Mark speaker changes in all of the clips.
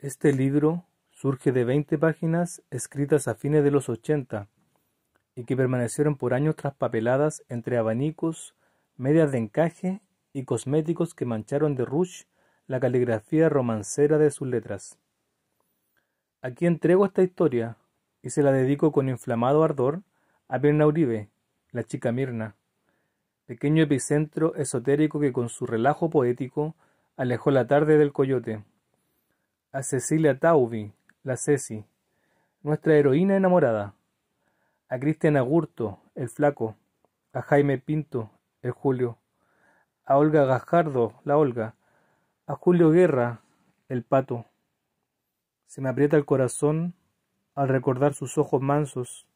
Speaker 1: Este libro surge de veinte páginas escritas a fines de los ochenta y que permanecieron por años traspapeladas entre abanicos, medias de encaje y cosméticos que mancharon de rouge la caligrafía romancera de sus letras. Aquí entrego esta historia y se la dedico con inflamado ardor a Mirna Uribe, la chica Mirna, pequeño epicentro esotérico que con su relajo poético alejó la tarde del coyote a Cecilia Taubi, la Ceci, nuestra heroína enamorada, a Cristian Agurto, el flaco, a Jaime Pinto, el Julio, a Olga Gajardo, la Olga, a Julio Guerra, el pato. Se me aprieta el corazón al recordar sus ojos mansos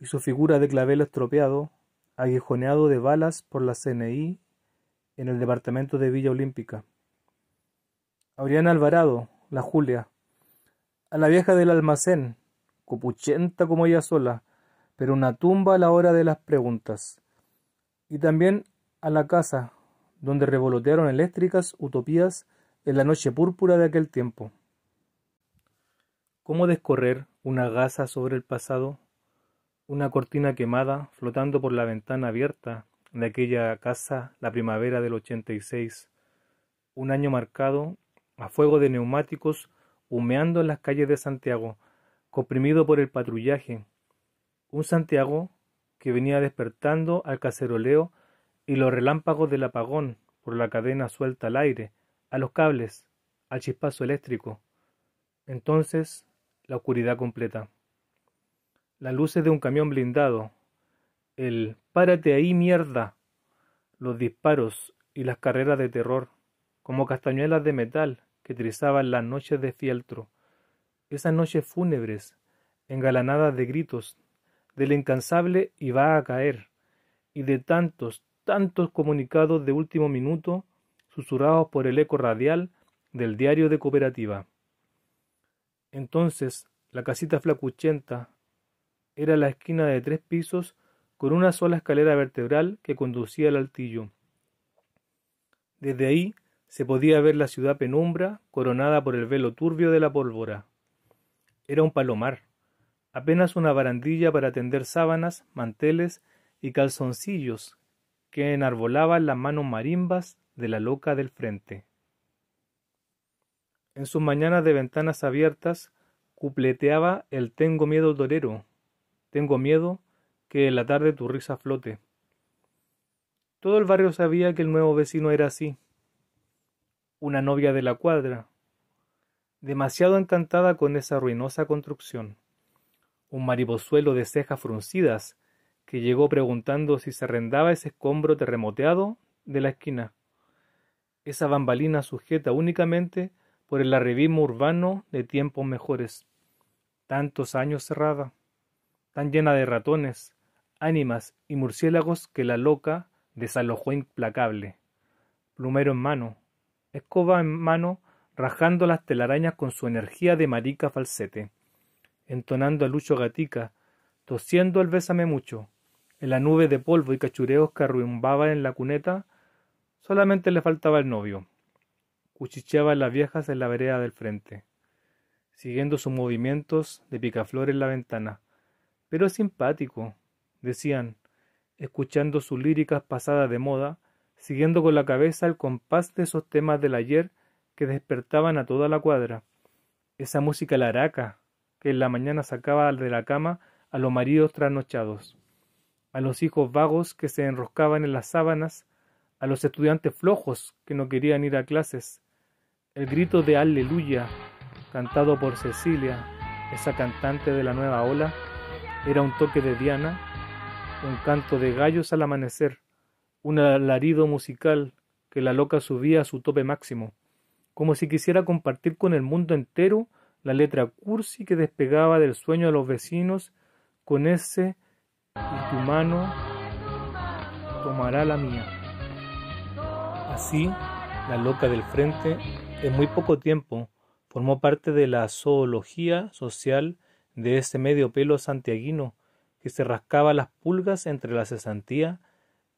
Speaker 1: y su figura de clavel estropeado, aguijoneado de balas por la CNI en el departamento de Villa Olímpica. Alvarado, la Julia, a la vieja del almacén, copuchenta como ella sola, pero una tumba a la hora de las preguntas, y también a la casa, donde revolotearon eléctricas utopías en la noche púrpura de aquel tiempo. ¿Cómo descorrer una gasa sobre el pasado? Una cortina quemada flotando por la ventana abierta de aquella casa la primavera del 86, un año marcado a fuego de neumáticos, humeando en las calles de Santiago, comprimido por el patrullaje. Un Santiago que venía despertando al caceroleo y los relámpagos del apagón por la cadena suelta al aire, a los cables, al chispazo eléctrico. Entonces, la oscuridad completa. Las luces de un camión blindado, el párate ahí mierda, los disparos y las carreras de terror, como castañuelas de metal que trizaban las noches de fieltro, esas noches fúnebres, engalanadas de gritos, del incansable iba a caer, y de tantos, tantos comunicados de último minuto, susurrados por el eco radial del diario de cooperativa. Entonces, la casita flacuchenta era la esquina de tres pisos con una sola escalera vertebral que conducía al altillo. Desde ahí se podía ver la ciudad penumbra, coronada por el velo turbio de la pólvora. Era un palomar, apenas una barandilla para tender sábanas, manteles y calzoncillos que enarbolaban las manos marimbas de la loca del frente. En sus mañanas de ventanas abiertas cupleteaba el tengo miedo dorero. tengo miedo que en la tarde tu risa flote. Todo el barrio sabía que el nuevo vecino era así, una novia de la cuadra, demasiado encantada con esa ruinosa construcción, un maribozuelo de cejas fruncidas que llegó preguntando si se arrendaba ese escombro terremoteado de la esquina, esa bambalina sujeta únicamente por el arribismo urbano de tiempos mejores, tantos años cerrada, tan llena de ratones, ánimas y murciélagos que la loca desalojó implacable, plumero en mano, escoba en mano, rajando las telarañas con su energía de marica falsete, entonando a Lucho Gatica, tosiendo el bésame mucho, en la nube de polvo y cachureos que arrumbaba en la cuneta, solamente le faltaba el novio. Cuchicheaba las viejas en la vereda del frente, siguiendo sus movimientos de picaflor en la ventana. Pero es simpático, decían, escuchando sus líricas pasadas de moda, siguiendo con la cabeza el compás de esos temas del ayer que despertaban a toda la cuadra. Esa música laraca que en la mañana sacaba de la cama a los maridos trasnochados, a los hijos vagos que se enroscaban en las sábanas, a los estudiantes flojos que no querían ir a clases, el grito de aleluya cantado por Cecilia, esa cantante de la nueva ola, era un toque de Diana, un canto de gallos al amanecer, un alarido musical que la loca subía a su tope máximo, como si quisiera compartir con el mundo entero la letra cursi que despegaba del sueño de los vecinos con ese y tu mano tomará la mía. Así, la loca del frente, en muy poco tiempo, formó parte de la zoología social de ese medio pelo santiaguino que se rascaba las pulgas entre la cesantía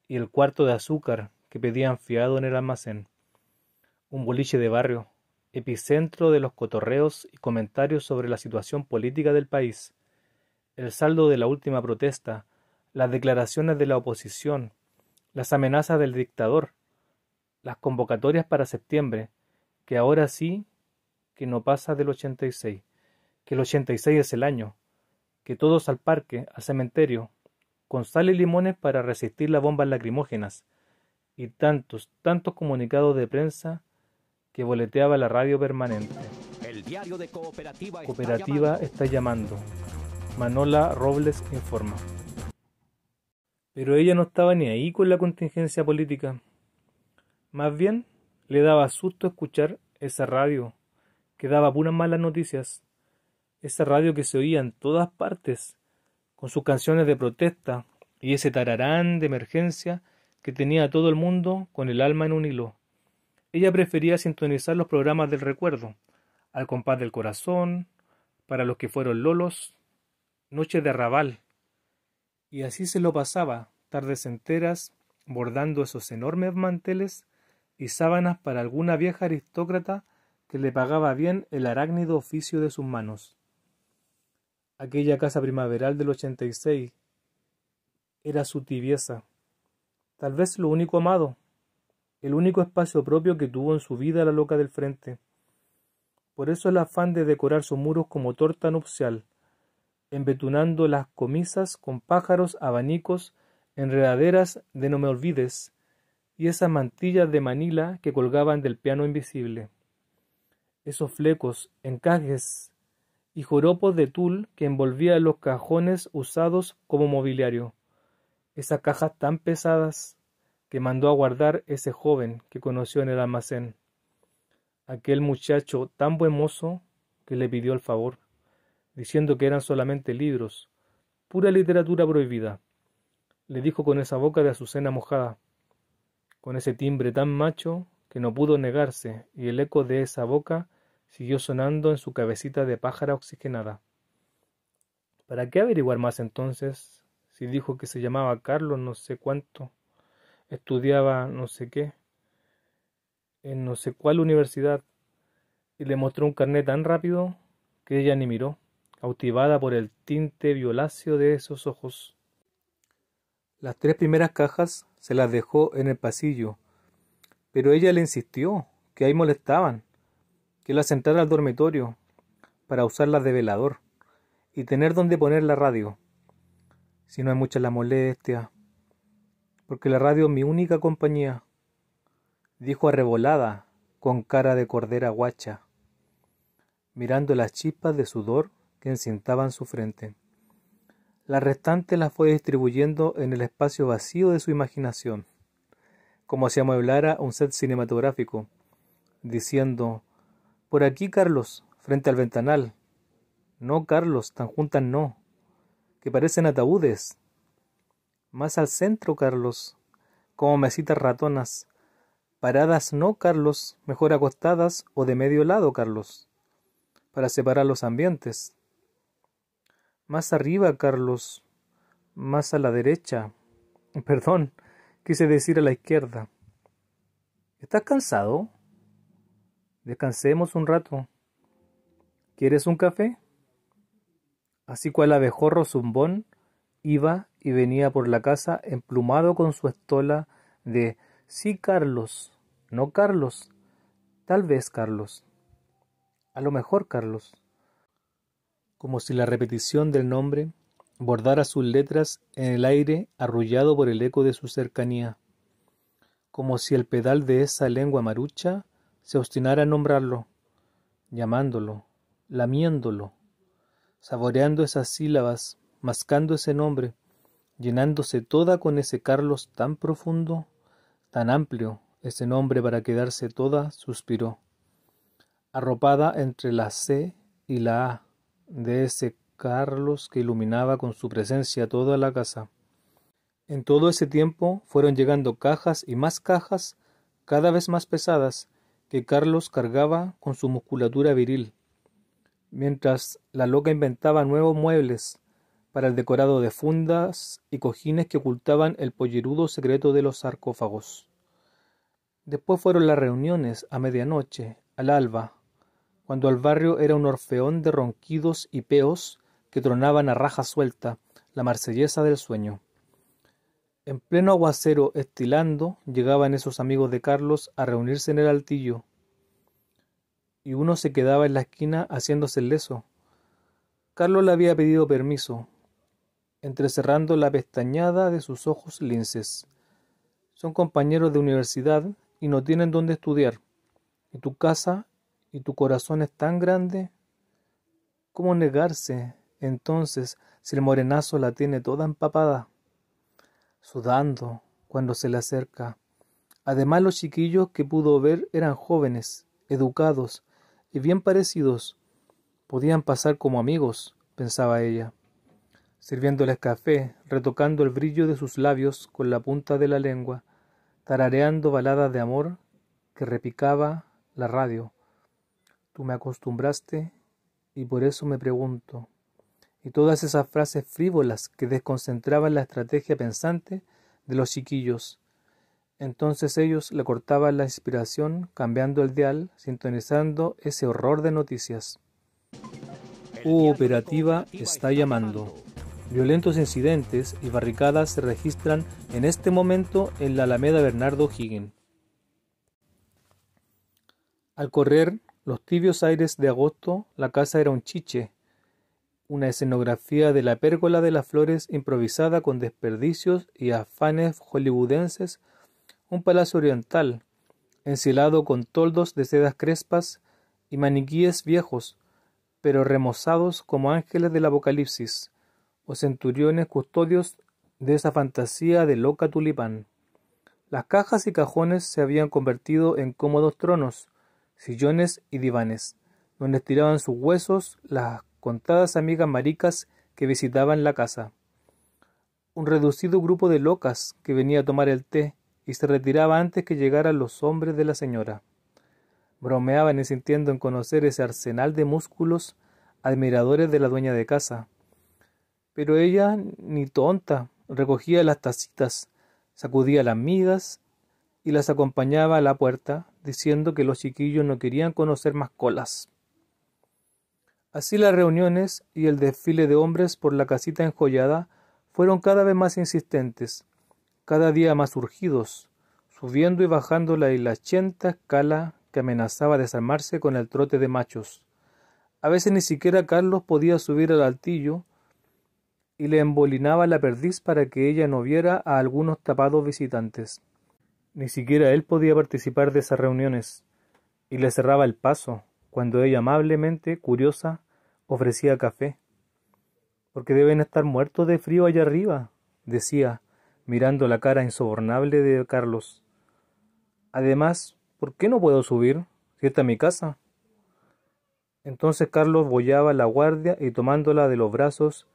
Speaker 1: y el cuarto de azúcar que pedían fiado en el almacén. Un boliche de barrio, epicentro de los cotorreos y comentarios sobre la situación política del país, el saldo de la última protesta, las declaraciones de la oposición, las amenazas del dictador, las convocatorias para septiembre, que ahora sí que no pasa del 86, que el 86 es el año, que todos al parque, al cementerio, con sal y limones para resistir las bombas lacrimógenas, y tantos, tantos comunicados de prensa que boleteaba la radio permanente. El diario de Cooperativa, está, llamando. Manola Robles informa. Pero ella no estaba ni ahí con la contingencia política. Más bien, le daba susto escuchar esa radio, que daba puras malas noticias. Esa radio que se oía en todas partes con sus canciones de protesta y ese tararán de emergencia que tenía a todo el mundo con el alma en un hilo. Ella prefería sintonizar los programas del recuerdo, al compás del corazón, para los que fueron lolos, noche de arrabal. Y así se lo pasaba, tardes enteras, bordando esos enormes manteles y sábanas para alguna vieja aristócrata que le pagaba bien el arácnido oficio de sus manos. Aquella casa primaveral del 86 era su tibieza. Tal vez lo único amado, el único espacio propio que tuvo en su vida la loca del frente. Por eso el afán de decorar sus muros como torta nupcial, embetunando las comisas con pájaros, abanicos, enredaderas de no me olvides, y esas mantillas de Manila que colgaban del piano invisible. Esos flecos, encajes, y joropos de tul que envolvía los cajones usados como mobiliario. Esas cajas tan pesadas que mandó a guardar ese joven que conoció en el almacén. Aquel muchacho tan buen mozo que le pidió el favor, diciendo que eran solamente libros, pura literatura prohibida. Le dijo con esa boca de azucena mojada, con ese timbre tan macho que no pudo negarse, y el eco de esa boca siguió sonando en su cabecita de pájara oxigenada. ¿Para qué averiguar más entonces? Si dijo que se llamaba Carlos no sé cuánto, estudiaba no sé qué, en no sé cuál universidad, y le mostró un carnet tan rápido que ella ni miró, cautivada por el tinte violáceo de esos ojos. Las tres primeras cajas se las dejó en el pasillo, pero ella le insistió que ahí molestaban, que la sentara al dormitorio para usarla de velador y tener donde poner la radio. Si no hay mucha la molestia, porque la radio es mi única compañía, dijo arrebolada con cara de cordera guacha, mirando las chispas de sudor que encintaban su frente. La restante la fue distribuyendo en el espacio vacío de su imaginación, como si amueblara un set cinematográfico, diciendo por aquí, Carlos, frente al ventanal. No, Carlos, tan juntas no, que parecen ataúdes. Más al centro, Carlos, como mesitas ratonas. Paradas no, Carlos, mejor acostadas o de medio lado, Carlos, para separar los ambientes. Más arriba, Carlos, más a la derecha. Perdón, quise decir a la izquierda. ¿Estás cansado? Descansemos un rato. ¿Quieres un café? Así cual abejorro zumbón iba y venía por la casa emplumado con su estola de sí Carlos, no Carlos, tal vez Carlos, a lo mejor Carlos, como si la repetición del nombre bordara sus letras en el aire arrullado por el eco de su cercanía, como si el pedal de esa lengua marucha se obstinara a nombrarlo, llamándolo, lamiéndolo, saboreando esas sílabas, mascando ese nombre, llenándose toda con ese Carlos tan profundo, tan amplio, ese nombre para quedarse toda, suspiró, arropada entre la C y la A de ese Carlos que iluminaba con su presencia toda la casa. En todo ese tiempo fueron llegando cajas y más cajas, cada vez más pesadas, que Carlos cargaba con su musculatura viril, mientras la loca inventaba nuevos muebles para el decorado de fundas y cojines que ocultaban el pollerudo secreto de los sarcófagos. Después fueron las reuniones a medianoche, al alba, cuando el barrio era un orfeón de ronquidos y peos que tronaban a raja suelta la marsellesa del sueño. En pleno aguacero estilando llegaban esos amigos de Carlos a reunirse en el altillo, y uno se quedaba en la esquina haciéndose el leso. Carlos le había pedido permiso, entrecerrando la pestañada de sus ojos linces. Son compañeros de universidad y no tienen dónde estudiar. Y tu casa y tu corazón es tan grande. ¿Cómo negarse entonces si el morenazo la tiene toda empapada? sudando, cuando se le acerca. Además los chiquillos que pudo ver eran jóvenes, educados y bien parecidos. Podían pasar como amigos, pensaba ella. Sirviéndoles café, retocando el brillo de sus labios con la punta de la lengua, tarareando baladas de amor que repicaba la radio. Tú me acostumbraste y por eso me pregunto y todas esas frases frívolas que desconcentraban la estrategia pensante de los chiquillos. Entonces ellos le cortaban la inspiración, cambiando el dial, sintonizando ese horror de noticias. U operativa está llamando. Violentos incidentes y barricadas se registran en este momento en la Alameda Bernardo Higgin. Al correr los tibios aires de agosto, la casa era un chiche, una escenografía de la pérgola de las flores improvisada con desperdicios y afanes hollywoodenses, un palacio oriental, encilado con toldos de sedas crespas y maniquíes viejos, pero remozados como ángeles del Apocalipsis, o centuriones custodios de esa fantasía de loca tulipán. Las cajas y cajones se habían convertido en cómodos tronos, sillones y divanes, donde estiraban sus huesos las contadas amigas maricas que visitaban la casa. Un reducido grupo de locas que venía a tomar el té y se retiraba antes que llegaran los hombres de la señora. Bromeaban y sintiendo en conocer ese arsenal de músculos admiradores de la dueña de casa. Pero ella, ni tonta, recogía las tacitas, sacudía las migas y las acompañaba a la puerta, diciendo que los chiquillos no querían conocer más colas. Así las reuniones y el desfile de hombres por la casita enjollada fueron cada vez más insistentes, cada día más urgidos, subiendo y bajando la hilachenta escala que amenazaba desarmarse con el trote de machos. A veces ni siquiera Carlos podía subir al altillo y le embolinaba la perdiz para que ella no viera a algunos tapados visitantes. Ni siquiera él podía participar de esas reuniones y le cerraba el paso cuando ella amablemente, curiosa, ofrecía café. Porque deben estar muertos de frío allá arriba, decía, mirando la cara insobornable de Carlos. Además, ¿por qué no puedo subir? Si mi casa. Entonces Carlos bollaba la guardia y tomándola de los brazos,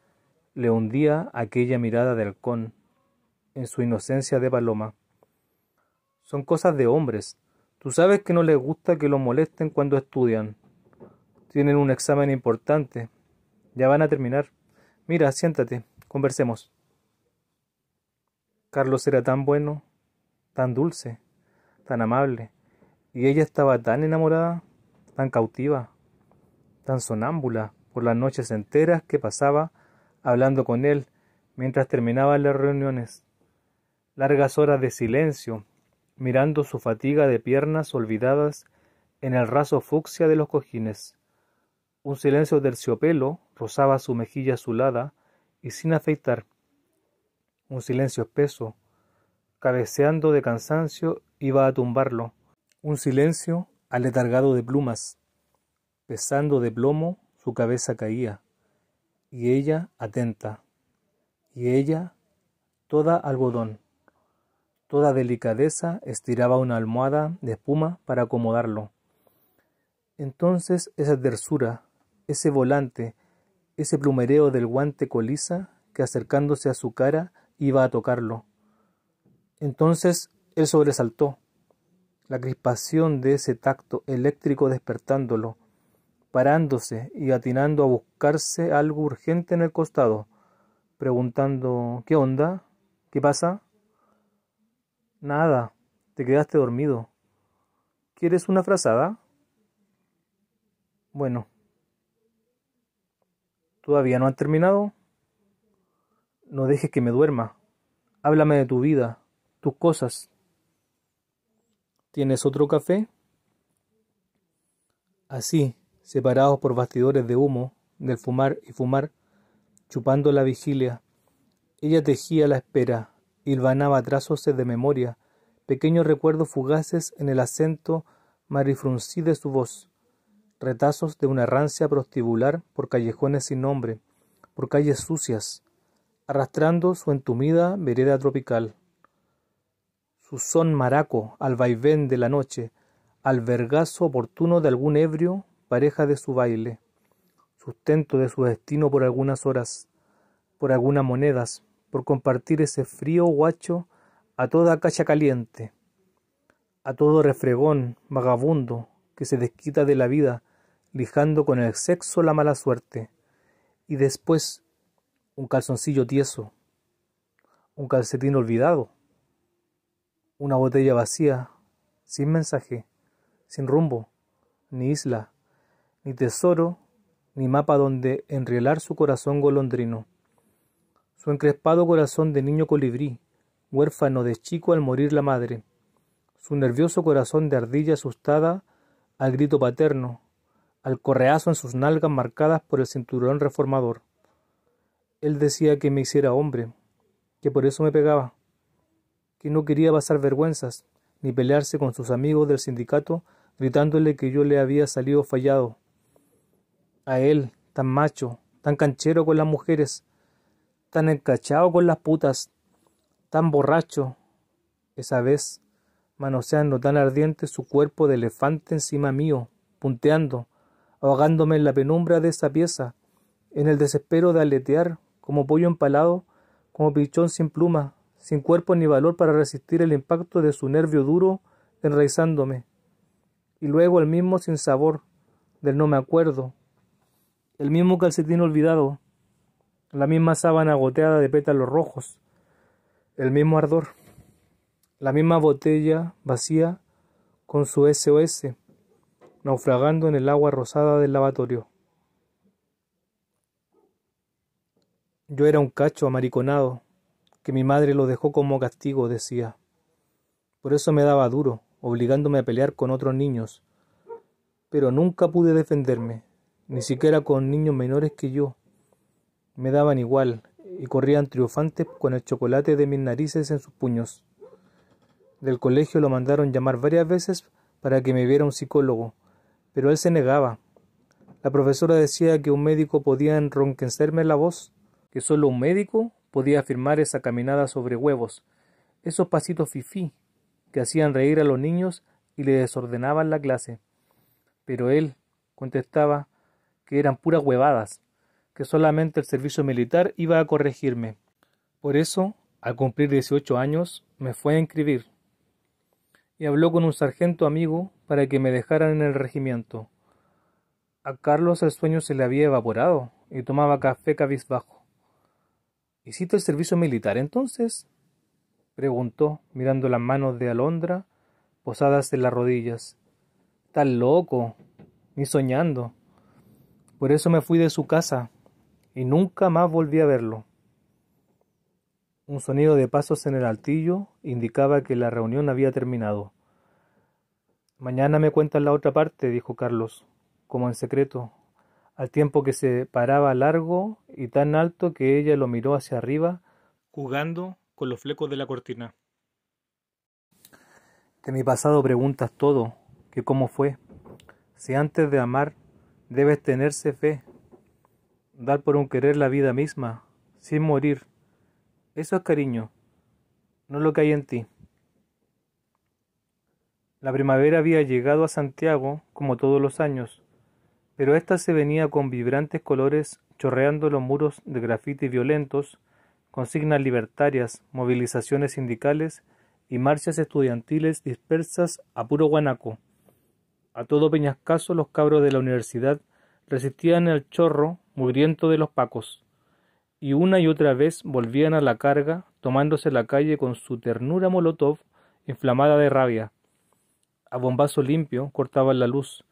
Speaker 1: le hundía aquella mirada de halcón en su inocencia de paloma. Son cosas de hombres. Tú sabes que no les gusta que los molesten cuando estudian. Tienen un examen importante. Ya van a terminar. Mira, siéntate, conversemos. Carlos era tan bueno, tan dulce, tan amable, y ella estaba tan enamorada, tan cautiva, tan sonámbula por las noches enteras que pasaba hablando con él mientras terminaban las reuniones. Largas horas de silencio, mirando su fatiga de piernas olvidadas en el raso fucsia de los cojines un silencio terciopelo rozaba su mejilla azulada y sin afeitar, un silencio espeso, cabeceando de cansancio, iba a tumbarlo, un silencio aletargado de plumas, pesando de plomo su cabeza caía, y ella atenta, y ella toda algodón, toda delicadeza estiraba una almohada de espuma para acomodarlo. Entonces esa tersura, ese volante, ese plumereo del guante coliza que acercándose a su cara iba a tocarlo. Entonces él sobresaltó, la crispación de ese tacto eléctrico despertándolo, parándose y atinando a buscarse algo urgente en el costado, preguntando ¿Qué onda? ¿Qué pasa? Nada, te quedaste dormido. ¿Quieres una frazada? Bueno. ¿Todavía no han terminado? No dejes que me duerma. Háblame de tu vida, tus cosas. ¿Tienes otro café? Así, separados por bastidores de humo, del fumar y fumar, chupando la vigilia, ella tejía la espera, hilvanaba trazos de memoria, pequeños recuerdos fugaces en el acento marifruncí de su voz, retazos de una rancia prostibular por callejones sin nombre, por calles sucias, arrastrando su entumida vereda tropical. Su son maraco al vaivén de la noche, al vergazo oportuno de algún ebrio, pareja de su baile, sustento de su destino por algunas horas, por algunas monedas, por compartir ese frío guacho a toda cacha caliente, a todo refregón vagabundo que se desquita de la vida lijando con el sexo la mala suerte, y después un calzoncillo tieso, un calcetín olvidado, una botella vacía, sin mensaje, sin rumbo, ni isla, ni tesoro, ni mapa donde enrielar su corazón golondrino, su encrespado corazón de niño colibrí, huérfano de chico al morir la madre, su nervioso corazón de ardilla asustada al grito paterno, al correazo en sus nalgas marcadas por el cinturón reformador. Él decía que me hiciera hombre, que por eso me pegaba, que no quería pasar vergüenzas, ni pelearse con sus amigos del sindicato gritándole que yo le había salido fallado. A él, tan macho, tan canchero con las mujeres, tan encachado con las putas, tan borracho, esa vez, manoseando tan ardiente su cuerpo de elefante encima mío, punteando, ahogándome en la penumbra de esa pieza, en el desespero de aletear, como pollo empalado, como pichón sin pluma, sin cuerpo ni valor para resistir el impacto de su nervio duro enraizándome. Y luego el mismo sin sabor, del no me acuerdo, el mismo calcetín olvidado, la misma sábana goteada de pétalos rojos, el mismo ardor, la misma botella vacía con su SOS naufragando en el agua rosada del lavatorio. Yo era un cacho amariconado, que mi madre lo dejó como castigo, decía. Por eso me daba duro, obligándome a pelear con otros niños. Pero nunca pude defenderme, ni siquiera con niños menores que yo. Me daban igual y corrían triunfantes con el chocolate de mis narices en sus puños. Del colegio lo mandaron llamar varias veces para que me viera un psicólogo, pero él se negaba. La profesora decía que un médico podía enronquecerme la voz, que solo un médico podía afirmar esa caminada sobre huevos, esos pasitos fifí que hacían reír a los niños y le desordenaban la clase. Pero él contestaba que eran puras huevadas, que solamente el servicio militar iba a corregirme. Por eso, al cumplir 18 años, me fue a inscribir. Y habló con un sargento amigo para que me dejaran en el regimiento. A Carlos el sueño se le había evaporado y tomaba café cabizbajo. ¿Hiciste el servicio militar entonces? preguntó, mirando las manos de Alondra posadas en las rodillas. Tan loco, ni soñando. Por eso me fui de su casa y nunca más volví a verlo. Un sonido de pasos en el altillo indicaba que la reunión había terminado. Mañana me cuentas la otra parte, dijo Carlos, como en secreto, al tiempo que se paraba largo y tan alto que ella lo miró hacia arriba, jugando con los flecos de la cortina. De mi pasado preguntas todo, que cómo fue. Si antes de amar debes tenerse fe, dar por un querer la vida misma, sin morir. Eso es cariño, no lo que hay en ti. La primavera había llegado a Santiago, como todos los años, pero ésta se venía con vibrantes colores chorreando los muros de grafiti violentos, consignas libertarias, movilizaciones sindicales y marchas estudiantiles dispersas a puro guanaco. A todo peñascaso los cabros de la universidad resistían el chorro mugriento de los pacos, y una y otra vez volvían a la carga, tomándose la calle con su ternura molotov inflamada de rabia a bombazo limpio cortaban la luz,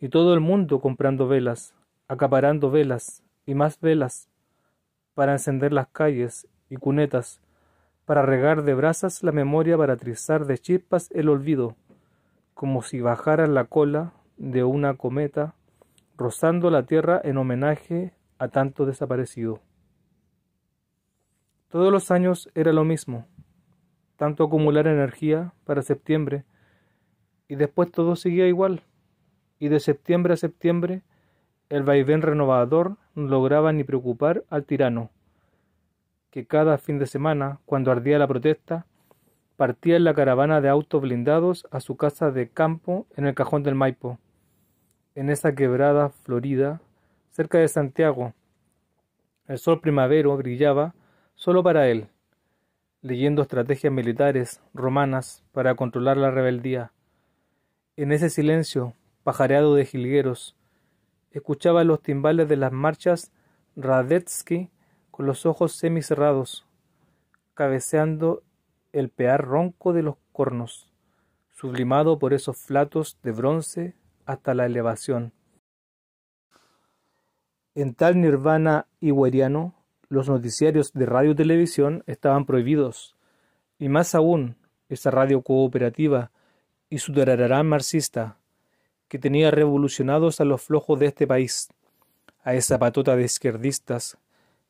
Speaker 1: y todo el mundo comprando velas, acaparando velas y más velas, para encender las calles y cunetas, para regar de brasas la memoria, para trizar de chispas el olvido, como si bajaran la cola de una cometa, rozando la tierra en homenaje a tanto desaparecido. Todos los años era lo mismo, tanto acumular energía para septiembre, y después todo seguía igual. Y de septiembre a septiembre, el vaivén renovador no lograba ni preocupar al tirano, que cada fin de semana, cuando ardía la protesta, partía en la caravana de autos blindados a su casa de campo en el cajón del Maipo, en esa quebrada florida, cerca de Santiago. El sol primavero brillaba solo para él, leyendo estrategias militares romanas para controlar la rebeldía en ese silencio, pajareado de jilgueros, escuchaba los timbales de las marchas Radetzky con los ojos semicerrados, cabeceando el pear ronco de los cornos, sublimado por esos flatos de bronce hasta la elevación. En tal nirvana higueriano, los noticiarios de radio y televisión estaban prohibidos, y más aún, esa radio cooperativa y su marxista, que tenía revolucionados a los flojos de este país, a esa patota de izquierdistas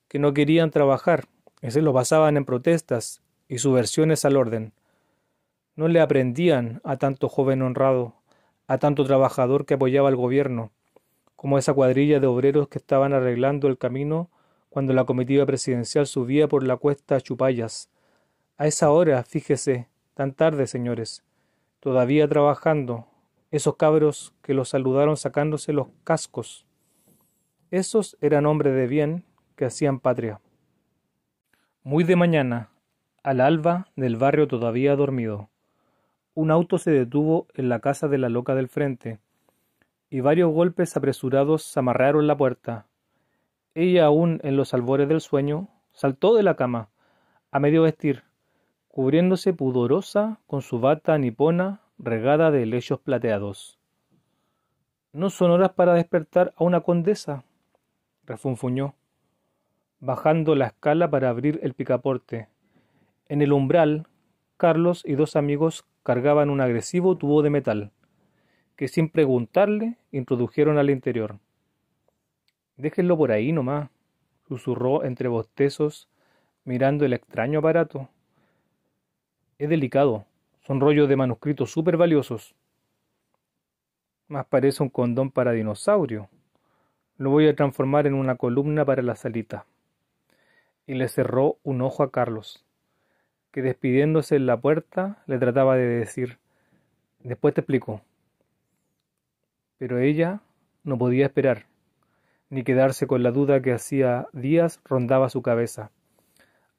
Speaker 1: que no querían trabajar y se lo basaban en protestas y subversiones al orden. No le aprendían a tanto joven honrado, a tanto trabajador que apoyaba al gobierno, como esa cuadrilla de obreros que estaban arreglando el camino cuando la comitiva presidencial subía por la cuesta a Chupayas. A esa hora, fíjese, tan tarde, señores, todavía trabajando, esos cabros que los saludaron sacándose los cascos. Esos eran hombres de bien que hacían patria. Muy de mañana, al alba del barrio todavía dormido, un auto se detuvo en la casa de la loca del frente, y varios golpes apresurados amarraron la puerta. Ella aún en los albores del sueño saltó de la cama, a medio vestir, cubriéndose pudorosa con su bata nipona regada de lechos plateados. No son horas para despertar a una condesa, refunfuñó, bajando la escala para abrir el picaporte. En el umbral, Carlos y dos amigos cargaban un agresivo tubo de metal, que sin preguntarle introdujeron al interior. Déjenlo por ahí nomás, susurró entre bostezos, mirando el extraño aparato. Es delicado. Son rollos de manuscritos súper valiosos. Más parece un condón para dinosaurio. Lo voy a transformar en una columna para la salita. Y le cerró un ojo a Carlos, que despidiéndose en la puerta le trataba de decir, después te explico. Pero ella no podía esperar, ni quedarse con la duda que hacía días rondaba su cabeza.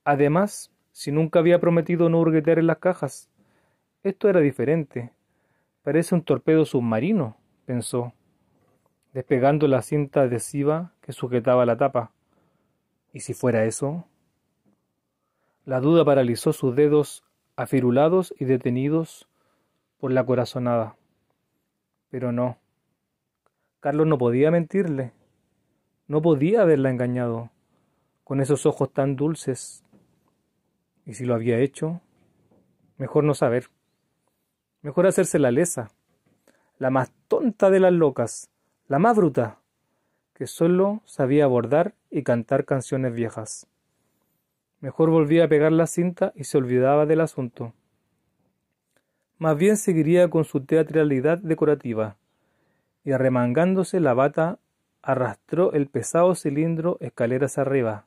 Speaker 1: Además, si nunca había prometido no hurguetear en las cajas. Esto era diferente. Parece un torpedo submarino, pensó, despegando la cinta adhesiva que sujetaba la tapa. ¿Y si fuera eso? La duda paralizó sus dedos afirulados y detenidos por la corazonada. Pero no. Carlos no podía mentirle. No podía haberla engañado, con esos ojos tan dulces, y si lo había hecho, mejor no saber. Mejor hacerse la lesa, la más tonta de las locas, la más bruta, que solo sabía abordar y cantar canciones viejas. Mejor volvía a pegar la cinta y se olvidaba del asunto. Más bien seguiría con su teatralidad decorativa, y arremangándose la bata arrastró el pesado cilindro escaleras arriba,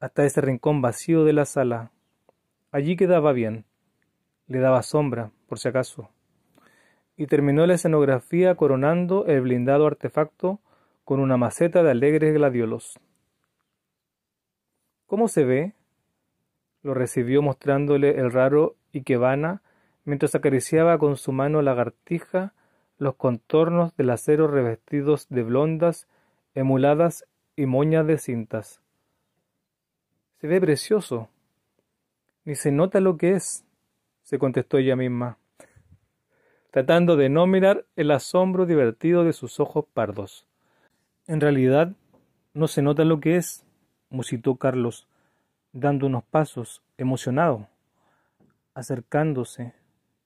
Speaker 1: hasta ese rincón vacío de la sala. Allí quedaba bien, le daba sombra, por si acaso. Y terminó la escenografía coronando el blindado artefacto con una maceta de alegres gladiolos. ¿Cómo se ve? Lo recibió mostrándole el raro Ikebana mientras acariciaba con su mano lagartija los contornos del acero revestidos de blondas, emuladas y moñas de cintas. Se ve precioso. Ni se nota lo que es, se contestó ella misma, tratando de no mirar el asombro divertido de sus ojos pardos. En realidad, no se nota lo que es, musitó Carlos, dando unos pasos, emocionado, acercándose,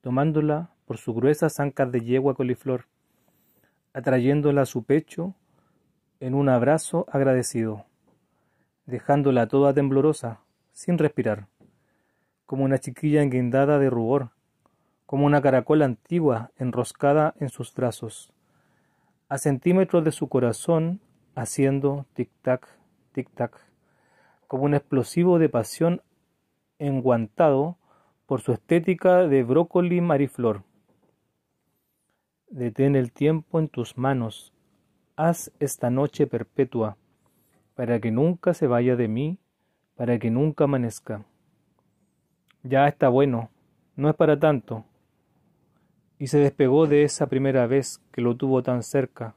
Speaker 1: tomándola por su gruesa zanca de yegua coliflor, atrayéndola a su pecho en un abrazo agradecido dejándola toda temblorosa, sin respirar, como una chiquilla enguindada de rubor, como una caracola antigua enroscada en sus brazos, a centímetros de su corazón, haciendo tic-tac, tic-tac, como un explosivo de pasión enguantado por su estética de brócoli mariflor. Detén el tiempo en tus manos, haz esta noche perpetua para que nunca se vaya de mí, para que nunca amanezca. Ya está bueno, no es para tanto. Y se despegó de esa primera vez que lo tuvo tan cerca.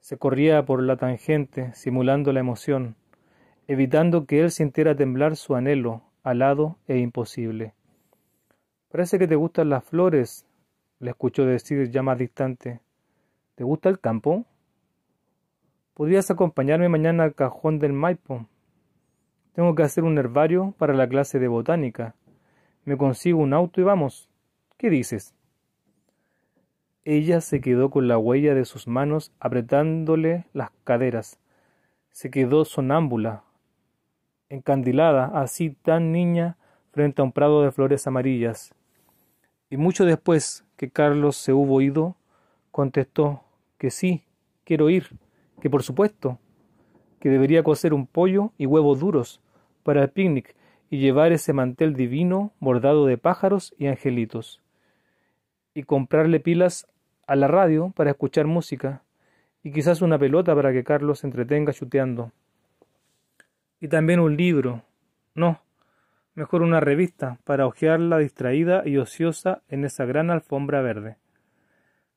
Speaker 1: Se corría por la tangente, simulando la emoción, evitando que él sintiera temblar su anhelo, alado e imposible. Parece que te gustan las flores, le escuchó decir ya más distante. ¿Te gusta el campo? ¿Podrías acompañarme mañana al cajón del Maipo? Tengo que hacer un herbario para la clase de botánica. Me consigo un auto y vamos. ¿Qué dices? Ella se quedó con la huella de sus manos apretándole las caderas. Se quedó sonámbula, encandilada, así tan niña, frente a un prado de flores amarillas. Y mucho después que Carlos se hubo ido, contestó que sí, quiero ir que por supuesto que debería cocer un pollo y huevos duros para el picnic y llevar ese mantel divino bordado de pájaros y angelitos, y comprarle pilas a la radio para escuchar música, y quizás una pelota para que Carlos se entretenga chuteando, y también un libro, no, mejor una revista para hojearla distraída y ociosa en esa gran alfombra verde.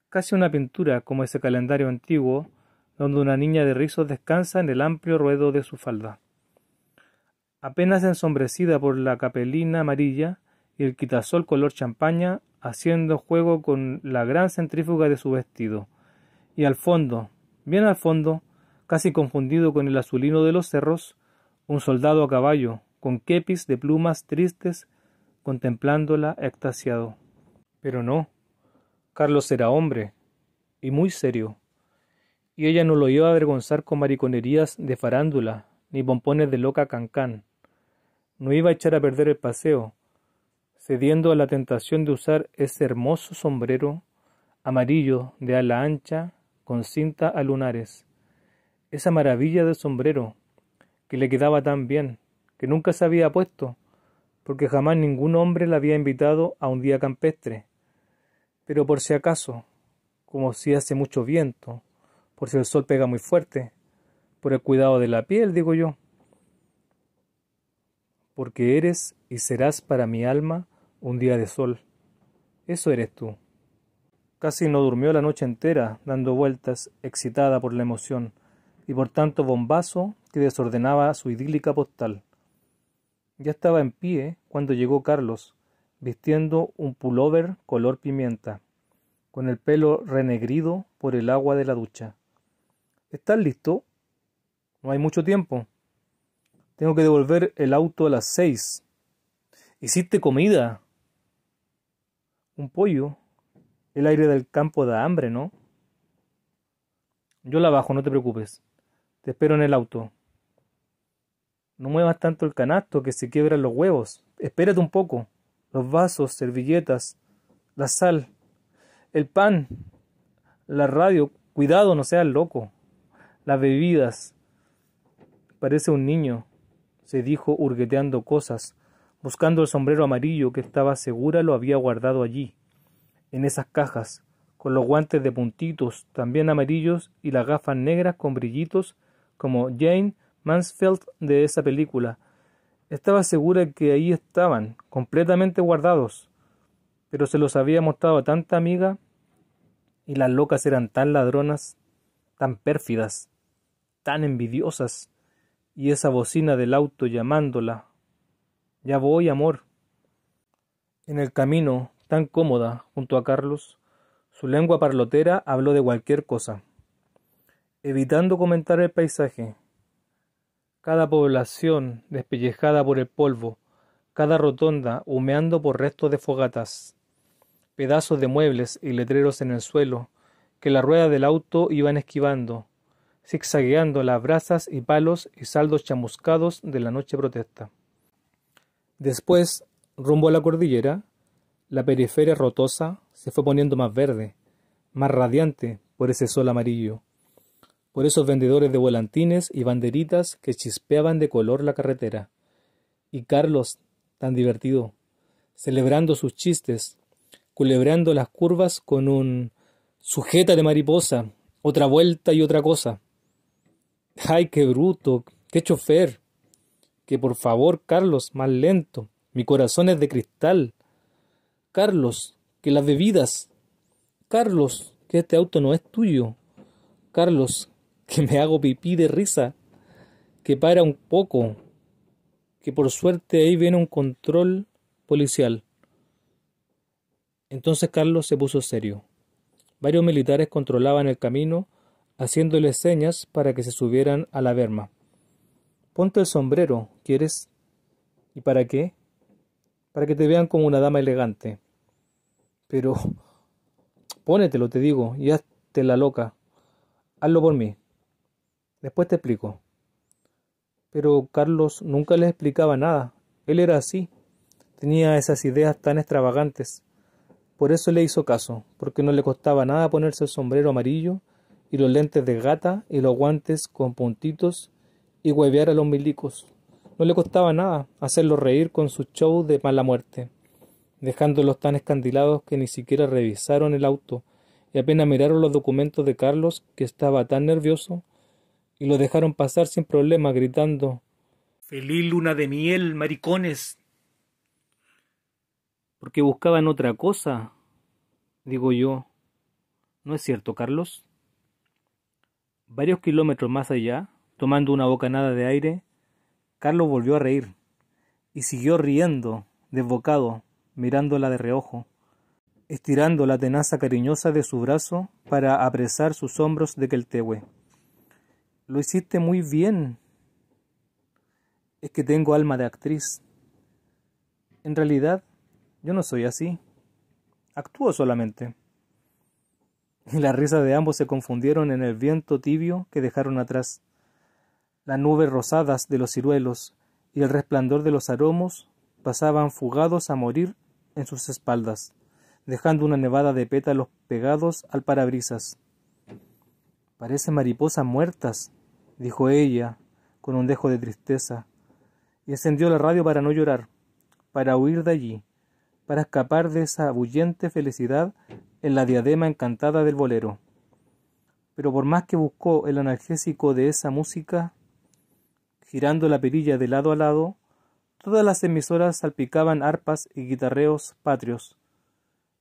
Speaker 1: Casi una pintura como ese calendario antiguo donde una niña de rizos descansa en el amplio ruedo de su falda. Apenas ensombrecida por la capelina amarilla y el quitasol color champaña, haciendo juego con la gran centrífuga de su vestido. Y al fondo, bien al fondo, casi confundido con el azulino de los cerros, un soldado a caballo, con kepis de plumas tristes, contemplándola extasiado. Pero no, Carlos era hombre, y muy serio y ella no lo iba a avergonzar con mariconerías de farándula, ni pompones de loca cancán. No iba a echar a perder el paseo, cediendo a la tentación de usar ese hermoso sombrero amarillo de ala ancha con cinta a lunares, esa maravilla de sombrero que le quedaba tan bien, que nunca se había puesto, porque jamás ningún hombre la había invitado a un día campestre. Pero por si acaso, como si hace mucho viento, por si el sol pega muy fuerte, por el cuidado de la piel, digo yo. Porque eres y serás para mi alma un día de sol. Eso eres tú. Casi no durmió la noche entera, dando vueltas, excitada por la emoción y por tanto bombazo que desordenaba su idílica postal. Ya estaba en pie cuando llegó Carlos, vistiendo un pullover color pimienta, con el pelo renegrido por el agua de la ducha. ¿Estás listo? No hay mucho tiempo. Tengo que devolver el auto a las seis. ¿Hiciste comida? Un pollo. El aire del campo da hambre, ¿no? Yo la bajo, no te preocupes. Te espero en el auto. No muevas tanto el canasto que se quiebran los huevos. Espérate un poco. Los vasos, servilletas, la sal, el pan, la radio. Cuidado, no seas loco las bebidas. Parece un niño, se dijo hurgueteando cosas, buscando el sombrero amarillo que estaba segura lo había guardado allí, en esas cajas, con los guantes de puntitos, también amarillos, y las gafas negras con brillitos, como Jane Mansfield de esa película. Estaba segura que ahí estaban, completamente guardados. Pero se los había mostrado a tanta amiga y las locas eran tan ladronas, tan pérfidas tan envidiosas, y esa bocina del auto llamándola. Ya voy, amor. En el camino, tan cómoda, junto a Carlos, su lengua parlotera habló de cualquier cosa, evitando comentar el paisaje. Cada población despellejada por el polvo, cada rotonda humeando por restos de fogatas, pedazos de muebles y letreros en el suelo que la rueda del auto iban esquivando, zigzagueando las brasas y palos y saldos chamuscados de la noche protesta. Después, rumbo a la cordillera, la periferia rotosa se fue poniendo más verde, más radiante por ese sol amarillo, por esos vendedores de volantines y banderitas que chispeaban de color la carretera. Y Carlos, tan divertido, celebrando sus chistes, culebrando las curvas con un sujeta de mariposa, otra vuelta y otra cosa. Ay, qué bruto, qué chofer. Que por favor, Carlos, más lento. Mi corazón es de cristal. Carlos, que las bebidas. Carlos, que este auto no es tuyo. Carlos, que me hago pipí de risa. Que para un poco. Que por suerte ahí viene un control policial. Entonces Carlos se puso serio. Varios militares controlaban el camino haciéndole señas para que se subieran a la verma. Ponte el sombrero, ¿quieres? ¿Y para qué? Para que te vean como una dama elegante. Pero pónetelo, te digo, y hazte la loca. Hazlo por mí. Después te explico. Pero Carlos nunca le explicaba nada. Él era así. Tenía esas ideas tan extravagantes. Por eso le hizo caso, porque no le costaba nada ponerse el sombrero amarillo y los lentes de gata y los guantes con puntitos y huevear a los milicos. No le costaba nada hacerlos reír con sus shows de mala muerte, dejándolos tan escandilados que ni siquiera revisaron el auto y apenas miraron los documentos de Carlos, que estaba tan nervioso, y lo dejaron pasar sin problema, gritando Feliz luna de miel, maricones. Porque buscaban otra cosa, digo yo. ¿No es cierto, Carlos? Varios kilómetros más allá, tomando una bocanada de aire, Carlos volvió a reír y siguió riendo, desbocado, mirándola de reojo, estirando la tenaza cariñosa de su brazo para apresar sus hombros de Queltehue. Lo hiciste muy bien. Es que tengo alma de actriz. En realidad, yo no soy así. Actúo solamente y la risa de ambos se confundieron en el viento tibio que dejaron atrás. Las nubes rosadas de los ciruelos y el resplandor de los aromos pasaban fugados a morir en sus espaldas, dejando una nevada de pétalos pegados al parabrisas. Parecen mariposas muertas, dijo ella, con un dejo de tristeza, y encendió la radio para no llorar, para huir de allí, para escapar de esa bullente felicidad en la diadema encantada del bolero. Pero por más que buscó el analgésico de esa música, girando la perilla de lado a lado, todas las emisoras salpicaban arpas y guitarreos patrios.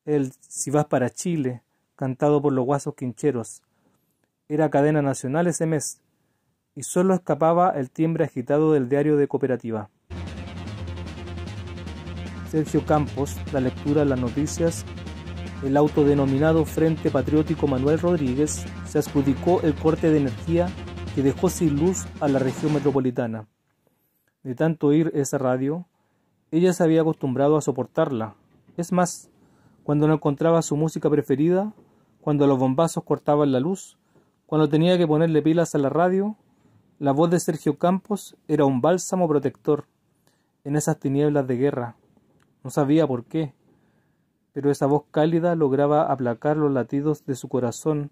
Speaker 1: El Si vas para Chile, cantado por los guasos quincheros, era cadena nacional ese mes, y solo escapaba el timbre agitado del diario de cooperativa. Sergio Campos, la lectura de las noticias el autodenominado Frente Patriótico Manuel Rodríguez se adjudicó el corte de energía que dejó sin luz a la región metropolitana. De tanto oír esa radio, ella se había acostumbrado a soportarla. Es más, cuando no encontraba su música preferida, cuando los bombazos cortaban la luz, cuando tenía que ponerle pilas a la radio, la voz de Sergio Campos era un bálsamo protector en esas tinieblas de guerra. No sabía por qué, pero esa voz cálida lograba aplacar los latidos de su corazón,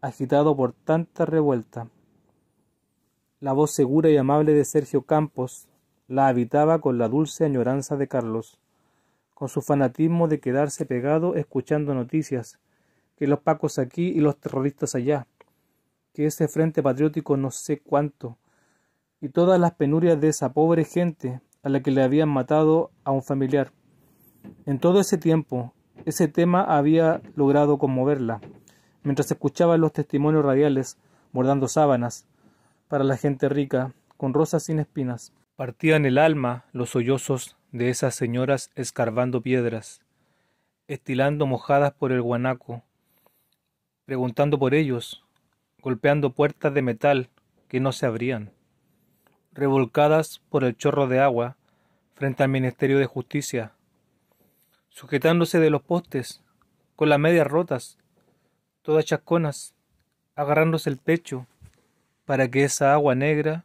Speaker 1: agitado por tanta revuelta. La voz segura y amable de Sergio Campos la habitaba con la dulce añoranza de Carlos, con su fanatismo de quedarse pegado escuchando noticias, que los pacos aquí y los terroristas allá, que ese frente patriótico no sé cuánto, y todas las penurias de esa pobre gente a la que le habían matado a un familiar, en todo ese tiempo, ese tema había logrado conmoverla, mientras escuchaba los testimonios radiales, bordando sábanas, para la gente rica, con rosas sin espinas. Partían el alma los sollozos de esas señoras escarbando piedras, estilando mojadas por el guanaco, preguntando por ellos, golpeando puertas de metal que no se abrían, revolcadas por el chorro de agua frente al Ministerio de Justicia, sujetándose de los postes, con las medias rotas, todas chasconas, agarrándose el pecho, para que esa agua negra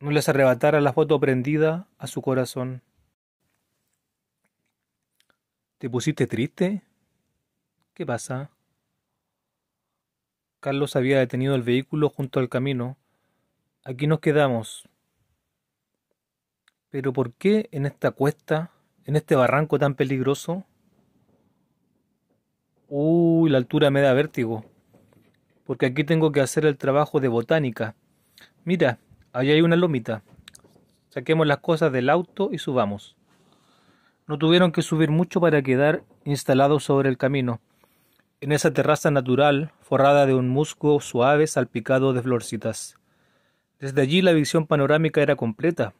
Speaker 1: no les arrebatara la foto prendida a su corazón. ¿Te pusiste triste? ¿Qué pasa? Carlos había detenido el vehículo junto al camino. Aquí nos quedamos. Pero ¿por qué en esta cuesta en este barranco tan peligroso. Uy, la altura me da vértigo, porque aquí tengo que hacer el trabajo de botánica. Mira, ahí hay una lomita. Saquemos las cosas del auto y subamos. No tuvieron que subir mucho para quedar instalados sobre el camino, en esa terraza natural forrada de un musgo suave salpicado de florcitas. Desde allí la visión panorámica era completa,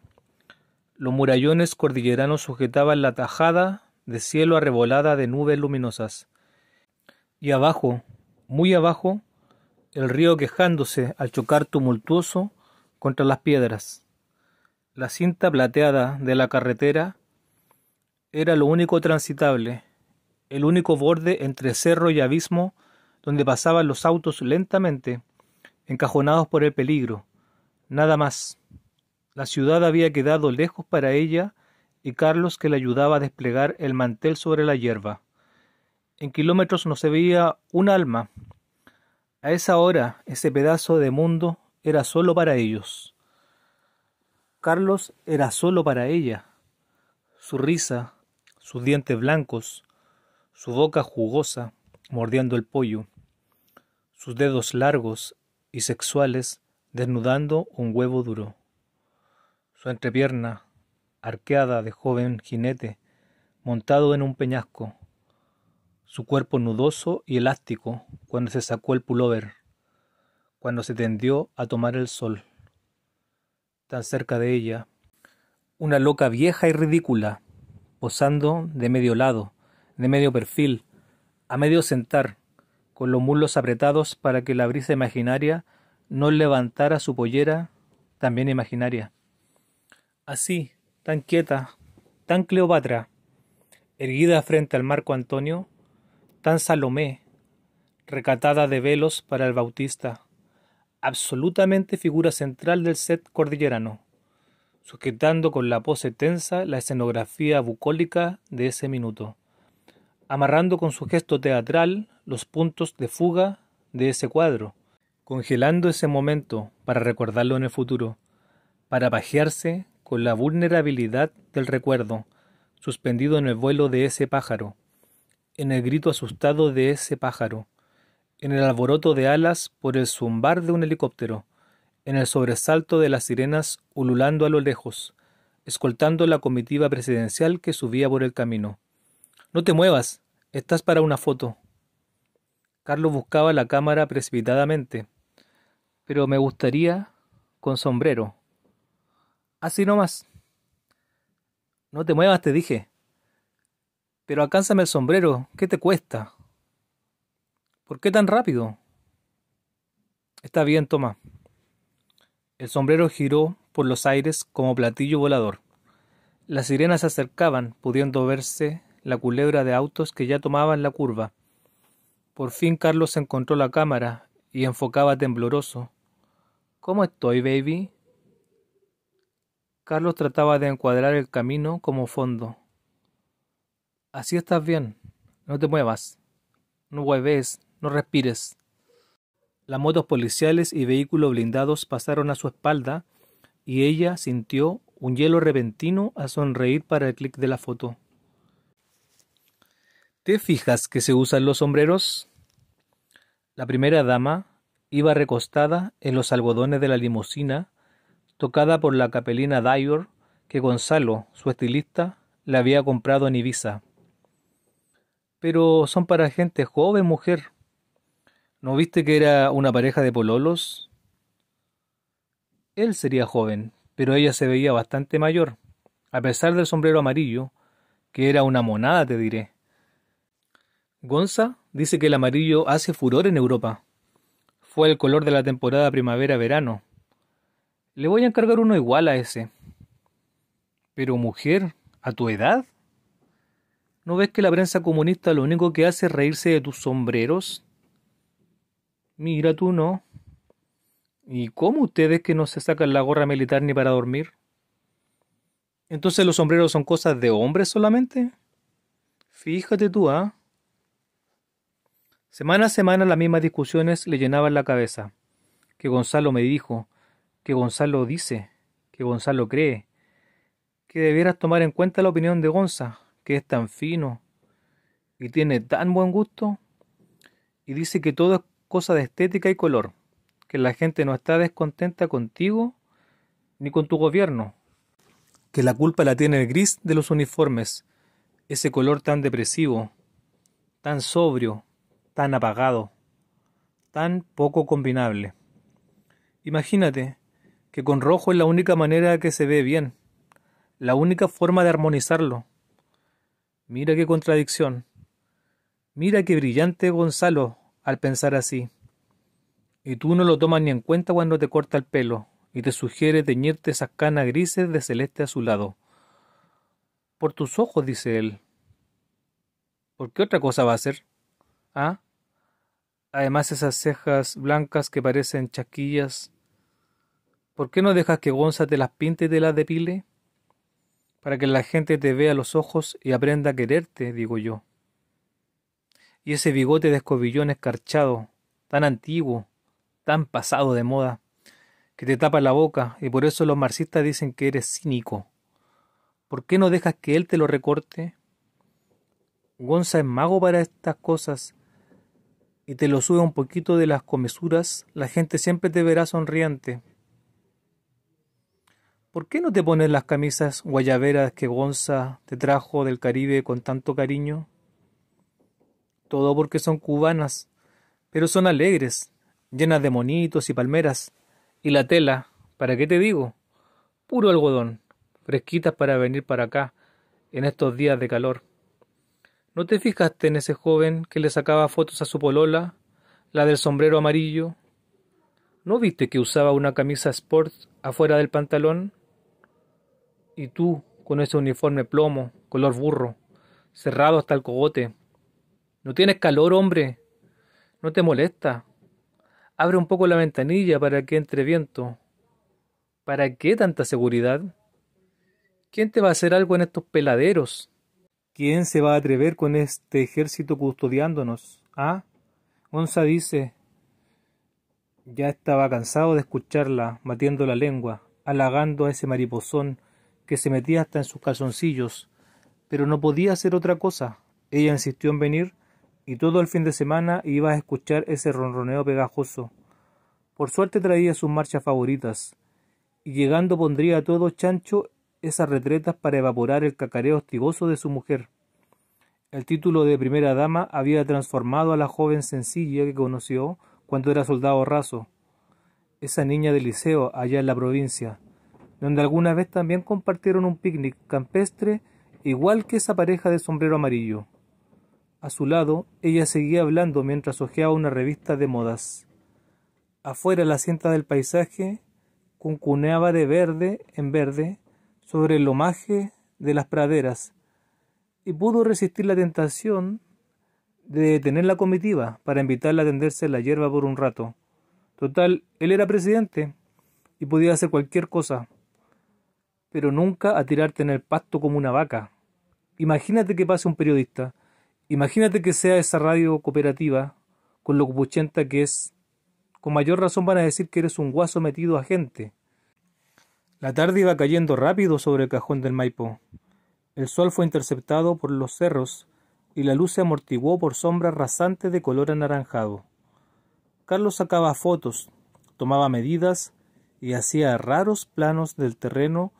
Speaker 1: los murallones cordilleranos sujetaban la tajada de cielo arrebolada de nubes luminosas. Y abajo, muy abajo, el río quejándose al chocar tumultuoso contra las piedras. La cinta plateada de la carretera era lo único transitable, el único borde entre cerro y abismo donde pasaban los autos lentamente, encajonados por el peligro, nada más. La ciudad había quedado lejos para ella y Carlos que le ayudaba a desplegar el mantel sobre la hierba. En kilómetros no se veía un alma. A esa hora ese pedazo de mundo era solo para ellos. Carlos era solo para ella. Su risa, sus dientes blancos, su boca jugosa, mordiendo el pollo, sus dedos largos y sexuales, desnudando un huevo duro. Su entrepierna, arqueada de joven jinete, montado en un peñasco, su cuerpo nudoso y elástico cuando se sacó el pullover, cuando se tendió a tomar el sol. Tan cerca de ella, una loca vieja y ridícula, posando de medio lado, de medio perfil, a medio sentar, con los muslos apretados para que la brisa imaginaria no levantara su pollera, también imaginaria así, tan quieta, tan Cleopatra, erguida frente al Marco Antonio, tan Salomé, recatada de velos para el Bautista, absolutamente figura central del set cordillerano, sujetando con la pose tensa la escenografía bucólica de ese minuto, amarrando con su gesto teatral los puntos de fuga de ese cuadro, congelando ese momento para recordarlo en el futuro, para pajearse con la vulnerabilidad del recuerdo, suspendido en el vuelo de ese pájaro, en el grito asustado de ese pájaro, en el alboroto de alas por el zumbar de un helicóptero, en el sobresalto de las sirenas ululando a lo lejos, escoltando la comitiva presidencial que subía por el camino. No te muevas, estás para una foto. Carlos buscaba la cámara precipitadamente. Pero me gustaría con sombrero, Así nomás. No te muevas, te dije. Pero alcánzame el sombrero, ¿qué te cuesta? ¿Por qué tan rápido? Está bien, toma. El sombrero giró por los aires como platillo volador. Las sirenas se acercaban, pudiendo verse la culebra de autos que ya tomaban la curva. Por fin Carlos encontró la cámara y enfocaba tembloroso. ¿Cómo estoy, baby? Carlos trataba de encuadrar el camino como fondo. Así estás bien. No te muevas. No hueves. No respires. Las motos policiales y vehículos blindados pasaron a su espalda y ella sintió un hielo repentino a sonreír para el clic de la foto. ¿Te fijas que se usan los sombreros? La primera dama iba recostada en los algodones de la limusina tocada por la capelina Dior que Gonzalo, su estilista, la había comprado en Ibiza. Pero son para gente joven, mujer. ¿No viste que era una pareja de pololos? Él sería joven, pero ella se veía bastante mayor, a pesar del sombrero amarillo, que era una monada, te diré. Gonza dice que el amarillo hace furor en Europa. Fue el color de la temporada primavera-verano, le voy a encargar uno igual a ese. Pero mujer, ¿a tu edad? ¿No ves que la prensa comunista lo único que hace es reírse de tus sombreros? Mira tú no. ¿Y cómo ustedes que no se sacan la gorra militar ni para dormir? ¿Entonces los sombreros son cosas de hombres solamente? Fíjate tú, ¿ah? Semana a semana las mismas discusiones le llenaban la cabeza, que Gonzalo me dijo que Gonzalo dice, que Gonzalo cree, que debieras tomar en cuenta la opinión de Gonza, que es tan fino y tiene tan buen gusto, y dice que todo es cosa de estética y color, que la gente no está descontenta contigo ni con tu gobierno, que la culpa la tiene el gris de los uniformes, ese color tan depresivo, tan sobrio, tan apagado, tan poco combinable. Imagínate, que con rojo es la única manera que se ve bien, la única forma de armonizarlo. Mira qué contradicción. Mira qué brillante Gonzalo al pensar así. Y tú no lo tomas ni en cuenta cuando te corta el pelo y te sugiere teñirte esas canas grises de celeste azulado. Por tus ojos, dice él. ¿Por qué otra cosa va a ser? ¿Ah? Además esas cejas blancas que parecen chaquillas ¿Por qué no dejas que Gonza te las pinte y te las depile? Para que la gente te vea los ojos y aprenda a quererte, digo yo. Y ese bigote de escobillón escarchado, tan antiguo, tan pasado de moda, que te tapa la boca y por eso los marxistas dicen que eres cínico. ¿Por qué no dejas que él te lo recorte? Gonza es mago para estas cosas y te lo sube un poquito de las comisuras. la gente siempre te verá sonriente, ¿por qué no te pones las camisas guayaberas que Gonza te trajo del Caribe con tanto cariño? Todo porque son cubanas, pero son alegres, llenas de monitos y palmeras. Y la tela, ¿para qué te digo? Puro algodón, fresquitas para venir para acá, en estos días de calor. ¿No te fijaste en ese joven que le sacaba fotos a su polola, la del sombrero amarillo? ¿No viste que usaba una camisa sport afuera del pantalón? Y tú, con ese uniforme plomo, color burro, cerrado hasta el cogote. ¿No tienes calor, hombre? ¿No te molesta? Abre un poco la ventanilla para que entre viento. ¿Para qué tanta seguridad? ¿Quién te va a hacer algo en estos peladeros? ¿Quién se va a atrever con este ejército custodiándonos? ¿Ah? Onza dice. Ya estaba cansado de escucharla, batiendo la lengua, halagando a ese mariposón que se metía hasta en sus calzoncillos, pero no podía hacer otra cosa. Ella insistió en venir, y todo el fin de semana iba a escuchar ese ronroneo pegajoso. Por suerte traía sus marchas favoritas, y llegando pondría a todo chancho esas retretas para evaporar el cacareo hostigoso de su mujer. El título de primera dama había transformado a la joven sencilla que conoció cuando era soldado raso, esa niña del liceo allá en la provincia, donde alguna vez también compartieron un picnic campestre igual que esa pareja de sombrero amarillo. A su lado, ella seguía hablando mientras hojeaba una revista de modas. Afuera la cinta del paisaje cuncuneaba de verde en verde sobre el lomaje de las praderas y pudo resistir la tentación de detener la comitiva para invitarla a tenderse en la hierba por un rato. Total, él era presidente y podía hacer cualquier cosa pero nunca a tirarte en el pasto como una vaca. Imagínate que pase un periodista, imagínate que sea esa radio cooperativa, con lo cupuchenta que es, con mayor razón van a decir que eres un guaso metido a gente. La tarde iba cayendo rápido sobre el cajón del Maipo. El sol fue interceptado por los cerros y la luz se amortiguó por sombras rasantes de color anaranjado. Carlos sacaba fotos, tomaba medidas y hacía raros planos del terreno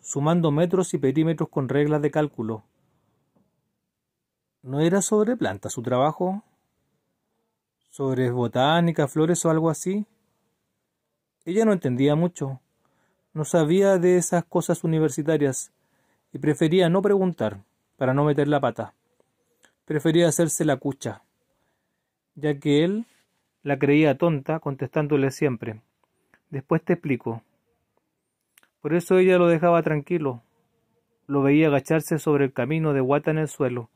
Speaker 1: sumando metros y perímetros con reglas de cálculo. ¿No era sobre plantas su trabajo? ¿Sobre botánica, flores o algo así? Ella no entendía mucho, no sabía de esas cosas universitarias y prefería no preguntar para no meter la pata. Prefería hacerse la cucha, ya que él la creía tonta contestándole siempre. Después te explico. Por eso ella lo dejaba tranquilo. Lo veía agacharse sobre el camino de guata en el suelo.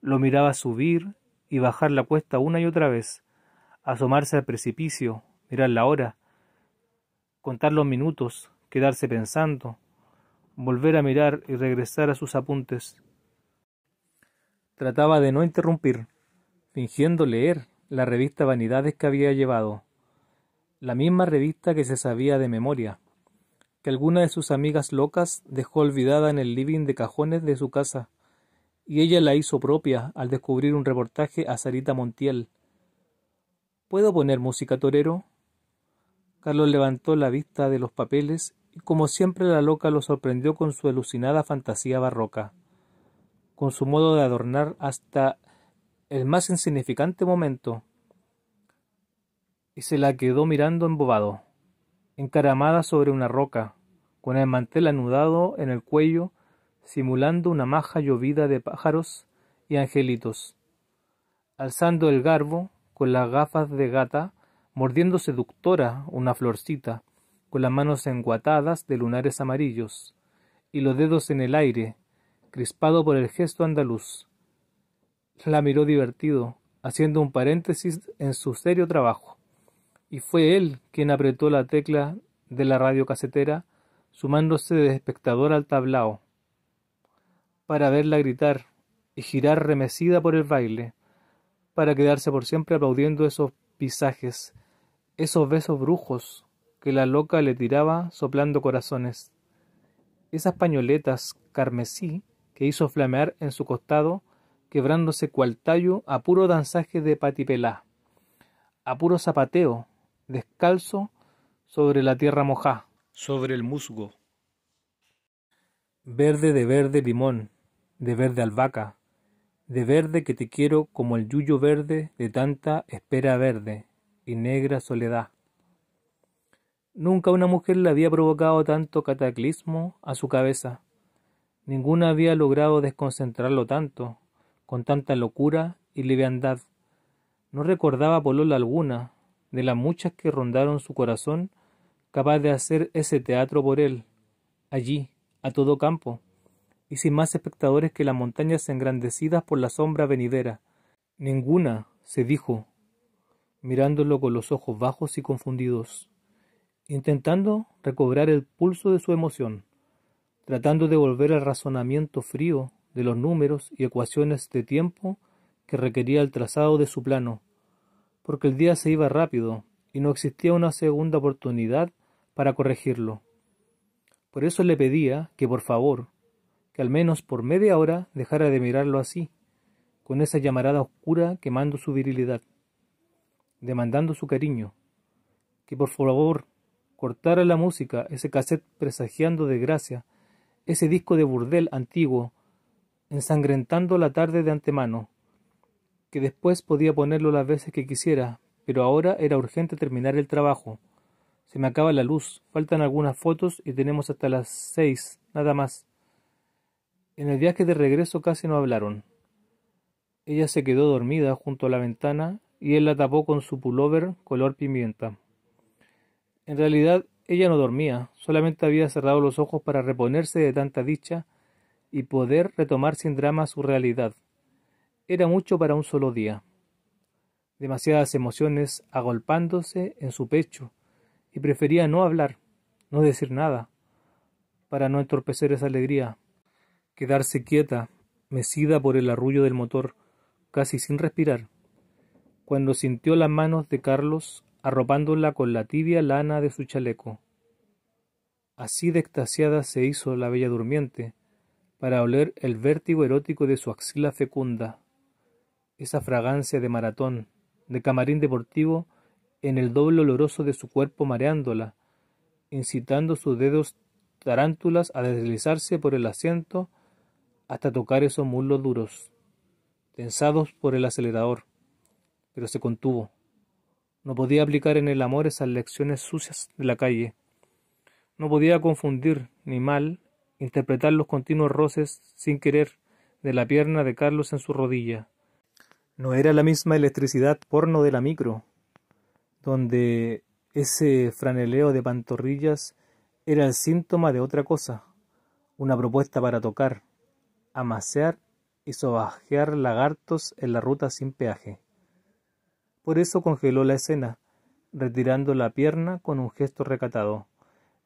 Speaker 1: Lo miraba subir y bajar la cuesta una y otra vez, asomarse al precipicio, mirar la hora, contar los minutos, quedarse pensando, volver a mirar y regresar a sus apuntes. Trataba de no interrumpir, fingiendo leer la revista Vanidades que había llevado, la misma revista que se sabía de memoria que alguna de sus amigas locas dejó olvidada en el living de cajones de su casa, y ella la hizo propia al descubrir un reportaje a Sarita Montiel. ¿Puedo poner música torero? Carlos levantó la vista de los papeles y como siempre la loca lo sorprendió con su alucinada fantasía barroca, con su modo de adornar hasta el más insignificante momento, y se la quedó mirando embobado encaramada sobre una roca, con el mantel anudado en el cuello, simulando una maja llovida de pájaros y angelitos, alzando el garbo, con las gafas de gata, mordiendo seductora una florcita, con las manos enguatadas de lunares amarillos, y los dedos en el aire, crispado por el gesto andaluz. La miró divertido, haciendo un paréntesis en su serio trabajo y fue él quien apretó la tecla de la radio casetera sumándose de espectador al tablao, para verla gritar y girar remecida por el baile, para quedarse por siempre aplaudiendo esos pisajes, esos besos brujos que la loca le tiraba soplando corazones, esas pañoletas carmesí que hizo flamear en su costado, quebrándose cual tallo a puro danzaje de patipelá, a puro zapateo descalzo sobre la tierra mojá Sobre el musgo. Verde de verde limón, de verde albahaca, de verde que te quiero como el yuyo verde de tanta espera verde y negra soledad. Nunca una mujer le había provocado tanto cataclismo a su cabeza. Ninguna había logrado desconcentrarlo tanto, con tanta locura y leviandad. No recordaba polola alguna, de las muchas que rondaron su corazón, capaz de hacer ese teatro por él, allí, a todo campo, y sin más espectadores que las montañas engrandecidas por la sombra venidera. Ninguna, se dijo, mirándolo con los ojos bajos y confundidos, intentando recobrar el pulso de su emoción, tratando de volver al razonamiento frío de los números y ecuaciones de tiempo que requería el trazado de su plano, porque el día se iba rápido y no existía una segunda oportunidad para corregirlo. Por eso le pedía que por favor, que al menos por media hora dejara de mirarlo así, con esa llamarada oscura quemando su virilidad, demandando su cariño, que por favor cortara la música, ese cassette presagiando desgracia, ese disco de burdel antiguo, ensangrentando la tarde de antemano, que después podía ponerlo las veces que quisiera, pero ahora era urgente terminar el trabajo. Se me acaba la luz, faltan algunas fotos y tenemos hasta las seis, nada más. En el viaje de regreso casi no hablaron. Ella se quedó dormida junto a la ventana y él la tapó con su pullover color pimienta. En realidad ella no dormía, solamente había cerrado los ojos para reponerse de tanta dicha y poder retomar sin drama su realidad. Era mucho para un solo día. Demasiadas emociones agolpándose en su pecho, y prefería no hablar, no decir nada, para no entorpecer esa alegría, quedarse quieta, mecida por el arrullo del motor, casi sin respirar, cuando sintió las manos de Carlos arropándola con la tibia lana de su chaleco. Así de extasiada se hizo la bella durmiente, para oler el vértigo erótico de su axila fecunda esa fragancia de maratón, de camarín deportivo, en el doble oloroso de su cuerpo mareándola, incitando sus dedos tarántulas a deslizarse por el asiento hasta tocar esos muslos duros, tensados por el acelerador. Pero se contuvo. No podía aplicar en el amor esas lecciones sucias de la calle. No podía confundir ni mal interpretar los continuos roces sin querer de la pierna de Carlos en su rodilla no era la misma electricidad porno de la micro, donde ese franeleo de pantorrillas era el síntoma de otra cosa, una propuesta para tocar, amasear y sobajear lagartos en la ruta sin peaje. Por eso congeló la escena, retirando la pierna con un gesto recatado,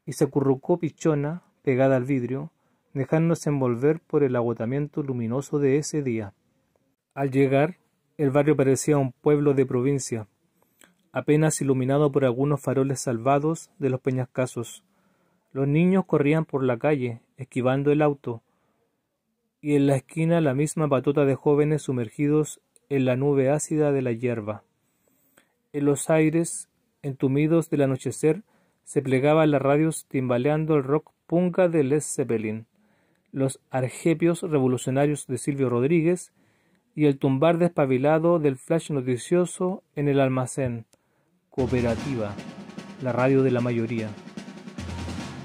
Speaker 1: y se acurrucó pichona, pegada al vidrio, dejándose envolver por el agotamiento luminoso de ese día. Al llegar, el barrio parecía un pueblo de provincia, apenas iluminado por algunos faroles salvados de los peñascasos. Los niños corrían por la calle, esquivando el auto, y en la esquina la misma patota de jóvenes sumergidos en la nube ácida de la hierba. En los aires, entumidos del anochecer, se plegaban las radios timbaleando el rock punga de Les Zeppelin, los argepios revolucionarios de Silvio Rodríguez y el tumbar despabilado del flash noticioso en el almacén. Cooperativa, la radio de la mayoría.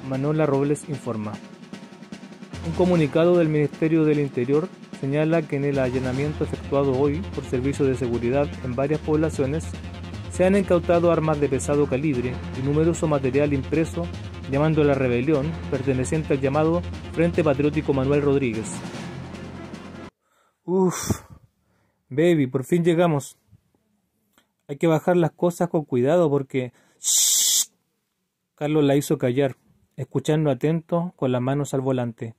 Speaker 1: Manola Robles informa. Un comunicado del Ministerio del Interior señala que en el allanamiento efectuado hoy por servicios de seguridad en varias poblaciones se han incautado armas de pesado calibre y numeroso material impreso llamando a la rebelión perteneciente al llamado Frente Patriótico Manuel Rodríguez. Uf, Baby, por fin llegamos. Hay que bajar las cosas con cuidado porque... Carlos la hizo callar, escuchando atento con las manos al volante.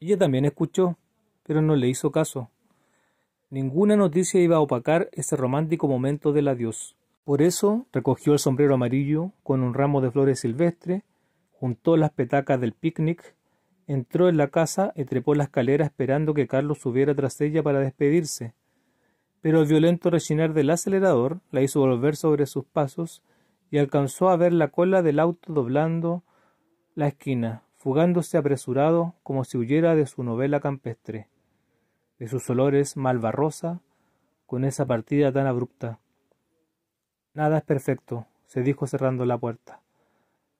Speaker 1: Ella también escuchó, pero no le hizo caso. Ninguna noticia iba a opacar ese romántico momento del adiós. Por eso recogió el sombrero amarillo con un ramo de flores silvestres, juntó las petacas del picnic Entró en la casa y trepó la escalera esperando que Carlos subiera tras ella para despedirse. Pero el violento rechinar del acelerador la hizo volver sobre sus pasos y alcanzó a ver la cola del auto doblando la esquina, fugándose apresurado como si huyera de su novela campestre, de sus olores malvarrosa, con esa partida tan abrupta. Nada es perfecto, se dijo cerrando la puerta,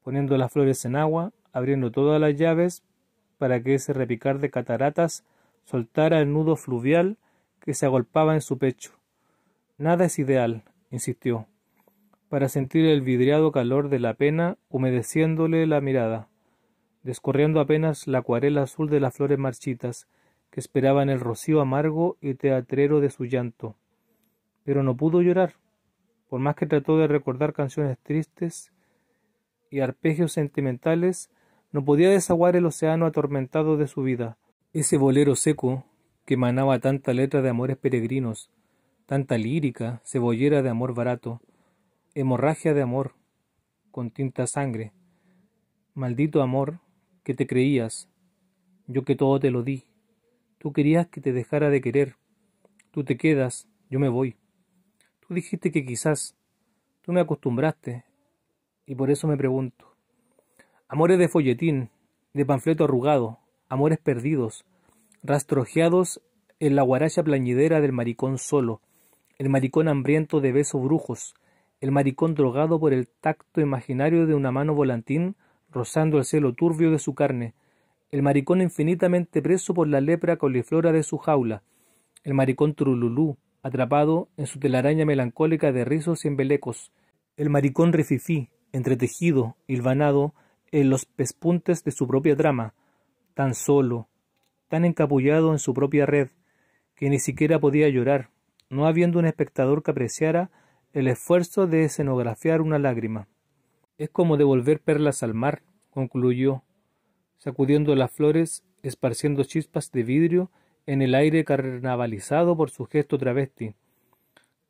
Speaker 1: poniendo las flores en agua, abriendo todas las llaves para que ese repicar de cataratas soltara el nudo fluvial que se agolpaba en su pecho. Nada es ideal, insistió, para sentir el vidriado calor de la pena humedeciéndole la mirada, descorriendo apenas la acuarela azul de las flores marchitas que esperaban el rocío amargo y teatrero de su llanto. Pero no pudo llorar, por más que trató de recordar canciones tristes y arpegios sentimentales no podía desaguar el océano atormentado de su vida. Ese bolero seco, que manaba tanta letra de amores peregrinos, tanta lírica, cebollera de amor barato, hemorragia de amor, con tinta sangre. Maldito amor, que te creías, yo que todo te lo di. Tú querías que te dejara de querer. Tú te quedas, yo me voy. Tú dijiste que quizás, tú me acostumbraste, y por eso me pregunto, amores de folletín, de panfleto arrugado, amores perdidos, rastrojeados en la guaracha plañidera del maricón solo, el maricón hambriento de besos brujos, el maricón drogado por el tacto imaginario de una mano volantín rozando el cielo turbio de su carne, el maricón infinitamente preso por la lepra coliflora de su jaula, el maricón trululú, atrapado en su telaraña melancólica de rizos y embelecos, el maricón refifí, entretejido, hilvanado, en los pespuntes de su propia trama, tan solo, tan encapullado en su propia red, que ni siquiera podía llorar, no habiendo un espectador que apreciara el esfuerzo de escenografiar una lágrima. Es como devolver perlas al mar, concluyó, sacudiendo las flores, esparciendo chispas de vidrio en el aire carnavalizado por su gesto travesti.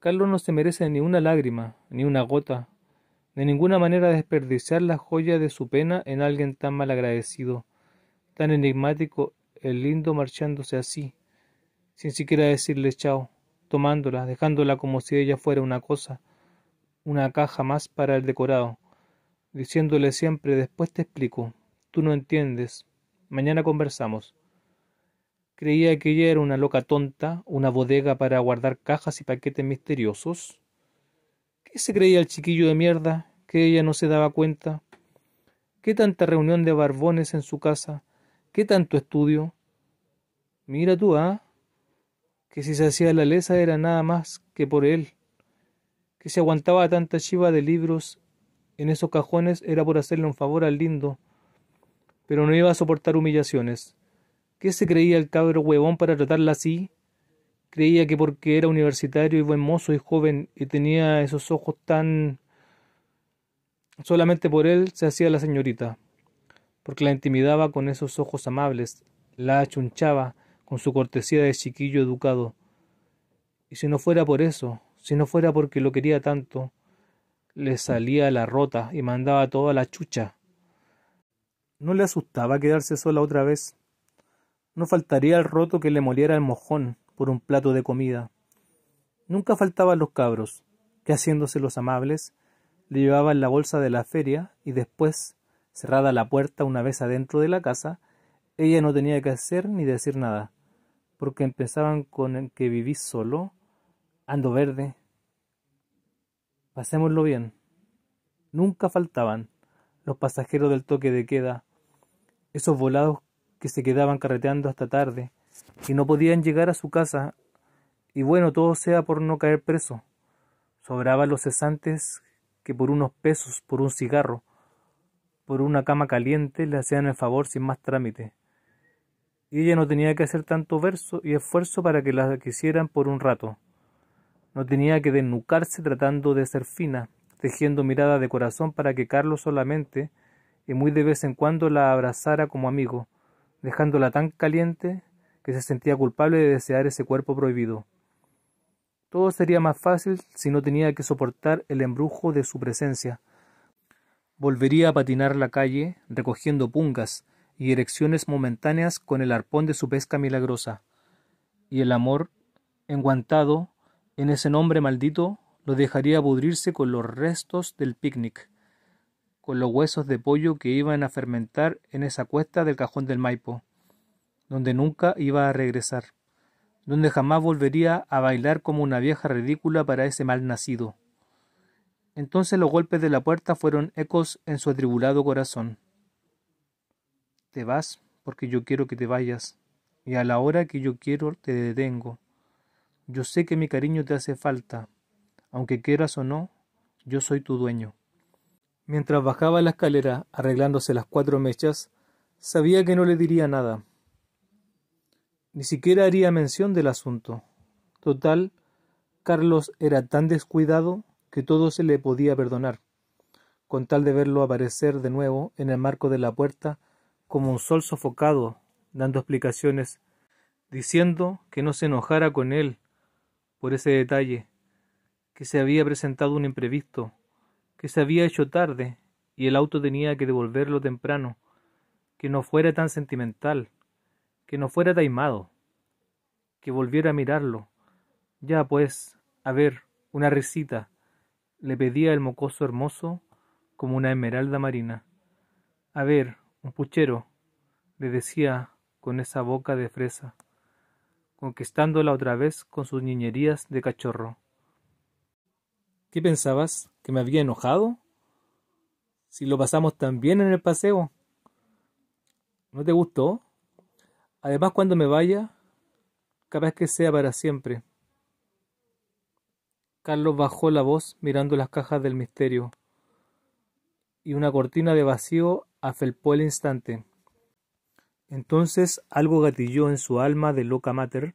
Speaker 1: Carlos no se merece ni una lágrima, ni una gota, de ninguna manera desperdiciar la joya de su pena en alguien tan mal agradecido, tan enigmático, el lindo marchándose así, sin siquiera decirle chao, tomándola, dejándola como si ella fuera una cosa, una caja más para el decorado, diciéndole siempre después te explico, tú no entiendes, mañana conversamos. Creía que ella era una loca tonta, una bodega para guardar cajas y paquetes misteriosos. ¿Qué se creía el chiquillo de mierda que ella no se daba cuenta? ¿Qué tanta reunión de barbones en su casa? ¿Qué tanto estudio? Mira tú, ¿ah? Que si se hacía la lesa era nada más que por él. Que se aguantaba tanta chiva de libros en esos cajones era por hacerle un favor al lindo. Pero no iba a soportar humillaciones. ¿Qué se creía el cabro huevón para tratarla así? creía que porque era universitario y buen mozo y joven y tenía esos ojos tan... solamente por él se hacía la señorita, porque la intimidaba con esos ojos amables, la achunchaba con su cortesía de chiquillo educado. Y si no fuera por eso, si no fuera porque lo quería tanto, le salía la rota y mandaba toda la chucha. ¿No le asustaba quedarse sola otra vez? No faltaría el roto que le moliera el mojón, por un plato de comida. Nunca faltaban los cabros, que haciéndose los amables, le llevaban la bolsa de la feria y después, cerrada la puerta una vez adentro de la casa, ella no tenía que hacer ni decir nada, porque empezaban con el que vivís solo, ando verde. Pasémoslo bien. Nunca faltaban los pasajeros del toque de queda, esos volados que se quedaban carreteando hasta tarde, y no podían llegar a su casa, y bueno, todo sea por no caer preso. sobraba los cesantes que por unos pesos, por un cigarro, por una cama caliente, le hacían el favor sin más trámite. Y ella no tenía que hacer tanto verso y esfuerzo para que la quisieran por un rato. No tenía que desnucarse tratando de ser fina, tejiendo mirada de corazón para que Carlos solamente y muy de vez en cuando la abrazara como amigo, dejándola tan caliente que se sentía culpable de desear ese cuerpo prohibido. Todo sería más fácil si no tenía que soportar el embrujo de su presencia. Volvería a patinar la calle, recogiendo pungas y erecciones momentáneas con el arpón de su pesca milagrosa. Y el amor, enguantado en ese nombre maldito, lo dejaría pudrirse con los restos del picnic, con los huesos de pollo que iban a fermentar en esa cuesta del cajón del Maipo donde nunca iba a regresar, donde jamás volvería a bailar como una vieja ridícula para ese mal nacido. Entonces los golpes de la puerta fueron ecos en su atribulado corazón. Te vas porque yo quiero que te vayas, y a la hora que yo quiero te detengo. Yo sé que mi cariño te hace falta, aunque quieras o no, yo soy tu dueño. Mientras bajaba la escalera arreglándose las cuatro mechas, sabía que no le diría nada ni siquiera haría mención del asunto. Total, Carlos era tan descuidado que todo se le podía perdonar, con tal de verlo aparecer de nuevo en el marco de la puerta como un sol sofocado, dando explicaciones, diciendo que no se enojara con él por ese detalle, que se había presentado un imprevisto, que se había hecho tarde y el auto tenía que devolverlo temprano, que no fuera tan sentimental, que no fuera taimado, que volviera a mirarlo. Ya pues, a ver, una risita, le pedía el mocoso hermoso como una esmeralda marina. A ver, un puchero, le decía con esa boca de fresa, conquistándola otra vez con sus niñerías de cachorro. ¿Qué pensabas? ¿Que me había enojado? Si lo pasamos tan bien en el paseo. ¿No te gustó? Además, cuando me vaya, capaz que sea para siempre. Carlos bajó la voz mirando las cajas del misterio, y una cortina de vacío afelpó el instante. Entonces algo gatilló en su alma de loca mater,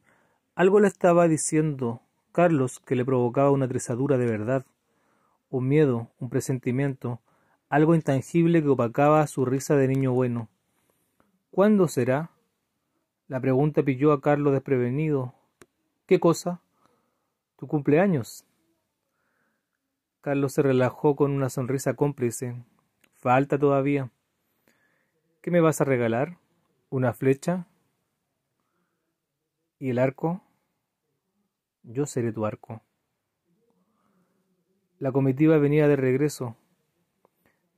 Speaker 1: algo le estaba diciendo Carlos que le provocaba una trizadura de verdad, un miedo, un presentimiento, algo intangible que opacaba su risa de niño bueno. ¿Cuándo será? La pregunta pilló a Carlos desprevenido. ¿Qué cosa? Tu cumpleaños. Carlos se relajó con una sonrisa cómplice. Falta todavía. ¿Qué me vas a regalar? ¿Una flecha? ¿Y el arco? Yo seré tu arco. La comitiva venía de regreso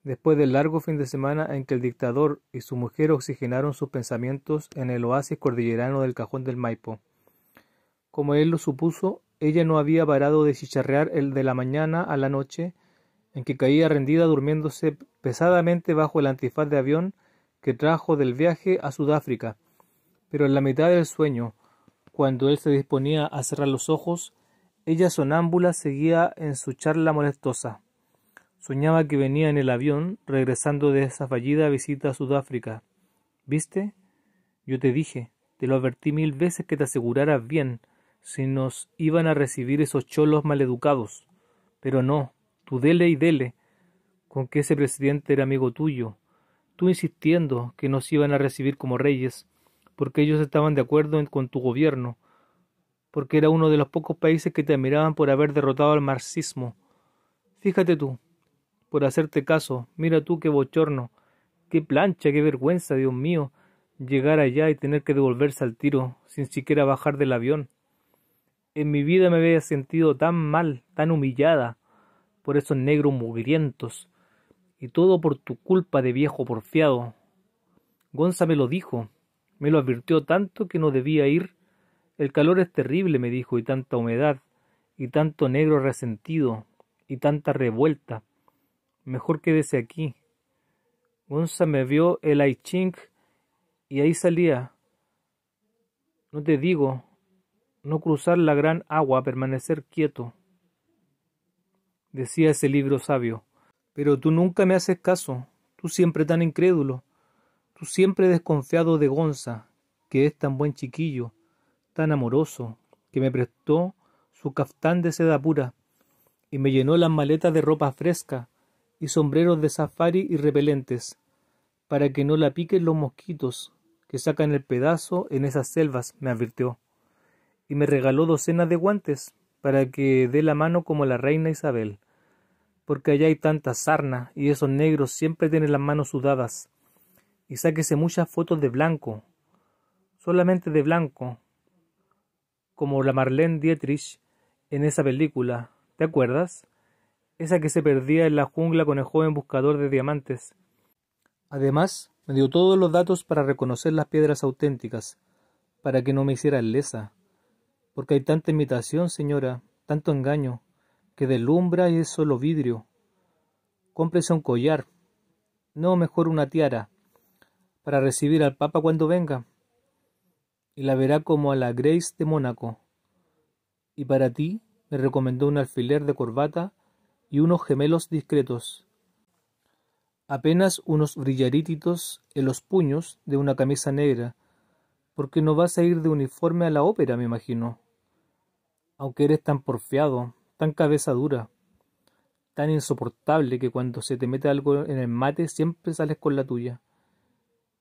Speaker 1: después del largo fin de semana en que el dictador y su mujer oxigenaron sus pensamientos en el oasis cordillerano del Cajón del Maipo. Como él lo supuso, ella no había parado de chicharrear el de la mañana a la noche, en que caía rendida durmiéndose pesadamente bajo el antifaz de avión que trajo del viaje a Sudáfrica. Pero en la mitad del sueño, cuando él se disponía a cerrar los ojos, ella sonámbula seguía en su charla molestosa. Soñaba que venía en el avión regresando de esa fallida visita a Sudáfrica. ¿Viste? Yo te dije, te lo advertí mil veces que te aseguraras bien si nos iban a recibir esos cholos maleducados. Pero no, tú dele y dele, con que ese presidente era amigo tuyo, tú insistiendo que nos iban a recibir como reyes, porque ellos estaban de acuerdo con tu gobierno, porque era uno de los pocos países que te admiraban por haber derrotado al marxismo. Fíjate tú, por hacerte caso. Mira tú qué bochorno. Qué plancha, qué vergüenza, Dios mío. Llegar allá y tener que devolverse al tiro, sin siquiera bajar del avión. En mi vida me había sentido tan mal, tan humillada, por esos negros mugrientos. Y todo por tu culpa de viejo porfiado. Gonza me lo dijo, me lo advirtió tanto que no debía ir. El calor es terrible, me dijo, y tanta humedad, y tanto negro resentido, y tanta revuelta. Mejor quédese aquí. Gonza me vio el Aichink y ahí salía. No te digo, no cruzar la gran agua, permanecer quieto. Decía ese libro sabio. Pero tú nunca me haces caso, tú siempre tan incrédulo, tú siempre desconfiado de Gonza, que es tan buen chiquillo, tan amoroso, que me prestó su caftán de seda pura y me llenó las maletas de ropa fresca y sombreros de safari y repelentes, para que no la piquen los mosquitos que sacan el pedazo en esas selvas, me advirtió, y me regaló docenas de guantes para que dé la mano como la reina Isabel, porque allá hay tanta sarna y esos negros siempre tienen las manos sudadas, y sáquese muchas fotos de blanco, solamente de blanco, como la Marlene Dietrich en esa película, ¿te acuerdas? esa que se perdía en la jungla con el joven buscador de diamantes. Además, me dio todos los datos para reconocer las piedras auténticas, para que no me hiciera lesa. Porque hay tanta imitación, señora, tanto engaño, que delumbra y es solo vidrio. Cómprese un collar, no mejor una tiara, para recibir al Papa cuando venga. Y la verá como a la Grace de Mónaco. Y para ti me recomendó un alfiler de corbata y unos gemelos discretos. Apenas unos brillarítitos en los puños de una camisa negra, porque no vas a ir de uniforme a la ópera, me imagino. Aunque eres tan porfiado, tan cabeza dura, tan insoportable que cuando se te mete algo en el mate siempre sales con la tuya.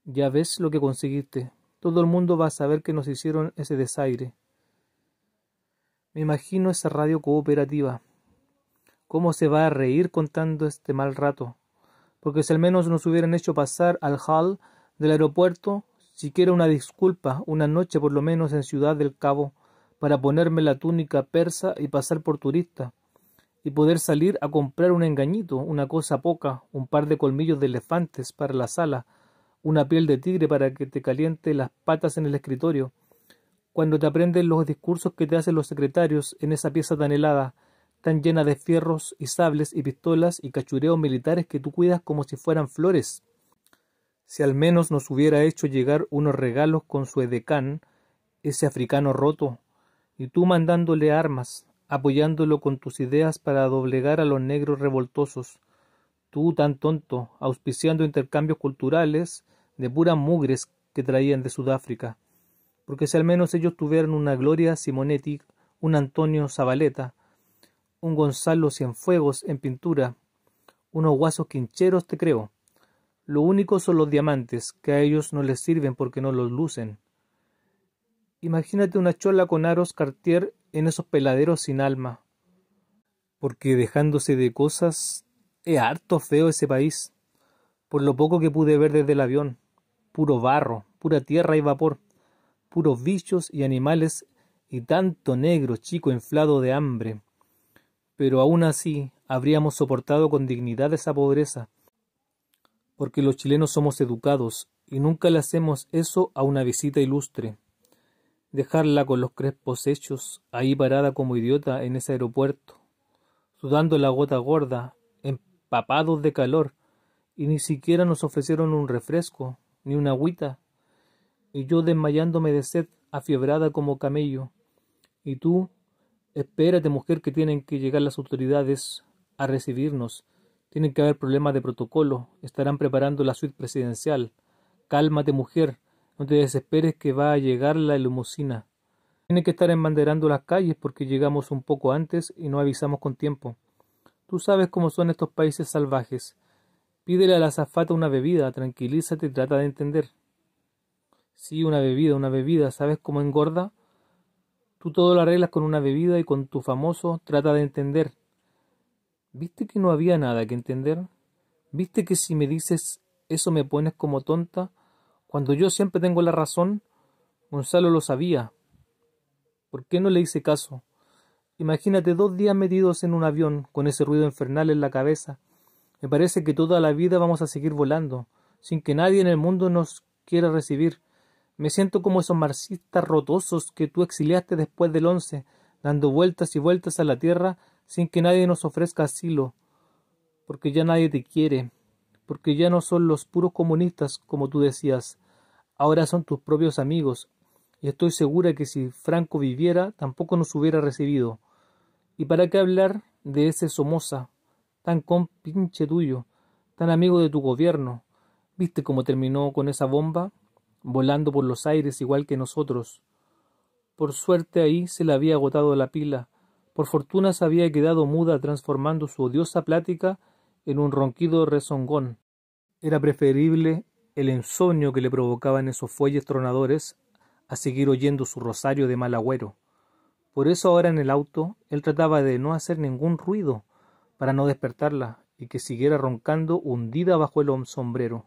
Speaker 1: Ya ves lo que conseguiste. Todo el mundo va a saber que nos hicieron ese desaire. Me imagino esa radio cooperativa, ¿Cómo se va a reír contando este mal rato? Porque si al menos nos hubieran hecho pasar al hall del aeropuerto, siquiera una disculpa, una noche por lo menos en Ciudad del Cabo, para ponerme la túnica persa y pasar por turista, y poder salir a comprar un engañito, una cosa poca, un par de colmillos de elefantes para la sala, una piel de tigre para que te caliente las patas en el escritorio, cuando te aprenden los discursos que te hacen los secretarios en esa pieza tan helada, tan llena de fierros y sables y pistolas y cachureos militares que tú cuidas como si fueran flores. Si al menos nos hubiera hecho llegar unos regalos con su edecán, ese africano roto, y tú mandándole armas, apoyándolo con tus ideas para doblegar a los negros revoltosos, tú tan tonto, auspiciando intercambios culturales de puras mugres que traían de Sudáfrica, porque si al menos ellos tuvieran una Gloria Simonetti, un Antonio Zabaleta, un Gonzalo Cienfuegos en pintura, unos guasos quincheros te creo. Lo único son los diamantes, que a ellos no les sirven porque no los lucen. Imagínate una chola con aros cartier en esos peladeros sin alma. Porque dejándose de cosas, es harto feo ese país. Por lo poco que pude ver desde el avión, puro barro, pura tierra y vapor, puros bichos y animales y tanto negro chico inflado de hambre pero aún así habríamos soportado con dignidad esa pobreza, porque los chilenos somos educados y nunca le hacemos eso a una visita ilustre. Dejarla con los crespos hechos, ahí parada como idiota en ese aeropuerto, sudando la gota gorda, empapados de calor, y ni siquiera nos ofrecieron un refresco, ni una agüita, y yo desmayándome de sed, afiebrada como camello, y tú Espérate, mujer, que tienen que llegar las autoridades a recibirnos. Tienen que haber problemas de protocolo. Estarán preparando la suite presidencial. Cálmate, mujer. No te desesperes que va a llegar la limusina. Tienen que estar embanderando las calles porque llegamos un poco antes y no avisamos con tiempo. Tú sabes cómo son estos países salvajes. Pídele a la azafata una bebida, tranquilízate y trata de entender. Sí, una bebida, una bebida. ¿Sabes cómo engorda? Tú todo lo arreglas con una bebida y con tu famoso trata de entender. ¿Viste que no había nada que entender? ¿Viste que si me dices eso me pones como tonta? Cuando yo siempre tengo la razón, Gonzalo lo sabía. ¿Por qué no le hice caso? Imagínate dos días metidos en un avión con ese ruido infernal en la cabeza. Me parece que toda la vida vamos a seguir volando, sin que nadie en el mundo nos quiera recibir, me siento como esos marxistas rotosos que tú exiliaste después del once, dando vueltas y vueltas a la tierra sin que nadie nos ofrezca asilo, porque ya nadie te quiere, porque ya no son los puros comunistas, como tú decías, ahora son tus propios amigos, y estoy segura que si Franco viviera tampoco nos hubiera recibido. ¿Y para qué hablar de ese Somoza, tan compinche tuyo, tan amigo de tu gobierno? ¿Viste cómo terminó con esa bomba? volando por los aires igual que nosotros. Por suerte ahí se le había agotado la pila, por fortuna se había quedado muda transformando su odiosa plática en un ronquido rezongón. Era preferible el ensonio que le provocaban esos fuelles tronadores a seguir oyendo su rosario de mal agüero. Por eso ahora en el auto él trataba de no hacer ningún ruido para no despertarla y que siguiera roncando hundida bajo el sombrero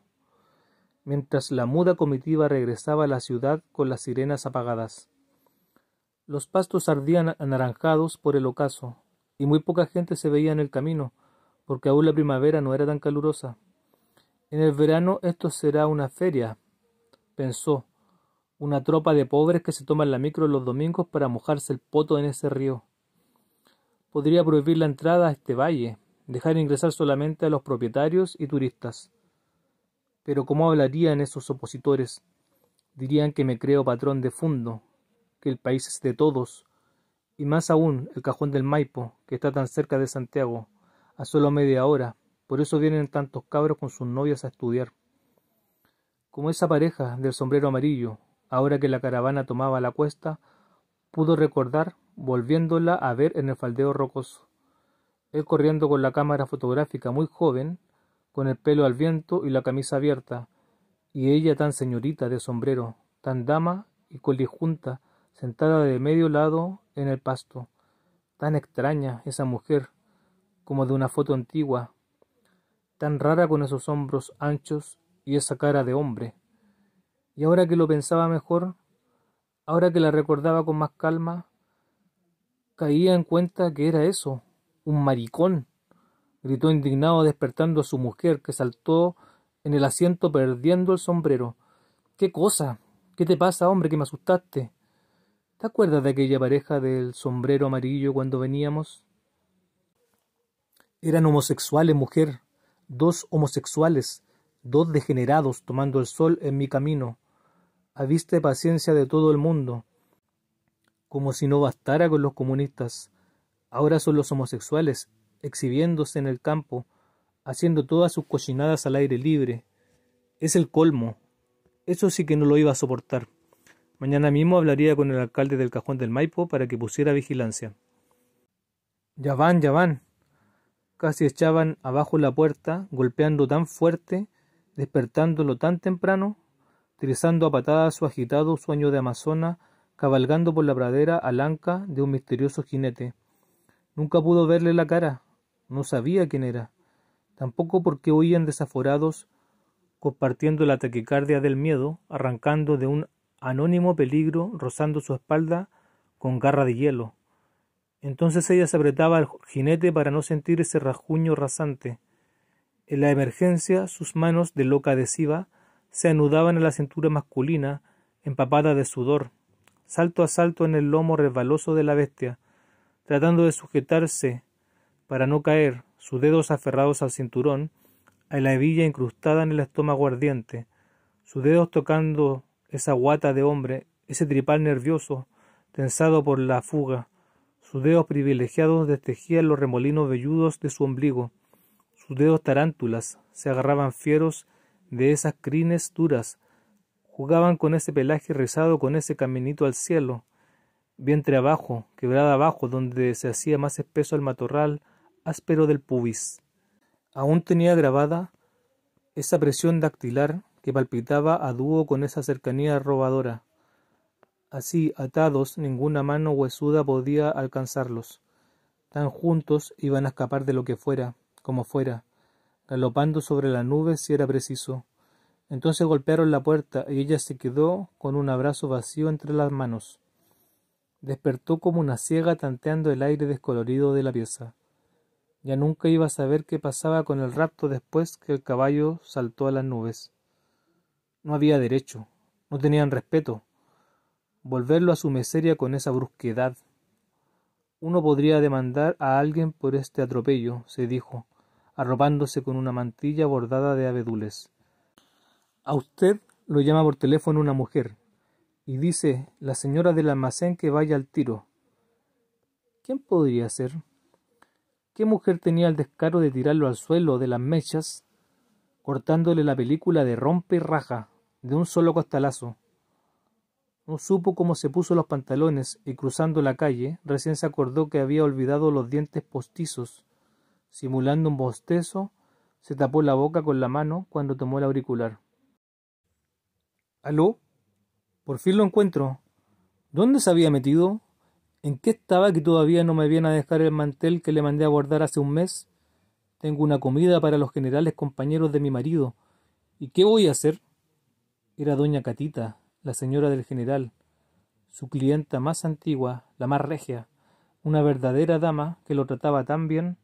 Speaker 1: mientras la muda comitiva regresaba a la ciudad con las sirenas apagadas. Los pastos ardían anaranjados por el ocaso, y muy poca gente se veía en el camino, porque aún la primavera no era tan calurosa. En el verano esto será una feria, pensó, una tropa de pobres que se toman la micro los domingos para mojarse el poto en ese río. Podría prohibir la entrada a este valle, dejar ingresar solamente a los propietarios y turistas. Pero ¿cómo hablarían esos opositores? Dirían que me creo patrón de fondo, que el país es de todos, y más aún el cajón del Maipo, que está tan cerca de Santiago, a solo media hora, por eso vienen tantos cabros con sus novias a estudiar. Como esa pareja del sombrero amarillo, ahora que la caravana tomaba la cuesta, pudo recordar volviéndola a ver en el faldeo rocoso. Él corriendo con la cámara fotográfica muy joven, con el pelo al viento y la camisa abierta, y ella tan señorita de sombrero, tan dama y colijunta, sentada de medio lado en el pasto, tan extraña esa mujer, como de una foto antigua, tan rara con esos hombros anchos y esa cara de hombre. Y ahora que lo pensaba mejor, ahora que la recordaba con más calma, caía en cuenta que era eso, un maricón gritó indignado despertando a su mujer, que saltó en el asiento perdiendo el sombrero. ¿Qué cosa? ¿Qué te pasa, hombre, que me asustaste? ¿Te acuerdas de aquella pareja del sombrero amarillo cuando veníamos? Eran homosexuales, mujer, dos homosexuales, dos degenerados tomando el sol en mi camino. Habiste paciencia de todo el mundo. Como si no bastara con los comunistas. Ahora son los homosexuales exhibiéndose en el campo, haciendo todas sus cochinadas al aire libre. Es el colmo. Eso sí que no lo iba a soportar. Mañana mismo hablaría con el alcalde del cajón del Maipo para que pusiera vigilancia. Ya van, ya van. Casi echaban abajo la puerta, golpeando tan fuerte, despertándolo tan temprano, trizando a patadas su agitado sueño de amazona, cabalgando por la pradera alanca de un misterioso jinete. Nunca pudo verle la cara, no sabía quién era, tampoco porque huían desaforados, compartiendo la taquicardia del miedo, arrancando de un anónimo peligro, rozando su espalda con garra de hielo. Entonces ella se apretaba al jinete para no sentir ese rajuño rasante. En la emergencia, sus manos de loca adhesiva se anudaban a la cintura masculina, empapada de sudor, salto a salto en el lomo resbaloso de la bestia, tratando de sujetarse para no caer, sus dedos aferrados al cinturón, a la hebilla incrustada en el estómago ardiente, sus dedos tocando esa guata de hombre, ese tripal nervioso, tensado por la fuga, sus dedos privilegiados destejían los remolinos velludos de su ombligo, sus dedos tarántulas se agarraban fieros de esas crines duras, jugaban con ese pelaje rezado, con ese caminito al cielo, vientre abajo, quebrada abajo, donde se hacía más espeso el matorral, áspero del pubis. Aún tenía grabada esa presión dactilar que palpitaba a dúo con esa cercanía robadora. Así, atados, ninguna mano huesuda podía alcanzarlos. Tan juntos iban a escapar de lo que fuera, como fuera, galopando sobre la nube si era preciso. Entonces golpearon la puerta y ella se quedó con un abrazo vacío entre las manos. Despertó como una ciega tanteando el aire descolorido de la pieza. Ya nunca iba a saber qué pasaba con el rapto después que el caballo saltó a las nubes. No había derecho, no tenían respeto. Volverlo a su meseria con esa brusquedad. Uno podría demandar a alguien por este atropello, se dijo, arropándose con una mantilla bordada de abedules. A usted lo llama por teléfono una mujer, y dice la señora del almacén que vaya al tiro. ¿Quién podría ser? ¿Qué mujer tenía el descaro de tirarlo al suelo de las mechas, cortándole la película de rompe y raja, de un solo costalazo? No supo cómo se puso los pantalones y cruzando la calle, recién se acordó que había olvidado los dientes postizos. Simulando un bostezo, se tapó la boca con la mano cuando tomó el auricular. ¿Aló? Por fin lo encuentro. ¿Dónde se había metido? ¿En qué estaba que todavía no me viene a dejar el mantel que le mandé a guardar hace un mes? Tengo una comida para los generales compañeros de mi marido. ¿Y qué voy a hacer? Era doña Catita, la señora del general, su clienta más antigua, la más regia, una verdadera dama que lo trataba tan bien.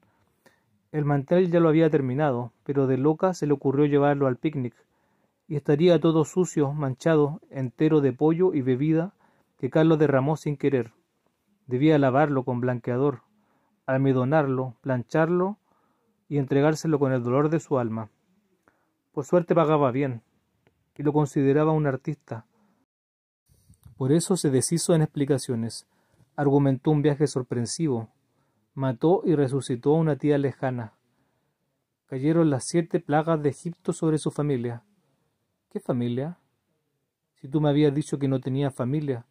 Speaker 1: El mantel ya lo había terminado, pero de loca se le ocurrió llevarlo al picnic, y estaría todo sucio, manchado, entero de pollo y bebida que Carlos derramó sin querer. Debía lavarlo con blanqueador, almidonarlo, plancharlo y entregárselo con el dolor de su alma. Por suerte pagaba bien, y lo consideraba un artista. Por eso se deshizo en explicaciones, argumentó un viaje sorpresivo, mató y resucitó a una tía lejana. Cayeron las siete plagas de Egipto sobre su familia. ¿Qué familia? Si tú me habías dicho que no tenía familia,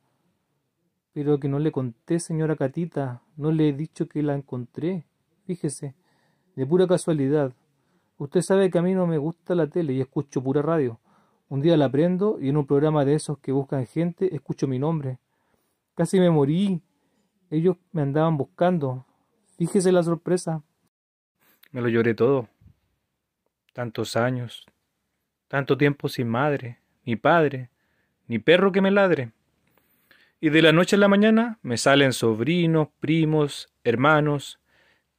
Speaker 1: pero que no le conté, señora Catita, no le he dicho que la encontré. Fíjese, de pura casualidad. Usted sabe que a mí no me gusta la tele y escucho pura radio. Un día la prendo y en un programa de esos que buscan gente escucho mi nombre. Casi me morí. Ellos me andaban buscando. Fíjese la sorpresa. Me lo lloré todo. Tantos años, tanto tiempo sin madre, ni padre, ni perro que me ladre. Y de la noche a la mañana me salen sobrinos, primos, hermanos,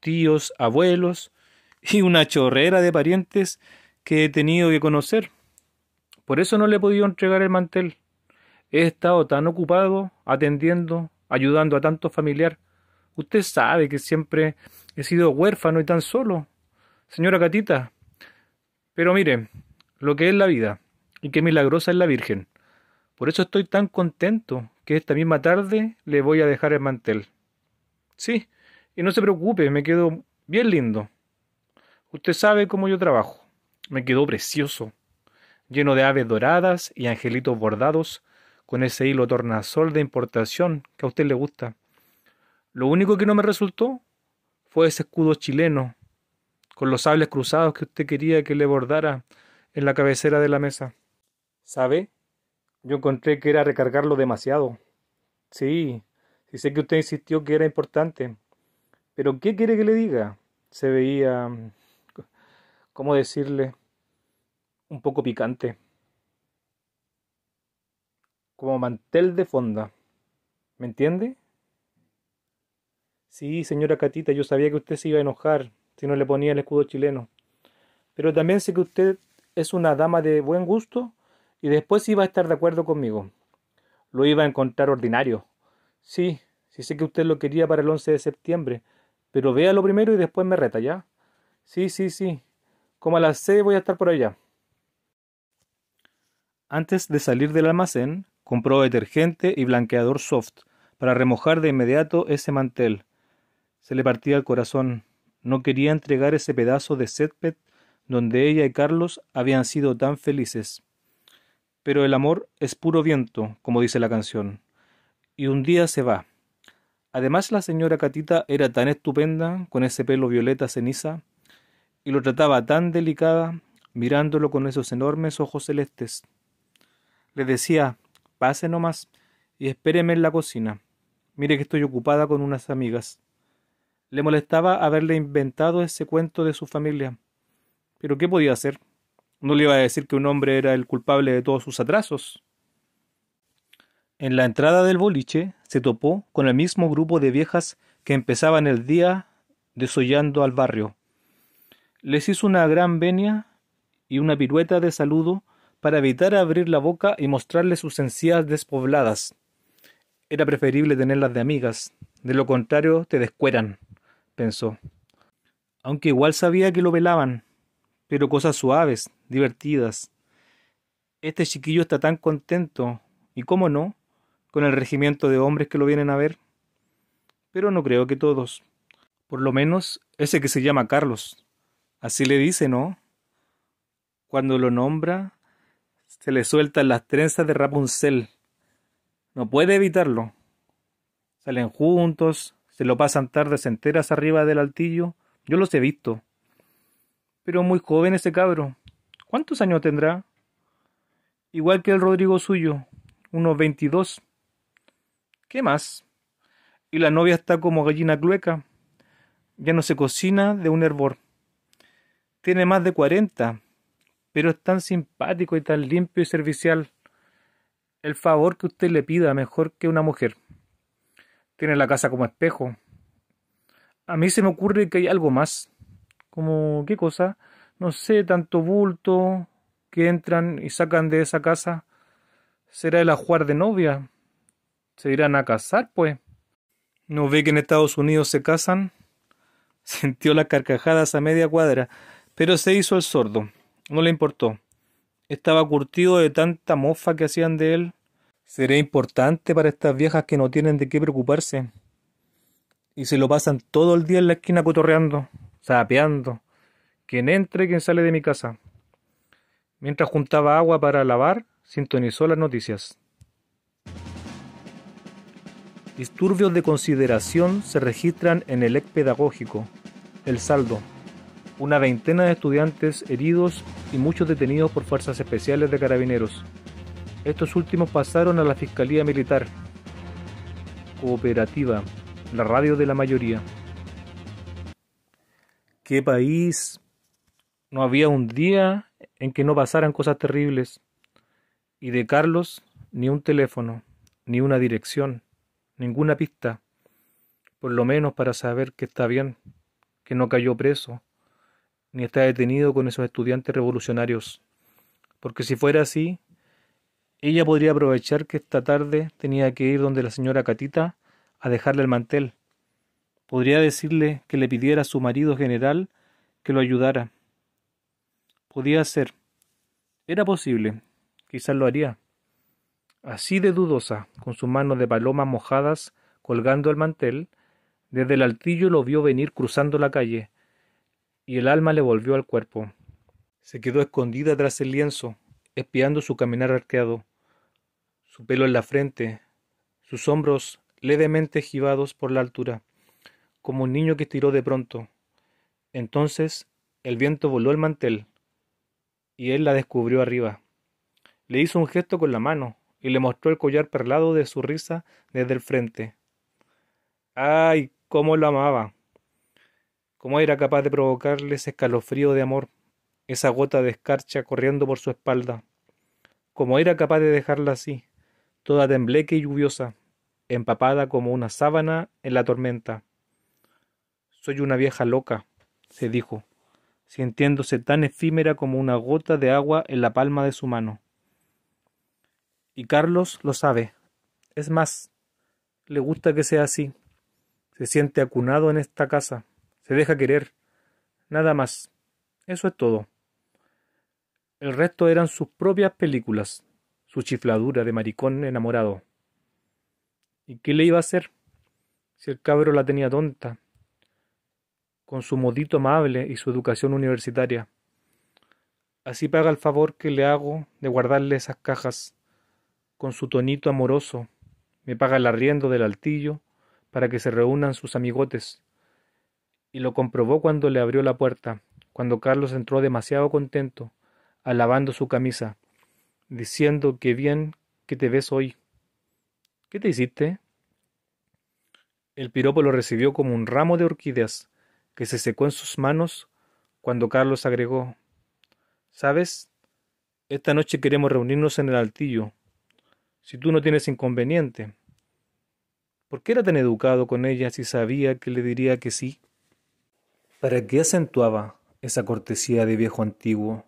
Speaker 1: tíos, abuelos y una chorrera de parientes que he tenido que conocer. Por eso no le he podido entregar el mantel. He estado tan ocupado atendiendo, ayudando a tanto familiar. Usted sabe que siempre he sido huérfano y tan solo, señora Catita. Pero mire, lo que es la vida y qué milagrosa es la Virgen. Por eso estoy tan contento que esta misma tarde le voy a dejar el mantel. Sí, y no se preocupe, me quedo bien lindo. Usted sabe cómo yo trabajo. Me quedó precioso, lleno de aves doradas y angelitos bordados con ese hilo tornasol de importación que a usted le gusta. Lo único que no me resultó fue ese escudo chileno con los sables cruzados que usted quería que le bordara en la cabecera de la mesa. ¿Sabe? Yo encontré que era recargarlo demasiado. Sí, sí sé que usted insistió que era importante. Pero ¿qué quiere que le diga? Se veía... Mm, ¿Cómo decirle? Un poco picante. Como mantel de fonda. ¿Me entiende? Sí, señora Catita, yo sabía que usted se iba a enojar si no le ponía el escudo chileno. Pero también sé que usted es una dama de buen gusto y después iba a estar de acuerdo conmigo. Lo iba a encontrar ordinario. Sí, sí sé que usted lo quería para el 11 de septiembre, pero véalo primero y después me reta, ¿ya? Sí, sí, sí. Como a las voy a estar por allá. Antes de salir del almacén, compró detergente y blanqueador soft para remojar de inmediato ese mantel. Se le partía el corazón. No quería entregar ese pedazo de césped donde ella y Carlos habían sido tan felices. Pero el amor es puro viento, como dice la canción, y un día se va. Además la señora Catita era tan estupenda, con ese pelo violeta ceniza, y lo trataba tan delicada, mirándolo con esos enormes ojos celestes. Le decía, pase nomás y espéreme en la cocina. Mire que estoy ocupada con unas amigas. Le molestaba haberle inventado ese cuento de su familia. Pero ¿qué podía hacer? No le iba a decir que un hombre era el culpable de todos sus atrasos. En la entrada del boliche se topó con el mismo grupo de viejas que empezaban el día desollando al barrio. Les hizo una gran venia y una pirueta de saludo para evitar abrir la boca y mostrarles sus encías despobladas. Era preferible tenerlas de amigas, de lo contrario te descueran, pensó. Aunque igual sabía que lo velaban, pero cosas suaves, divertidas. Este chiquillo está tan contento, y cómo no, con el regimiento de hombres que lo vienen a ver. Pero no creo que todos. Por lo menos ese que se llama Carlos. Así le dice, ¿no? Cuando lo nombra, se le sueltan las trenzas de Rapunzel. No puede evitarlo. Salen juntos, se lo pasan tardes enteras arriba del altillo. Yo los he visto. Pero muy joven ese cabro. ¿Cuántos años tendrá? Igual que el Rodrigo suyo, unos 22. ¿Qué más? Y la novia está como gallina clueca. Ya no se cocina de un hervor. Tiene más de 40. pero es tan simpático y tan limpio y servicial. El favor que usted le pida mejor que una mujer. Tiene la casa como espejo. A mí se me ocurre que hay algo más. ¿Como qué cosa? no sé, tanto bulto que entran y sacan de esa casa? ¿Será el ajuar de novia? ¿Se irán a casar, pues? ¿No ve que en Estados Unidos se casan? Sintió las carcajadas a media cuadra, pero se hizo el sordo. No le importó. Estaba curtido de tanta mofa que hacían de él. ¿Será importante para estas viejas que no tienen de qué preocuparse. Y se lo pasan todo el día en la esquina cotorreando, sapeando, quien entre, quien sale de mi casa. Mientras juntaba agua para lavar, sintonizó las noticias. Disturbios de consideración se registran en el ex pedagógico. El saldo. Una veintena de estudiantes heridos y muchos detenidos por fuerzas especiales de carabineros. Estos últimos pasaron a la Fiscalía Militar. Cooperativa. La radio de la mayoría. ¿Qué país? No había un día en que no pasaran cosas terribles. Y de Carlos, ni un teléfono, ni una dirección, ninguna pista, por lo menos para saber que está bien, que no cayó preso, ni está detenido con esos estudiantes revolucionarios. Porque si fuera así, ella podría aprovechar que esta tarde tenía que ir donde la señora Catita a dejarle el mantel. Podría decirle que le pidiera a su marido general que lo ayudara Podía ser. Era posible. Quizás lo haría. Así de dudosa, con sus manos de paloma mojadas colgando el mantel, desde el altillo lo vio venir cruzando la calle, y el alma le volvió al cuerpo. Se quedó escondida tras el lienzo, espiando su caminar arqueado, su pelo en la frente, sus hombros levemente gibados por la altura, como un niño que estiró de pronto. Entonces el viento voló el mantel, y él la descubrió arriba. Le hizo un gesto con la mano y le mostró el collar perlado de su risa desde el frente. ¡Ay! cómo lo amaba. Cómo era capaz de provocarle ese escalofrío de amor, esa gota de escarcha corriendo por su espalda. Cómo era capaz de dejarla así, toda tembleque y lluviosa, empapada como una sábana en la tormenta. Soy una vieja loca, se dijo sintiéndose tan efímera como una gota de agua en la palma de su mano. Y Carlos lo sabe. Es más, le gusta que sea así. Se siente acunado en esta casa. Se deja querer. Nada más. Eso es todo. El resto eran sus propias películas, su chifladura de maricón enamorado. ¿Y qué le iba a hacer? Si el cabro la tenía tonta, con su modito amable y su educación universitaria. Así paga el favor que le hago de guardarle esas cajas, con su tonito amoroso, me paga el arriendo del altillo para que se reúnan sus amigotes. Y lo comprobó cuando le abrió la puerta, cuando Carlos entró demasiado contento, alabando su camisa, diciendo que bien que te ves hoy. ¿Qué te hiciste? El piropo lo recibió como un ramo de orquídeas, que se secó en sus manos cuando Carlos agregó ¿Sabes? Esta noche queremos reunirnos en el altillo. Si tú no tienes inconveniente. ¿Por qué era tan educado con ella si sabía que le diría que sí? ¿Para qué acentuaba esa cortesía de viejo antiguo,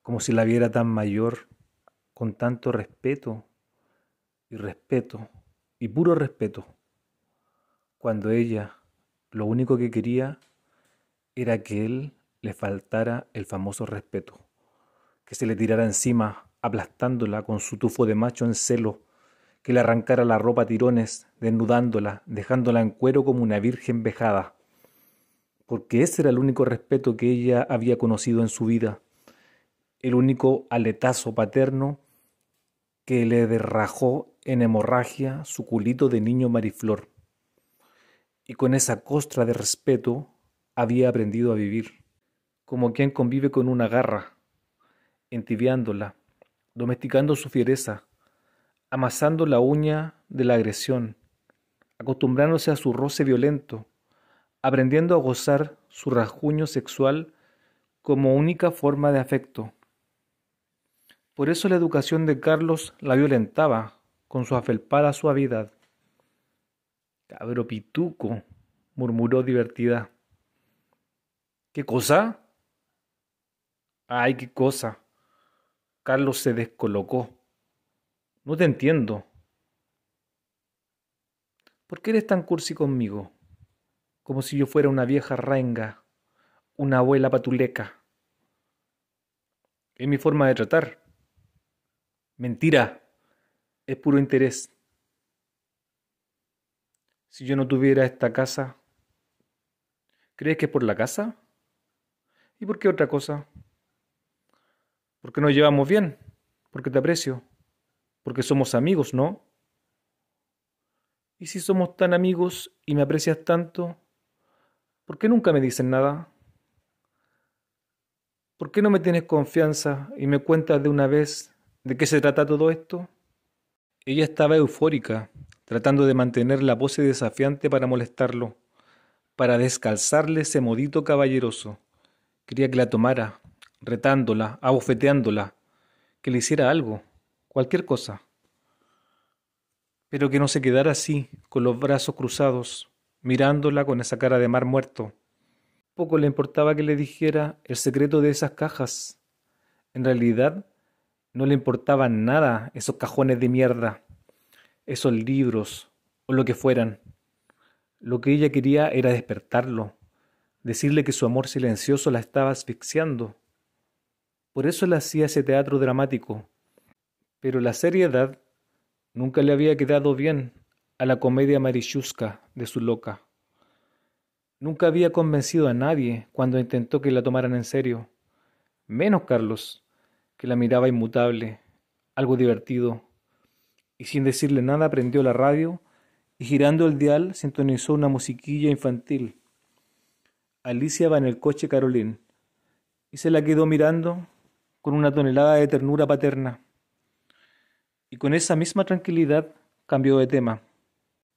Speaker 1: como si la viera tan mayor, con tanto respeto y respeto y puro respeto, cuando ella lo único que quería era que él le faltara el famoso respeto, que se le tirara encima, aplastándola con su tufo de macho en celo, que le arrancara la ropa a tirones, desnudándola, dejándola en cuero como una virgen vejada, porque ese era el único respeto que ella había conocido en su vida, el único aletazo paterno que le derrajó en hemorragia su culito de niño mariflor. Y con esa costra de respeto había aprendido a vivir, como quien convive con una garra, entibiándola, domesticando su fiereza, amasando la uña de la agresión, acostumbrándose a su roce violento, aprendiendo a gozar su rasguño sexual como única forma de afecto. Por eso la educación de Carlos la violentaba con su afelpada suavidad. Cabro pituco, murmuró divertida. ¿Qué cosa? Ay, qué cosa. Carlos se descolocó. No te entiendo. ¿Por qué eres tan cursi conmigo? Como si yo fuera una vieja renga, una abuela patuleca. Es mi forma de tratar. Mentira. Es puro interés. Si yo no tuviera esta casa, ¿crees que es por la casa? ¿Y por qué otra cosa? ¿Por qué nos llevamos bien, ¿Por qué te aprecio, porque somos amigos, ¿no? ¿Y si somos tan amigos y me aprecias tanto? ¿Por qué nunca me dicen nada? ¿Por qué no me tienes confianza y me cuentas de una vez de qué se trata todo esto? Ella estaba eufórica, tratando de mantener la pose desafiante para molestarlo, para descalzarle ese modito caballeroso. Quería que la tomara, retándola, abofeteándola, que le hiciera algo, cualquier cosa. Pero que no se quedara así, con los brazos cruzados, mirándola con esa cara de mar muerto. Poco le importaba que le dijera el secreto de esas cajas. En realidad, no le importaban nada esos cajones de mierda, esos libros o lo que fueran. Lo que ella quería era despertarlo, decirle que su amor silencioso la estaba asfixiando. Por eso le hacía ese teatro dramático. Pero la seriedad nunca le había quedado bien a la comedia marichusca de su loca. Nunca había convencido a nadie cuando intentó que la tomaran en serio, menos Carlos, que la miraba inmutable, algo divertido, y sin decirle nada prendió la radio y girando el dial sintonizó una musiquilla infantil. Alicia va en el coche carolín, y se la quedó mirando con una tonelada de ternura paterna. Y con esa misma tranquilidad cambió de tema.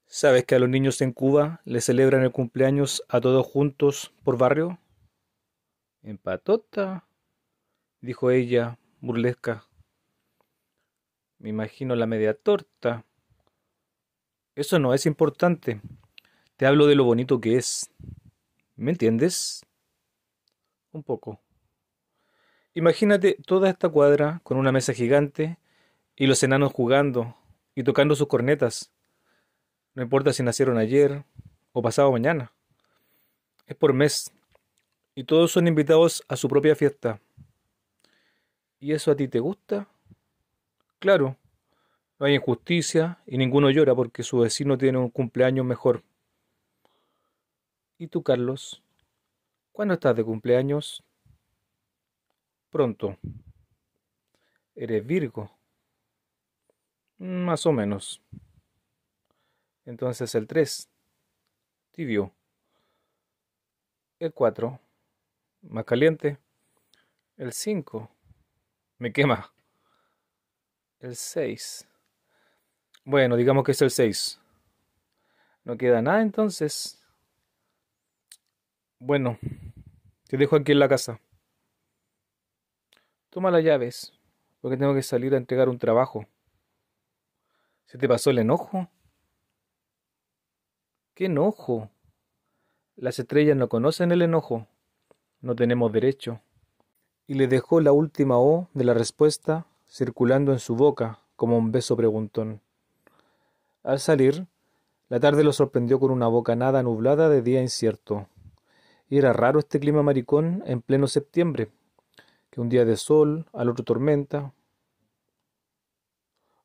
Speaker 1: ¿Sabes que a los niños en Cuba le celebran el cumpleaños a todos juntos por barrio? En patota, dijo ella, burlesca. Me imagino la media torta. Eso no es importante. Te hablo de lo bonito que es. ¿Me entiendes? Un poco. Imagínate toda esta cuadra con una mesa gigante y los enanos jugando y tocando sus cornetas. No importa si nacieron ayer o pasado mañana. Es por mes. Y todos son invitados a su propia fiesta. ¿Y eso a ti te gusta? Claro. No hay injusticia y ninguno llora porque su vecino tiene un cumpleaños mejor. ¿Y tú, Carlos? ¿Cuándo estás de cumpleaños? Pronto. ¿Eres Virgo? Más o menos. Entonces el 3. Tibio. El 4. Más caliente. El 5. Me quema.
Speaker 2: El 6.
Speaker 1: Bueno, digamos que es el 6. No queda nada entonces. Bueno, te dejo aquí en la casa. Toma las llaves, porque tengo que salir a entregar un trabajo. ¿Se te pasó el enojo? ¿Qué enojo? Las estrellas no conocen el enojo. No tenemos derecho. Y le dejó la última O de la respuesta circulando en su boca como un beso preguntón. Al salir, la tarde lo sorprendió con una bocanada nublada de día incierto. Y era raro este clima maricón en pleno septiembre, que un día de sol, al otro tormenta.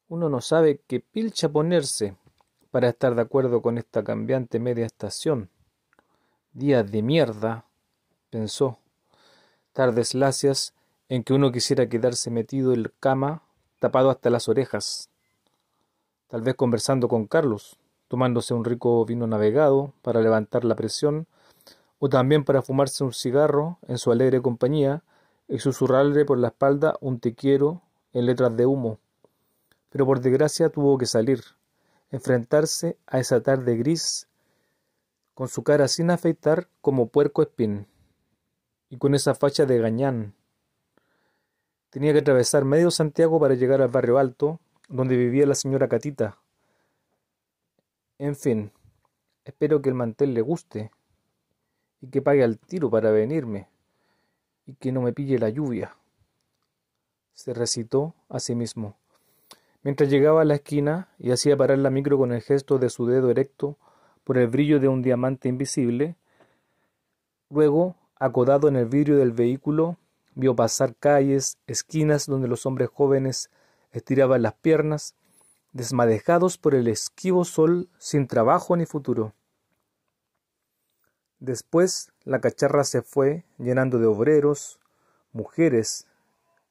Speaker 1: Uno no sabe qué pilcha ponerse para estar de acuerdo con esta cambiante media estación. Día de mierda, pensó. Tardes lacias en que uno quisiera quedarse metido en la cama, tapado hasta las orejas. Tal vez conversando con Carlos, tomándose un rico vino navegado para levantar la presión o también para fumarse un cigarro en su alegre compañía y susurrarle por la espalda un te en letras de humo. Pero por desgracia tuvo que salir, enfrentarse a esa tarde gris, con su cara sin afeitar como puerco espín, y con esa facha de gañán. Tenía que atravesar medio Santiago para llegar al barrio alto, donde vivía la señora Catita. En fin, espero que el mantel le guste, y que pague al tiro para venirme y que no me pille la lluvia. Se recitó a sí mismo. Mientras llegaba a la esquina y hacía parar la micro con el gesto de su dedo erecto por el brillo de un diamante invisible, luego, acodado en el vidrio del vehículo, vio pasar calles, esquinas donde los hombres jóvenes estiraban las piernas, desmadejados por el esquivo sol sin trabajo ni futuro. Después la cacharra se fue llenando de obreros, mujeres,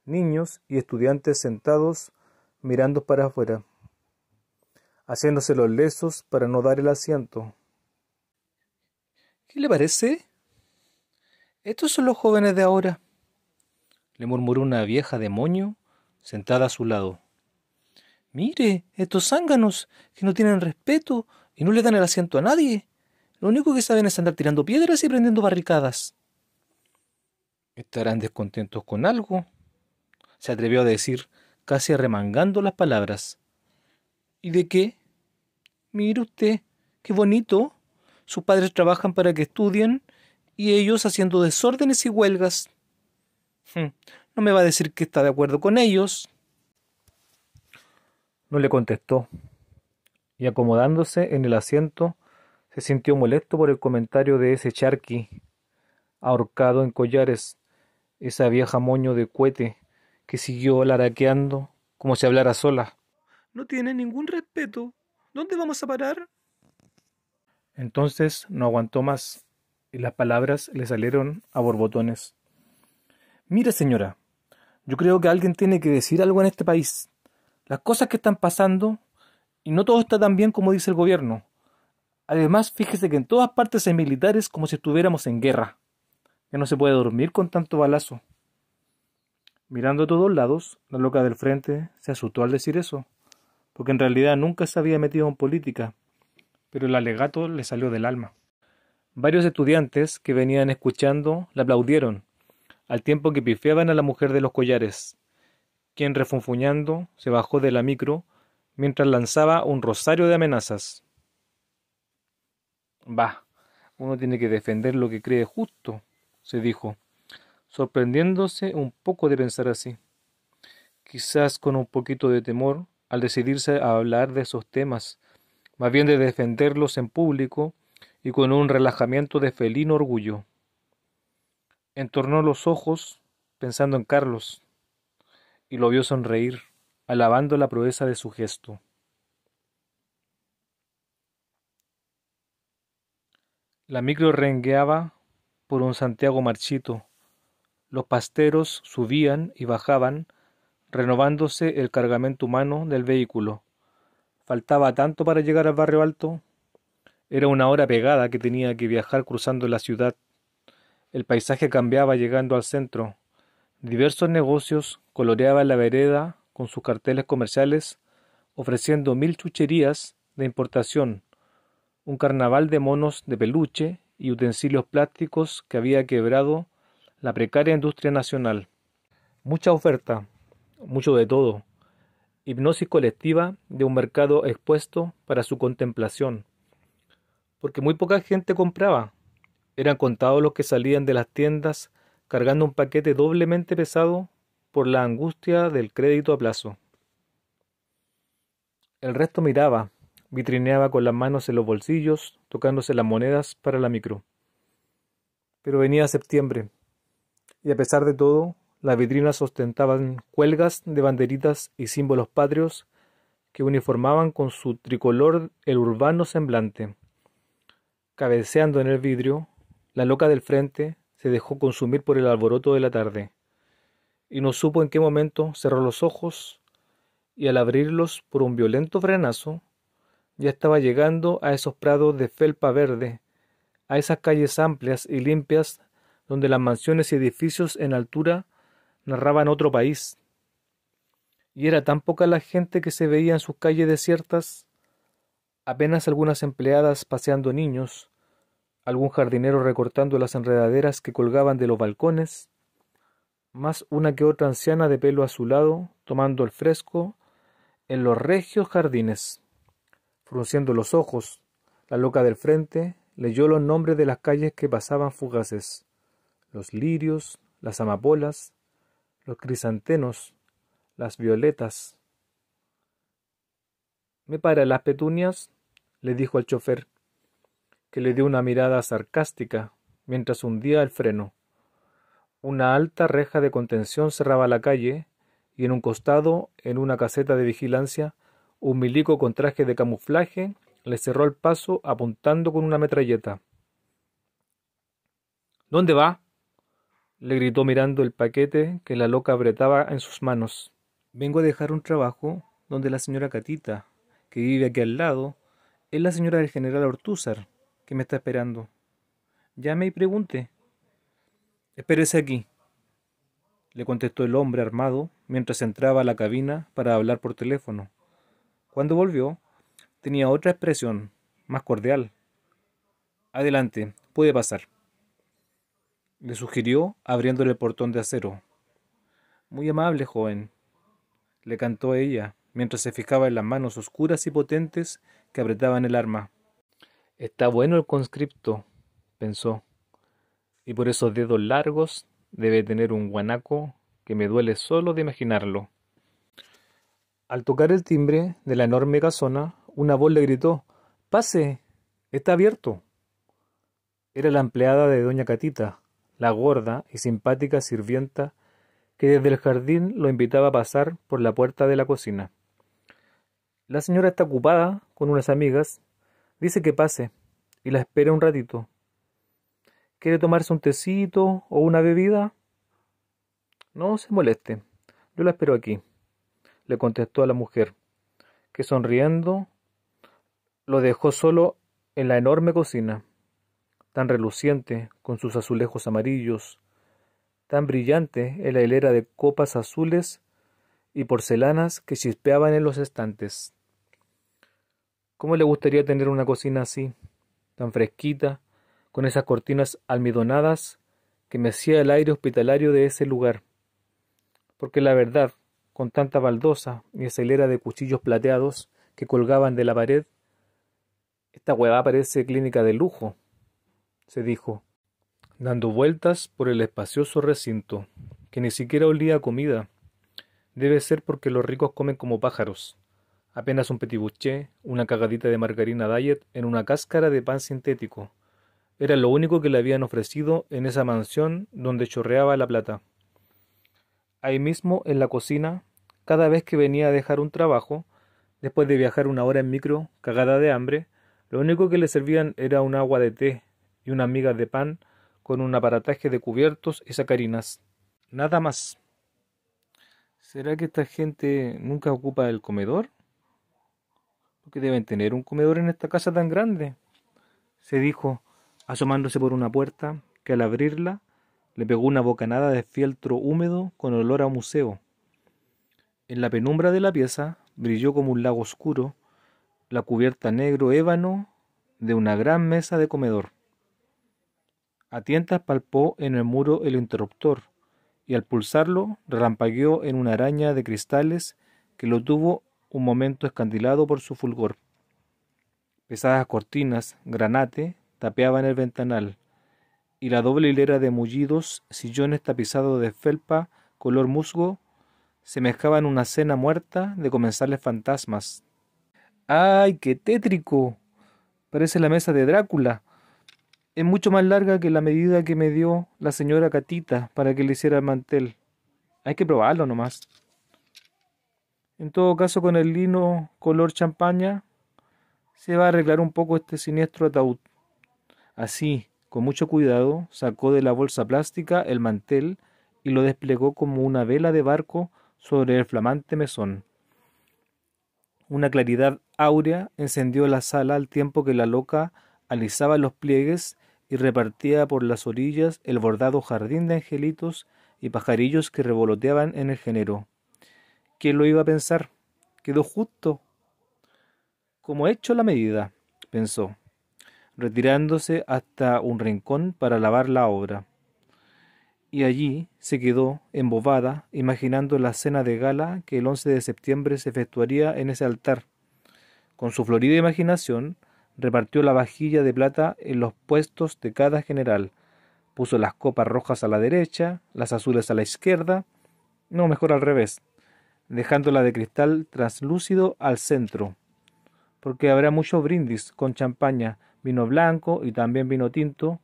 Speaker 1: niños y estudiantes sentados mirando para afuera, haciéndose los lesos para no dar el asiento. ¿Qué le parece? Estos son los jóvenes de ahora, le murmuró una vieja demonio sentada a su lado. Mire, estos zánganos que no tienen respeto y no le dan el asiento a nadie. Lo único que saben es andar tirando piedras y prendiendo barricadas. ¿Estarán descontentos con algo? Se atrevió a decir, casi arremangando las palabras. ¿Y de qué? Mire usted, qué bonito. Sus padres trabajan para que estudien y ellos haciendo desórdenes y huelgas. Hmm, no me va a decir que está de acuerdo con ellos. No le contestó, y acomodándose en el asiento, se sintió molesto por el comentario de ese charqui, ahorcado en collares, esa vieja moño de cuete que siguió laraqueando como si hablara sola. No tiene ningún respeto. ¿Dónde vamos a parar? Entonces no aguantó más y las palabras le salieron a borbotones. Mira señora, yo creo que alguien tiene que decir algo en este país. Las cosas que están pasando y no todo está tan bien como dice el gobierno. Además, fíjese que en todas partes hay militares como si estuviéramos en guerra. Ya no se puede dormir con tanto balazo. Mirando a todos lados, la loca del frente se asustó al decir eso, porque en realidad nunca se había metido en política, pero el alegato le salió del alma. Varios estudiantes que venían escuchando la aplaudieron, al tiempo que pifiaban a la mujer de los collares, quien refunfuñando se bajó de la micro mientras lanzaba un rosario de amenazas. Bah, uno tiene que defender lo que cree justo, se dijo, sorprendiéndose un poco de pensar así. Quizás con un poquito de temor al decidirse a hablar de esos temas, más bien de defenderlos en público y con un relajamiento de felino orgullo. Entornó los ojos pensando en Carlos y lo vio sonreír, alabando la proeza de su gesto. La micro rengueaba por un Santiago marchito. Los pasteros subían y bajaban, renovándose el cargamento humano del vehículo. Faltaba tanto para llegar al barrio alto. Era una hora pegada que tenía que viajar cruzando la ciudad. El paisaje cambiaba llegando al centro. Diversos negocios coloreaban la vereda con sus carteles comerciales, ofreciendo mil chucherías de importación, un carnaval de monos de peluche y utensilios plásticos que había quebrado la precaria industria nacional. Mucha oferta, mucho de todo, hipnosis colectiva de un mercado expuesto para su contemplación, porque muy poca gente compraba, eran contados los que salían de las tiendas cargando un paquete doblemente pesado por la angustia del crédito a plazo. El resto miraba, vitrineaba con las manos en los bolsillos, tocándose las monedas para la micro. Pero venía septiembre, y a pesar de todo, las vitrinas ostentaban cuelgas de banderitas y símbolos patrios que uniformaban con su tricolor el urbano semblante. Cabeceando en el vidrio, la loca del frente se dejó consumir por el alboroto de la tarde, y no supo en qué momento cerró los ojos, y al abrirlos por un violento frenazo, ya estaba llegando a esos prados de felpa verde, a esas calles amplias y limpias donde las mansiones y edificios en altura narraban otro país. Y era tan poca la gente que se veía en sus calles desiertas, apenas algunas empleadas paseando niños, algún jardinero recortando las enredaderas que colgaban de los balcones, más una que otra anciana de pelo azulado tomando el fresco en los regios jardines. Frunciendo los ojos, la loca del frente leyó los nombres de las calles que pasaban fugaces, los lirios, las amapolas, los crisantenos, las violetas. ¿Me para las petunias? le dijo al chofer, que le dio una mirada sarcástica mientras hundía el freno. Una alta reja de contención cerraba la calle y en un costado, en una caseta de vigilancia, un milico con traje de camuflaje le cerró el paso apuntando con una metralleta. ¿Dónde va? le gritó mirando el paquete que la loca apretaba en sus manos. Vengo a dejar un trabajo donde la señora Catita, que vive aquí al lado, es la señora del general Ortúzar, que me está esperando. Llame y pregunte. Espérese aquí, le contestó el hombre armado mientras entraba a la cabina para hablar por teléfono. Cuando volvió, tenía otra expresión, más cordial. Adelante, puede pasar. Le sugirió abriéndole el portón de acero. Muy amable, joven, le cantó ella mientras se fijaba en las manos oscuras y potentes que apretaban el arma. Está bueno el conscripto, pensó, y por esos dedos largos debe tener un guanaco que me duele solo de imaginarlo. Al tocar el timbre de la enorme casona, una voz le gritó Pase. está abierto. Era la empleada de doña Catita, la gorda y simpática sirvienta que desde el jardín lo invitaba a pasar por la puerta de la cocina. La señora está ocupada con unas amigas, dice que pase y la espere un ratito. ¿Quiere tomarse un tecito o una bebida? No se moleste, yo la espero aquí le contestó a la mujer, que sonriendo lo dejó solo en la enorme cocina, tan reluciente con sus azulejos amarillos, tan brillante en la hilera de copas azules y porcelanas que chispeaban en los estantes. ¿Cómo le gustaría tener una cocina así, tan fresquita, con esas cortinas almidonadas que me hacía el aire hospitalario de ese lugar? Porque la verdad, con tanta baldosa y esa de cuchillos plateados que colgaban de la pared. Esta huevá parece clínica de lujo, se dijo, dando vueltas por el espacioso recinto, que ni siquiera olía a comida. Debe ser porque los ricos comen como pájaros. Apenas un petit boucher, una cagadita de margarina diet en una cáscara de pan sintético. Era lo único que le habían ofrecido en esa mansión donde chorreaba la plata. Ahí mismo, en la cocina, cada vez que venía a dejar un trabajo, después de viajar una hora en micro, cagada de hambre, lo único que le servían era un agua de té y unas migas de pan con un aparataje de cubiertos y sacarinas. Nada más. ¿Será que esta gente nunca ocupa el comedor? Porque deben tener un comedor en esta casa tan grande, se dijo, asomándose por una puerta que al abrirla le pegó una bocanada de fieltro húmedo con olor a museo. En la penumbra de la pieza brilló como un lago oscuro la cubierta negro ébano de una gran mesa de comedor. A tientas palpó en el muro el interruptor y al pulsarlo relampagueó en una araña de cristales que lo tuvo un momento escandilado por su fulgor. Pesadas cortinas, granate, tapeaban el ventanal y la doble hilera de mullidos sillones tapizados de felpa color musgo semejaban una cena muerta de comensales fantasmas. ¡Ay, qué tétrico! Parece la mesa de Drácula. Es mucho más larga que la medida que me dio la señora Catita para que le hiciera el mantel. Hay que probarlo nomás. En todo caso, con el lino color champaña, se va a arreglar un poco este siniestro ataúd. Así, con mucho cuidado sacó de la bolsa plástica el mantel y lo desplegó como una vela de barco sobre el flamante mesón. Una claridad áurea encendió la sala al tiempo que la loca alisaba los pliegues y repartía por las orillas el bordado jardín de angelitos y pajarillos que revoloteaban en el género. ¿Quién lo iba a pensar? Quedó justo. Como hecho la medida, pensó retirándose hasta un rincón para lavar la obra. Y allí se quedó, embobada, imaginando la cena de gala que el 11 de septiembre se efectuaría en ese altar. Con su florida imaginación, repartió la vajilla de plata en los puestos de cada general, puso las copas rojas a la derecha, las azules a la izquierda, no mejor al revés, dejándola de cristal translúcido al centro, porque habrá mucho brindis con champaña, vino blanco y también vino tinto,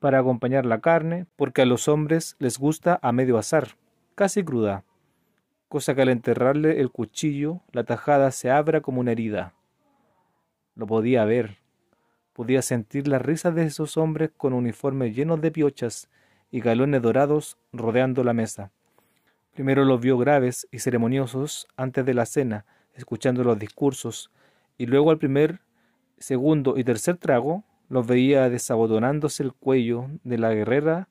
Speaker 1: para acompañar la carne, porque a los hombres les gusta a medio azar, casi cruda, cosa que al enterrarle el cuchillo la tajada se abra como una herida. Lo podía ver, podía sentir la risa de esos hombres con uniformes llenos de piochas y galones dorados rodeando la mesa. Primero los vio graves y ceremoniosos antes de la cena, escuchando los discursos, y luego al primer segundo y tercer trago, los veía desabotonándose el cuello de la guerrera,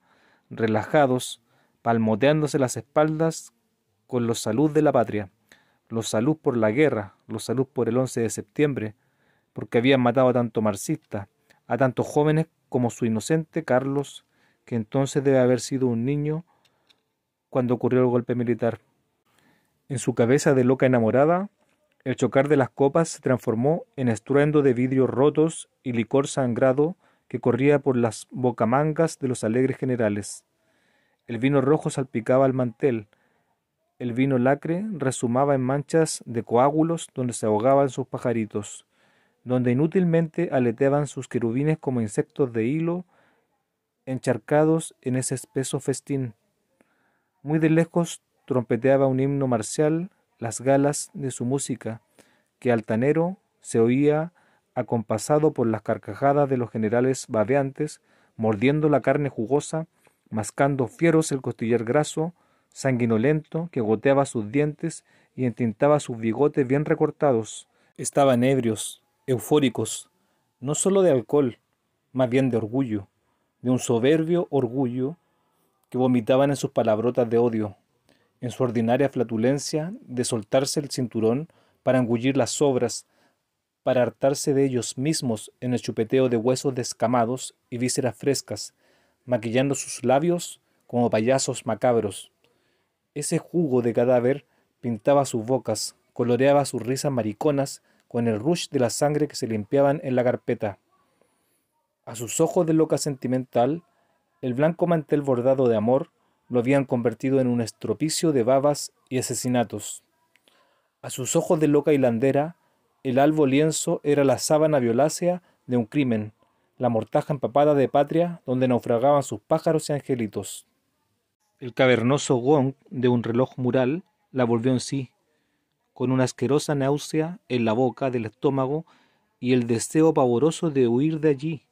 Speaker 1: relajados, palmoteándose las espaldas con los salud de la patria, los salud por la guerra, los salud por el 11 de septiembre, porque habían matado a tanto marxista, a tantos jóvenes como su inocente Carlos, que entonces debe haber sido un niño cuando ocurrió el golpe militar. En su cabeza de loca enamorada, el chocar de las copas se transformó en estruendo de vidrios rotos y licor sangrado que corría por las bocamangas de los alegres generales. El vino rojo salpicaba el mantel, el vino lacre resumaba en manchas de coágulos donde se ahogaban sus pajaritos, donde inútilmente aleteaban sus querubines como insectos de hilo encharcados en ese espeso festín. Muy de lejos trompeteaba un himno marcial las galas de su música, que altanero se oía acompasado por las carcajadas de los generales babeantes, mordiendo la carne jugosa, mascando fieros el costiller graso, sanguinolento, que goteaba sus dientes y entintaba sus bigotes bien recortados. Estaban ebrios, eufóricos, no sólo de alcohol, más bien de orgullo, de un soberbio orgullo que vomitaban en sus palabrotas de odio, en su ordinaria flatulencia, de soltarse el cinturón para engullir las sobras, para hartarse de ellos mismos en el chupeteo de huesos descamados y vísceras frescas, maquillando sus labios como payasos macabros. Ese jugo de cadáver pintaba sus bocas, coloreaba sus risas mariconas con el rush de la sangre que se limpiaban en la carpeta. A sus ojos de loca sentimental, el blanco mantel bordado de amor lo habían convertido en un estropicio de babas y asesinatos. A sus ojos de loca hilandera, el albo lienzo era la sábana violácea de un crimen, la mortaja empapada de patria donde naufragaban sus pájaros y angelitos. El cavernoso gong de un reloj mural la volvió en sí, con una asquerosa náusea en la boca del estómago y el deseo pavoroso de huir de allí,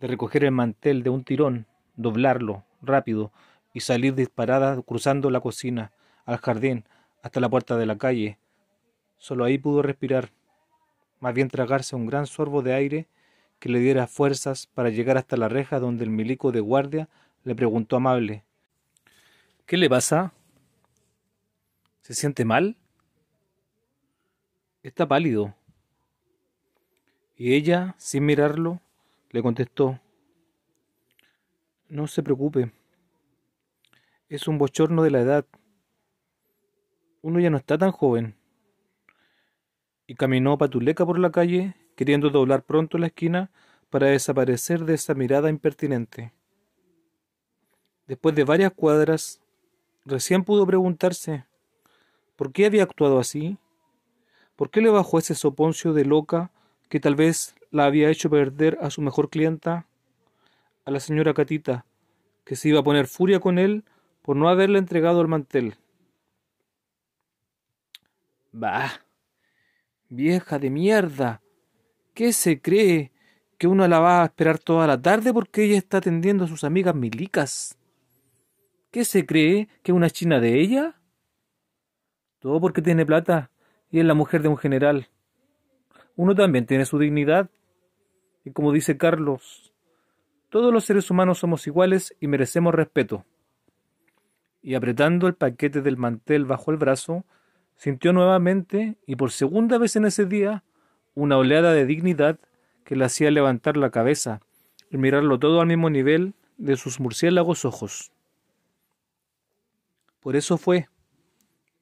Speaker 1: de recoger el mantel de un tirón, doblarlo, rápido, y salir disparada cruzando la cocina, al jardín, hasta la puerta de la calle. Solo ahí pudo respirar, más bien tragarse un gran sorbo de aire que le diera fuerzas para llegar hasta la reja donde el milico de guardia le preguntó amable. ¿Qué le pasa? ¿Se siente mal? Está pálido. Y ella, sin mirarlo, le contestó. No se preocupe es un bochorno de la edad. Uno ya no está tan joven. Y caminó patuleca por la calle, queriendo doblar pronto la esquina para desaparecer de esa mirada impertinente. Después de varias cuadras, recién pudo preguntarse ¿por qué había actuado así? ¿Por qué le bajó ese soponcio de loca que tal vez la había hecho perder a su mejor clienta? A la señora Catita, que se iba a poner furia con él por no haberle entregado el mantel. Bah, vieja de mierda, ¿qué se cree? que uno la va a esperar toda la tarde porque ella está atendiendo a sus amigas milicas. ¿Qué se cree? ¿Que una china de ella? Todo porque tiene plata y es la mujer de un general. Uno también tiene su dignidad. Y como dice Carlos, todos los seres humanos somos iguales y merecemos respeto y apretando el paquete del mantel bajo el brazo, sintió nuevamente, y por segunda vez en ese día, una oleada de dignidad que le hacía levantar la cabeza y mirarlo todo al mismo nivel de sus murciélagos ojos. Por eso fue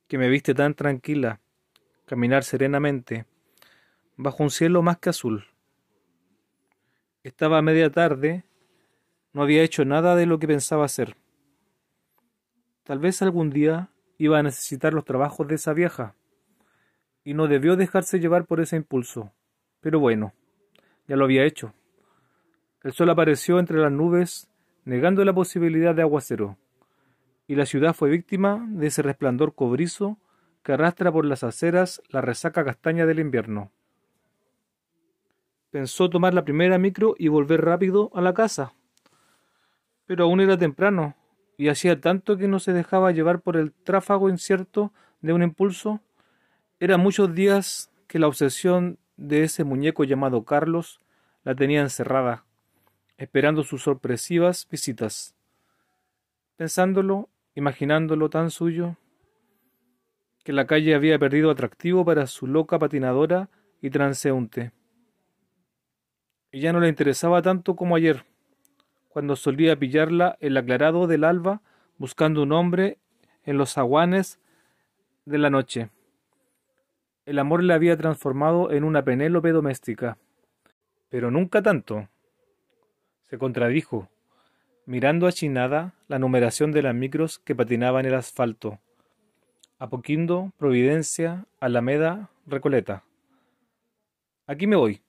Speaker 1: que me viste tan tranquila, caminar serenamente, bajo un cielo más que azul. Estaba a media tarde, no había hecho nada de lo que pensaba hacer. Tal vez algún día iba a necesitar los trabajos de esa vieja, y no debió dejarse llevar por ese impulso. Pero bueno, ya lo había hecho. El sol apareció entre las nubes, negando la posibilidad de aguacero, y la ciudad fue víctima de ese resplandor cobrizo que arrastra por las aceras la resaca castaña del invierno. Pensó tomar la primera micro y volver rápido a la casa. Pero aún era temprano, y hacía tanto que no se dejaba llevar por el tráfago incierto de un impulso. Eran muchos días que la obsesión de ese muñeco llamado Carlos la tenía encerrada, esperando sus sorpresivas visitas. Pensándolo, imaginándolo tan suyo, que la calle había perdido atractivo para su loca patinadora y transeúnte. Y ya no le interesaba tanto como ayer cuando solía pillarla el aclarado del alba buscando un hombre en los aguanes de la noche. El amor la había transformado en una Penélope doméstica. Pero nunca tanto. Se contradijo, mirando achinada la numeración de las micros que patinaban el asfalto. Apoquindo, Providencia, Alameda, Recoleta. Aquí me voy.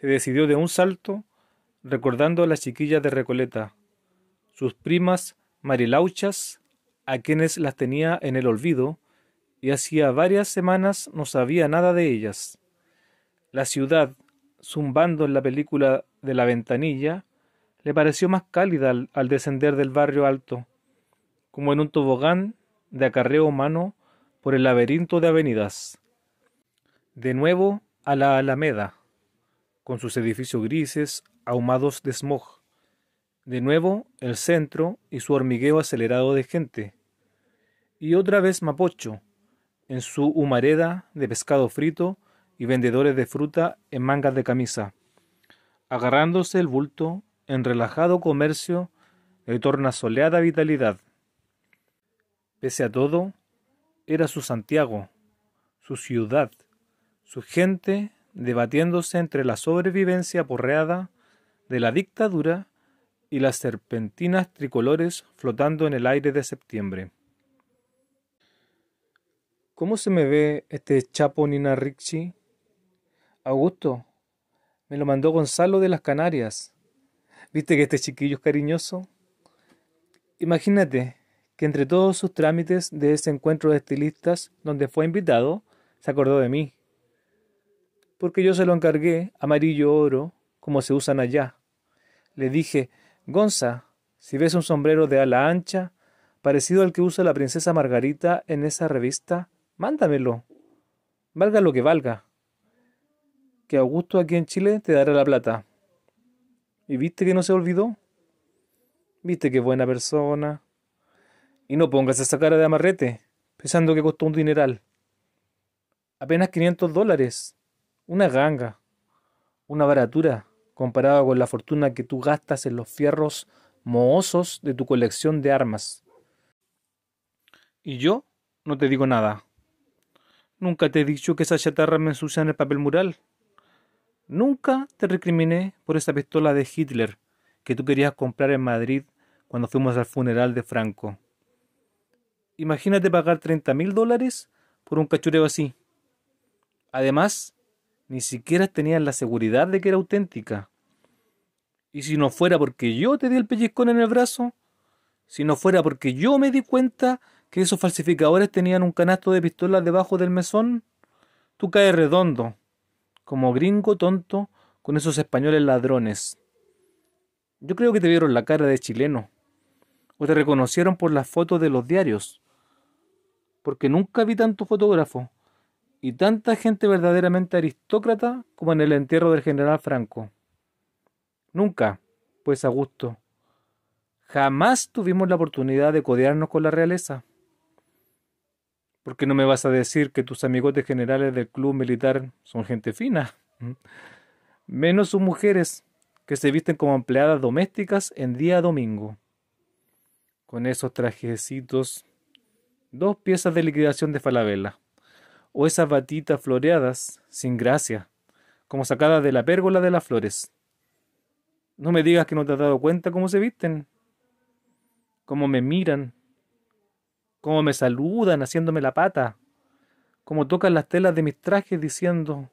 Speaker 1: Se decidió de un salto recordando a las chiquillas de Recoleta, sus primas marilauchas, a quienes las tenía en el olvido, y hacía varias semanas no sabía nada de ellas. La ciudad, zumbando en la película de la ventanilla, le pareció más cálida al, al descender del barrio alto, como en un tobogán de acarreo humano por el laberinto de avenidas. De nuevo a la Alameda, con sus edificios grises ahumados de smog. De nuevo, el centro y su hormigueo acelerado de gente. Y otra vez Mapocho, en su humareda de pescado frito y vendedores de fruta en mangas de camisa, agarrándose el bulto en relajado comercio de soleada vitalidad. Pese a todo, era su Santiago, su ciudad, su gente debatiéndose entre la sobrevivencia porreada de la dictadura y las serpentinas tricolores flotando en el aire de septiembre. ¿Cómo se me ve este Chapo Nina Ricci? Augusto, me lo mandó Gonzalo de las Canarias. ¿Viste que este chiquillo es cariñoso? Imagínate que entre todos sus trámites de ese encuentro de estilistas donde fue invitado, se acordó de mí. Porque yo se lo encargué, amarillo oro, como se usan allá, le dije, Gonza, si ves un sombrero de ala ancha, parecido al que usa la princesa Margarita en esa revista, mándamelo. Valga lo que valga. Que Augusto aquí en Chile te dará la plata. ¿Y viste que no se olvidó? ¿Viste qué buena persona? Y no pongas esa cara de amarrete, pensando que costó un dineral. Apenas 500 dólares. Una ganga. Una baratura comparado con la fortuna que tú gastas en los fierros mohosos de tu colección de armas. Y yo no te digo nada. Nunca te he dicho que esa chatarra me ensucia en el papel mural. Nunca te recriminé por esa pistola de Hitler que tú querías comprar en Madrid cuando fuimos al funeral de Franco. Imagínate pagar treinta mil dólares por un cachureo así. Además, ni siquiera tenían la seguridad de que era auténtica. Y si no fuera porque yo te di el pellizcón en el brazo, si no fuera porque yo me di cuenta que esos falsificadores tenían un canasto de pistolas debajo del mesón, tú caes redondo, como gringo tonto con esos españoles ladrones. Yo creo que te vieron la cara de chileno, o te reconocieron por las fotos de los diarios, porque nunca vi tanto fotógrafo y tanta gente verdaderamente aristócrata como en el entierro del general Franco. Nunca, pues a gusto. jamás tuvimos la oportunidad de codearnos con la realeza. ¿Por qué no me vas a decir que tus amigotes generales del club militar son gente fina? Menos sus mujeres, que se visten como empleadas domésticas en día domingo. Con esos trajecitos, dos piezas de liquidación de Falabella o esas batitas floreadas sin gracia, como sacadas de la pérgola de las flores. No me digas que no te has dado cuenta cómo se visten, cómo me miran, cómo me saludan haciéndome la pata, cómo tocan las telas de mis trajes diciendo,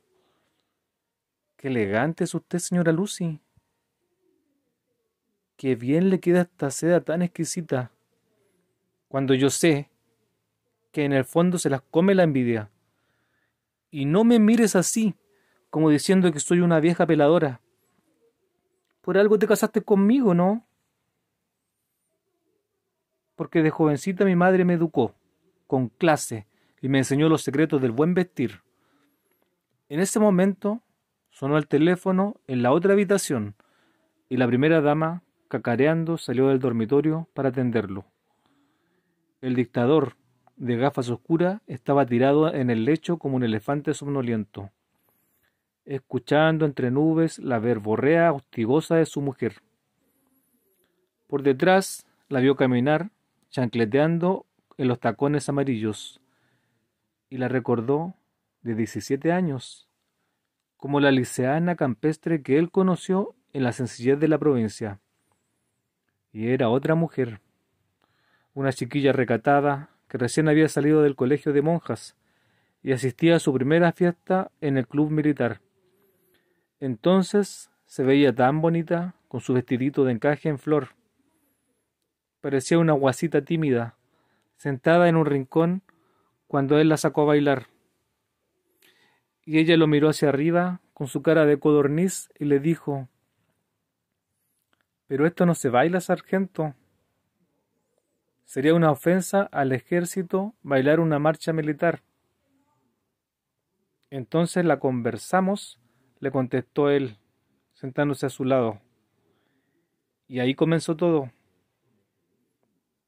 Speaker 1: qué elegante es usted, señora Lucy, qué bien le queda esta seda tan exquisita, cuando yo sé que en el fondo se las come la envidia y no me mires así, como diciendo que soy una vieja peladora. Por algo te casaste conmigo, ¿no? Porque de jovencita mi madre me educó, con clase, y me enseñó los secretos del buen vestir. En ese momento sonó el teléfono en la otra habitación, y la primera dama, cacareando, salió del dormitorio para atenderlo. El dictador, de gafas oscuras, estaba tirado en el lecho como un elefante somnoliento, escuchando entre nubes la verborrea hostigosa de su mujer. Por detrás la vio caminar, chancleteando en los tacones amarillos, y la recordó de 17 años, como la liceana campestre que él conoció en la sencillez de la provincia. Y era otra mujer, una chiquilla recatada, recién había salido del colegio de monjas y asistía a su primera fiesta en el club militar. Entonces se veía tan bonita con su vestidito de encaje en flor. Parecía una guasita tímida, sentada en un rincón cuando él la sacó a bailar. Y ella lo miró hacia arriba con su cara de codorniz y le dijo Pero esto no se baila, sargento. Sería una ofensa al ejército bailar una marcha militar. Entonces la conversamos, le contestó él, sentándose a su lado. Y ahí comenzó todo.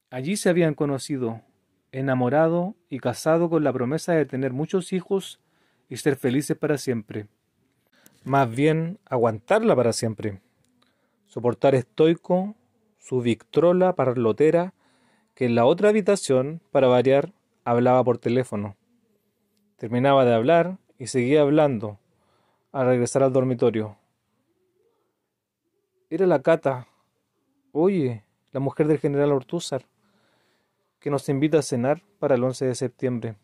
Speaker 1: Allí se habían conocido, enamorado y casado con la promesa de tener muchos hijos y ser felices para siempre. Más bien, aguantarla para siempre. Soportar estoico su victrola parlotera que en la otra habitación, para variar, hablaba por teléfono. Terminaba de hablar y seguía hablando al regresar al dormitorio. Era la cata. Oye, la mujer del general Ortúzar, que nos invita a cenar para el 11 de septiembre.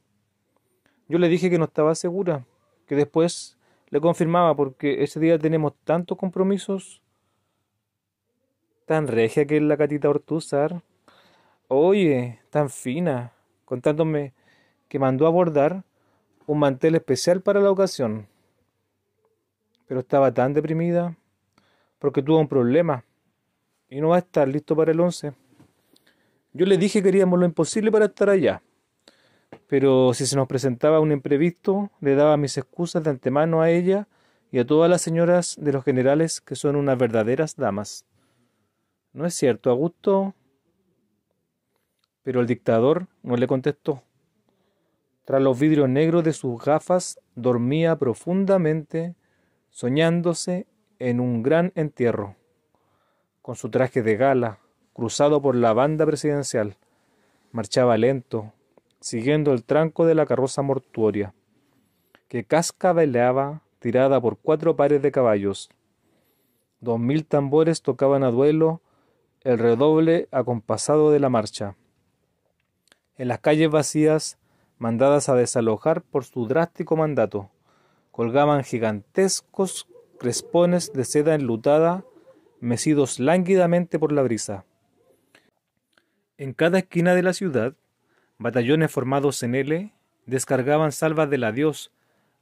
Speaker 1: Yo le dije que no estaba segura, que después le confirmaba porque ese día tenemos tantos compromisos. Tan regia que es la catita Ortúzar. Oye, tan fina, contándome que mandó a bordar un mantel especial para la ocasión. Pero estaba tan deprimida porque tuvo un problema y no va a estar listo para el 11. Yo le dije que haríamos lo imposible para estar allá, pero si se nos presentaba un imprevisto, le daba mis excusas de antemano a ella y a todas las señoras de los generales que son unas verdaderas damas. ¿No es cierto, Augusto? Pero el dictador no le contestó. Tras los vidrios negros de sus gafas dormía profundamente, soñándose en un gran entierro, con su traje de gala, cruzado por la banda presidencial. Marchaba lento, siguiendo el tranco de la carroza mortuoria, que cascabeleaba tirada por cuatro pares de caballos. Dos mil tambores tocaban a duelo el redoble acompasado de la marcha en las calles vacías mandadas a desalojar por su drástico mandato. Colgaban gigantescos crespones de seda enlutada, mecidos lánguidamente por la brisa. En cada esquina de la ciudad, batallones formados en L descargaban salvas del adiós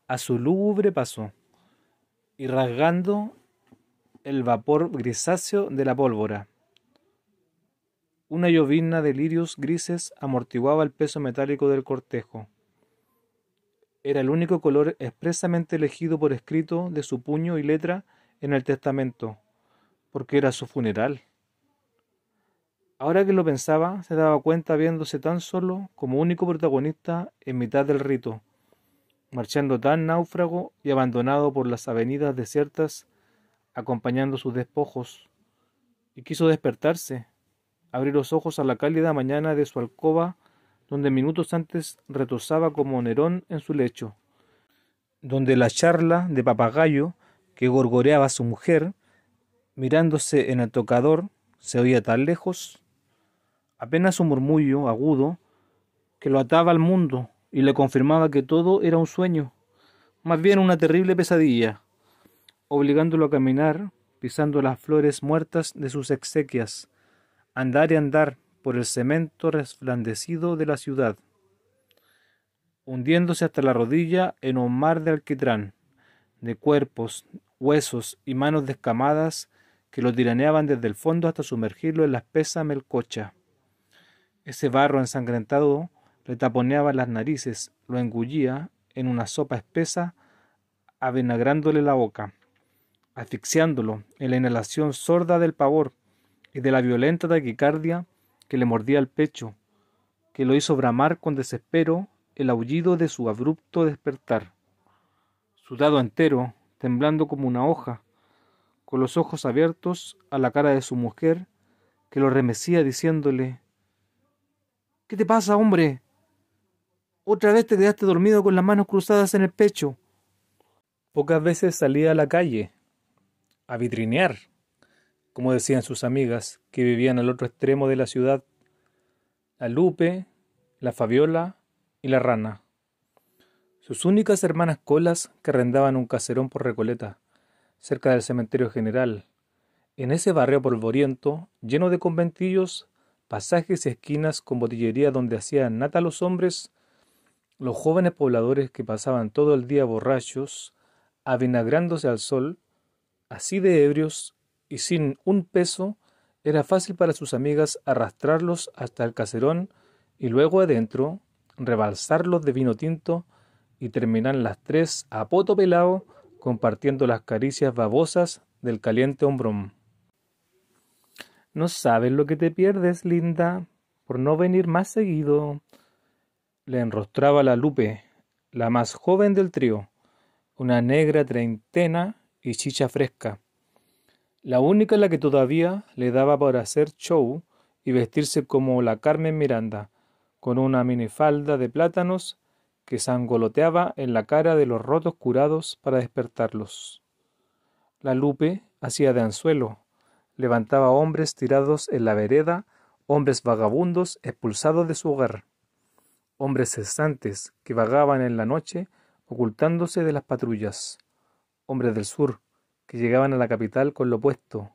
Speaker 1: a su lúgubre paso y rasgando el vapor grisáceo de la pólvora. Una llovizna de lirios grises amortiguaba el peso metálico del cortejo. Era el único color expresamente elegido por escrito de su puño y letra en el testamento, porque era su funeral. Ahora que lo pensaba, se daba cuenta viéndose tan solo como único protagonista en mitad del rito, marchando tan náufrago y abandonado por las avenidas desiertas, acompañando sus despojos, y quiso despertarse, abrir los ojos a la cálida mañana de su alcoba, donde minutos antes retosaba como Nerón en su lecho, donde la charla de papagayo que gorgoreaba a su mujer, mirándose en el tocador, se oía tan lejos, apenas un murmullo agudo que lo ataba al mundo y le confirmaba que todo era un sueño, más bien una terrible pesadilla, obligándolo a caminar pisando las flores muertas de sus exequias, andar y andar por el cemento resplandecido de la ciudad, hundiéndose hasta la rodilla en un mar de alquitrán, de cuerpos, huesos y manos descamadas que lo tiraneaban desde el fondo hasta sumergirlo en la espesa melcocha. Ese barro ensangrentado le taponeaba las narices, lo engullía en una sopa espesa, avenagrándole la boca, asfixiándolo en la inhalación sorda del pavor y de la violenta taquicardia que le mordía el pecho, que lo hizo bramar con desespero el aullido de su abrupto despertar. Sudado entero, temblando como una hoja, con los ojos abiertos a la cara de su mujer, que lo remecía diciéndole ¿Qué te pasa, hombre? Otra vez te quedaste dormido con las manos cruzadas en el pecho. Pocas veces salía a la calle, a vitrinear, como decían sus amigas, que vivían al otro extremo de la ciudad, la Lupe, la Fabiola y la Rana. Sus únicas hermanas colas que arrendaban un caserón por Recoleta, cerca del cementerio general, en ese barrio polvoriento, lleno de conventillos, pasajes y esquinas con botillería donde hacían nata los hombres, los jóvenes pobladores que pasaban todo el día borrachos, avinagrándose al sol, así de ebrios y sin un peso, era fácil para sus amigas arrastrarlos hasta el caserón y luego adentro, rebalsarlos de vino tinto y terminar las tres a poto pelado compartiendo las caricias babosas del caliente hombrón. No sabes lo que te pierdes, linda, por no venir más seguido. Le enrostraba la Lupe, la más joven del trío, una negra treintena y chicha fresca la única la que todavía le daba por hacer show y vestirse como la Carmen Miranda, con una minifalda de plátanos que sangoloteaba en la cara de los rotos curados para despertarlos. La Lupe hacía de anzuelo, levantaba hombres tirados en la vereda, hombres vagabundos expulsados de su hogar, hombres cesantes que vagaban en la noche ocultándose de las patrullas, hombres del sur que llegaban a la capital con lo puesto,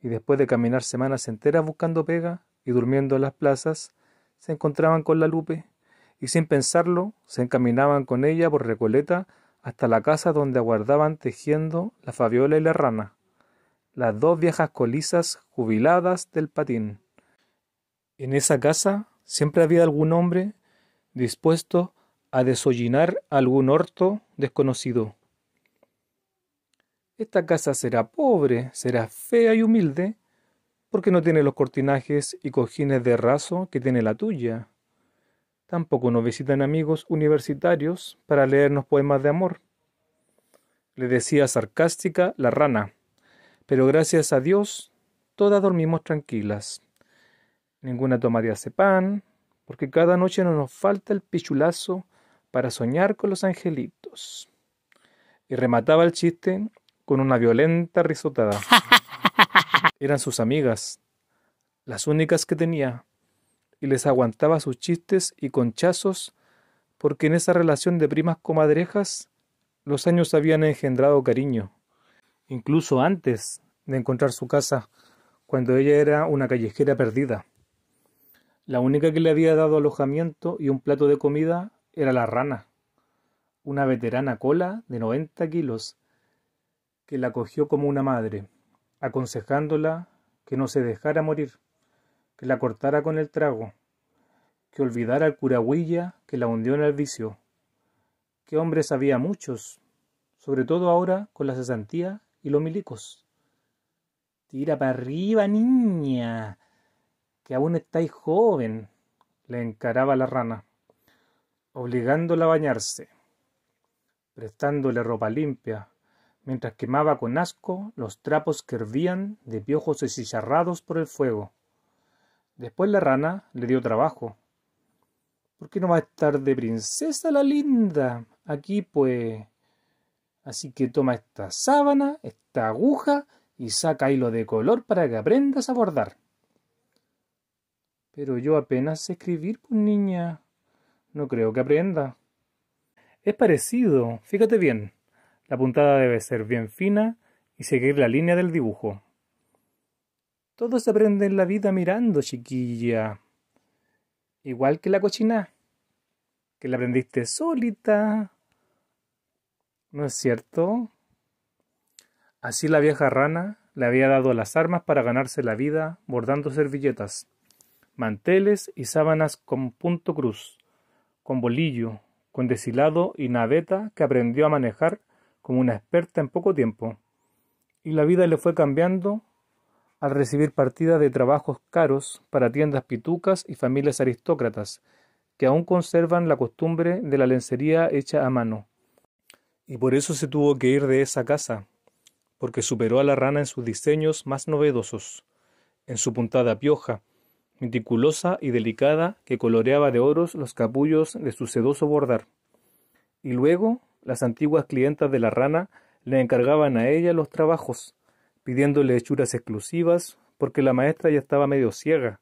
Speaker 1: y después de caminar semanas enteras buscando pega y durmiendo en las plazas, se encontraban con la Lupe, y sin pensarlo se encaminaban con ella por Recoleta hasta la casa donde aguardaban tejiendo la Fabiola y la Rana, las dos viejas colisas jubiladas del patín. En esa casa siempre había algún hombre dispuesto a desollinar algún horto desconocido esta casa será pobre, será fea y humilde, porque no tiene los cortinajes y cojines de raso que tiene la tuya. Tampoco nos visitan amigos universitarios para leernos poemas de amor. Le decía sarcástica la rana, pero gracias a Dios todas dormimos tranquilas. Ninguna toma de acepan, porque cada noche no nos falta el pichulazo para soñar con los angelitos. Y remataba el chiste con una violenta risotada. Eran sus amigas, las únicas que tenía, y les aguantaba sus chistes y conchazos, porque en esa relación de primas comadrejas los años habían engendrado cariño, incluso antes de encontrar su casa, cuando ella era una callejera perdida. La única que le había dado alojamiento y un plato de comida era la rana, una veterana cola de 90 kilos que la cogió como una madre, aconsejándola que no se dejara morir, que la cortara con el trago, que olvidara al curahuilla que la hundió en el vicio. Qué hombres había muchos, sobre todo ahora con la cesantía y los milicos. Tira para arriba, niña, que aún estáis joven, le encaraba la rana, obligándola a bañarse, prestándole ropa limpia, mientras quemaba con asco los trapos que hervían de piojos deshicharrados por el fuego. Después la rana le dio trabajo. ¿Por qué no va a estar de princesa la linda? Aquí pues... Así que toma esta sábana, esta aguja y saca hilo de color para que aprendas a bordar. Pero yo apenas sé escribir, pues niña. No creo que aprenda. Es parecido, fíjate bien. La puntada debe ser bien fina y seguir la línea del dibujo. Todos aprenden la vida mirando, chiquilla. Igual que la cochina, que la aprendiste solita. ¿No es cierto? Así la vieja rana le había dado las armas para ganarse la vida bordando servilletas, manteles y sábanas con punto cruz, con bolillo, con deshilado y naveta que aprendió a manejar como una experta en poco tiempo, y la vida le fue cambiando al recibir partida de trabajos caros para tiendas pitucas y familias aristócratas, que aún conservan la costumbre de la lencería hecha a mano. Y por eso se tuvo que ir de esa casa, porque superó a la rana en sus diseños más novedosos, en su puntada pioja, meticulosa y delicada que coloreaba de oros los capullos de su sedoso bordar. Y luego las antiguas clientas de la rana le encargaban a ella los trabajos, pidiéndole hechuras exclusivas, porque la maestra ya estaba medio ciega,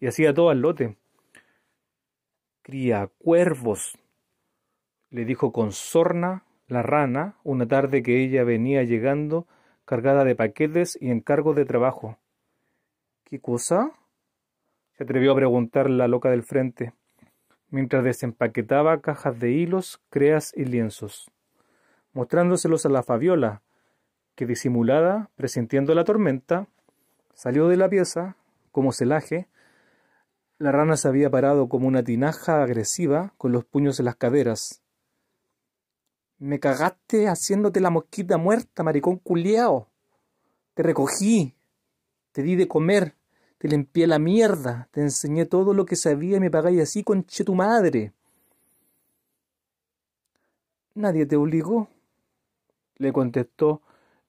Speaker 1: y hacía todo al lote. Cría cuervos, le dijo con sorna la rana una tarde que ella venía llegando cargada de paquetes y encargos de trabajo. ¿Qué cosa? se atrevió a preguntar la loca del frente mientras desempaquetaba cajas de hilos, creas y lienzos, mostrándoselos a la Fabiola, que disimulada, presintiendo la tormenta, salió de la pieza, como celaje, la rana se había parado como una tinaja agresiva con los puños en las caderas. Me cagaste haciéndote la mosquita muerta, maricón culiao. Te recogí, te di de comer, te limpié la mierda, te enseñé todo lo que sabía y me pagáis así, conche tu madre. Nadie te obligó, le contestó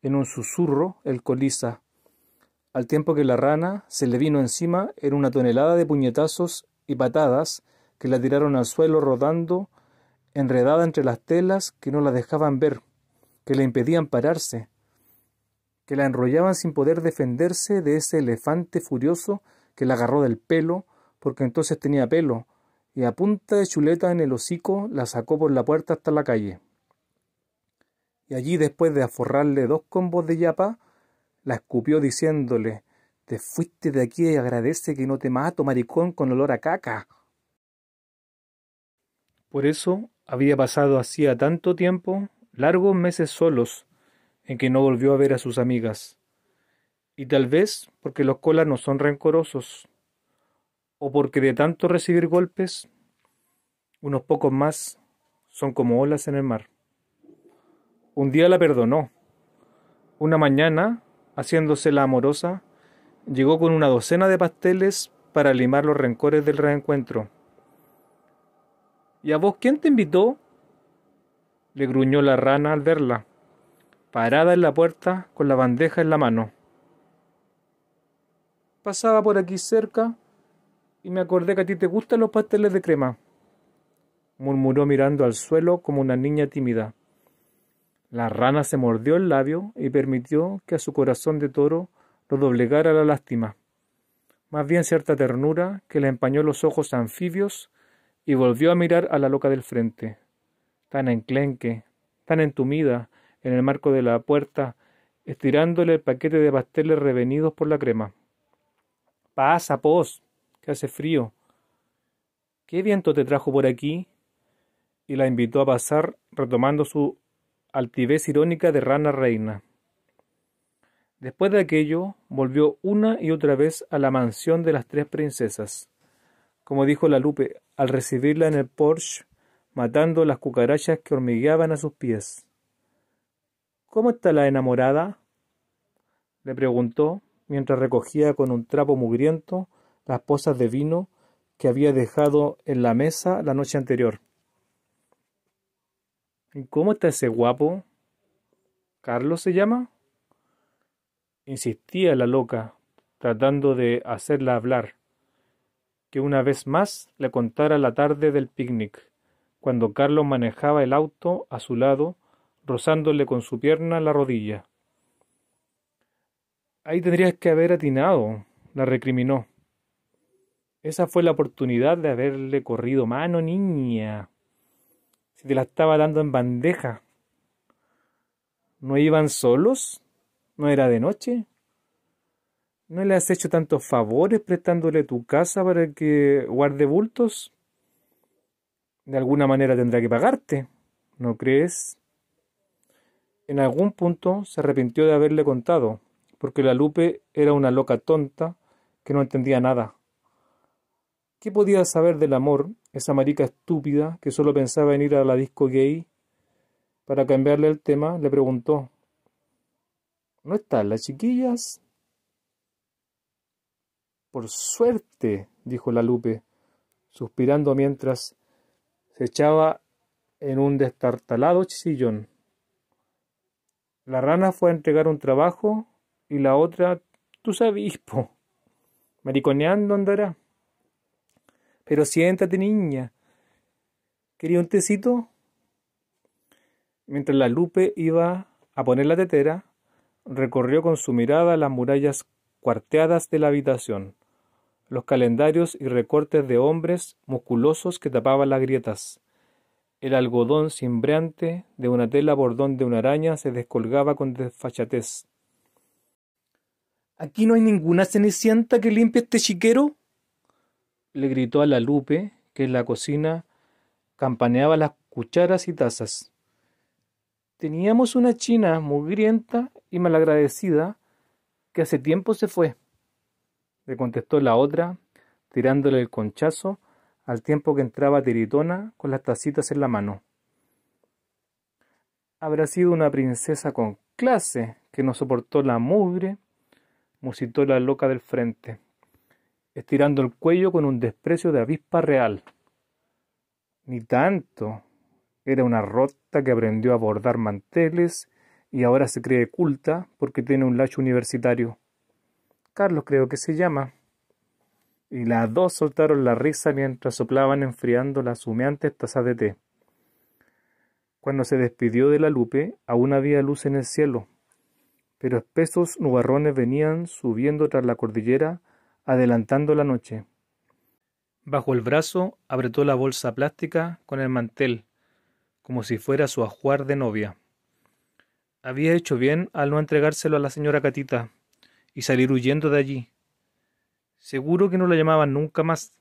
Speaker 1: en un susurro el colisa, al tiempo que la rana se le vino encima en una tonelada de puñetazos y patadas que la tiraron al suelo rodando, enredada entre las telas que no la dejaban ver, que le impedían pararse, que la enrollaban sin poder defenderse de ese elefante furioso que la agarró del pelo, porque entonces tenía pelo, y a punta de chuleta en el hocico la sacó por la puerta hasta la calle. Y allí, después de aforrarle dos combos de yapa, la escupió diciéndole Te fuiste de aquí y agradece que no te mato, maricón, con olor a caca. Por eso había pasado hacía tanto tiempo largos meses solos, en que no volvió a ver a sus amigas. Y tal vez porque los colas no son rencorosos, o porque de tanto recibir golpes, unos pocos más son como olas en el mar. Un día la perdonó. Una mañana, haciéndose la amorosa, llegó con una docena de pasteles para limar los rencores del reencuentro. ¿Y a vos quién te invitó? le gruñó la rana al verla parada en la puerta con la bandeja en la mano. Pasaba por aquí cerca y me acordé que a ti te gustan los pasteles de crema, murmuró mirando al suelo como una niña tímida. La rana se mordió el labio y permitió que a su corazón de toro lo doblegara la lástima, más bien cierta ternura que le empañó los ojos anfibios y volvió a mirar a la loca del frente, tan enclenque, tan entumida, en el marco de la puerta, estirándole el paquete de pasteles revenidos por la crema. Pasa, pos, que hace frío. ¿Qué viento te trajo por aquí? Y la invitó a pasar, retomando su altivez irónica de rana reina. Después de aquello, volvió una y otra vez a la mansión de las tres princesas. Como dijo la Lupe, al recibirla en el Porsche, matando las cucarachas que hormigueaban a sus pies. ¿Cómo está la enamorada? le preguntó mientras recogía con un trapo mugriento las pozas de vino que había dejado en la mesa la noche anterior. ¿Y cómo está ese guapo? ¿Carlos se llama? insistía la loca, tratando de hacerla hablar, que una vez más le contara la tarde del picnic, cuando Carlos manejaba el auto a su lado rozándole con su pierna la rodilla. Ahí tendrías que haber atinado, la recriminó. Esa fue la oportunidad de haberle corrido mano, niña. Si te la estaba dando en bandeja. ¿No iban solos? ¿No era de noche? ¿No le has hecho tantos favores prestándole tu casa para que guarde bultos? De alguna manera tendrá que pagarte, ¿no crees? En algún punto se arrepintió de haberle contado, porque la Lupe era una loca tonta que no entendía nada. ¿Qué podía saber del amor esa marica estúpida que solo pensaba en ir a la disco gay? Para cambiarle el tema, le preguntó. ¿No están las chiquillas? Por suerte, dijo la Lupe, suspirando mientras se echaba en un destartalado sillón. La rana fue a entregar un trabajo y la otra, tú sabispo, po, mariconeando andará. Pero siéntate, niña. ¿Quería un tecito? Mientras la Lupe iba a poner la tetera, recorrió con su mirada las murallas cuarteadas de la habitación, los calendarios y recortes de hombres musculosos que tapaban las grietas, el algodón cimbreante de una tela bordón de una araña se descolgaba con desfachatez. ¿Aquí no hay ninguna cenicienta que limpie este chiquero? le gritó a la Lupe, que en la cocina campaneaba las cucharas y tazas. Teníamos una china mugrienta y malagradecida que hace tiempo se fue, le contestó la otra, tirándole el conchazo al tiempo que entraba tiritona con las tacitas en la mano. Habrá sido una princesa con clase que no soportó la mugre, musitó la loca del frente, estirando el cuello con un desprecio de avispa real. Ni tanto. Era una rota que aprendió a bordar manteles y ahora se cree culta porque tiene un lacho universitario. Carlos creo que se llama y las dos soltaron la risa mientras soplaban enfriando las humeantes tazas de té. Cuando se despidió de la Lupe, aún había luz en el cielo, pero espesos nubarrones venían subiendo tras la cordillera, adelantando la noche. Bajo el brazo apretó la bolsa plástica con el mantel, como si fuera su ajuar de novia. Había hecho bien al no entregárselo a la señora Catita y salir huyendo de allí, Seguro que no la llamaban nunca más.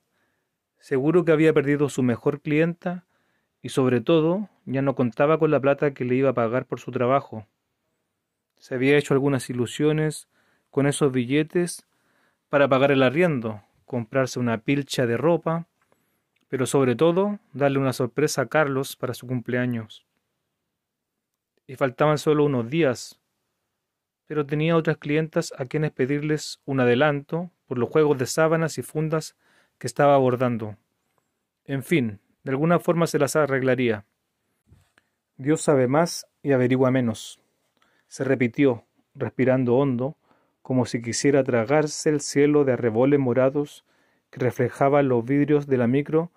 Speaker 1: Seguro que había perdido su mejor clienta y sobre todo ya no contaba con la plata que le iba a pagar por su trabajo. Se había hecho algunas ilusiones con esos billetes para pagar el arriendo, comprarse una pilcha de ropa, pero sobre todo darle una sorpresa a Carlos para su cumpleaños. Y faltaban solo unos días, pero tenía otras clientas a quienes pedirles un adelanto por los juegos de sábanas y fundas que estaba abordando. En fin, de alguna forma se las arreglaría. Dios sabe más y averigua menos. Se repitió, respirando hondo, como si quisiera tragarse el cielo de arreboles morados que reflejaban los vidrios de la micro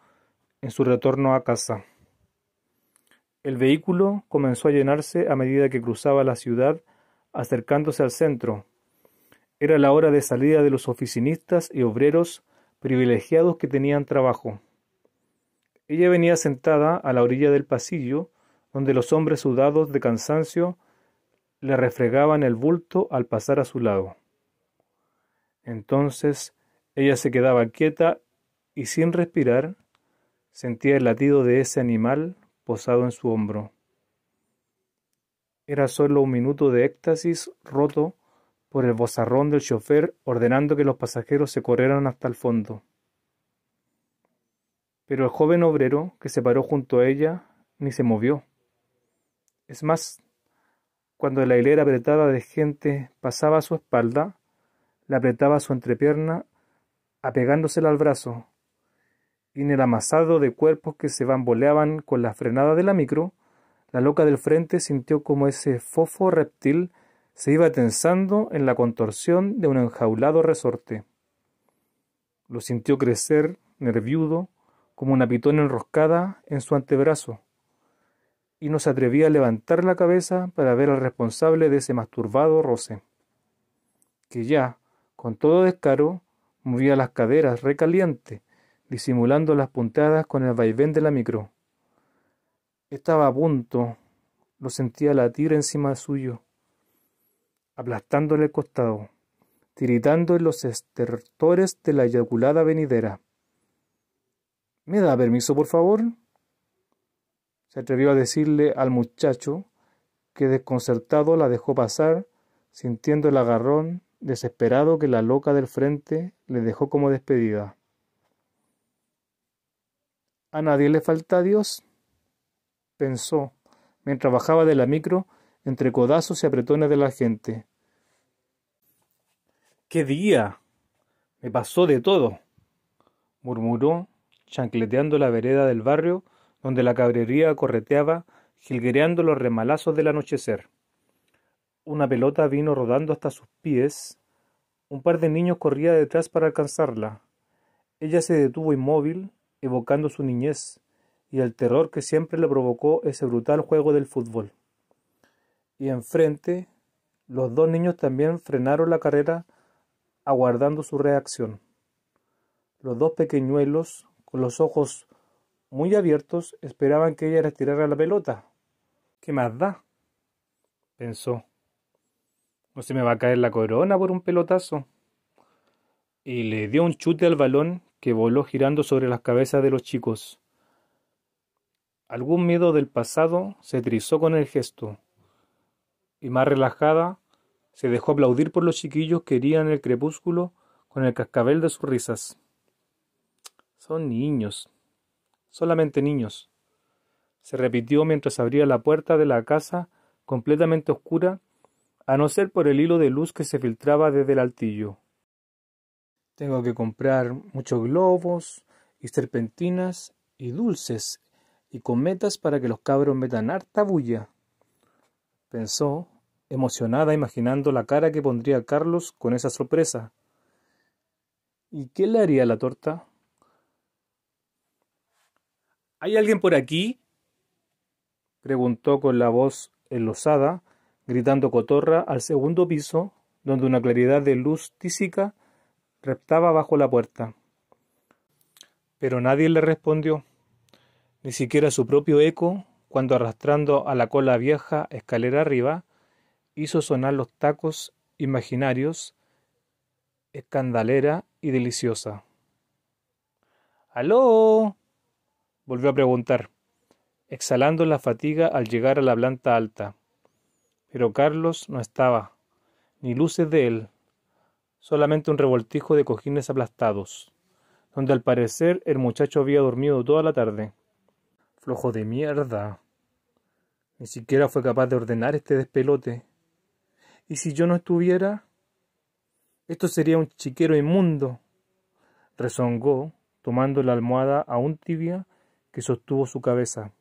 Speaker 1: en su retorno a casa. El vehículo comenzó a llenarse a medida que cruzaba la ciudad, acercándose al centro, era la hora de salida de los oficinistas y obreros privilegiados que tenían trabajo. Ella venía sentada a la orilla del pasillo, donde los hombres sudados de cansancio le refregaban el bulto al pasar a su lado. Entonces ella se quedaba quieta y sin respirar sentía el latido de ese animal posado en su hombro. Era solo un minuto de éxtasis roto por el bozarrón del chofer ordenando que los pasajeros se corrieran hasta el fondo. Pero el joven obrero que se paró junto a ella ni se movió. Es más, cuando la hilera apretada de gente pasaba a su espalda, la apretaba su entrepierna, apegándosela al brazo, y en el amasado de cuerpos que se bamboleaban con la frenada de la micro, la loca del frente sintió como ese fofo reptil se iba tensando en la contorsión de un enjaulado resorte. Lo sintió crecer, nerviudo, como una pitona enroscada en su antebrazo, y no se atrevía a levantar la cabeza para ver al responsable de ese masturbado roce, que ya, con todo descaro, movía las caderas recaliente, disimulando las puntadas con el vaivén de la micro. Estaba a punto, lo sentía latir encima suyo aplastándole el costado, tiritando en los estertores de la eyaculada venidera. ¿Me da permiso, por favor? Se atrevió a decirle al muchacho, que desconcertado la dejó pasar, sintiendo el agarrón desesperado que la loca del frente le dejó como despedida. A nadie le falta Dios, pensó, mientras bajaba de la micro entre codazos y apretones de la gente. ¡Qué día! Me pasó de todo, murmuró, chancleteando la vereda del barrio donde la cabrería correteaba, jilguereando los remalazos del anochecer. Una pelota vino rodando hasta sus pies. Un par de niños corría detrás para alcanzarla. Ella se detuvo inmóvil, evocando su niñez y el terror que siempre le provocó ese brutal juego del fútbol y enfrente, los dos niños también frenaron la carrera aguardando su reacción. Los dos pequeñuelos, con los ojos muy abiertos, esperaban que ella retirara la pelota. ¿Qué más da? pensó. No se me va a caer la corona por un pelotazo. Y le dio un chute al balón que voló girando sobre las cabezas de los chicos. Algún miedo del pasado se trizó con el gesto y más relajada, se dejó aplaudir por los chiquillos que herían el crepúsculo con el cascabel de sus risas. Son niños, solamente niños. Se repitió mientras abría la puerta de la casa, completamente oscura, a no ser por el hilo de luz que se filtraba desde el altillo. Tengo que comprar muchos globos y serpentinas y dulces y cometas para que los cabros metan harta bulla pensó, emocionada imaginando la cara que pondría Carlos con esa sorpresa. ¿Y qué le haría la torta? ¿Hay alguien por aquí? preguntó con la voz enlosada, gritando cotorra al segundo piso, donde una claridad de luz tísica reptaba bajo la puerta. Pero nadie le respondió. Ni siquiera su propio eco cuando arrastrando a la cola vieja escalera arriba, hizo sonar los tacos imaginarios, escandalera y deliciosa. ¡Aló! volvió a preguntar, exhalando la fatiga al llegar a la planta alta. Pero Carlos no estaba, ni luces de él, solamente un revoltijo de cojines aplastados, donde al parecer el muchacho había dormido toda la tarde. Flojo de mierda. Ni siquiera fue capaz de ordenar este despelote. ¿Y si yo no estuviera? Esto sería un chiquero inmundo. Rezongó, tomando la almohada aún tibia que sostuvo su cabeza.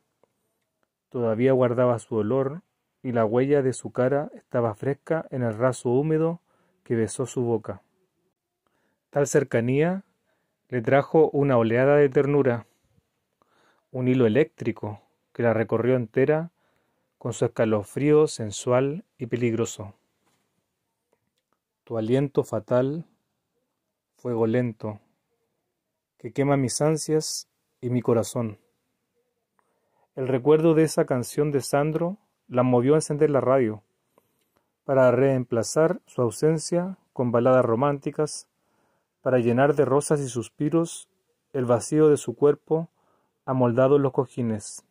Speaker 1: Todavía guardaba su olor y la huella de su cara estaba fresca en el raso húmedo que besó su boca. Tal cercanía le trajo una oleada de ternura un hilo eléctrico que la recorrió entera con su escalofrío sensual y peligroso. Tu aliento fatal, fuego lento, que quema mis ansias y mi corazón. El recuerdo de esa canción de Sandro la movió a encender la radio, para reemplazar su ausencia con baladas románticas, para llenar de rosas y suspiros el vacío de su cuerpo amoldados los cojines.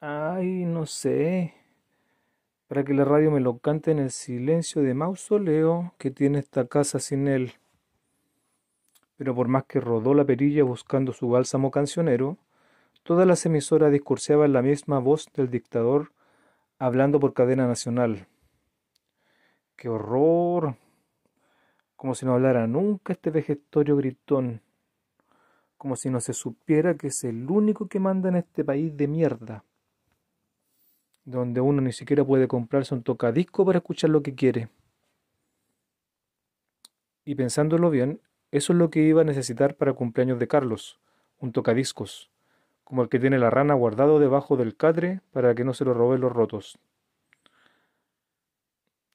Speaker 1: Ay, no sé. Para que la radio me lo cante en el silencio de mausoleo que tiene esta casa sin él. Pero por más que rodó la perilla buscando su bálsamo cancionero, todas las emisoras en la misma voz del dictador hablando por cadena nacional. ¡Qué horror! Como si no hablara nunca este vegetorio gritón como si no se supiera que es el único que manda en este país de mierda, donde uno ni siquiera puede comprarse un tocadisco para escuchar lo que quiere. Y pensándolo bien, eso es lo que iba a necesitar para cumpleaños de Carlos, un tocadiscos, como el que tiene la rana guardado debajo del cadre para que no se lo roben los rotos.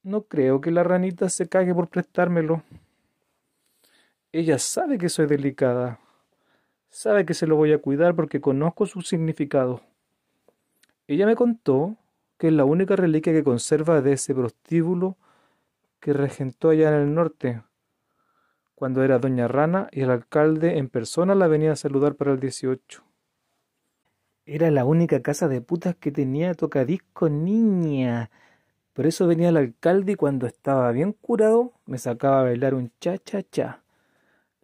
Speaker 1: No creo que la ranita se cague por prestármelo. Ella sabe que soy delicada, sabe que se lo voy a cuidar porque conozco su significado. Ella me contó que es la única reliquia que conserva de ese prostíbulo que regentó allá en el norte, cuando era doña Rana y el alcalde en persona la venía a saludar para el 18. Era la única casa de putas que tenía tocadisco niña. Por eso venía el alcalde y cuando estaba bien curado me sacaba a bailar un cha cha cha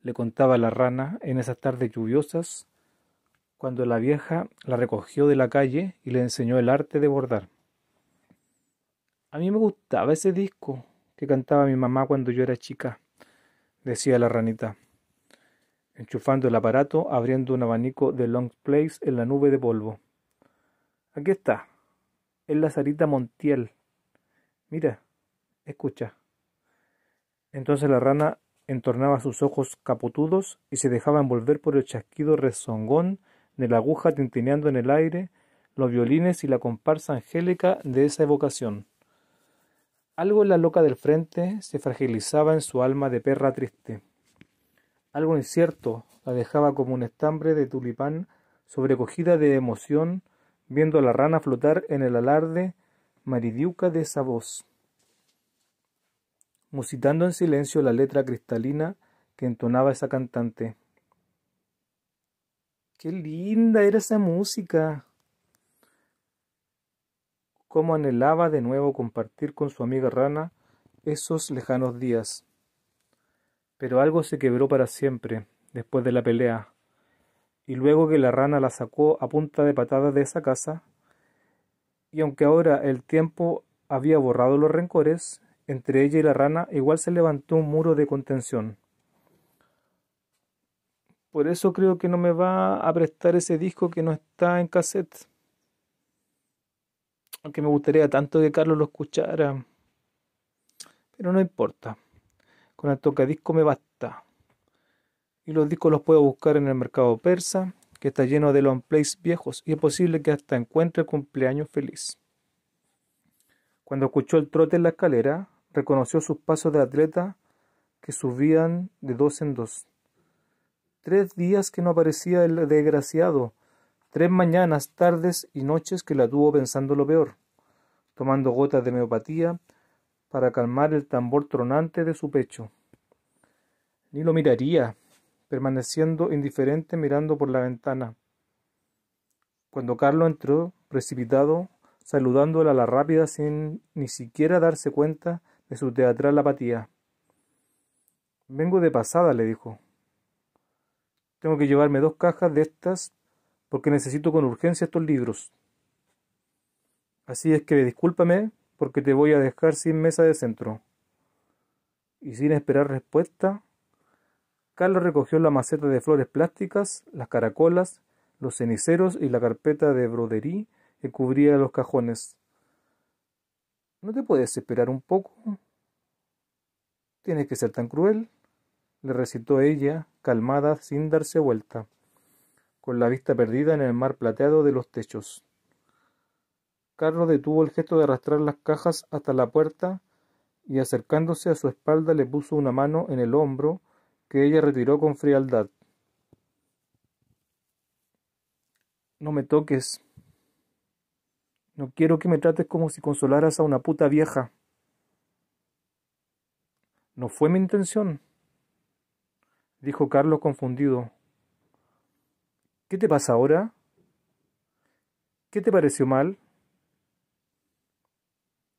Speaker 1: le contaba la rana en esas tardes lluviosas, cuando la vieja la recogió de la calle y le enseñó el arte de bordar. A mí me gustaba ese disco que cantaba mi mamá cuando yo era chica, decía la ranita, enchufando el aparato, abriendo un abanico de long Place en la nube de polvo. Aquí está, es la Sarita Montiel. Mira, escucha. Entonces la rana entornaba sus ojos capotudos y se dejaba envolver por el chasquido rezongón de la aguja tintineando en el aire, los violines y la comparsa angélica de esa evocación. Algo en la loca del frente se fragilizaba en su alma de perra triste. Algo incierto la dejaba como un estambre de tulipán sobrecogida de emoción, viendo a la rana flotar en el alarde maridiuca de esa voz musitando en silencio la letra cristalina que entonaba esa cantante. ¡Qué linda era esa música! Cómo anhelaba de nuevo compartir con su amiga Rana esos lejanos días. Pero algo se quebró para siempre después de la pelea, y luego que la rana la sacó a punta de patada de esa casa, y aunque ahora el tiempo había borrado los rencores, entre ella y la rana igual se levantó un muro de contención. Por eso creo que no me va a prestar ese disco que no está en cassette. Aunque me gustaría tanto que Carlos lo escuchara. Pero no importa. Con el tocadisco me basta. Y los discos los puedo buscar en el mercado persa, que está lleno de long viejos, y es posible que hasta encuentre el cumpleaños feliz. Cuando escuchó el trote en la escalera, reconoció sus pasos de atleta que subían de dos en dos. Tres días que no aparecía el desgraciado, tres mañanas, tardes y noches que la tuvo pensando lo peor, tomando gotas de meopatía para calmar el tambor tronante de su pecho. Ni lo miraría, permaneciendo indiferente mirando por la ventana. Cuando Carlos entró, precipitado, saludándola a la rápida sin ni siquiera darse cuenta de su teatral apatía. Vengo de pasada, le dijo. Tengo que llevarme dos cajas de estas porque necesito con urgencia estos libros. Así es que discúlpame porque te voy a dejar sin mesa de centro. Y sin esperar respuesta, Carlos recogió la maceta de flores plásticas, las caracolas, los ceniceros y la carpeta de broderí que cubría los cajones. ¿No te puedes esperar un poco? Tienes que ser tan cruel, le recitó ella, calmada, sin darse vuelta, con la vista perdida en el mar plateado de los techos. Carlos detuvo el gesto de arrastrar las cajas hasta la puerta y acercándose a su espalda le puso una mano en el hombro que ella retiró con frialdad. No me toques, no quiero que me trates como si consolaras a una puta vieja. No fue mi intención, dijo Carlos confundido. ¿Qué te pasa ahora? ¿Qué te pareció mal?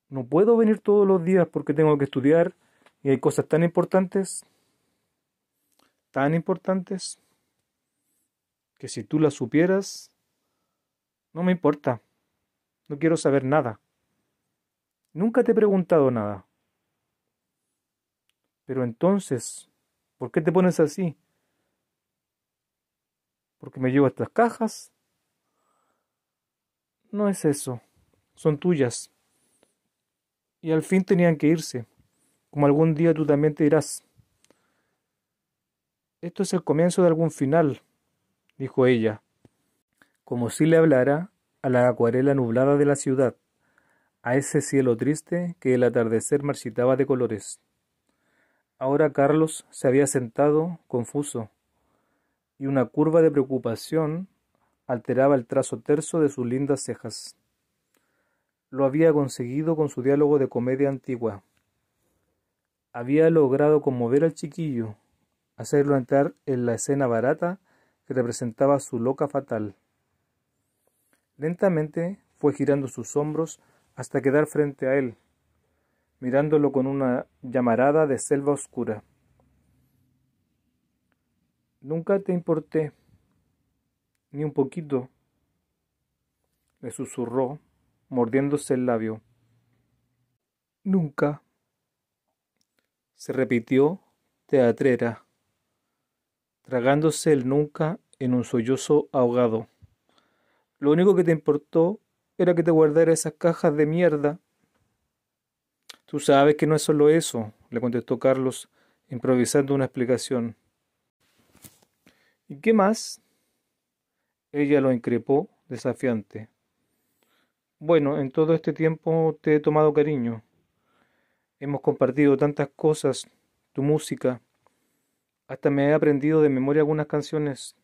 Speaker 1: No puedo venir todos los días porque tengo que estudiar y hay cosas tan importantes, tan importantes, que si tú las supieras, no me importa. No quiero saber nada. Nunca te he preguntado nada. Pero entonces, ¿por qué te pones así? ¿Porque me llevo estas cajas? No es eso. Son tuyas. Y al fin tenían que irse, como algún día tú también te irás. Esto es el comienzo de algún final, dijo ella, como si le hablara la acuarela nublada de la ciudad, a ese cielo triste que el atardecer marchitaba de colores. Ahora Carlos se había sentado, confuso, y una curva de preocupación alteraba el trazo terso de sus lindas cejas. Lo había conseguido con su diálogo de comedia antigua. Había logrado conmover al chiquillo, hacerlo entrar en la escena barata que representaba su loca fatal. Lentamente fue girando sus hombros hasta quedar frente a él, mirándolo con una llamarada de selva oscura. Nunca te importé, ni un poquito, le susurró, mordiéndose el labio. Nunca, se repitió teatrera, tragándose el nunca en un sollozo ahogado. Lo único que te importó era que te guardara esas cajas de mierda. Tú sabes que no es solo eso, le contestó Carlos, improvisando una explicación. ¿Y qué más? Ella lo increpó, desafiante. Bueno, en todo este tiempo te he tomado cariño. Hemos compartido tantas cosas, tu música. Hasta me he aprendido de memoria algunas canciones.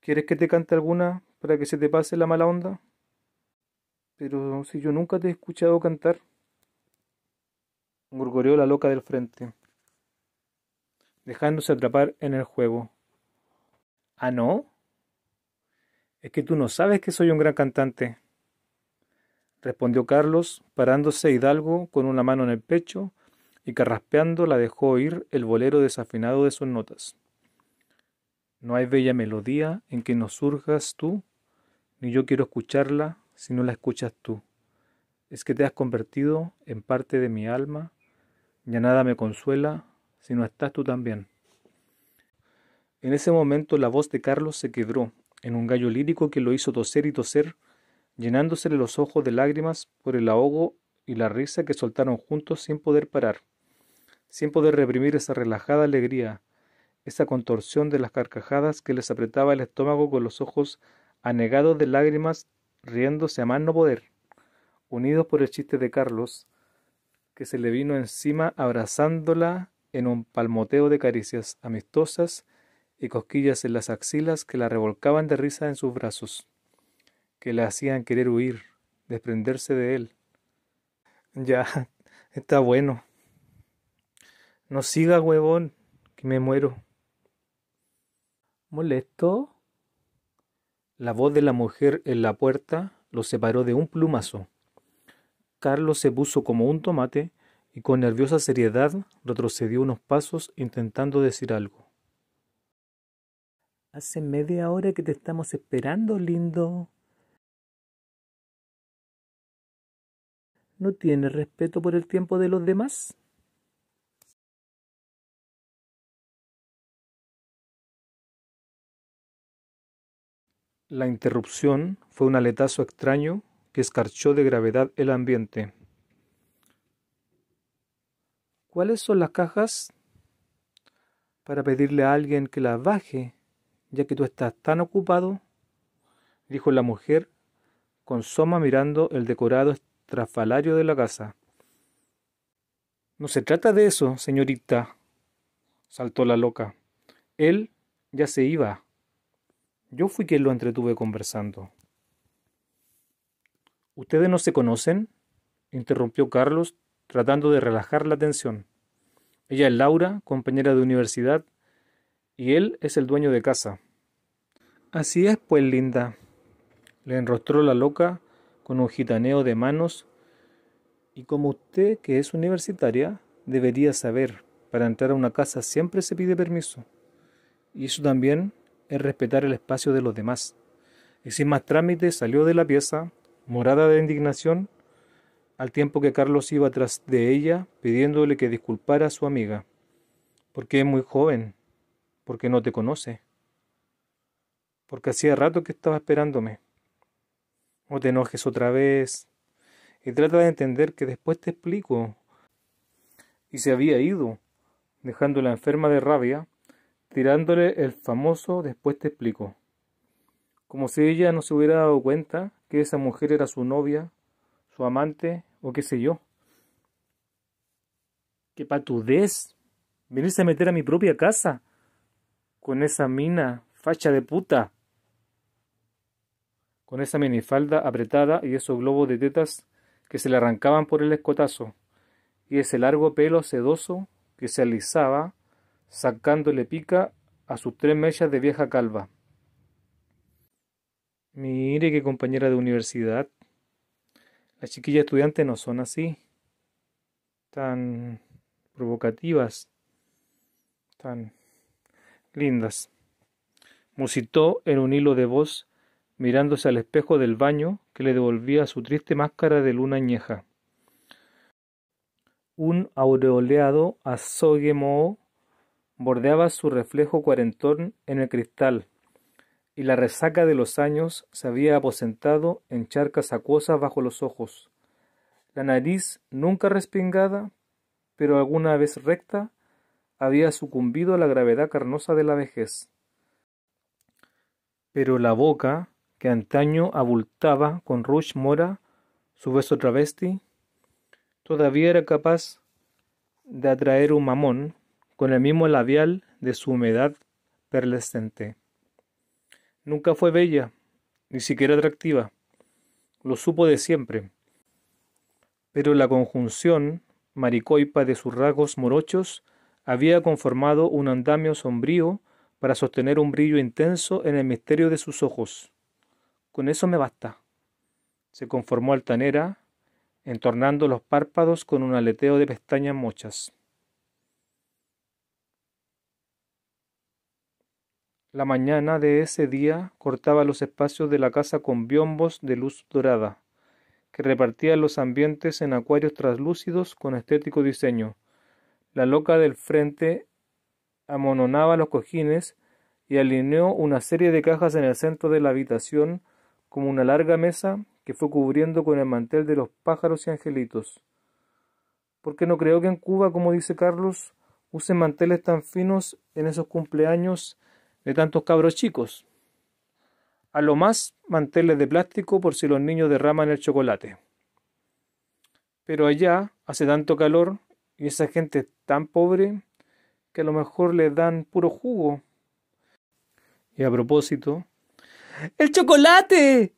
Speaker 1: ¿Quieres que te cante alguna? para que se te pase la mala onda. Pero si yo nunca te he escuchado cantar. murmuró la loca del frente, dejándose atrapar en el juego. ¿Ah, no? Es que tú no sabes que soy un gran cantante, respondió Carlos, parándose Hidalgo con una mano en el pecho y carraspeando la dejó oír el bolero desafinado de sus notas. No hay bella melodía en que no surjas tú, ni yo quiero escucharla si no la escuchas tú. Es que te has convertido en parte de mi alma, ya nada me consuela si no estás tú también. En ese momento la voz de Carlos se quebró en un gallo lírico que lo hizo toser y toser, llenándosele los ojos de lágrimas por el ahogo y la risa que soltaron juntos sin poder parar, sin poder reprimir esa relajada alegría esa contorsión de las carcajadas que les apretaba el estómago con los ojos anegados de lágrimas, riéndose a más no poder, unidos por el chiste de Carlos, que se le vino encima abrazándola en un palmoteo de caricias amistosas y cosquillas en las axilas que la revolcaban de risa en sus brazos, que la hacían querer huir, desprenderse de él. Ya, está bueno. No siga, huevón, que me muero. Molesto, la voz de la mujer en la puerta lo separó de un plumazo. Carlos se puso como un tomate y con nerviosa seriedad retrocedió unos pasos intentando
Speaker 2: decir algo. Hace media hora que te estamos esperando, lindo. ¿No tienes respeto por el tiempo de los demás? La
Speaker 1: interrupción fue un aletazo extraño que escarchó de gravedad el ambiente. ¿Cuáles son las cajas? Para pedirle a alguien que las baje, ya que tú estás tan ocupado, dijo la mujer, con soma mirando el decorado estrafalario de la casa. No se trata de eso, señorita, saltó la loca. Él ya se iba. Yo fui quien lo entretuve conversando. ¿Ustedes no se conocen? interrumpió Carlos, tratando de relajar la tensión. Ella es Laura, compañera de universidad, y él es el dueño de casa. Así es, pues, linda. Le enrostró la loca con un gitaneo de manos. Y como usted, que es universitaria, debería saber, para entrar a una casa siempre se pide permiso. Y eso también es respetar el espacio de los demás. Y sin más trámite salió de la pieza, morada de indignación, al tiempo que Carlos iba tras de ella pidiéndole que disculpara a su amiga, porque es muy joven, porque no te conoce, porque hacía rato que estaba esperándome. No te enojes otra vez y trata de entender que después te explico. Y se había ido, dejándola enferma de rabia, tirándole el famoso después te explico. Como si ella no se hubiera dado cuenta que esa mujer era su novia, su amante o qué sé yo. ¡Qué patudez! Venirse a meter a mi propia casa con esa mina, facha de puta. Con esa minifalda apretada y esos globos de tetas que se le arrancaban por el escotazo, y ese largo pelo sedoso que se alisaba sacándole pica a sus tres mechas de vieja calva. Mire qué compañera de universidad. Las chiquillas estudiantes no son así. Tan provocativas. Tan lindas. Musitó en un hilo de voz, mirándose al espejo del baño que le devolvía su triste máscara de luna añeja. Un aureoleado azogue bordeaba su reflejo cuarentón en el cristal, y la resaca de los años se había aposentado en charcas acuosas bajo los ojos. La nariz, nunca respingada, pero alguna vez recta, había sucumbido a la gravedad carnosa de la vejez. Pero la boca, que antaño abultaba con rush mora su beso travesti, todavía era capaz de atraer un mamón con el mismo labial de su humedad perlescente. Nunca fue bella, ni siquiera atractiva. Lo supo de siempre. Pero la conjunción maricoipa de sus rasgos morochos había conformado un andamio sombrío para sostener un brillo intenso en el misterio de sus ojos. Con eso me basta. Se conformó altanera, entornando los párpados con un aleteo de pestañas mochas. La mañana de ese día cortaba los espacios de la casa con biombos de luz dorada, que repartían los ambientes en acuarios traslúcidos con estético diseño. La loca del frente amononaba los cojines y alineó una serie de cajas en el centro de la habitación como una larga mesa que fue cubriendo con el mantel de los pájaros y angelitos. Porque no creo que en Cuba, como dice Carlos, usen manteles tan finos en esos cumpleaños de tantos cabros chicos. A lo más, manteles de plástico por si los niños derraman el chocolate. Pero allá hace tanto calor y esa gente es tan pobre que a lo mejor le dan puro jugo. Y a propósito, ¡El chocolate!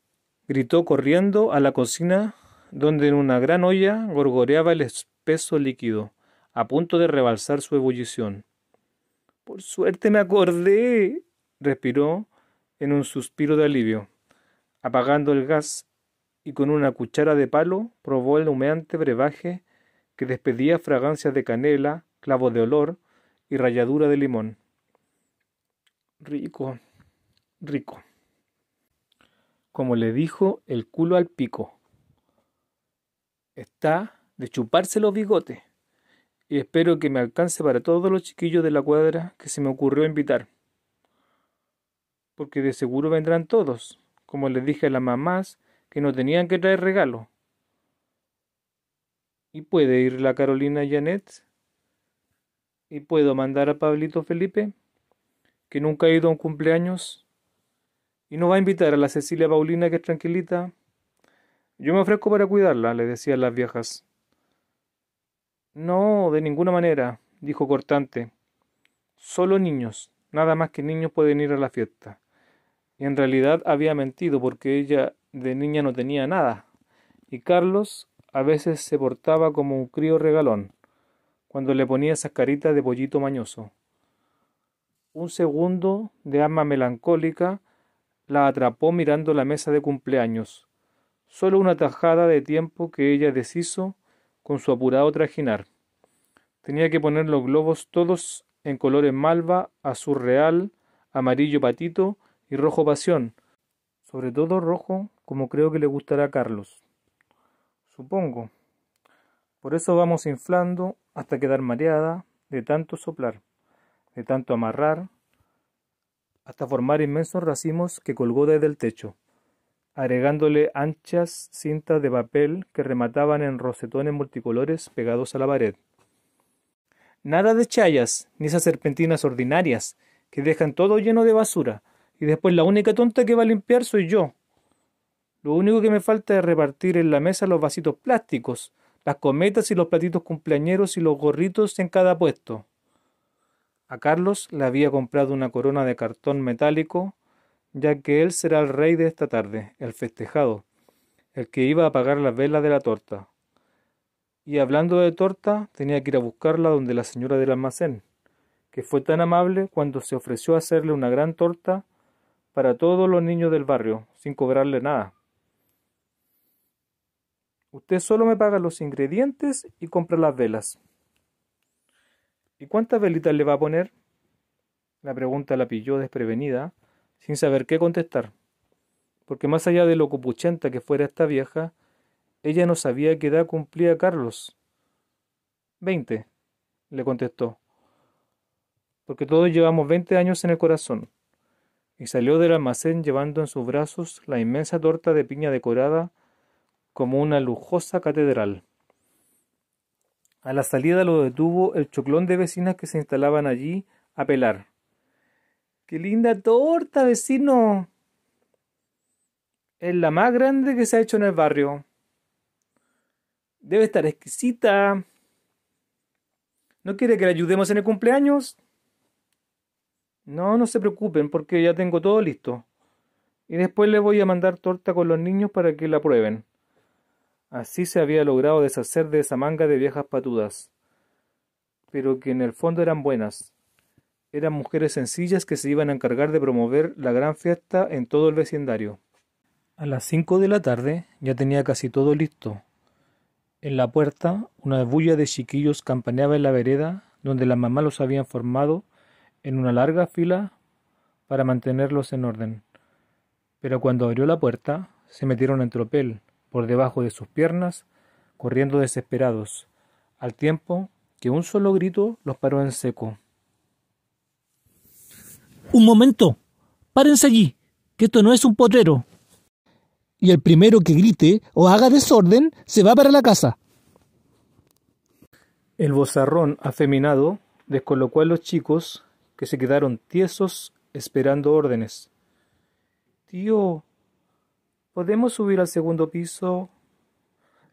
Speaker 1: gritó corriendo a la cocina, donde en una gran olla gorgoreaba el espeso líquido, a punto de rebalsar su ebullición suerte me acordé, respiró en un suspiro de alivio, apagando el gas y con una cuchara de palo probó el humeante brebaje que despedía fragancias de canela, clavo de olor y ralladura de limón. Rico, rico. Como le dijo el culo al pico. Está de chuparse los bigotes y espero que me alcance para todos los chiquillos de la cuadra que se me ocurrió invitar. Porque de seguro vendrán todos, como les dije a las mamás que no tenían que traer regalo. ¿Y puede ir la Carolina Janet? ¿Y puedo mandar a Pablito Felipe, que nunca ha ido a un cumpleaños? ¿Y no va a invitar a la Cecilia Paulina, que es tranquilita? Yo me ofrezco para cuidarla, le decían las viejas. No, de ninguna manera, dijo cortante. Solo niños, nada más que niños pueden ir a la fiesta. Y en realidad había mentido porque ella de niña no tenía nada. Y Carlos a veces se portaba como un crío regalón, cuando le ponía esas caritas de pollito mañoso. Un segundo de alma melancólica la atrapó mirando la mesa de cumpleaños. Solo una tajada de tiempo que ella deshizo con su apurado trajinar. Tenía que poner los globos todos en colores malva, azul real, amarillo patito y rojo pasión, sobre todo rojo como creo que le gustará a Carlos. Supongo. Por eso vamos inflando hasta quedar mareada de tanto soplar, de tanto amarrar, hasta formar inmensos racimos que colgó desde el techo agregándole anchas cintas de papel que remataban en rosetones multicolores pegados a la pared. Nada de chayas, ni esas serpentinas ordinarias, que dejan todo lleno de basura, y después la única tonta que va a limpiar soy yo. Lo único que me falta es repartir en la mesa los vasitos plásticos, las cometas y los platitos cumpleañeros y los gorritos en cada puesto. A Carlos le había comprado una corona de cartón metálico ya que él será el rey de esta tarde, el festejado, el que iba a pagar las velas de la torta. Y hablando de torta, tenía que ir a buscarla donde la señora del almacén, que fue tan amable cuando se ofreció a hacerle una gran torta para todos los niños del barrio, sin cobrarle nada. Usted solo me paga los ingredientes y compra las velas. ¿Y cuántas velitas le va a poner? La pregunta la pilló desprevenida sin saber qué contestar, porque más allá de lo copuchenta que fuera esta vieja, ella no sabía qué edad cumplía Carlos. Veinte, le contestó, porque todos llevamos veinte años en el corazón, y salió del almacén llevando en sus brazos la inmensa torta de piña decorada como una lujosa catedral. A la salida lo detuvo el choclón de vecinas que se instalaban allí a pelar. ¡Qué linda torta, vecino! Es la más grande que se ha hecho en el barrio. Debe estar exquisita. ¿No quiere que la ayudemos en el cumpleaños? No, no se preocupen porque ya tengo todo listo. Y después le voy a mandar torta con los niños para que la prueben. Así se había logrado deshacer de esa manga de viejas patudas, pero que en el fondo eran buenas. Eran mujeres sencillas que se iban a encargar de promover la gran fiesta en todo el vecindario. A las cinco de la tarde ya tenía casi todo listo. En la puerta, una bulla de chiquillos campaneaba en la vereda donde la mamá los habían formado en una larga fila para mantenerlos en orden. Pero cuando abrió la puerta, se metieron en tropel, por debajo de sus piernas, corriendo desesperados, al tiempo que un solo grito los paró en seco. Un momento, párense allí, que esto no es un potrero. Y el primero que grite o haga desorden se va para la casa. El bozarrón afeminado descolocó a los chicos que se quedaron tiesos esperando órdenes. Tío, ¿podemos subir al segundo piso?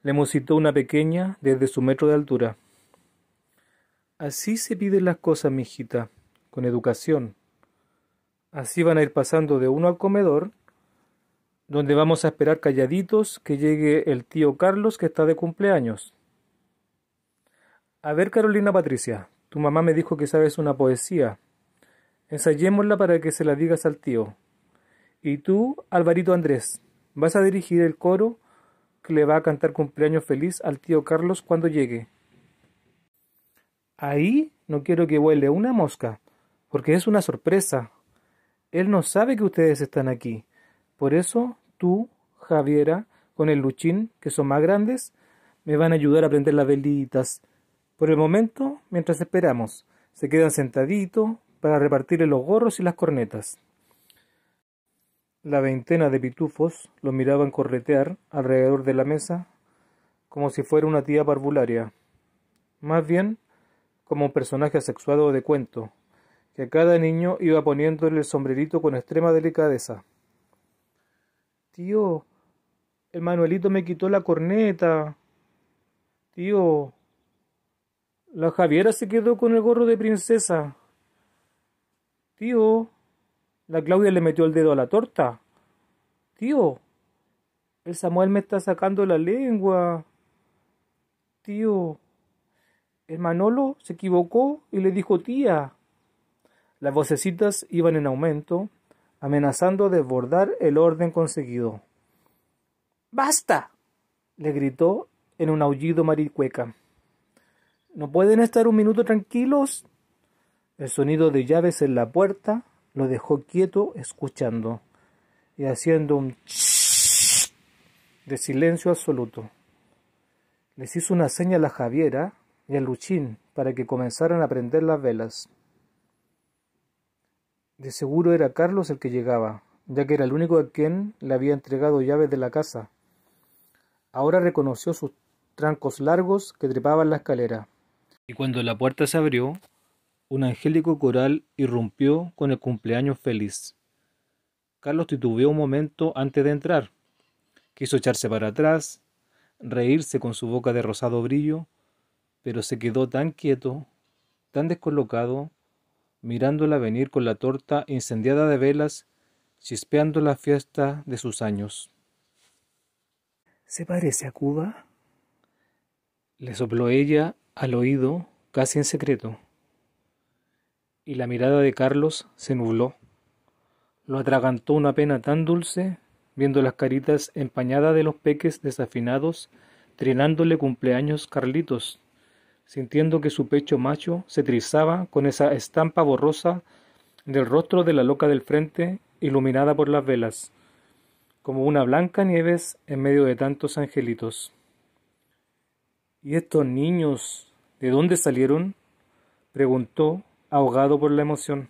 Speaker 1: le musitó una pequeña desde su metro de altura. Así se piden las cosas, mijita, con educación, Así van a ir pasando de uno al comedor, donde vamos a esperar calladitos que llegue el tío Carlos que está de cumpleaños. A ver, Carolina Patricia, tu mamá me dijo que sabes una poesía. Ensayémosla para que se la digas al tío. Y tú, Alvarito Andrés, vas a dirigir el coro que le va a cantar cumpleaños feliz al tío Carlos cuando llegue. Ahí no quiero que huele una mosca, porque es una sorpresa, él no sabe que ustedes están aquí. Por eso tú, Javiera, con el Luchín, que son más grandes, me van a ayudar a prender las velitas. Por el momento, mientras esperamos, se quedan sentaditos para repartirle los gorros y las cornetas. La veintena de pitufos lo miraban corretear alrededor de la mesa como si fuera una tía parvularia, más bien como un personaje asexuado de cuento, que a cada niño iba poniéndole el sombrerito con extrema delicadeza. Tío, el Manuelito me quitó la corneta. Tío, la Javiera se quedó con el gorro de princesa. Tío, la Claudia le metió el dedo a la torta. Tío, el Samuel me está sacando la lengua. Tío, el Manolo se equivocó y le dijo tía. Las vocecitas iban en aumento, amenazando desbordar el orden conseguido. ¡Basta! le gritó en un aullido maricueca. ¿No pueden estar un minuto tranquilos? El sonido de llaves en la puerta lo dejó quieto escuchando y haciendo un de silencio absoluto. Les hizo una seña a la Javiera y a Luchín para que comenzaran a prender las velas. De seguro era Carlos el que llegaba, ya que era el único a quien le había entregado llaves de la casa. Ahora reconoció sus trancos largos que trepaban la escalera. Y cuando la puerta se abrió, un angélico coral irrumpió con el cumpleaños feliz. Carlos titubeó un momento antes de entrar. Quiso echarse para atrás, reírse con su boca de rosado brillo, pero se quedó tan quieto, tan descolocado, mirándola venir con la torta incendiada de velas, chispeando la fiesta de sus años. ¿Se parece a Cuba? Le sopló ella al oído, casi en secreto. Y la mirada de Carlos se nubló. Lo atragantó una pena tan dulce, viendo las caritas empañadas de los peques desafinados, trenándole cumpleaños Carlitos, sintiendo que su pecho macho se trizaba con esa estampa borrosa del rostro de la loca del frente iluminada por las velas, como una blanca nieves en medio de tantos angelitos. ¿Y estos niños de dónde salieron? preguntó, ahogado por la emoción.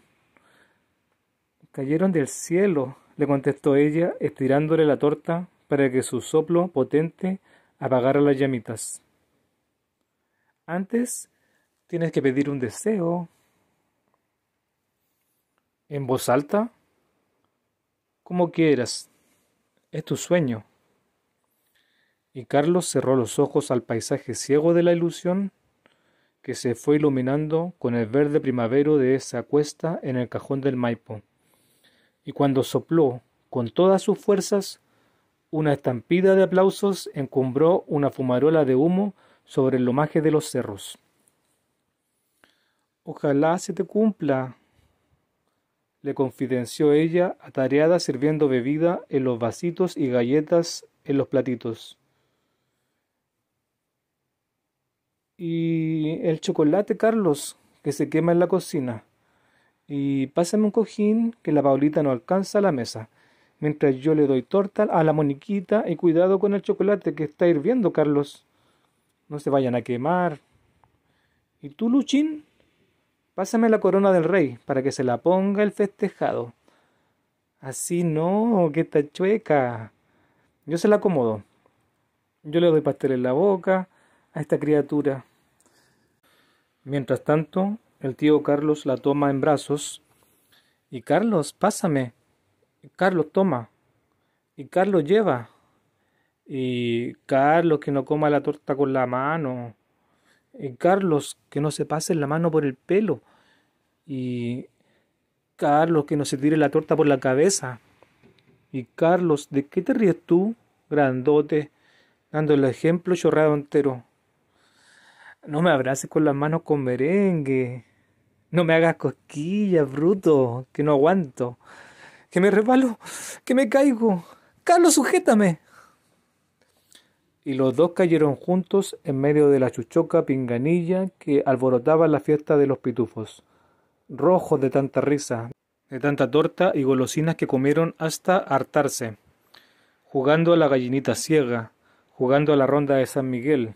Speaker 1: Cayeron del cielo, le contestó ella, estirándole la torta para que su soplo potente apagara las llamitas. Antes tienes que pedir un deseo en voz alta, como quieras. Es tu sueño. Y Carlos cerró los ojos al paisaje ciego de la ilusión que se fue iluminando con el verde primavero de esa cuesta en el cajón del Maipo. Y cuando sopló con todas sus fuerzas, una estampida de aplausos encumbró una fumarola de humo sobre el lomaje de los cerros. Ojalá se te cumpla, le confidenció ella, atareada sirviendo bebida en los vasitos y galletas en los platitos. Y el chocolate, Carlos, que se quema en la cocina. Y pásame un cojín, que la Paulita no alcanza a la mesa. Mientras yo le doy torta a la moniquita y cuidado con el chocolate que está hirviendo, Carlos no se vayan a quemar. Y tú, Luchín, pásame la corona del rey para que se la ponga el festejado. Así no, que está chueca. Yo se la acomodo. Yo le doy pastel en la boca a esta criatura. Mientras tanto, el tío Carlos la toma en brazos. Y Carlos, pásame. Carlos, toma. Y Carlos, lleva. Y Carlos, que no coma la torta con la mano. Y Carlos, que no se pase la mano por el pelo. Y Carlos, que no se tire la torta por la cabeza. Y Carlos, ¿de qué te ríes tú, grandote, dando el ejemplo chorrado entero? No me abraces con las manos con merengue. No me hagas cosquillas, bruto, que no aguanto. Que me resbalo, que me caigo. Carlos, sujétame y los dos cayeron juntos en medio de la chuchoca pinganilla que alborotaba la fiesta de los pitufos, rojos de tanta risa, de tanta torta y golosinas que comieron hasta hartarse, jugando a la gallinita ciega, jugando a la ronda de San Miguel.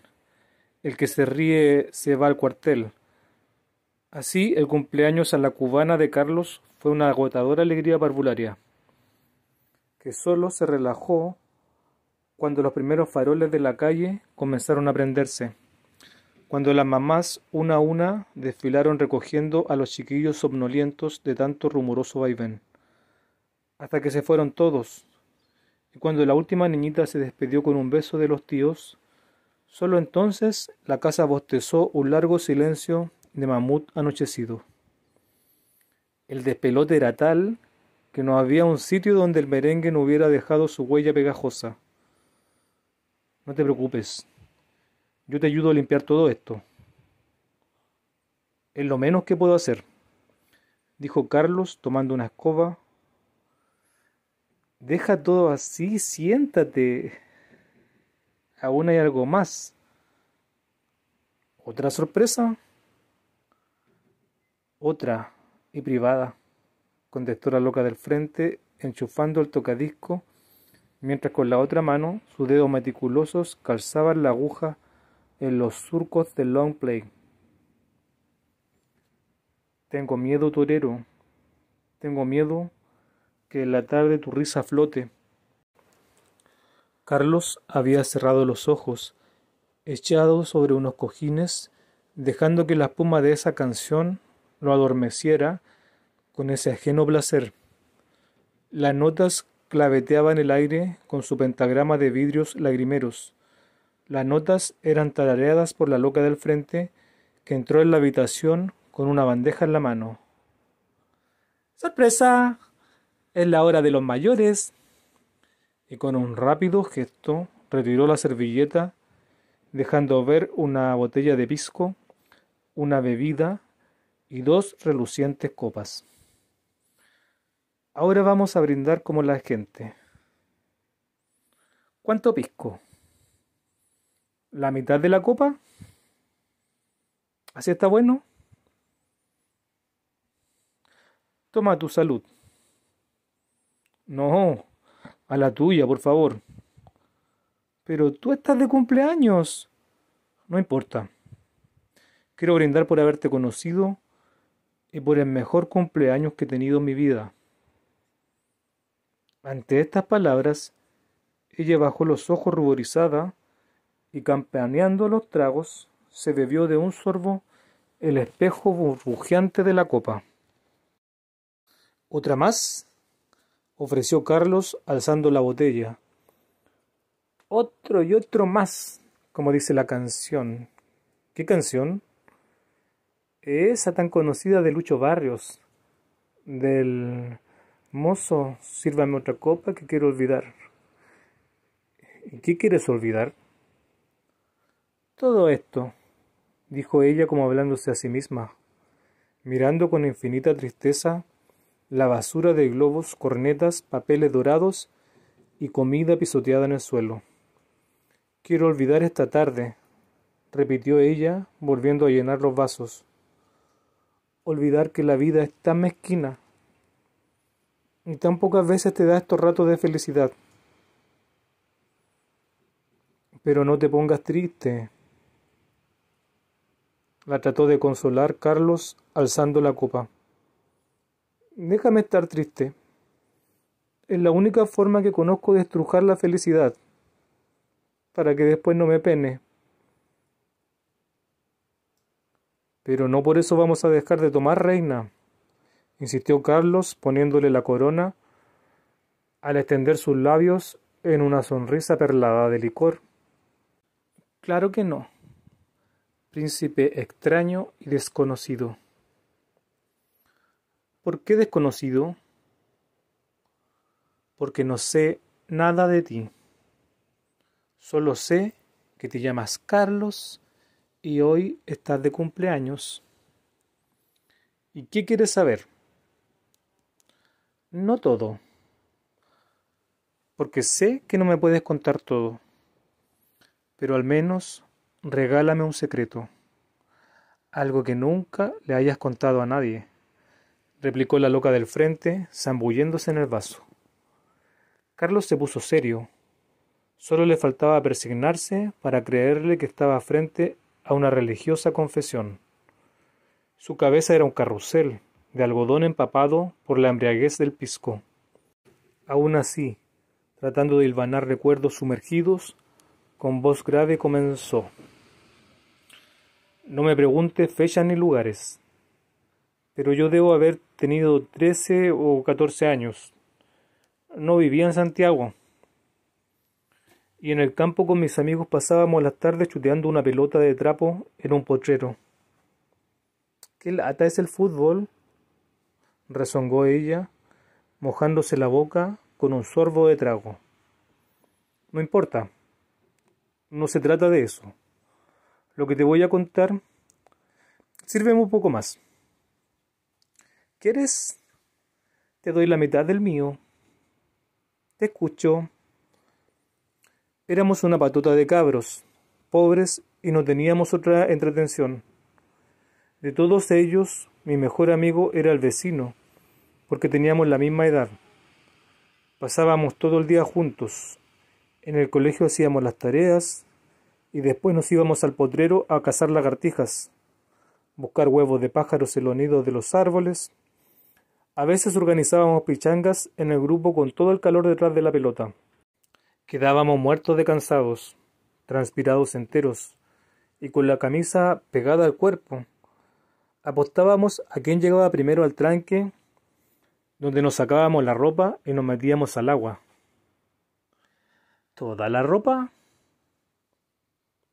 Speaker 1: El que se ríe se va al cuartel. Así, el cumpleaños a la cubana de Carlos fue una agotadora alegría parvularia, que solo se relajó cuando los primeros faroles de la calle comenzaron a prenderse, cuando las mamás una a una desfilaron recogiendo a los chiquillos somnolientos de tanto rumoroso vaivén, hasta que se fueron todos, y cuando la última niñita se despidió con un beso de los tíos, solo entonces la casa bostezó un largo silencio de mamut anochecido. El despelote era tal que no había un sitio donde el merengue no hubiera dejado su huella pegajosa. No te preocupes. Yo te ayudo a limpiar todo esto. Es lo menos que puedo hacer, dijo Carlos tomando una escoba. Deja todo así, siéntate. Aún hay algo más. ¿Otra sorpresa? Otra y privada, contestó la loca del frente, enchufando el tocadisco mientras con la otra mano sus dedos meticulosos calzaban la aguja en los surcos del long play. Tengo miedo, torero. Tengo miedo que en la tarde tu risa flote. Carlos había cerrado los ojos, echado sobre unos cojines, dejando que la espuma de esa canción lo adormeciera con ese ajeno placer. Las notas claveteaba en el aire con su pentagrama de vidrios lagrimeros. Las notas eran tarareadas por la loca del frente, que entró en la habitación con una bandeja en la mano. ¡Sorpresa! Es la hora de los mayores. Y con un rápido gesto retiró la servilleta, dejando ver una botella de pisco, una bebida y dos relucientes copas. Ahora vamos a brindar como la gente. ¿Cuánto pisco? ¿La mitad de la copa? ¿Así está bueno? Toma tu salud. No, a la tuya, por favor. Pero tú estás de cumpleaños. No importa. Quiero brindar por haberte conocido y por el mejor cumpleaños que he tenido en mi vida. Ante estas palabras, ella bajó los ojos ruborizada y campaneando los tragos, se bebió de un sorbo el espejo burbujeante de la copa. ¿Otra más? ofreció Carlos alzando la botella. Otro y otro más, como dice la canción. ¿Qué canción? Esa tan conocida de Lucho Barrios, del Mozo, sírvame otra copa que quiero olvidar. ¿Y qué quieres olvidar? Todo esto, dijo ella como hablándose a sí misma, mirando con infinita tristeza la basura de globos, cornetas, papeles dorados y comida pisoteada en el suelo. Quiero olvidar esta tarde, repitió ella, volviendo a llenar los vasos. Olvidar que la vida es tan mezquina y tan pocas veces te da estos ratos de felicidad. Pero no te pongas triste. La trató de consolar Carlos alzando la copa. Déjame estar triste. Es la única forma que conozco de estrujar la felicidad, para que después no me pene. Pero no por eso vamos a dejar de tomar, reina insistió Carlos poniéndole la corona al extender sus labios en una sonrisa perlada de licor. Claro que no. Príncipe extraño y desconocido. ¿Por qué desconocido? Porque no sé nada de ti. Solo sé que te llamas Carlos y hoy estás de cumpleaños. ¿Y qué quieres saber? no todo, porque sé que no me puedes contar todo, pero al menos regálame un secreto, algo que nunca le hayas contado a nadie, replicó la loca del frente, zambulléndose en el vaso. Carlos se puso serio, solo le faltaba persignarse para creerle que estaba frente a una religiosa confesión. Su cabeza era un carrusel, de algodón empapado por la embriaguez del pisco. Aún así, tratando de hilvanar recuerdos sumergidos, con voz grave comenzó. No me pregunte fechas ni lugares, pero yo debo haber tenido trece o catorce años. No vivía en Santiago. Y en el campo con mis amigos pasábamos las tardes chuteando una pelota de trapo en un potrero. ¿Qué lata es el fútbol? Resongó ella, mojándose la boca con un sorbo de trago. No importa, no se trata de eso. Lo que te voy a contar sirve un poco más. ¿Quieres? Te doy la mitad del mío. Te escucho. Éramos una patota de cabros, pobres y no teníamos otra entretención. De todos ellos, mi mejor amigo era el vecino, porque teníamos la misma edad. Pasábamos todo el día juntos. En el colegio hacíamos las tareas y después nos íbamos al potrero a cazar lagartijas, buscar huevos de pájaros en los nidos de los árboles. A veces organizábamos pichangas en el grupo con todo el calor detrás de la pelota. Quedábamos muertos de cansados, transpirados enteros, y con la camisa pegada al cuerpo. Apostábamos a quien llegaba primero al tranque donde nos sacábamos la ropa y nos metíamos al agua. ¿Toda la ropa?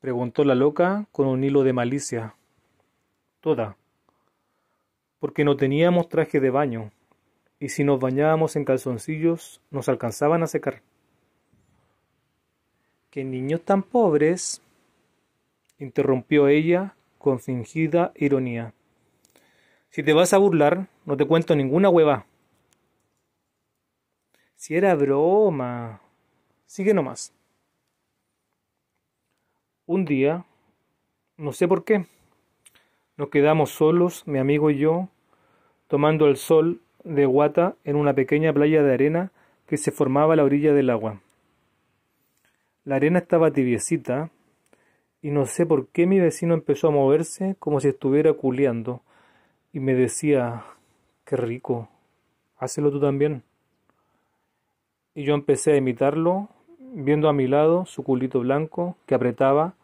Speaker 1: preguntó la loca con un hilo de malicia. Toda. Porque no teníamos traje de baño, y si nos bañábamos en calzoncillos nos alcanzaban a secar. ¡Qué niños tan pobres! interrumpió ella con fingida ironía. Si te vas a burlar, no te cuento ninguna hueva. Si era broma. Sigue nomás. Un día, no sé por qué, nos quedamos solos, mi amigo y yo, tomando el sol de guata en una pequeña playa de arena que se formaba a la orilla del agua. La arena estaba tibiecita y no sé por qué mi vecino empezó a moverse como si estuviera culeando y me decía, qué rico, hácelo tú también y yo empecé a imitarlo, viendo a mi lado su culito blanco que apretaba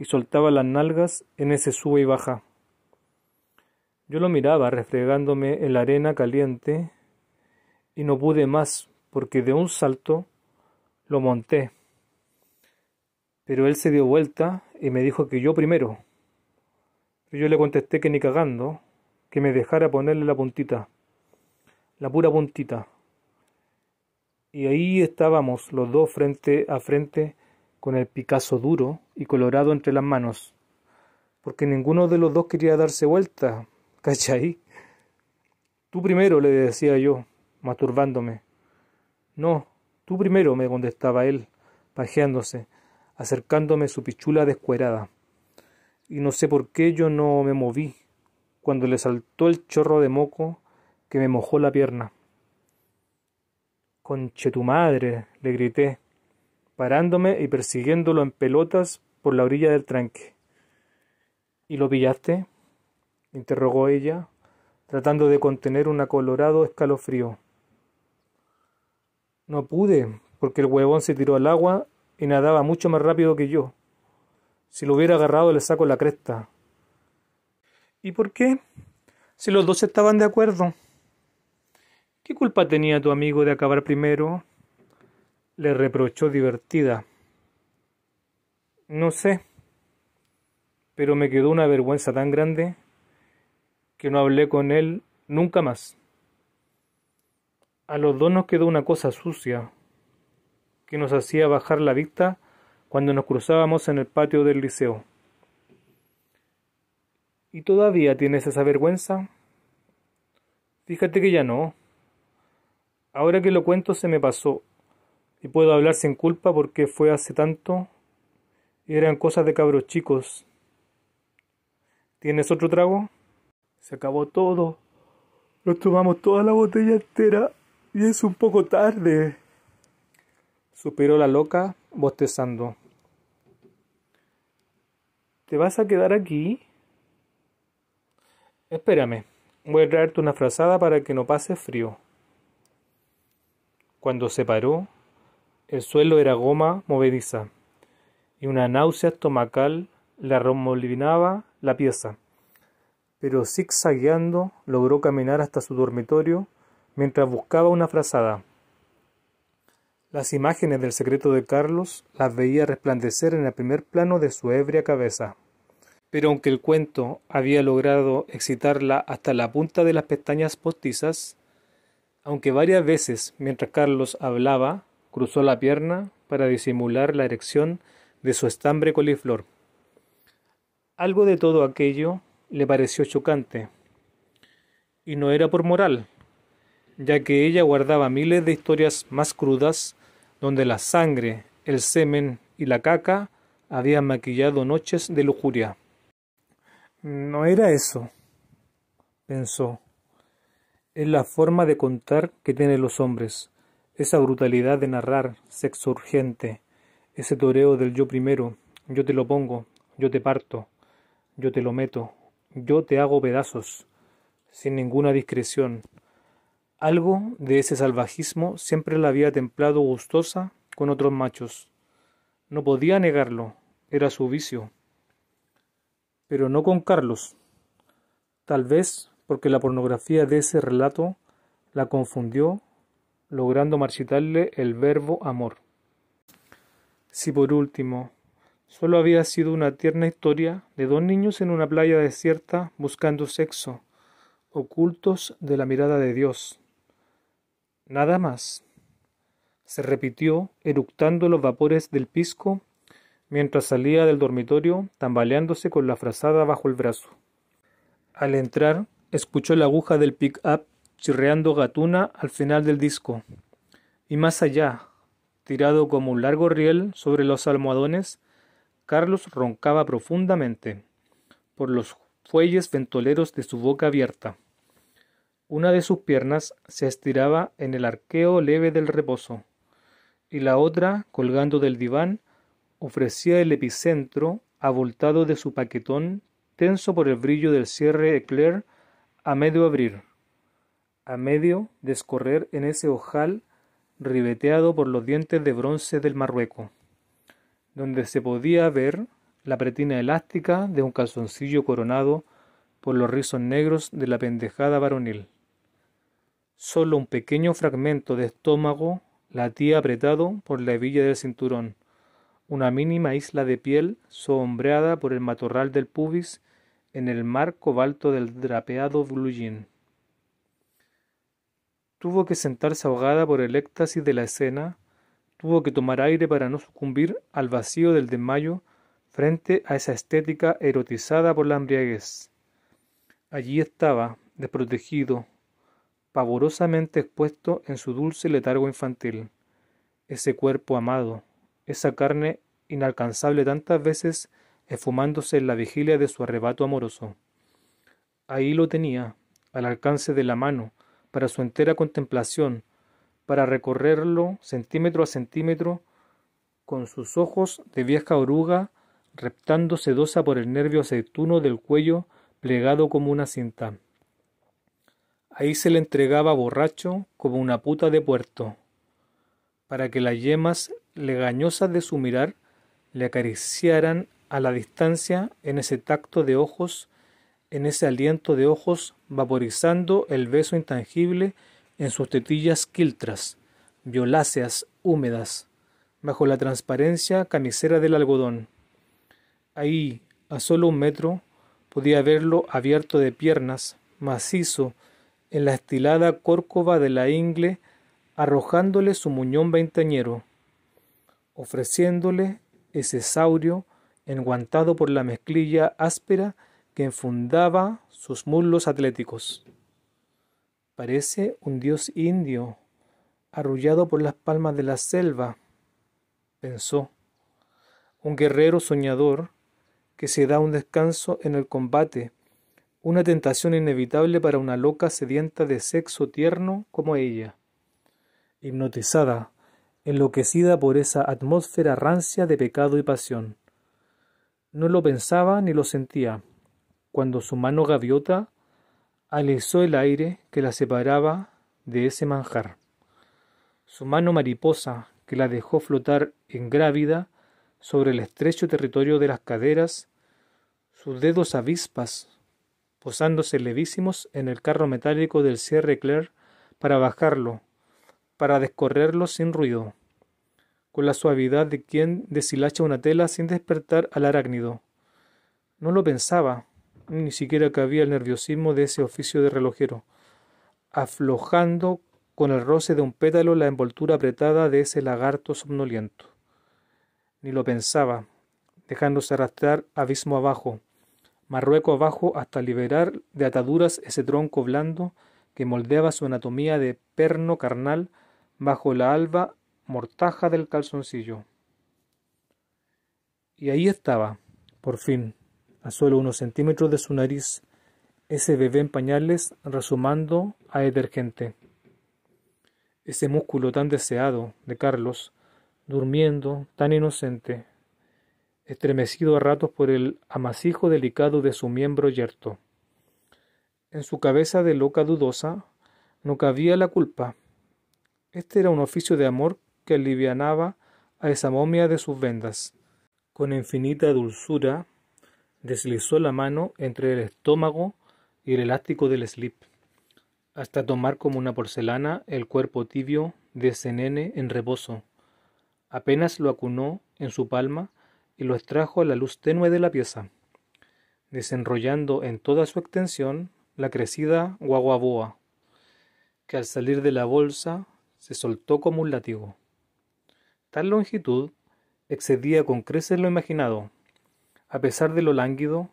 Speaker 1: y soltaba las nalgas en ese sube y baja. Yo lo miraba refregándome en la arena caliente y no pude más porque de un salto lo monté. Pero él se dio vuelta y me dijo que yo primero. Pero yo le contesté que ni cagando, que me dejara ponerle la puntita, la pura puntita. Y ahí estábamos los dos frente a frente con el Picasso duro y colorado entre las manos, porque ninguno de los dos quería darse vuelta, ¿cachai? Tú primero, le decía yo, masturbándome. No, tú primero, me contestaba él, pajeándose, acercándome su pichula descuerada. Y no sé por qué yo no me moví cuando le saltó el chorro de moco que me mojó la pierna. Conche tu madre, le grité, parándome y persiguiéndolo en pelotas por la orilla del tranque. ¿Y lo pillaste? interrogó ella, tratando de contener un acolorado escalofrío. No pude, porque el huevón se tiró al agua y nadaba mucho más rápido que yo. Si lo hubiera agarrado le saco la cresta. ¿Y por qué? Si los dos estaban de acuerdo. ¿Qué culpa tenía tu amigo de acabar primero? le reprochó divertida. No sé, pero me quedó una vergüenza tan grande que no hablé con él nunca más. A los dos nos quedó una cosa sucia que nos hacía bajar la vista cuando nos cruzábamos en el patio del liceo. ¿Y todavía tienes esa vergüenza? Fíjate que ya no. Ahora que lo cuento se me pasó y puedo hablar sin culpa porque fue hace tanto y eran cosas de cabros chicos. ¿Tienes otro trago? Se acabó todo. Nos tomamos toda la botella entera y es un poco tarde. Superó la loca, bostezando. ¿Te vas a quedar aquí? Espérame, voy a traerte una frazada para que no pase frío. Cuando se paró, el suelo era goma movediza, y una náusea estomacal le arremolinaba la pieza. Pero zigzagueando logró caminar hasta su dormitorio mientras buscaba una frazada. Las imágenes del secreto de Carlos las veía resplandecer en el primer plano de su ebria cabeza. Pero aunque el cuento había logrado excitarla hasta la punta de las pestañas postizas, aunque varias veces mientras Carlos hablaba, cruzó la pierna para disimular la erección de su estambre coliflor. Algo de todo aquello le pareció chocante, y no era por moral, ya que ella guardaba miles de historias más crudas donde la sangre, el semen y la caca habían maquillado noches de lujuria. No era eso, pensó, es la forma de contar que tienen los hombres, esa brutalidad de narrar, sexo urgente, ese toreo del yo primero, yo te lo pongo, yo te parto, yo te lo meto, yo te hago pedazos, sin ninguna discreción. Algo de ese salvajismo siempre la había templado gustosa con otros machos. No podía negarlo, era su vicio. Pero no con Carlos. Tal vez porque la pornografía de ese relato la confundió, logrando marchitarle el verbo amor. Si por último solo había sido una tierna historia de dos niños en una playa desierta buscando sexo, ocultos de la mirada de Dios. Nada más. Se repitió, eructando los vapores del pisco, mientras salía del dormitorio, tambaleándose con la frazada bajo el brazo. Al entrar, escuchó la aguja del pick-up chirreando gatuna al final del disco. Y más allá, tirado como un largo riel sobre los almohadones, Carlos roncaba profundamente, por los fuelles ventoleros de su boca abierta. Una de sus piernas se estiraba en el arqueo leve del reposo, y la otra, colgando del diván, ofrecía el epicentro abultado de su paquetón, tenso por el brillo del cierre éclair a medio abrir, a medio descorrer en ese ojal ribeteado por los dientes de bronce del Marrueco, donde se podía ver la pretina elástica de un calzoncillo coronado por los rizos negros de la pendejada varonil. Solo un pequeño fragmento de estómago latía apretado por la hebilla del cinturón, una mínima isla de piel sombreada por el matorral del pubis en el mar cobalto del drapeado jean. Tuvo que sentarse ahogada por el éxtasis de la escena, tuvo que tomar aire para no sucumbir al vacío del desmayo frente a esa estética erotizada por la embriaguez. Allí estaba, desprotegido, pavorosamente expuesto en su dulce letargo infantil, ese cuerpo amado, esa carne inalcanzable tantas veces esfumándose en la vigilia de su arrebato amoroso. Ahí lo tenía, al alcance de la mano, para su entera contemplación, para recorrerlo centímetro a centímetro, con sus ojos de vieja oruga, reptando sedosa por el nervio aceituno del cuello plegado como una cinta. Ahí se le entregaba borracho como una puta de puerto, para que las yemas legañosas de su mirar le acariciaran a la distancia, en ese tacto de ojos, en ese aliento de ojos, vaporizando el beso intangible en sus tetillas quiltras, violáceas, húmedas, bajo la transparencia camisera del algodón. Ahí, a solo un metro, podía verlo abierto de piernas, macizo, en la estilada córcova de la ingle, arrojándole su muñón veinteñero, ofreciéndole ese saurio enguantado por la mezclilla áspera que enfundaba sus muslos atléticos. Parece un dios indio, arrullado por las palmas de la selva, pensó, un guerrero soñador que se da un descanso en el combate, una tentación inevitable para una loca sedienta de sexo tierno como ella, hipnotizada, enloquecida por esa atmósfera rancia de pecado y pasión. No lo pensaba ni lo sentía, cuando su mano gaviota alisó el aire que la separaba de ese manjar. Su mano mariposa, que la dejó flotar grávida sobre el estrecho territorio de las caderas, sus dedos avispas, posándose levísimos en el carro metálico del cierre Clair para bajarlo, para descorrerlo sin ruido con la suavidad de quien deshilacha una tela sin despertar al arácnido. No lo pensaba, ni siquiera cabía el nerviosismo de ese oficio de relojero, aflojando con el roce de un pétalo la envoltura apretada de ese lagarto somnoliento. Ni lo pensaba, dejándose arrastrar abismo abajo, marrueco abajo hasta liberar de ataduras ese tronco blando que moldeaba su anatomía de perno carnal bajo la alba mortaja del calzoncillo. Y ahí estaba, por fin, a solo unos centímetros de su nariz, ese bebé en pañales resumando a detergente. Ese músculo tan deseado de Carlos, durmiendo, tan inocente, estremecido a ratos por el amasijo delicado de su miembro yerto. En su cabeza de loca dudosa no cabía la culpa. Este era un oficio de amor que alivianaba a esa momia de sus vendas. Con infinita dulzura deslizó la mano entre el estómago y el elástico del slip, hasta tomar como una porcelana el cuerpo tibio de ese nene en reposo. Apenas lo acunó en su palma y lo extrajo a la luz tenue de la pieza, desenrollando en toda su extensión la crecida guaguaboa, que al salir de la bolsa se soltó como un látigo. Tal longitud excedía con creces lo imaginado. A pesar de lo lánguido,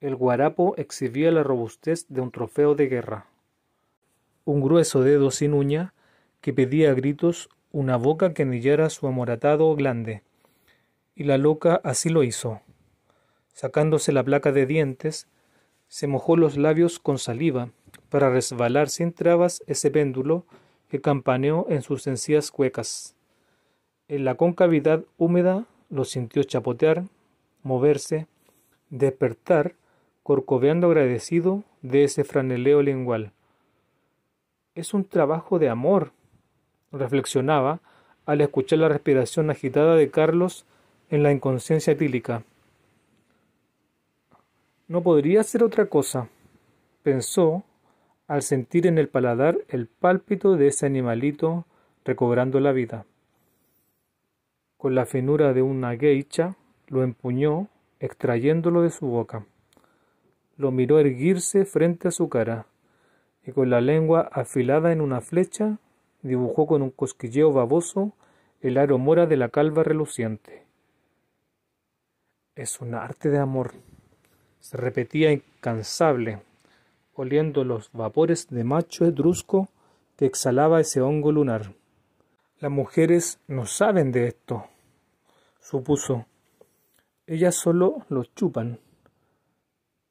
Speaker 1: el guarapo exhibía la robustez de un trofeo de guerra. Un grueso dedo sin uña que pedía a gritos una boca que anillara su amoratado glande. Y la loca así lo hizo. Sacándose la placa de dientes, se mojó los labios con saliva para resbalar sin trabas ese péndulo que campaneó en sus sencillas cuecas. En la concavidad húmeda lo sintió chapotear, moverse, despertar, corcoveando agradecido de ese franeleo lingual. Es un trabajo de amor, reflexionaba al escuchar la respiración agitada de Carlos en la inconsciencia etílica. No podría ser otra cosa, pensó al sentir en el paladar el pálpito de ese animalito recobrando la vida con la finura de una geisha, lo empuñó, extrayéndolo de su boca. Lo miró erguirse frente a su cara, y con la lengua afilada en una flecha, dibujó con un cosquilleo baboso el aro mora de la calva reluciente. Es un arte de amor, se repetía incansable, oliendo los vapores de macho edrusco que exhalaba ese hongo lunar. Las mujeres no saben de esto, supuso. Ellas solo lo chupan.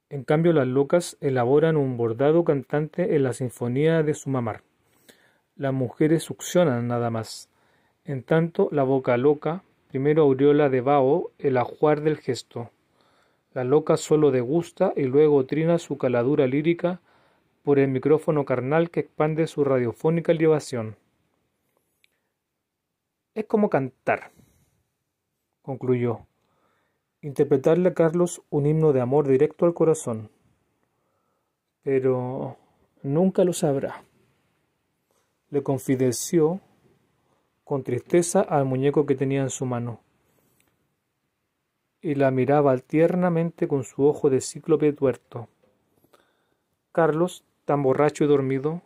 Speaker 1: En cambio, las locas elaboran un bordado cantante en la sinfonía de su mamar. Las mujeres succionan nada más. En tanto, la boca loca primero aureola de vaho el ajuar del gesto. La loca solo degusta y luego trina su caladura lírica por el micrófono carnal que expande su radiofónica elevación es como cantar, concluyó. Interpretarle a Carlos un himno de amor directo al corazón. Pero nunca lo sabrá. Le confidenció con tristeza al muñeco que tenía en su mano y la miraba tiernamente con su ojo de cíclope tuerto. Carlos, tan borracho y dormido,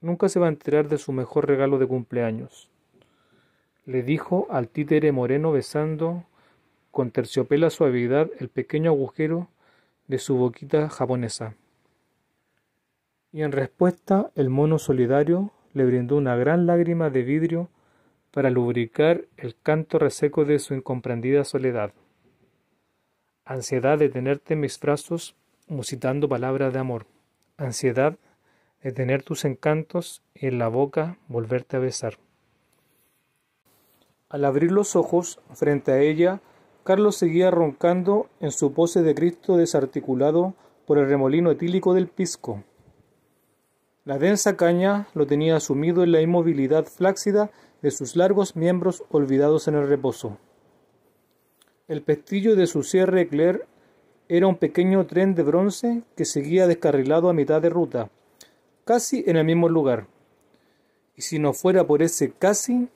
Speaker 1: nunca se va a enterar de su mejor regalo de cumpleaños le dijo al títere moreno besando con terciopela suavidad el pequeño agujero de su boquita japonesa. Y en respuesta el mono solidario le brindó una gran lágrima de vidrio para lubricar el canto reseco de su incomprendida soledad. Ansiedad de tenerte en mis brazos musitando palabras de amor. Ansiedad de tener tus encantos y en la boca volverte a besar. Al abrir los ojos frente a ella, Carlos seguía roncando en su pose de Cristo desarticulado por el remolino etílico del pisco. La densa caña lo tenía sumido en la inmovilidad flácida de sus largos miembros olvidados en el reposo. El pestillo de su cierre Eclair era un pequeño tren de bronce que seguía descarrilado a mitad de ruta, casi en el mismo lugar. Y si no fuera por ese casi,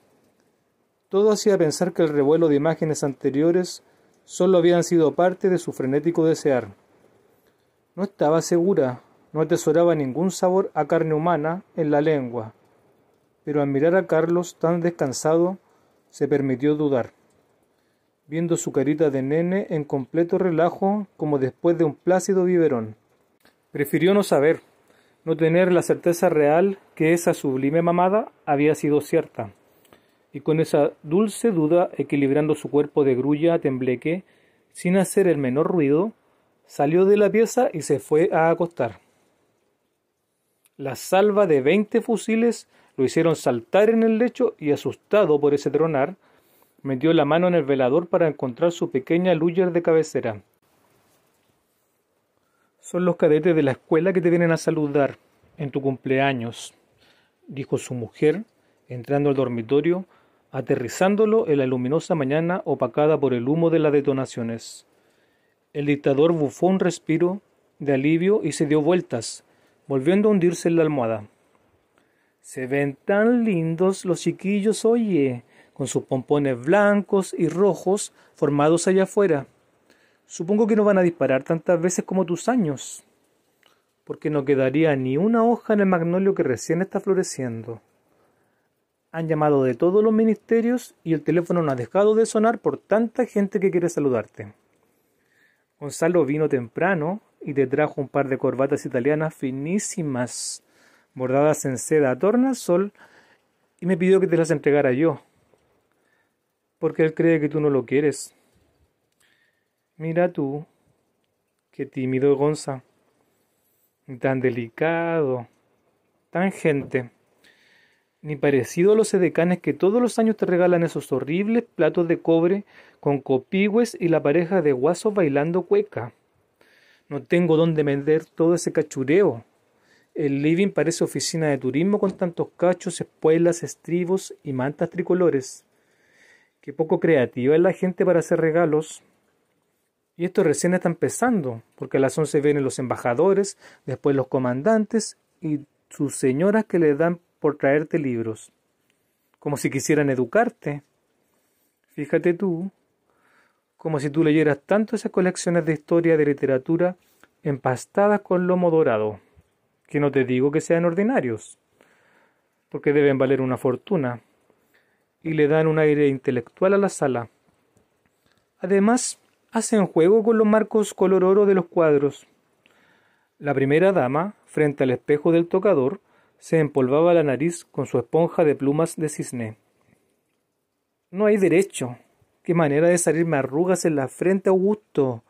Speaker 1: todo hacía pensar que el revuelo de imágenes anteriores solo habían sido parte de su frenético desear. No estaba segura, no atesoraba ningún sabor a carne humana en la lengua, pero al mirar a Carlos tan descansado, se permitió dudar. Viendo su carita de nene en completo relajo como después de un plácido biberón. Prefirió no saber, no tener la certeza real que esa sublime mamada había sido cierta y con esa dulce duda equilibrando su cuerpo de grulla a tembleque, sin hacer el menor ruido, salió de la pieza y se fue a acostar. La salva de veinte fusiles lo hicieron saltar en el lecho y asustado por ese tronar, metió la mano en el velador para encontrar su pequeña Luger de cabecera. Son los cadetes de la escuela que te vienen a saludar en tu cumpleaños, dijo su mujer, entrando al dormitorio aterrizándolo en la luminosa mañana opacada por el humo de las detonaciones. El dictador bufó un respiro de alivio y se dio vueltas, volviendo a hundirse en la almohada. Se ven tan lindos los chiquillos, oye, con sus pompones blancos y rojos formados allá afuera. Supongo que no van a disparar tantas veces como tus años, porque no quedaría ni una hoja en el magnolio que recién está floreciendo han llamado de todos los ministerios y el teléfono no ha dejado de sonar por tanta gente que quiere saludarte. Gonzalo vino temprano y te trajo un par de corbatas italianas finísimas, bordadas en seda a tornasol, y me pidió que te las entregara yo, porque él cree que tú no lo quieres. Mira tú, qué tímido Gonza, tan delicado, tan gente ni parecido a los edecanes que todos los años te regalan esos horribles platos de cobre con copigües y la pareja de guasos bailando cueca. No tengo dónde vender todo ese cachureo. El living parece oficina de turismo con tantos cachos, espuelas, estribos y mantas tricolores. Qué poco creativa es la gente para hacer regalos. Y esto recién está empezando, porque a las once vienen los embajadores, después los comandantes y sus señoras que le dan por traerte libros, como si quisieran educarte. Fíjate tú, como si tú leyeras tanto esas colecciones de historia de literatura empastadas con lomo dorado, que no te digo que sean ordinarios, porque deben valer una fortuna, y le dan un aire intelectual a la sala. Además, hacen juego con los marcos color oro de los cuadros. La primera dama, frente al espejo del tocador, se empolvaba la nariz con su esponja de plumas de cisne. No hay derecho. Qué manera de salirme arrugas en la frente, Augusto.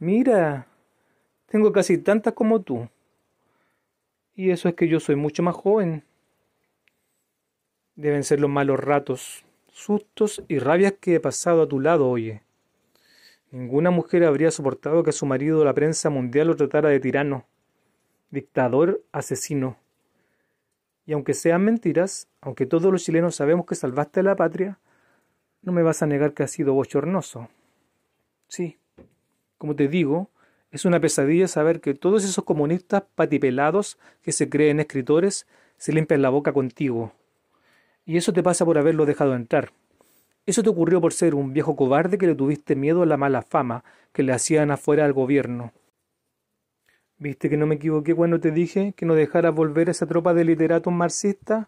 Speaker 1: Mira, tengo casi tantas como tú. Y eso es que yo soy mucho más joven. Deben ser los malos ratos, sustos y rabias que he pasado a tu lado, oye. Ninguna mujer habría soportado que su marido la prensa mundial lo tratara de tirano, dictador, asesino. Y aunque sean mentiras, aunque todos los chilenos sabemos que salvaste la patria, no me vas a negar que has sido bochornoso. Sí, como te digo, es una pesadilla saber que todos esos comunistas patipelados que se creen escritores se limpian la boca contigo. Y eso te pasa por haberlo dejado entrar. Eso te ocurrió por ser un viejo cobarde que le tuviste miedo a la mala fama que le hacían afuera al gobierno. ¿Viste que no me equivoqué cuando te dije que no dejara volver a esa tropa de literatos marxistas?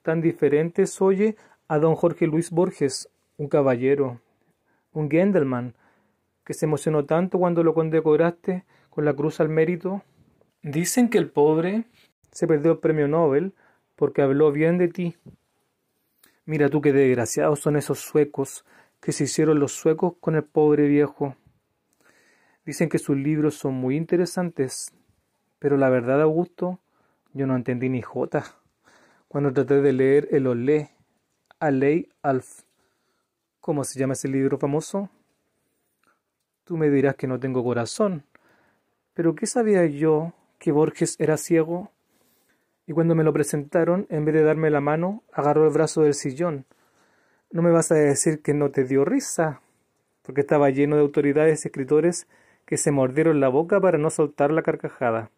Speaker 1: Tan diferentes, oye, eh, a don Jorge Luis Borges, un caballero, un gentleman, que se emocionó tanto cuando lo condecoraste con la cruz al mérito. Dicen que el pobre se perdió el premio Nobel porque habló bien de ti. Mira tú qué desgraciados son esos suecos que se hicieron los suecos con el pobre viejo. Dicen que sus libros son muy interesantes, pero la verdad, Augusto, yo no entendí ni jota cuando traté de leer el Olé, Alei Alf. ¿Cómo se llama ese libro famoso? Tú me dirás que no tengo corazón, pero ¿qué sabía yo que Borges era ciego? Y cuando me lo presentaron, en vez de darme la mano, agarró el brazo del sillón. No me vas a decir que no te dio risa, porque estaba lleno de autoridades, escritores que se mordieron la boca para no soltar la carcajada.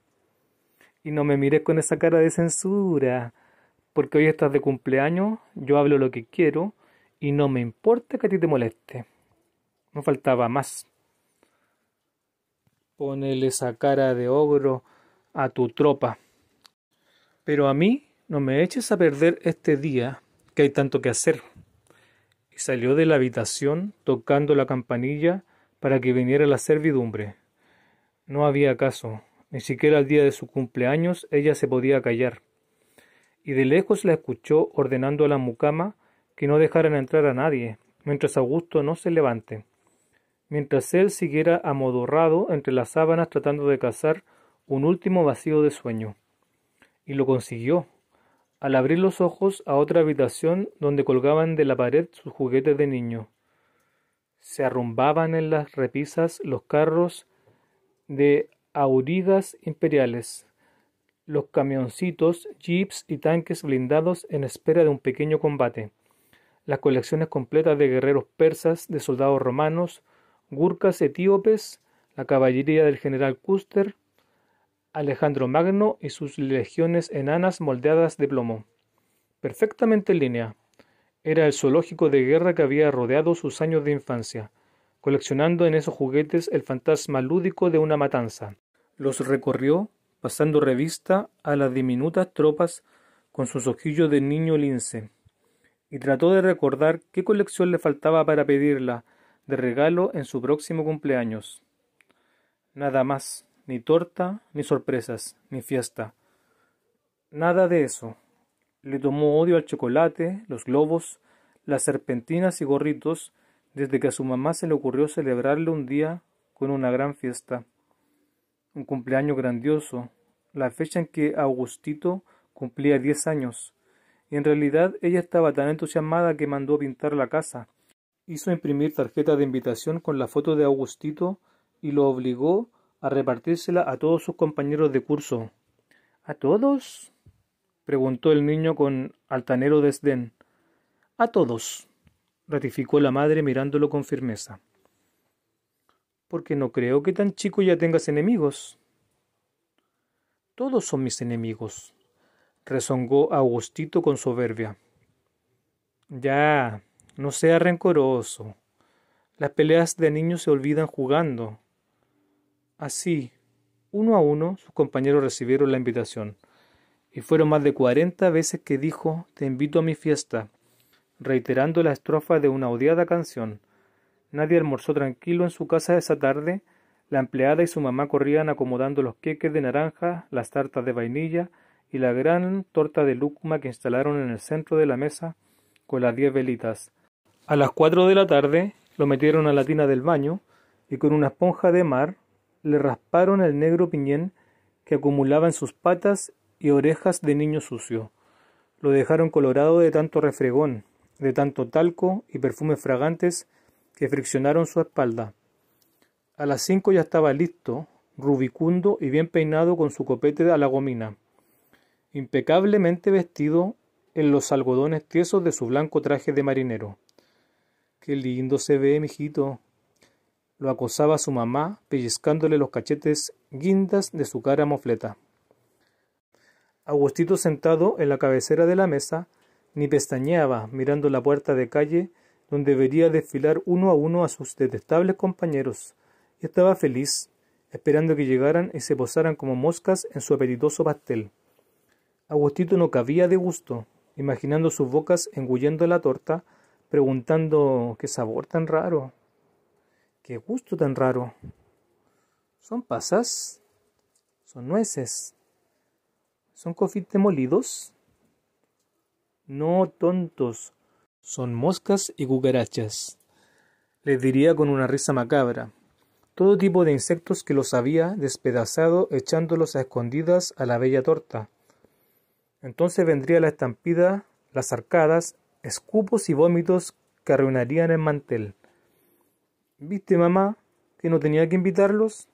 Speaker 1: Y no me mires con esa cara de censura, porque hoy estás de cumpleaños, yo hablo lo que quiero, y no me importa que a ti te moleste. No faltaba más. Ponele esa cara de ogro a tu tropa. Pero a mí no me eches a perder este día, que hay tanto que hacer. Y salió de la habitación tocando la campanilla para que viniera la servidumbre. No había caso, ni siquiera al día de su cumpleaños ella se podía callar. Y de lejos la escuchó ordenando a la mucama que no dejaran entrar a nadie, mientras Augusto no se levante. Mientras él siguiera amodorrado entre las sábanas tratando de cazar un último vacío de sueño. Y lo consiguió, al abrir los ojos a otra habitación donde colgaban de la pared sus juguetes de niño se arrumbaban en las repisas los carros de aurigas imperiales, los camioncitos, jeeps y tanques blindados en espera de un pequeño combate, las colecciones completas de guerreros persas, de soldados romanos, gurkas etíopes, la caballería del general Custer, Alejandro Magno y sus legiones enanas moldeadas de plomo. Perfectamente en línea, era el zoológico de guerra que había rodeado sus años de infancia, coleccionando en esos juguetes el fantasma lúdico de una matanza. Los recorrió, pasando revista a las diminutas tropas con sus ojillos de niño lince, y trató de recordar qué colección le faltaba para pedirla de regalo en su próximo cumpleaños. Nada más, ni torta, ni sorpresas, ni fiesta. Nada de eso. Le tomó odio al chocolate, los globos, las serpentinas y gorritos, desde que a su mamá se le ocurrió celebrarle un día con una gran fiesta. Un cumpleaños grandioso, la fecha en que Augustito cumplía diez años. Y en realidad ella estaba tan entusiasmada que mandó pintar la casa. Hizo imprimir tarjeta de invitación con la foto de Augustito y lo obligó a repartírsela a todos sus compañeros de curso. ¿A todos? preguntó el niño con altanero desdén. A todos, ratificó la madre mirándolo con firmeza. Porque no creo que tan chico ya tengas enemigos. Todos son mis enemigos, rezongó Agustito con soberbia. Ya, no sea rencoroso. Las peleas de niños se olvidan jugando. Así, uno a uno, sus compañeros recibieron la invitación y fueron más de cuarenta veces que dijo Te invito a mi fiesta, reiterando la estrofa de una odiada canción. Nadie almorzó tranquilo en su casa esa tarde, la empleada y su mamá corrían acomodando los queques de naranja, las tartas de vainilla y la gran torta de lucuma que instalaron en el centro de la mesa con las diez velitas. A las cuatro de la tarde lo metieron a la tina del baño y con una esponja de mar le rasparon el negro piñén que acumulaba en sus patas y orejas de niño sucio. Lo dejaron colorado de tanto refregón, de tanto talco y perfumes fragantes que friccionaron su espalda. A las cinco ya estaba listo, rubicundo y bien peinado con su copete de la impecablemente vestido en los algodones tiesos de su blanco traje de marinero. Qué lindo se ve, mijito. Lo acosaba su mamá, pellizcándole los cachetes guindas de su cara mofleta. Agustito sentado en la cabecera de la mesa, ni pestañeaba mirando la puerta de calle donde vería desfilar uno a uno a sus detestables compañeros, y estaba feliz, esperando que llegaran y se posaran como moscas en su apetitoso pastel. Agustito no cabía de gusto, imaginando sus bocas engullendo la torta, preguntando qué sabor tan raro, qué gusto tan raro. ¿Son pasas? ¿Son nueces? ¿Son cofites molidos?» No, tontos. Son moscas y cucarachas. Les diría con una risa macabra. Todo tipo de insectos que los había despedazado echándolos a escondidas a la bella torta. Entonces vendría la estampida, las arcadas, escupos y vómitos que arruinarían el mantel. ¿Viste, mamá, que no tenía que invitarlos?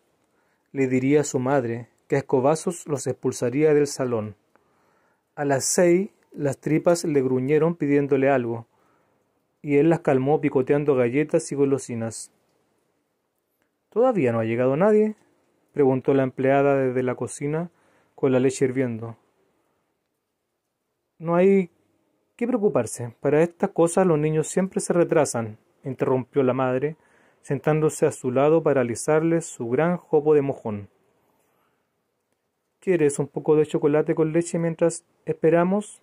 Speaker 1: Le diría a su madre, que a escobazos los expulsaría del salón. A las seis las tripas le gruñeron pidiéndole algo, y él las calmó picoteando galletas y golosinas. ¿Todavía no ha llegado nadie? preguntó la empleada desde la cocina con la leche hirviendo. No hay que preocuparse. Para estas cosas los niños siempre se retrasan, interrumpió la madre, sentándose a su lado para alisarle su gran jopo de mojón. ¿Quieres un poco de chocolate con leche mientras esperamos?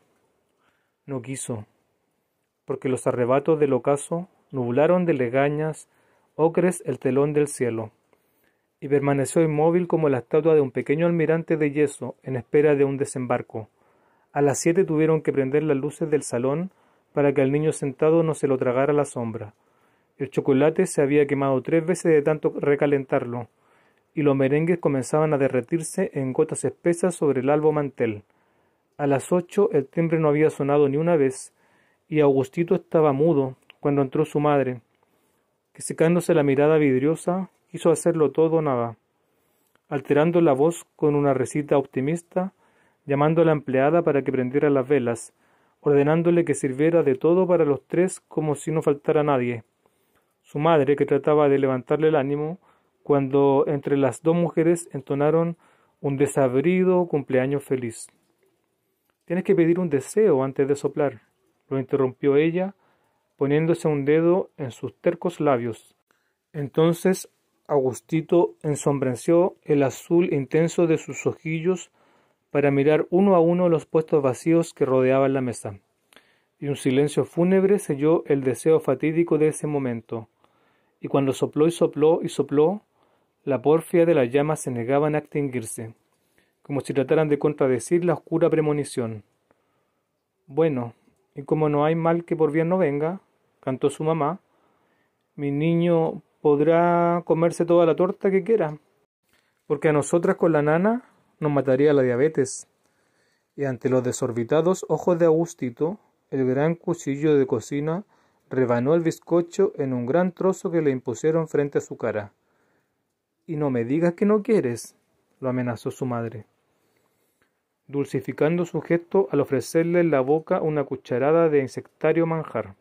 Speaker 1: No quiso, porque los arrebatos del ocaso nublaron de legañas ocres el telón del cielo, y permaneció inmóvil como la estatua de un pequeño almirante de yeso en espera de un desembarco. A las siete tuvieron que prender las luces del salón para que al niño sentado no se lo tragara la sombra. El chocolate se había quemado tres veces de tanto recalentarlo, y los merengues comenzaban a derretirse en gotas espesas sobre el albo mantel. A las ocho el timbre no había sonado ni una vez, y Augustito estaba mudo cuando entró su madre, que secándose la mirada vidriosa quiso hacerlo todo nada, alterando la voz con una recita optimista, llamando a la empleada para que prendiera las velas, ordenándole que sirviera de todo para los tres como si no faltara nadie. Su madre, que trataba de levantarle el ánimo, cuando entre las dos mujeres entonaron un desabrido cumpleaños feliz. Tienes que pedir un deseo antes de soplar, lo interrumpió ella, poniéndose un dedo en sus tercos labios. Entonces Agustito ensombreció el azul intenso de sus ojillos para mirar uno a uno los puestos vacíos que rodeaban la mesa. Y un silencio fúnebre selló el deseo fatídico de ese momento. Y cuando sopló y sopló y sopló, la porfia de las llamas se negaban a extinguirse, como si trataran de contradecir la oscura premonición. Bueno, y como no hay mal que por bien no venga, cantó su mamá, mi niño podrá comerse toda la torta que quiera, porque a nosotras con la nana nos mataría la diabetes. Y ante los desorbitados ojos de Agustito, el gran cuchillo de cocina rebanó el bizcocho en un gran trozo que le impusieron frente a su cara y no me digas que no quieres, lo amenazó su madre, dulcificando su gesto al ofrecerle en la boca una cucharada de insectario manjar.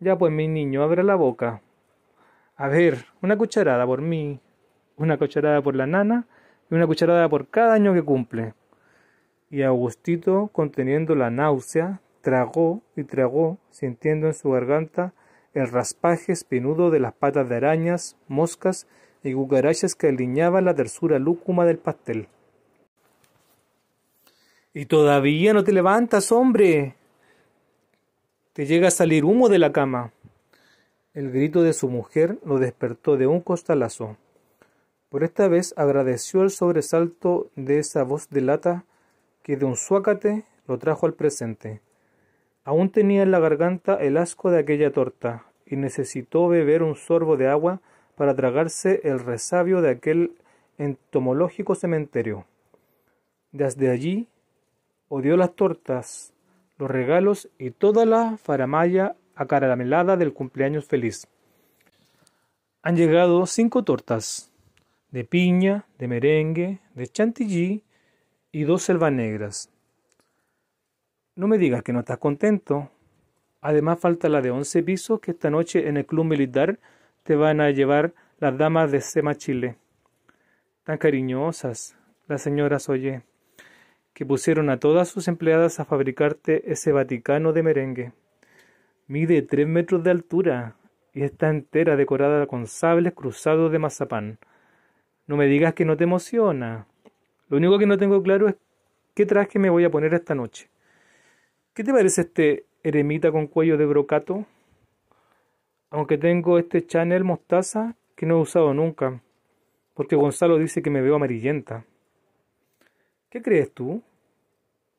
Speaker 1: Ya pues mi niño, abre la boca. A ver, una cucharada por mí, una cucharada por la nana y una cucharada por cada año que cumple. Y Augustito, conteniendo la náusea, tragó y tragó, sintiendo en su garganta el raspaje espinudo de las patas de arañas, moscas y cucarachas que aliñaban la tersura lúcuma del pastel. Y todavía no te levantas, hombre. Te llega a salir humo de la cama. El grito de su mujer lo despertó de un costalazo. Por esta vez agradeció el sobresalto de esa voz de lata que de un suácate lo trajo al presente. Aún tenía en la garganta el asco de aquella torta y necesitó beber un sorbo de agua para tragarse el resabio de aquel entomológico cementerio. Desde allí odió las tortas, los regalos y toda la faramalla acaramelada del cumpleaños feliz. Han llegado cinco tortas, de piña, de merengue, de chantilly y dos selvas negras. No me digas que no estás contento. Además falta la de once pisos que esta noche en el club militar te van a llevar las damas de Sema Chile. Tan cariñosas, las señoras Oye, que pusieron a todas sus empleadas a fabricarte ese Vaticano de merengue. Mide tres metros de altura y está entera decorada con sables cruzados de mazapán. No me digas que no te emociona. Lo único que no tengo claro es qué traje me voy a poner esta noche. ¿Qué te parece este eremita con cuello de brocato? Aunque tengo este Chanel mostaza que no he usado nunca. Porque Gonzalo dice que me veo amarillenta. ¿Qué crees tú?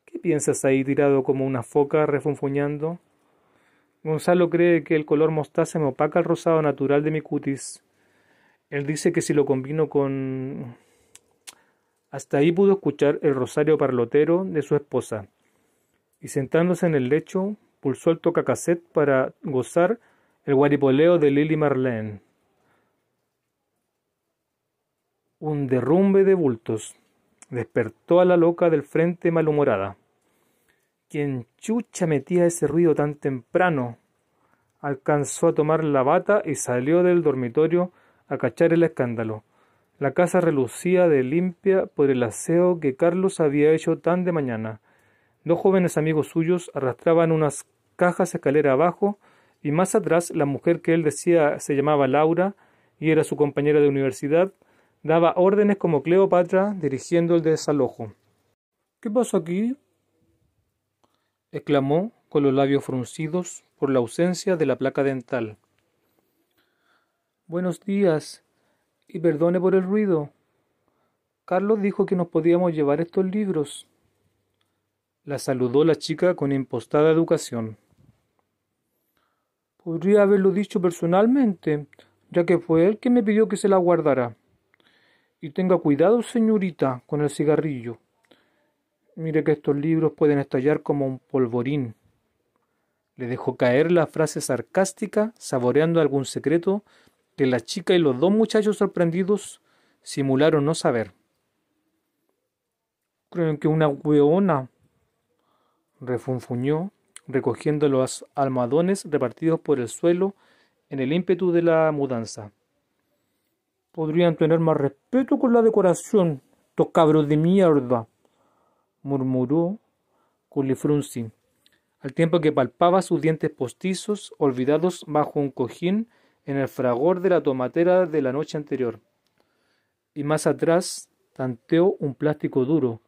Speaker 1: ¿Qué piensas ahí tirado como una foca refunfuñando? Gonzalo cree que el color mostaza me opaca el rosado natural de mi cutis. Él dice que si lo combino con... Hasta ahí pudo escuchar el rosario parlotero de su esposa, y sentándose en el lecho, pulsó el tocacassette para gozar el guaripoleo de Lily Marlene. Un derrumbe de bultos despertó a la loca del frente malhumorada. Quien chucha metía ese ruido tan temprano? Alcanzó a tomar la bata y salió del dormitorio a cachar el escándalo. La casa relucía de limpia por el aseo que Carlos había hecho tan de mañana. Dos jóvenes amigos suyos arrastraban unas cajas escalera abajo y más atrás la mujer que él decía se llamaba Laura y era su compañera de universidad, daba órdenes como Cleopatra dirigiendo el desalojo. ¿Qué pasó aquí? exclamó con los labios fruncidos por la ausencia de la placa dental. Buenos días y perdone por el ruido. Carlos dijo que nos podíamos llevar estos libros. La saludó la chica con impostada educación. Podría haberlo dicho personalmente, ya que fue él que me pidió que se la guardara. Y tenga cuidado, señorita, con el cigarrillo. Mire que estos libros pueden estallar como un polvorín. Le dejó caer la frase sarcástica, saboreando algún secreto que la chica y los dos muchachos sorprendidos simularon no saber. Creo que una hueona, refunfuñó, recogiendo los almohadones repartidos por el suelo en el ímpetu de la mudanza. Podrían tener más respeto con la decoración, estos cabros de mierda, murmuró Culifrunzi, al tiempo que palpaba sus dientes postizos olvidados bajo un cojín en el fragor de la tomatera de la noche anterior. Y más atrás tanteó un plástico duro,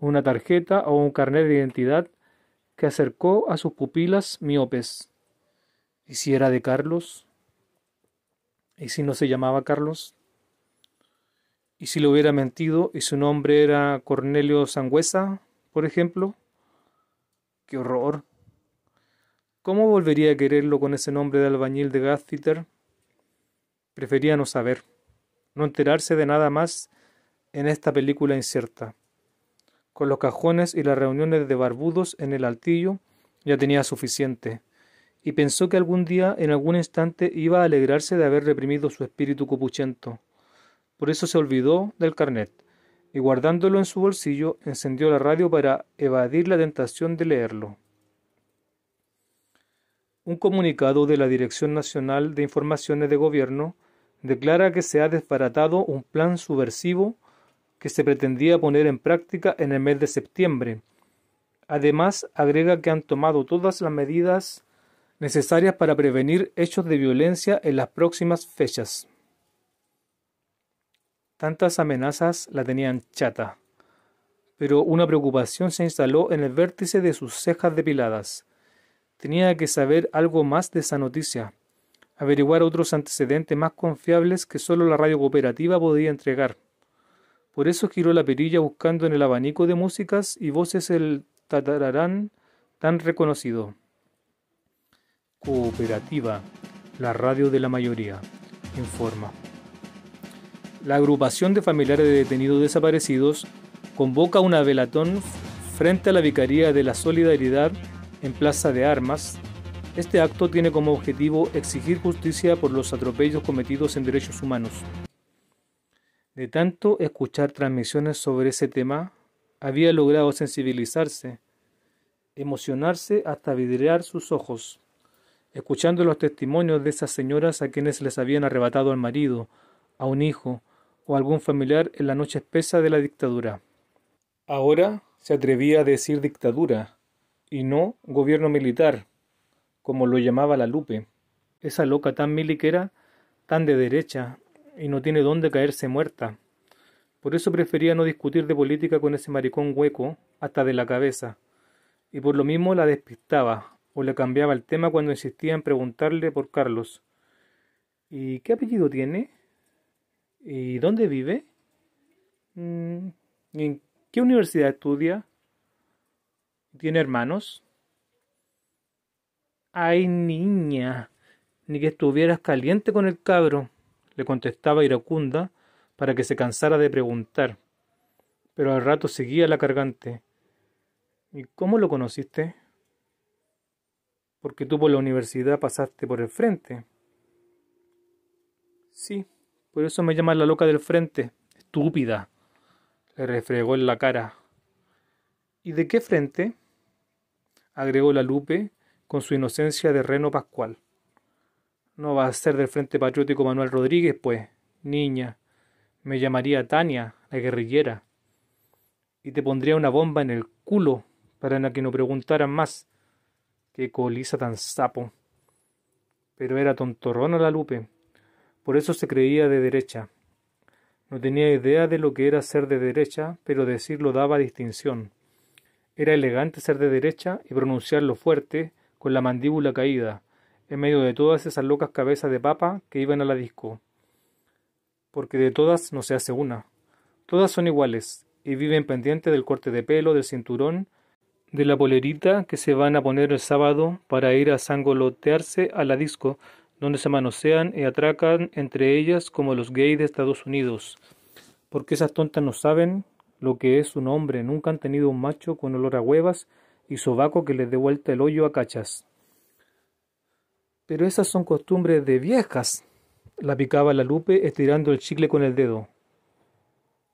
Speaker 1: una tarjeta o un carnet de identidad que acercó a sus pupilas miopes. ¿Y si era de Carlos? ¿Y si no se llamaba Carlos? ¿Y si lo hubiera mentido y su nombre era Cornelio Sangüesa, por ejemplo? ¡Qué horror! ¿Cómo volvería a quererlo con ese nombre de albañil de Gathiter? Prefería no saber, no enterarse de nada más en esta película incierta. Con los cajones y las reuniones de barbudos en el altillo ya tenía suficiente, y pensó que algún día, en algún instante, iba a alegrarse de haber reprimido su espíritu cupuchento. Por eso se olvidó del carnet, y guardándolo en su bolsillo, encendió la radio para evadir la tentación de leerlo. Un comunicado de la Dirección Nacional de Informaciones de Gobierno declara que se ha desbaratado un plan subversivo que se pretendía poner en práctica en el mes de septiembre. Además, agrega que han tomado todas las medidas necesarias para prevenir hechos de violencia en las próximas fechas. Tantas amenazas la tenían chata, pero una preocupación se instaló en el vértice de sus cejas depiladas. Tenía que saber algo más de esa noticia, averiguar otros antecedentes más confiables que solo la radio cooperativa podía entregar. Por eso giró la perilla buscando en el abanico de músicas y voces el tatararán tan reconocido. Cooperativa, la radio de la mayoría, informa. La agrupación de familiares de detenidos desaparecidos convoca una velatón frente a la Vicaría de la Solidaridad en Plaza de Armas. Este acto tiene como objetivo exigir justicia por los atropellos cometidos en derechos humanos. De tanto escuchar transmisiones sobre ese tema, había logrado sensibilizarse, emocionarse hasta vidriar sus ojos, escuchando los testimonios de esas señoras a quienes les habían arrebatado al marido, a un hijo o a algún familiar en la noche espesa de la dictadura. Ahora se atrevía a decir dictadura y no gobierno militar, como lo llamaba la Lupe. Esa loca tan miliquera, tan de derecha, y no tiene dónde caerse muerta. Por eso prefería no discutir de política con ese maricón hueco hasta de la cabeza, y por lo mismo la despistaba o le cambiaba el tema cuando insistía en preguntarle por Carlos. ¿Y qué apellido tiene? ¿Y dónde vive? Mm, ¿Y en qué universidad estudia? ¿Tiene hermanos? Ay, niña, ni que estuvieras caliente con el cabro le contestaba iracunda para que se cansara de preguntar, pero al rato seguía la cargante. ¿Y cómo lo conociste? Porque tú por la universidad pasaste por el frente. Sí, por eso me llamas la loca del frente, estúpida. Le refregó en la cara. ¿Y de qué frente? agregó la Lupe con su inocencia de reno pascual. No va a ser del Frente Patriótico Manuel Rodríguez, pues, niña. Me llamaría Tania, la guerrillera. Y te pondría una bomba en el culo para que no preguntaran más. Qué coliza tan sapo. Pero era tontorrona la Lupe. Por eso se creía de derecha. No tenía idea de lo que era ser de derecha, pero decirlo daba distinción. Era elegante ser de derecha y pronunciarlo fuerte, con la mandíbula caída, en medio de todas esas locas cabezas de papa que iban a la disco. Porque de todas no se hace una. Todas son iguales y viven pendientes del corte de pelo, del cinturón, de la polerita que se van a poner el sábado para ir a sangolotearse a la disco, donde se manosean y atracan entre ellas como los gays de Estados Unidos. Porque esas tontas no saben lo que es un hombre, nunca han tenido un macho con olor a huevas y sobaco que les dé vuelta el hoyo a cachas. Pero esas son costumbres de viejas. La picaba la Lupe estirando el chicle con el dedo.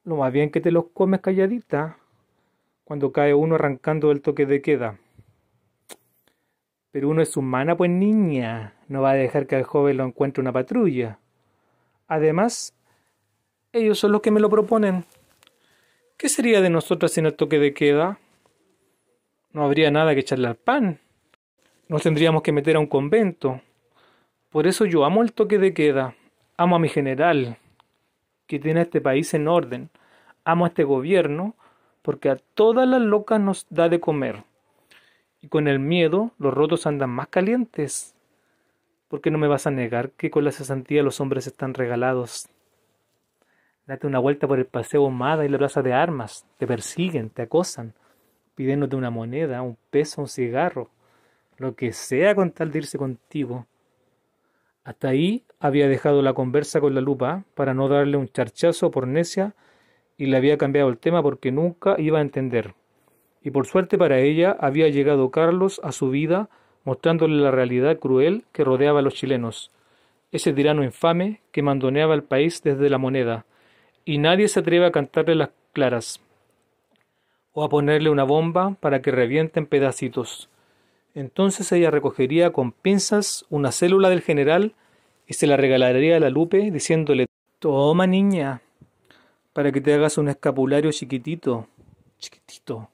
Speaker 1: Lo más bien que te los comes calladita cuando cae uno arrancando el toque de queda. Pero uno es humana, pues niña, no va a dejar que al joven lo encuentre una patrulla. Además, ellos son los que me lo proponen. ¿Qué sería de nosotras sin el toque de queda? No habría nada que echarle al pan. Nos tendríamos que meter a un convento. Por eso yo amo el toque de queda, amo a mi general, que tiene este país en orden, amo a este gobierno, porque a todas las locas nos da de comer. Y con el miedo los rotos andan más calientes. ¿Por qué no me vas a negar que con la cesantía los hombres están regalados? Date una vuelta por el paseo Mada y la plaza de armas. Te persiguen, te acosan, pidiéndote una moneda, un peso, un cigarro lo que sea con tal de irse contigo. Hasta ahí había dejado la conversa con la lupa para no darle un charchazo por necia y le había cambiado el tema porque nunca iba a entender. Y por suerte para ella había llegado Carlos a su vida mostrándole la realidad cruel que rodeaba a los chilenos, ese tirano infame que mandoneaba el país desde la moneda, y nadie se atreve a cantarle las claras o a ponerle una bomba para que reviente en pedacitos. Entonces ella recogería con pinzas una célula del general y se la regalaría a la Lupe diciéndole, toma niña, para que te hagas un escapulario chiquitito, chiquitito.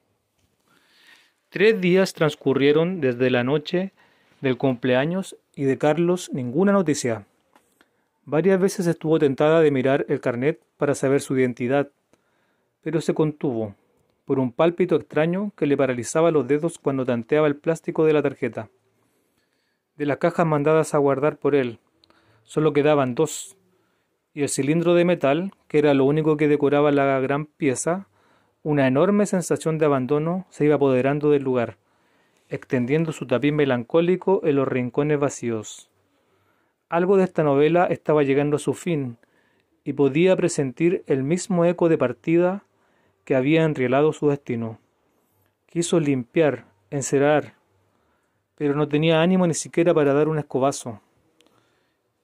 Speaker 1: Tres días transcurrieron desde la noche del cumpleaños y de Carlos ninguna noticia. Varias veces estuvo tentada de mirar el carnet para saber su identidad, pero se contuvo por un pálpito extraño que le paralizaba los dedos cuando tanteaba el plástico de la tarjeta. De las cajas mandadas a guardar por él, solo quedaban dos, y el cilindro de metal, que era lo único que decoraba la gran pieza, una enorme sensación de abandono se iba apoderando del lugar, extendiendo su tapiz melancólico en los rincones vacíos. Algo de esta novela estaba llegando a su fin, y podía presentir el mismo eco de partida que había enrielado su destino. Quiso limpiar, encerar, pero no tenía ánimo ni siquiera para dar un escobazo.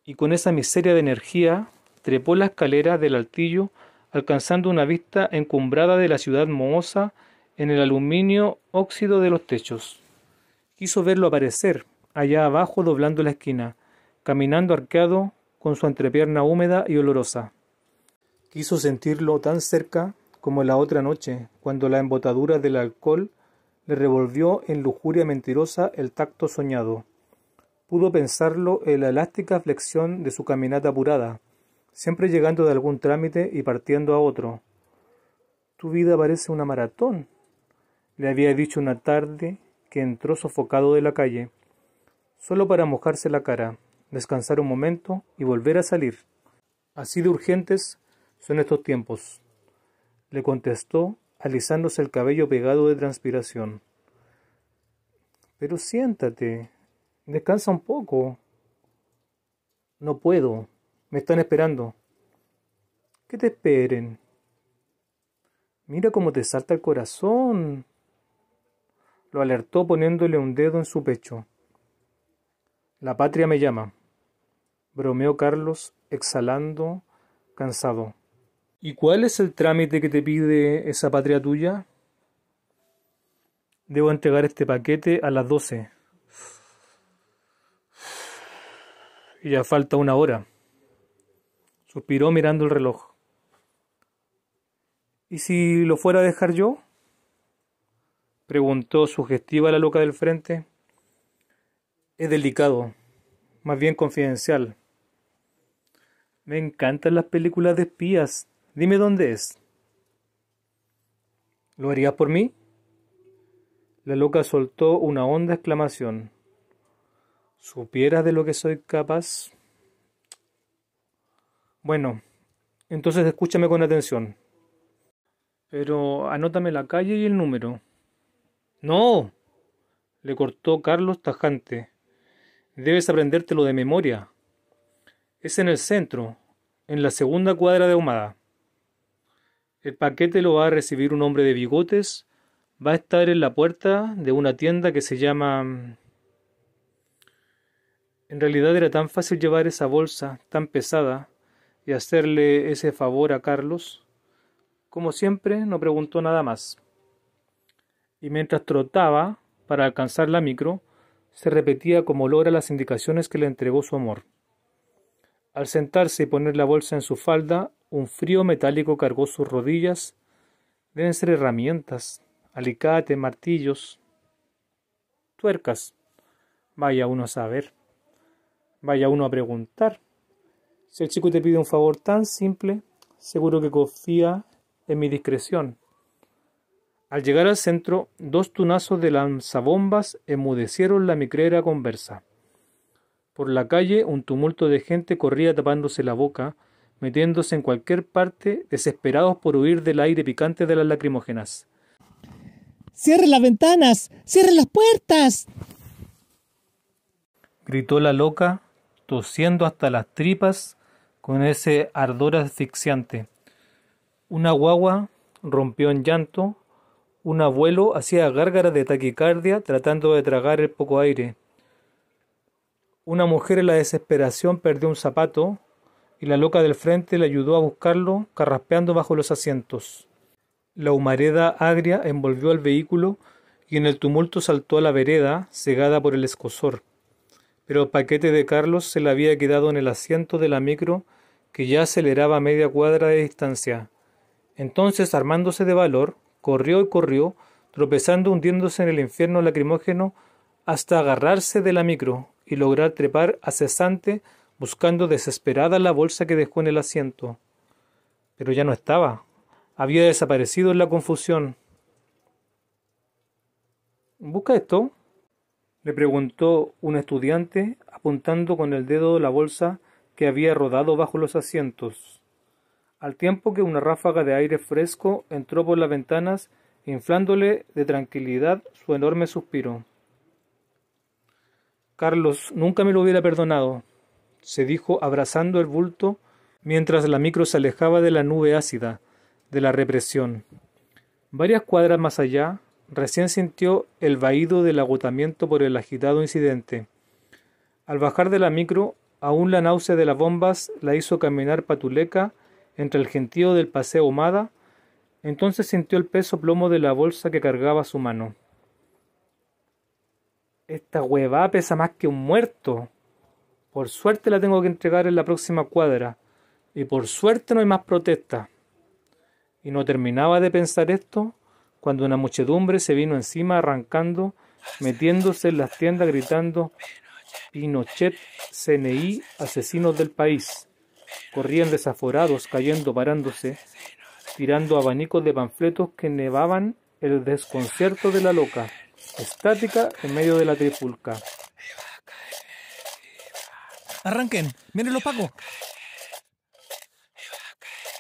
Speaker 1: Y con esa miseria de energía, trepó la escalera del altillo, alcanzando una vista encumbrada de la ciudad mohosa en el aluminio óxido de los techos. Quiso verlo aparecer, allá abajo doblando la esquina, caminando arqueado con su entrepierna húmeda y olorosa. Quiso sentirlo tan cerca como la otra noche, cuando la embotadura del alcohol le revolvió en lujuria mentirosa el tacto soñado. Pudo pensarlo en la elástica flexión de su caminata apurada, siempre llegando de algún trámite y partiendo a otro. Tu vida parece una maratón, le había dicho una tarde que entró sofocado de la calle, solo para mojarse la cara, descansar un momento y volver a salir. Así de urgentes son estos tiempos le contestó, alisándose el cabello pegado de transpiración. Pero siéntate, descansa un poco. No puedo, me están esperando. ¿Qué te esperen? Mira cómo te salta el corazón. Lo alertó poniéndole un dedo en su pecho. La patria me llama, bromeó Carlos, exhalando, cansado. ¿Y cuál es el trámite que te pide esa patria tuya? Debo entregar este paquete a las 12. Y ya falta una hora. Suspiró mirando el reloj. ¿Y si lo fuera a dejar yo? Preguntó sugestiva la loca del frente. Es delicado, más bien confidencial. Me encantan las películas de espías, Dime dónde es. ¿Lo harías por mí? La loca soltó una honda exclamación. ¿Supieras de lo que soy capaz? Bueno, entonces escúchame con atención. Pero anótame la calle y el número. No, le cortó Carlos tajante. Debes aprendértelo de memoria. Es en el centro, en la segunda cuadra de Ahumada. El paquete lo va a recibir un hombre de bigotes. Va a estar en la puerta de una tienda que se llama... Mm, en realidad era tan fácil llevar esa bolsa tan pesada y hacerle ese favor a Carlos. Como siempre, no preguntó nada más. Y mientras trotaba para alcanzar la micro, se repetía como logra las indicaciones que le entregó su amor. Al sentarse y poner la bolsa en su falda, un frío metálico cargó sus rodillas. Deben ser herramientas, alicates, martillos, tuercas. Vaya uno a saber. Vaya uno a preguntar. Si el chico te pide un favor tan simple, seguro que confía en mi discreción. Al llegar al centro, dos tunazos de lanzabombas enmudecieron la micrera conversa. Por la calle un tumulto de gente corría tapándose la boca, metiéndose en cualquier parte, desesperados por huir del aire picante de las lacrimógenas. Cierre las ventanas! cierre las puertas! gritó la loca, tosiendo hasta las tripas con ese ardor asfixiante. Una guagua rompió en llanto, un abuelo hacía gárgara de taquicardia tratando de tragar el poco aire. Una mujer en la desesperación perdió un zapato, y la loca del frente le ayudó a buscarlo, carraspeando bajo los asientos. La humareda agria envolvió al vehículo y en el tumulto saltó a la vereda, cegada por el escosor. Pero el paquete de Carlos se le había quedado en el asiento de la micro, que ya aceleraba a media cuadra de distancia. Entonces, armándose de valor, corrió y corrió, tropezando, hundiéndose en el infierno lacrimógeno, hasta agarrarse de la micro y lograr trepar a cesante buscando desesperada la bolsa que dejó en el asiento. Pero ya no estaba. Había desaparecido en la confusión. ¿Busca esto? le preguntó un estudiante apuntando con el dedo la bolsa que había rodado bajo los asientos, al tiempo que una ráfaga de aire fresco entró por las ventanas, inflándole de tranquilidad su enorme suspiro. Carlos nunca me lo hubiera perdonado se dijo abrazando el bulto mientras la micro se alejaba de la nube ácida, de la represión. Varias cuadras más allá, recién sintió el vaído del agotamiento por el agitado incidente. Al bajar de la micro, aún la náusea de las bombas la hizo caminar patuleca entre el gentío del paseo humada. entonces sintió el peso plomo de la bolsa que cargaba su mano. Esta hueva pesa más que un muerto, por suerte la tengo que entregar en la próxima cuadra. Y por suerte no hay más protesta. Y no terminaba de pensar esto cuando una muchedumbre se vino encima arrancando, metiéndose en las tiendas gritando Pinochet, CNI, asesinos del país. Corrían desaforados, cayendo, parándose, tirando abanicos de panfletos que nevaban el desconcierto de la loca, estática en medio de la tripulca. Arranquen. Miren los Paco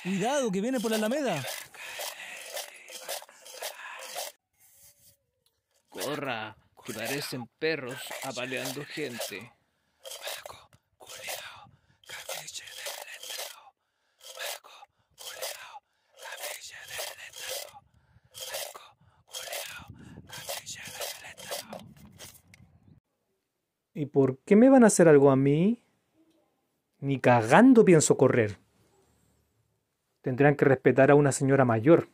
Speaker 1: Cuidado, que viene por la alameda. Corra, que parecen perros
Speaker 2: apaleando gente.
Speaker 1: ¿Y por qué me van a hacer algo a mí? Ni cagando pienso correr. Tendrían que respetar a una señora mayor,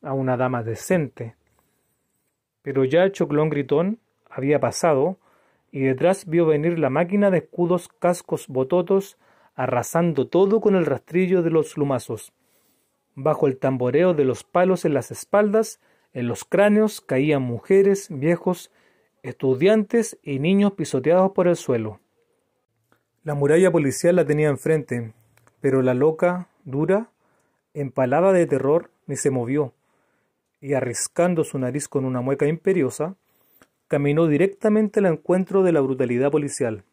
Speaker 1: a una dama decente. Pero ya el choclón gritón había pasado y detrás vio venir la máquina de escudos, cascos, bototos, arrasando todo con el rastrillo de los lumazos. Bajo el tamboreo de los palos en las espaldas, en los cráneos caían mujeres, viejos, estudiantes y niños pisoteados por el suelo. La muralla policial la tenía enfrente, pero la loca, dura, empalada de terror, ni se movió, y arriscando su nariz con una mueca imperiosa, caminó directamente al encuentro de la brutalidad policial.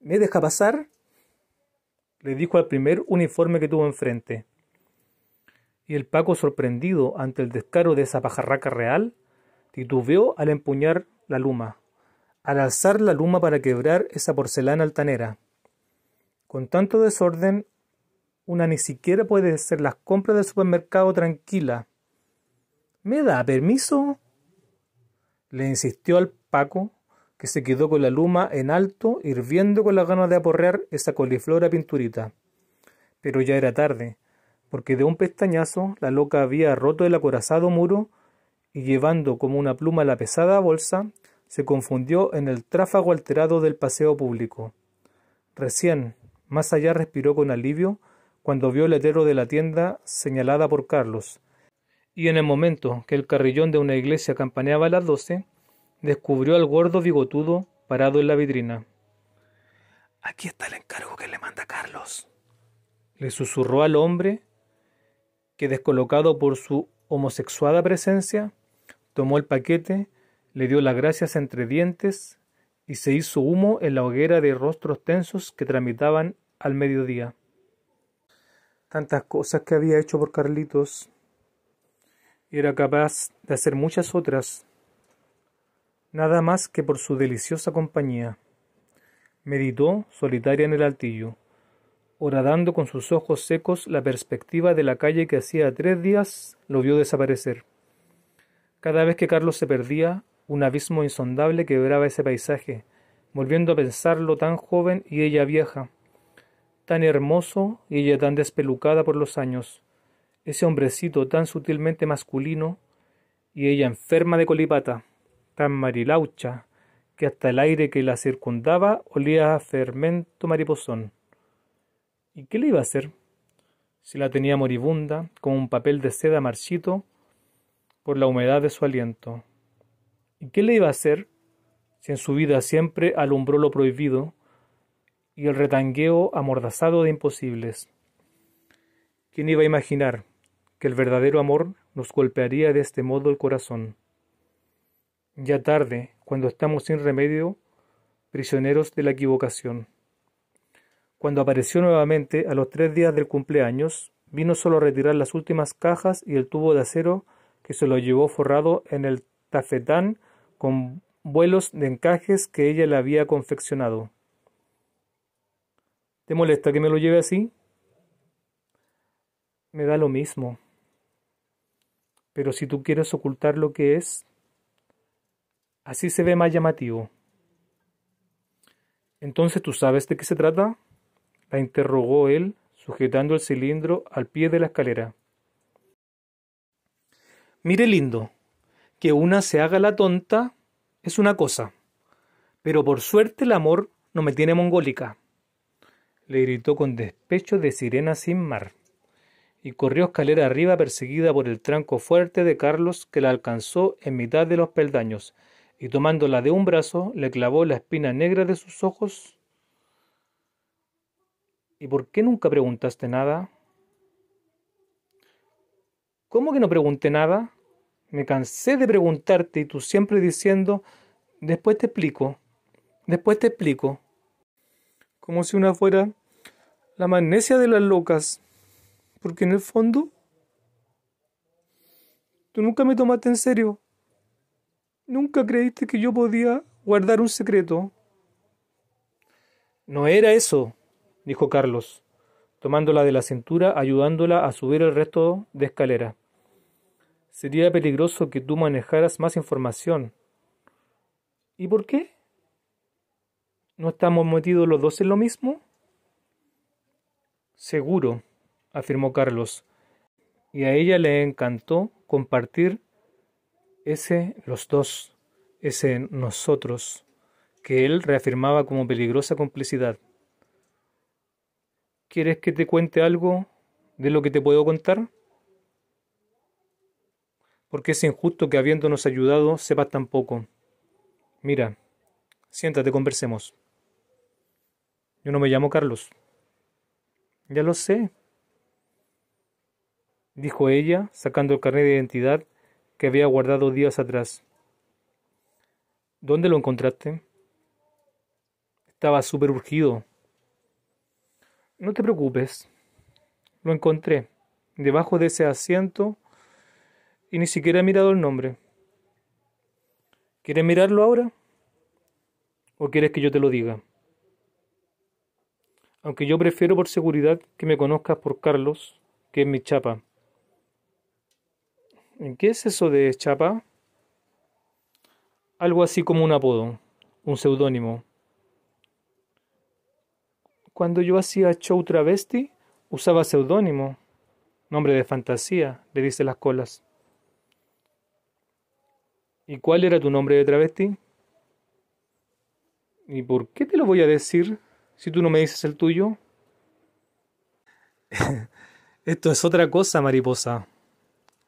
Speaker 1: ¿Me deja pasar? le dijo al primer uniforme que tuvo enfrente. Y el Paco, sorprendido ante el descaro de esa pajarraca real, titubeó al empuñar la luma al alzar la luma para quebrar esa porcelana altanera. Con tanto desorden, una ni siquiera puede hacer las compras del supermercado tranquila. ¿Me da permiso? Le insistió al Paco, que se quedó con la luma en alto, hirviendo con las ganas de aporrear esa coliflora pinturita. Pero ya era tarde, porque de un pestañazo la loca había roto el acorazado muro y llevando como una pluma la pesada bolsa, se confundió en el tráfago alterado del paseo público. Recién, más allá respiró con alivio cuando vio el letrero de la tienda señalada por Carlos, y en el momento que el carrillón de una iglesia campaneaba a las doce, descubrió al gordo bigotudo parado en la vidrina. Aquí está el encargo que le manda Carlos. Le susurró al hombre, que descolocado por su homosexuada presencia, tomó el paquete le dio las gracias entre dientes y se hizo humo en la hoguera de rostros tensos que tramitaban al mediodía. Tantas cosas que había hecho por Carlitos. Y era capaz de hacer muchas otras, nada más que por su deliciosa compañía. Meditó solitaria en el altillo, horadando con sus ojos secos la perspectiva de la calle que hacía tres días lo vio desaparecer. Cada vez que Carlos se perdía, un abismo insondable quebraba ese paisaje, volviendo a pensarlo tan joven y ella vieja, tan hermoso y ella tan despelucada por los años, ese hombrecito tan sutilmente masculino y ella enferma de colipata, tan marilaucha, que hasta el aire que la circundaba olía a fermento mariposón. ¿Y qué le iba a hacer? Si la tenía moribunda, como un papel de seda marchito, por la humedad de su aliento. ¿Y qué le iba a hacer si en su vida siempre alumbró lo prohibido y el retangueo amordazado de imposibles? ¿Quién iba a imaginar que el verdadero amor nos golpearía de este modo el corazón? Ya tarde, cuando estamos sin remedio, prisioneros de la equivocación. Cuando apareció nuevamente a los tres días del cumpleaños, vino solo a retirar las últimas cajas y el tubo de acero que se lo llevó forrado en el tafetán con vuelos de encajes que ella le había confeccionado. ¿Te molesta que me lo lleve así? Me da lo mismo. Pero si tú quieres ocultar lo que es, así se ve más llamativo. Entonces, ¿tú sabes de qué se trata? La interrogó él, sujetando el cilindro al pie de la escalera. Mire lindo, que una se haga la tonta es una cosa, pero por suerte el amor no me tiene mongólica. Le gritó con despecho de sirena sin mar, y corrió escalera arriba perseguida por el tranco fuerte de Carlos que la alcanzó en mitad de los peldaños, y tomándola de un brazo le clavó la espina negra de sus ojos. ¿Y por qué nunca preguntaste nada? ¿Cómo que no pregunté nada? Me cansé de preguntarte y tú siempre diciendo, después te explico, después te explico. Como si una fuera la magnesia de las locas, porque en el fondo tú nunca me tomaste en serio. Nunca creíste que yo podía guardar un secreto. No era eso, dijo Carlos, tomándola de la cintura, ayudándola a subir el resto de escalera. Sería peligroso que tú manejaras más información. ¿Y por qué? ¿No estamos metidos los dos en lo mismo? Seguro, afirmó Carlos, y a ella le encantó compartir ese los dos, ese nosotros, que él reafirmaba como peligrosa complicidad. ¿Quieres que te cuente algo de lo que te puedo contar? porque es injusto que habiéndonos ayudado sepas tan poco. Mira, siéntate, conversemos. Yo no me llamo Carlos. Ya lo sé, dijo ella, sacando el carnet de identidad que había guardado días atrás. ¿Dónde lo encontraste? Estaba súper urgido. No te preocupes. Lo encontré, debajo de ese asiento y ni siquiera he mirado el nombre. ¿Quieres mirarlo ahora? ¿O quieres que yo te lo diga? Aunque yo prefiero por seguridad que me conozcas por Carlos, que es mi chapa. ¿En qué es eso de chapa? Algo así como un apodo, un seudónimo. Cuando yo hacía show travesti, usaba seudónimo, nombre de fantasía, le dice las colas. ¿Y cuál era tu nombre de travesti? ¿Y por qué te lo voy a decir si tú no me dices el tuyo? Esto es otra cosa, mariposa.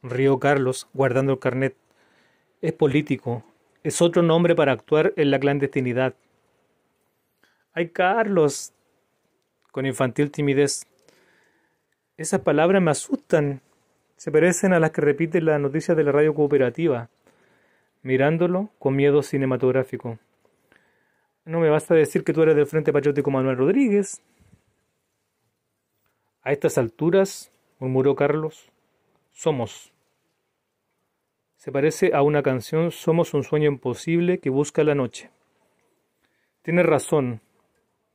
Speaker 1: Río Carlos, guardando el carnet. Es político. Es otro nombre para actuar en la clandestinidad. ¡Ay, Carlos! Con infantil timidez. Esas palabras me asustan. Se parecen a las que repiten las noticias de la radio cooperativa mirándolo con miedo cinematográfico. No me basta decir que tú eres del Frente Patriótico Manuel Rodríguez. A estas alturas, murmuró Carlos, somos. Se parece a una canción Somos un sueño imposible que busca la noche. Tienes razón,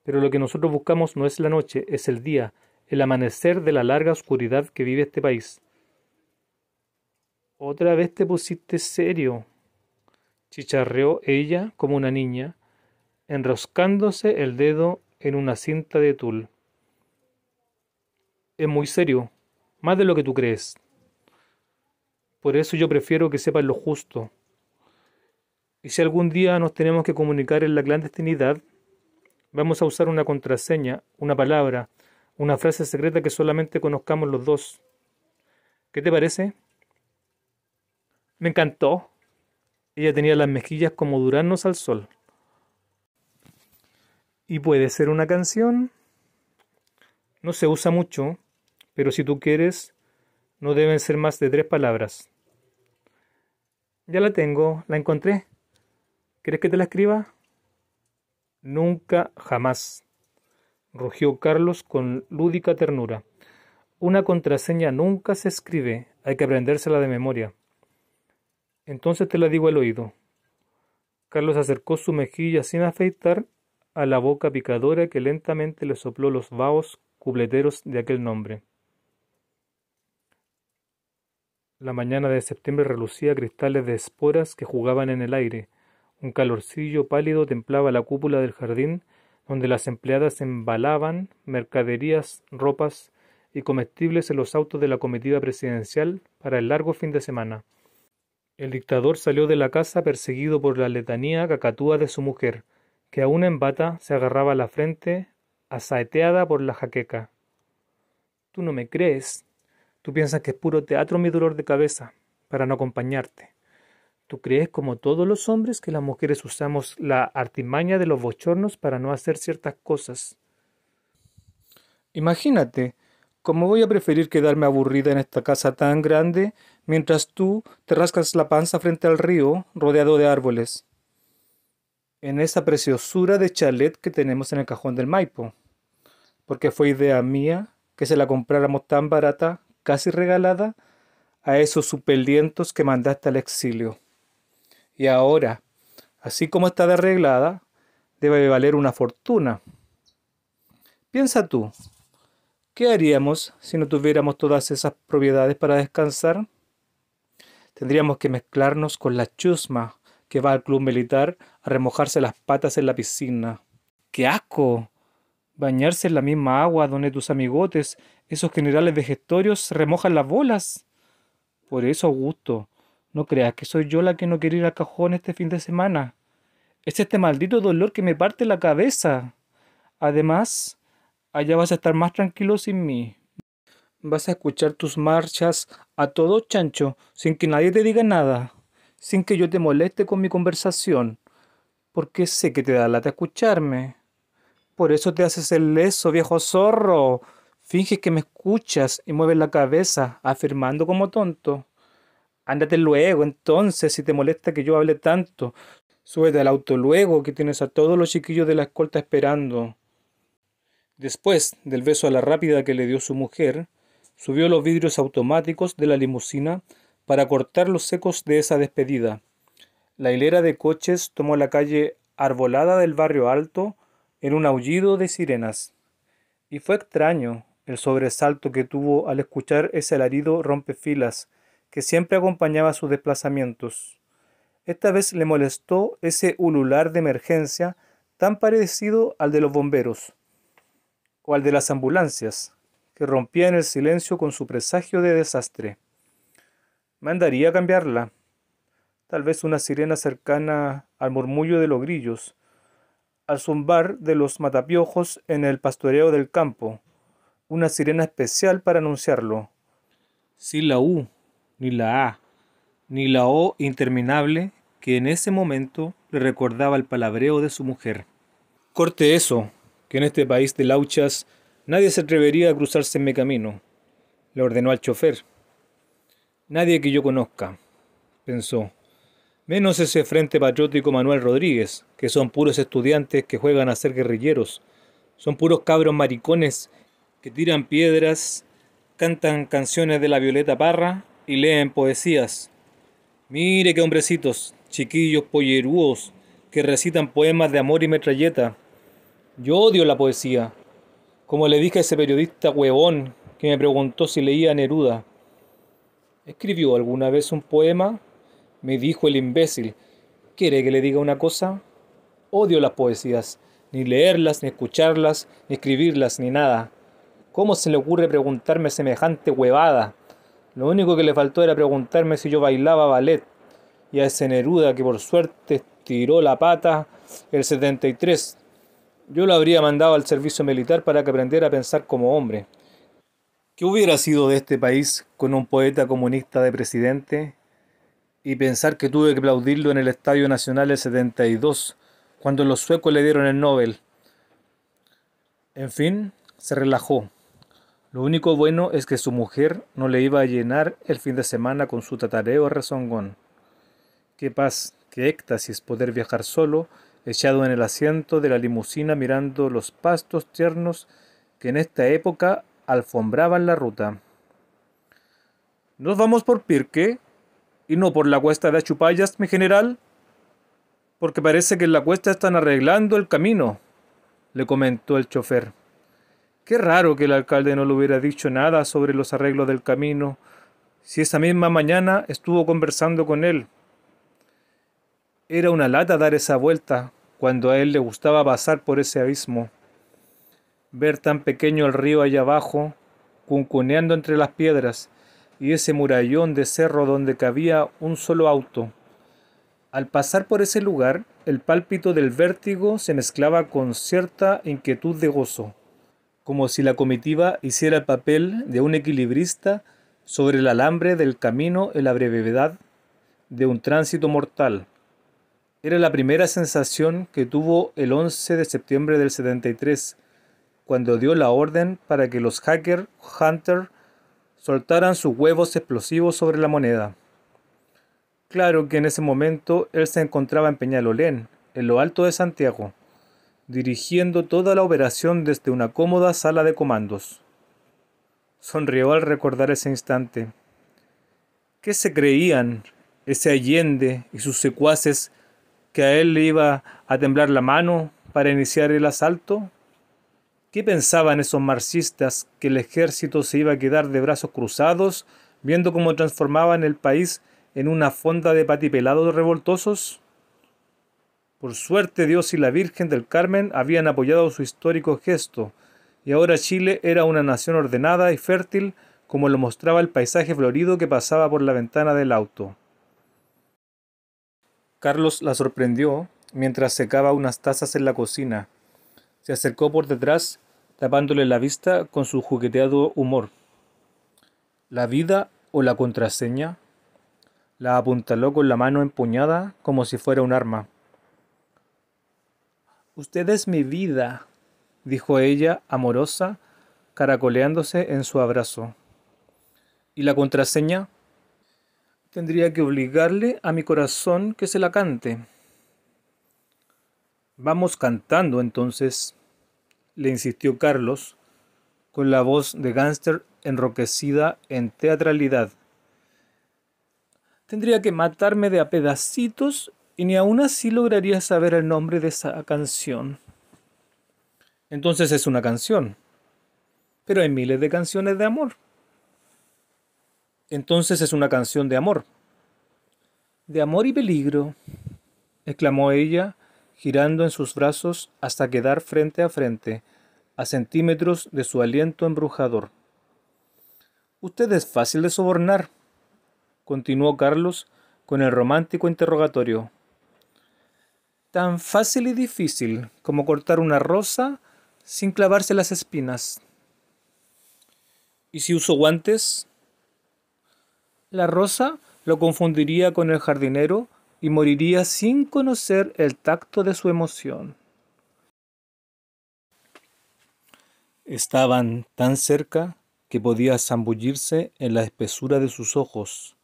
Speaker 1: pero lo que nosotros buscamos no es la noche, es el día, el amanecer de la larga oscuridad que vive este país. Otra vez te pusiste serio, chicharreó ella como una niña, enroscándose el dedo en una cinta de tul. Es muy serio, más de lo que tú crees. Por eso yo prefiero que sepas lo justo. Y si algún día nos tenemos que comunicar en la clandestinidad, vamos a usar una contraseña, una palabra, una frase secreta que solamente conozcamos los dos. ¿Qué te parece? Me encantó, ella tenía las mejillas como duranos al sol. Y puede ser una canción. No se usa mucho, pero si tú quieres, no deben ser más de tres palabras. Ya la tengo, la encontré. ¿Quieres que te la escriba? Nunca jamás, rugió Carlos con lúdica ternura. Una contraseña nunca se escribe, hay que aprendérsela de memoria. Entonces te la digo al oído. Carlos acercó su mejilla sin afeitar a la boca picadora que lentamente le sopló los vaos cubleteros de aquel nombre. La mañana de septiembre relucía cristales de esporas que jugaban en el aire. Un calorcillo pálido templaba la cúpula del jardín, donde las empleadas embalaban mercaderías, ropas y comestibles en los autos de la comitiva presidencial para el largo fin de semana. El dictador salió de la casa perseguido por la letanía cacatúa de su mujer, que aún en bata se agarraba a la frente, asaeteada por la jaqueca. Tú no me crees. Tú piensas que es puro teatro mi dolor de cabeza, para no acompañarte. Tú crees, como todos los hombres, que las mujeres usamos la artimaña de los bochornos para no hacer ciertas cosas. Imagínate, ¿Cómo voy a preferir quedarme aburrida en esta casa tan grande mientras tú te rascas la panza frente al río rodeado de árboles? En esa preciosura de chalet que tenemos en el cajón del Maipo. Porque fue idea mía que se la compráramos tan barata, casi regalada, a esos supelientos que mandaste al exilio. Y ahora, así como está de arreglada, debe valer una fortuna. Piensa tú, ¿Qué haríamos si no tuviéramos todas esas propiedades para descansar? Tendríamos que mezclarnos con la chusma que va al club militar a remojarse las patas en la piscina. ¡Qué asco! Bañarse en la misma agua donde tus amigotes, esos generales vegetorios, remojan las bolas. Por eso, Augusto, no creas que soy yo la que no quiere ir al cajón este fin de semana. Es este maldito dolor que me parte la cabeza. Además, Allá vas a estar más tranquilo sin mí. Vas a escuchar tus marchas a todo chancho, sin que nadie te diga nada, sin que yo te moleste con mi conversación, porque sé que te da lata escucharme. Por eso te haces el leso, viejo zorro. Finges que me escuchas y mueves la cabeza, afirmando como tonto. Ándate luego, entonces, si te molesta que yo hable tanto. Súbete al auto luego, que tienes a todos los chiquillos de la escolta esperando. Después del beso a la rápida que le dio su mujer, subió los vidrios automáticos de la limusina para cortar los secos de esa despedida. La hilera de coches tomó la calle arbolada del barrio alto en un aullido de sirenas. Y fue extraño el sobresalto que tuvo al escuchar ese alarido rompefilas que siempre acompañaba sus desplazamientos. Esta vez le molestó ese ulular de emergencia tan parecido al de los bomberos o al de las ambulancias, que en el silencio con su presagio de desastre. Mandaría cambiarla. Tal vez una sirena cercana al murmullo de los grillos, al zumbar de los matapiojos en el pastoreo del campo, una sirena especial para anunciarlo. Sin la U, ni la A, ni la O interminable que en ese momento le recordaba el palabreo de su mujer. Corte eso, que en este país de lauchas nadie se atrevería a cruzarse en mi camino. Le ordenó al chofer. Nadie que yo conozca, pensó. Menos ese frente patriótico Manuel Rodríguez, que son puros estudiantes que juegan a ser guerrilleros. Son puros cabros maricones que tiran piedras, cantan canciones de la Violeta Parra y leen poesías. Mire qué hombrecitos, chiquillos pollerúos, que recitan poemas de amor y metralleta yo odio la poesía. Como le dije a ese periodista huevón que me preguntó si leía Neruda. ¿Escribió alguna vez un poema? Me dijo el imbécil. ¿Quiere que le diga una cosa? Odio las poesías. Ni leerlas, ni escucharlas, ni escribirlas, ni nada. ¿Cómo se le ocurre preguntarme semejante huevada? Lo único que le faltó era preguntarme si yo bailaba ballet. Y a ese Neruda que por suerte tiró la pata el 73 yo lo habría mandado al servicio militar para que aprendiera a pensar como hombre. ¿Qué hubiera sido de este país con un poeta comunista de presidente? Y pensar que tuve que aplaudirlo en el Estadio Nacional el 72, cuando los suecos le dieron el Nobel. En fin, se relajó. Lo único bueno es que su mujer no le iba a llenar el fin de semana con su tatareo rezongón. Qué paz, qué éxtasis poder viajar solo echado en el asiento de la limusina mirando los pastos tiernos que en esta época alfombraban la ruta. ¿Nos vamos por Pirque? ¿Y no por la cuesta de Achupayas, mi general? Porque parece que en la cuesta están arreglando el camino, le comentó el chofer. Qué raro que el alcalde no le hubiera dicho nada sobre los arreglos del camino, si esa misma mañana estuvo conversando con él. Era una lata dar esa vuelta, cuando a él le gustaba pasar por ese abismo, ver tan pequeño el río allá abajo, cuncuneando entre las piedras, y ese murallón de cerro donde cabía un solo auto. Al pasar por ese lugar, el pálpito del vértigo se mezclaba con cierta inquietud de gozo, como si la comitiva hiciera el papel de un equilibrista sobre el alambre del camino en la brevedad de un tránsito mortal. Era la primera sensación que tuvo el 11 de septiembre del 73, cuando dio la orden para que los hacker Hunter soltaran sus huevos explosivos sobre la moneda. Claro que en ese momento él se encontraba en Peñalolén, en lo alto de Santiago, dirigiendo toda la operación desde una cómoda sala de comandos. Sonrió al recordar ese instante. ¿Qué se creían ese Allende y sus secuaces a él le iba a temblar la mano para iniciar el asalto? ¿Qué pensaban esos marxistas que el ejército se iba a quedar de brazos cruzados viendo cómo transformaban el país en una fonda de patipelados revoltosos? Por suerte Dios y la Virgen del Carmen habían apoyado su histórico gesto, y ahora Chile era una nación ordenada y fértil como lo mostraba el paisaje florido que pasaba por la ventana del auto. Carlos la sorprendió mientras secaba unas tazas en la cocina. Se acercó por detrás, tapándole la vista con su jugueteado humor. ¿La vida o la contraseña? La apuntaló con la mano empuñada como si fuera un arma. Usted es mi vida, dijo ella, amorosa, caracoleándose en su abrazo. ¿Y la contraseña? tendría que obligarle a mi corazón que se la cante. Vamos cantando entonces, le insistió Carlos, con la voz de gánster enroquecida en teatralidad. Tendría que matarme de a pedacitos y ni aún así lograría saber el nombre de esa canción. Entonces es una canción, pero hay miles de canciones de amor. Entonces es una canción de amor. De amor y peligro, exclamó ella, girando en sus brazos hasta quedar frente a frente, a centímetros de su aliento embrujador. Usted es fácil de sobornar, continuó Carlos con el romántico interrogatorio. Tan fácil y difícil como cortar una rosa sin clavarse las espinas. ¿Y si uso guantes? La rosa lo confundiría con el jardinero y moriría sin conocer el tacto de su emoción. Estaban tan cerca que podía zambullirse en la espesura de sus ojos,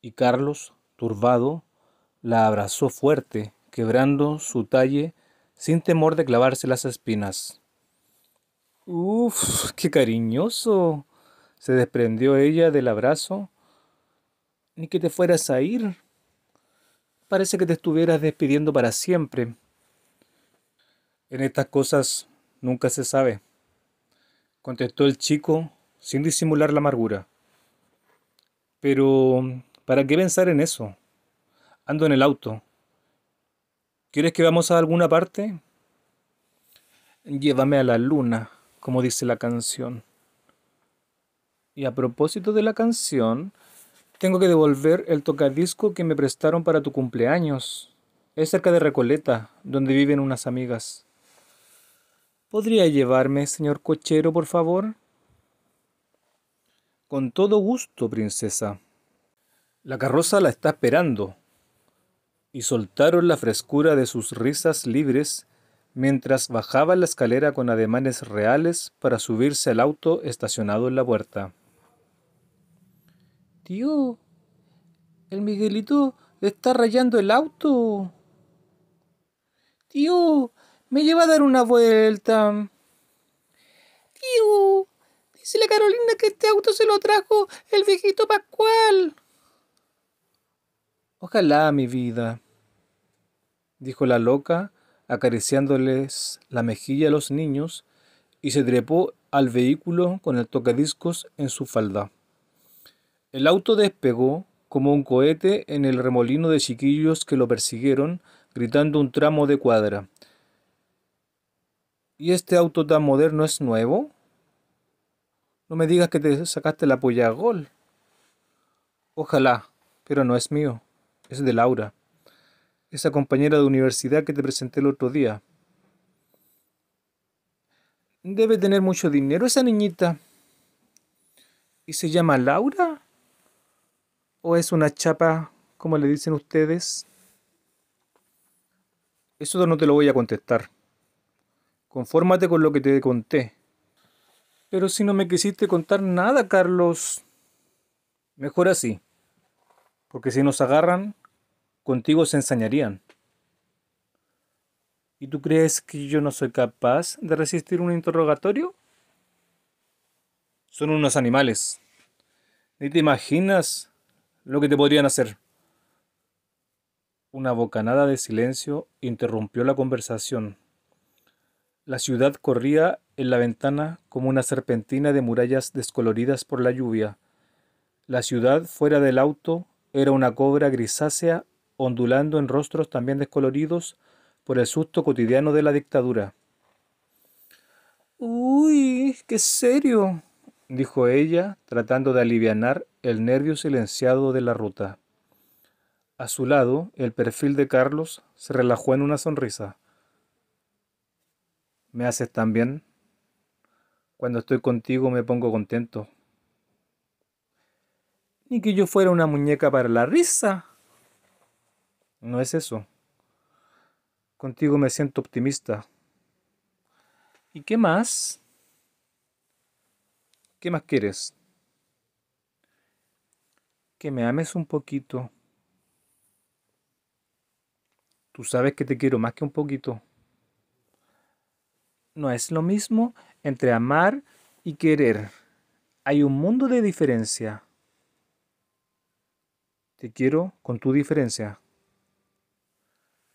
Speaker 1: y Carlos, turbado, la abrazó fuerte, quebrando su talle sin temor de clavarse las espinas.
Speaker 2: ¡Uf! ¡Qué
Speaker 1: cariñoso! se desprendió ella del abrazo ni que te fueras a ir. Parece que te estuvieras despidiendo para siempre. En estas cosas nunca se sabe, contestó el chico sin disimular la amargura. Pero, ¿para qué pensar en eso? Ando en el auto. ¿Quieres que vamos a alguna parte? Llévame a la luna, como dice la canción. Y a propósito de la canción, tengo que devolver el tocadisco que me prestaron para tu cumpleaños. Es cerca de Recoleta, donde viven unas amigas. ¿Podría llevarme, señor cochero, por favor? Con todo gusto, princesa. La carroza la está esperando. Y soltaron la frescura de sus risas libres mientras bajaba la escalera con ademanes reales para subirse al auto estacionado en la puerta. Tío, el Miguelito está rayando el auto. Tío, me lleva a dar una vuelta. Tío, dice la Carolina que este auto se lo trajo el viejito Pascual. Ojalá, mi vida, dijo la loca, acariciándoles la mejilla a los niños, y se trepó al vehículo con el tocadiscos en su falda. El auto despegó como un cohete en el remolino de chiquillos que lo persiguieron, gritando un tramo de cuadra. ¿Y este auto tan moderno es nuevo? No me digas que te sacaste la polla gol. Ojalá, pero no es mío, es de Laura, esa compañera de universidad que te presenté el otro día. Debe tener mucho dinero esa niñita. ¿Y se llama Laura? o es una chapa, como le dicen ustedes? Eso no te lo voy a contestar. Confórmate con lo que te conté. Pero si no me quisiste contar nada, Carlos. Mejor así. Porque si nos agarran, contigo se ensañarían. ¿Y tú crees que yo no soy capaz de resistir un interrogatorio? Son unos animales. Ni te imaginas lo que te podrían hacer. Una bocanada de silencio interrumpió la conversación. La ciudad corría en la ventana como una serpentina de murallas descoloridas por la lluvia. La ciudad fuera del auto era una cobra grisácea ondulando en rostros también descoloridos por el susto cotidiano de la dictadura. Uy, qué serio, dijo ella, tratando de aliviar el nervio silenciado de la ruta. A su lado, el perfil de Carlos se relajó en una sonrisa. ¿Me haces tan bien? Cuando estoy contigo me pongo contento. Ni que yo fuera una muñeca para la risa. No es eso. Contigo me siento optimista. ¿Y qué más? ¿Qué más quieres? que me ames un poquito. Tú sabes que te quiero más que un poquito. No es lo mismo entre amar y querer. Hay un mundo de diferencia. Te quiero con tu diferencia.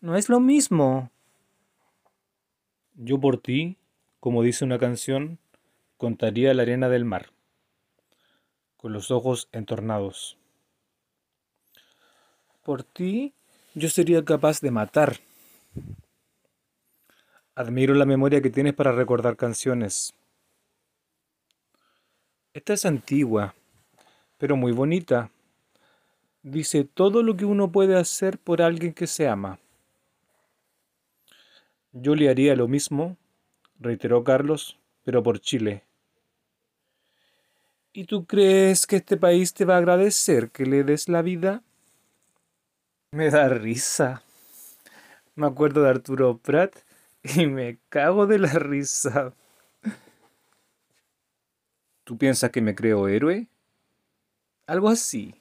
Speaker 1: No es lo mismo. Yo por ti, como dice una canción, contaría la arena del mar, con los ojos entornados por ti, yo sería capaz de matar. Admiro la memoria que tienes para recordar canciones. Esta es antigua, pero muy bonita. Dice todo lo que uno puede hacer por alguien que se ama. Yo le haría lo mismo, reiteró Carlos, pero por Chile. ¿Y tú crees que este país te va a agradecer que le des la vida? Me da risa. Me acuerdo de Arturo Pratt y me cago de la risa. ¿Tú piensas que me creo héroe? Algo así.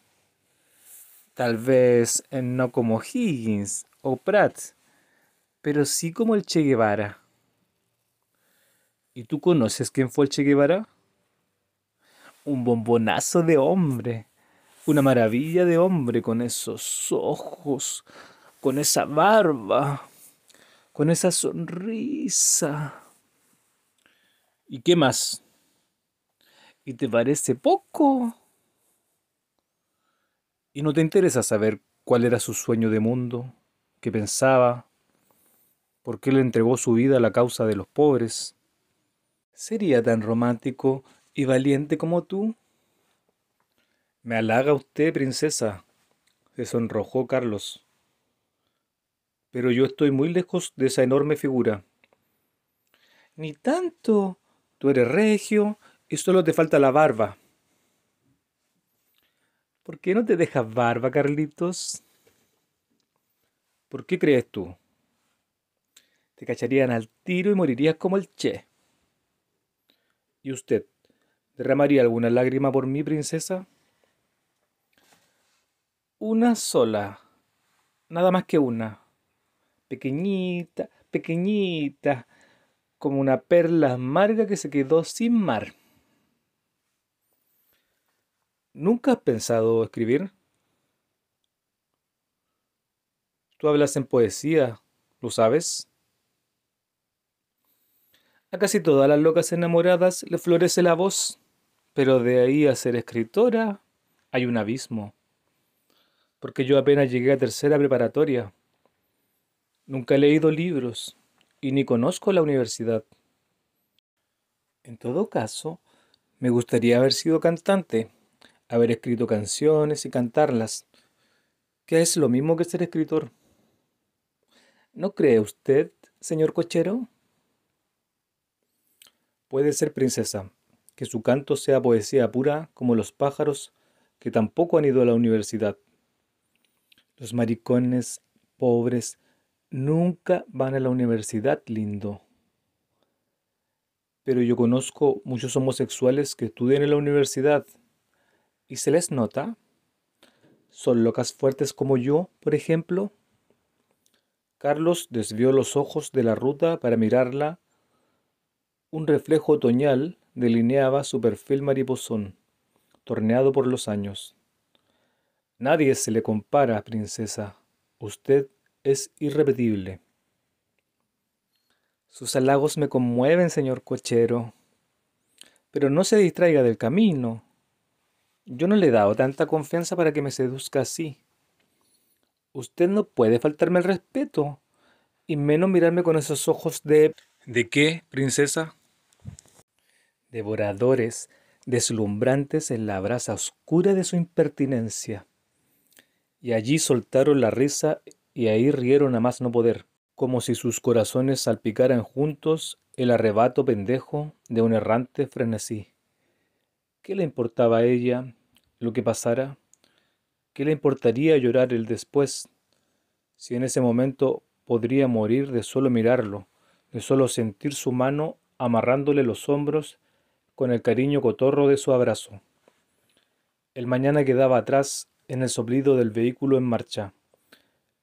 Speaker 1: Tal vez eh, no como Higgins o Pratt, pero sí como el Che Guevara. ¿Y tú conoces quién fue el Che Guevara? Un bombonazo de hombre una maravilla de hombre con esos ojos, con esa barba, con esa sonrisa. ¿Y qué más? ¿Y te parece poco? ¿Y no te interesa saber cuál era su sueño de mundo? ¿Qué pensaba? ¿Por qué le entregó su vida a la causa de los pobres? ¿Sería tan romántico y valiente como tú? Me halaga usted, princesa, se sonrojó Carlos. Pero yo estoy muy lejos de esa enorme figura. Ni tanto. Tú eres regio y solo te falta la barba. ¿Por qué no te dejas barba, Carlitos? ¿Por qué crees tú? Te cacharían al tiro y morirías como el che. ¿Y usted derramaría alguna lágrima por mí, princesa? una sola, nada más que una, pequeñita, pequeñita, como una perla amarga que se quedó sin mar. ¿Nunca has pensado escribir? Tú hablas en poesía, ¿lo sabes? A casi todas las locas enamoradas le florece la voz, pero de ahí a ser escritora hay un abismo porque yo apenas llegué a tercera preparatoria. Nunca he leído libros y ni conozco la universidad. En todo caso, me gustaría haber sido cantante, haber escrito canciones y cantarlas, que es lo mismo que ser escritor. ¿No cree usted, señor cochero? Puede ser princesa, que su canto sea poesía pura como los pájaros que tampoco han ido a la universidad. Los maricones pobres nunca van a la universidad, lindo. Pero yo conozco muchos homosexuales que estudian en la universidad y se les nota. ¿Son locas fuertes como yo, por ejemplo? Carlos desvió los ojos de la ruta para mirarla. Un reflejo otoñal delineaba su perfil mariposón, torneado por los años. Nadie se le compara, princesa. Usted es irrepetible. Sus halagos me conmueven, señor cochero. Pero no se distraiga del camino. Yo no le he dado tanta confianza para que me seduzca así. Usted no puede faltarme el respeto, y menos mirarme con esos ojos de... ¿De qué, princesa? Devoradores, deslumbrantes en la brasa oscura de su impertinencia. Y allí soltaron la risa y ahí rieron a más no poder, como si sus corazones salpicaran juntos el arrebato pendejo de un errante frenesí. ¿Qué le importaba a ella lo que pasara? ¿Qué le importaría llorar el después? Si en ese momento podría morir de solo mirarlo, de solo sentir su mano amarrándole los hombros con el cariño cotorro de su abrazo. El mañana quedaba atrás en el soplido del vehículo en marcha.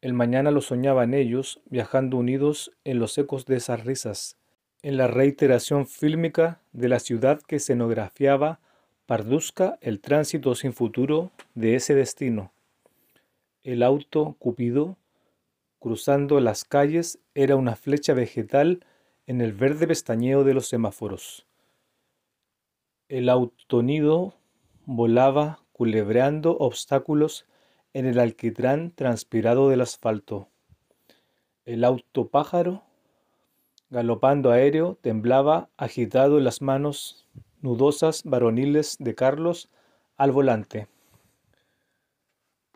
Speaker 1: El mañana lo soñaban ellos, viajando unidos en los ecos de esas risas, en la reiteración fílmica de la ciudad que escenografiaba parduzca el tránsito sin futuro de ese destino. El auto cupido, cruzando las calles, era una flecha vegetal en el verde pestañeo de los semáforos. El autonido volaba culebreando obstáculos en el alquitrán transpirado del asfalto. El auto pájaro, galopando aéreo, temblaba agitado en las manos nudosas varoniles de Carlos al volante.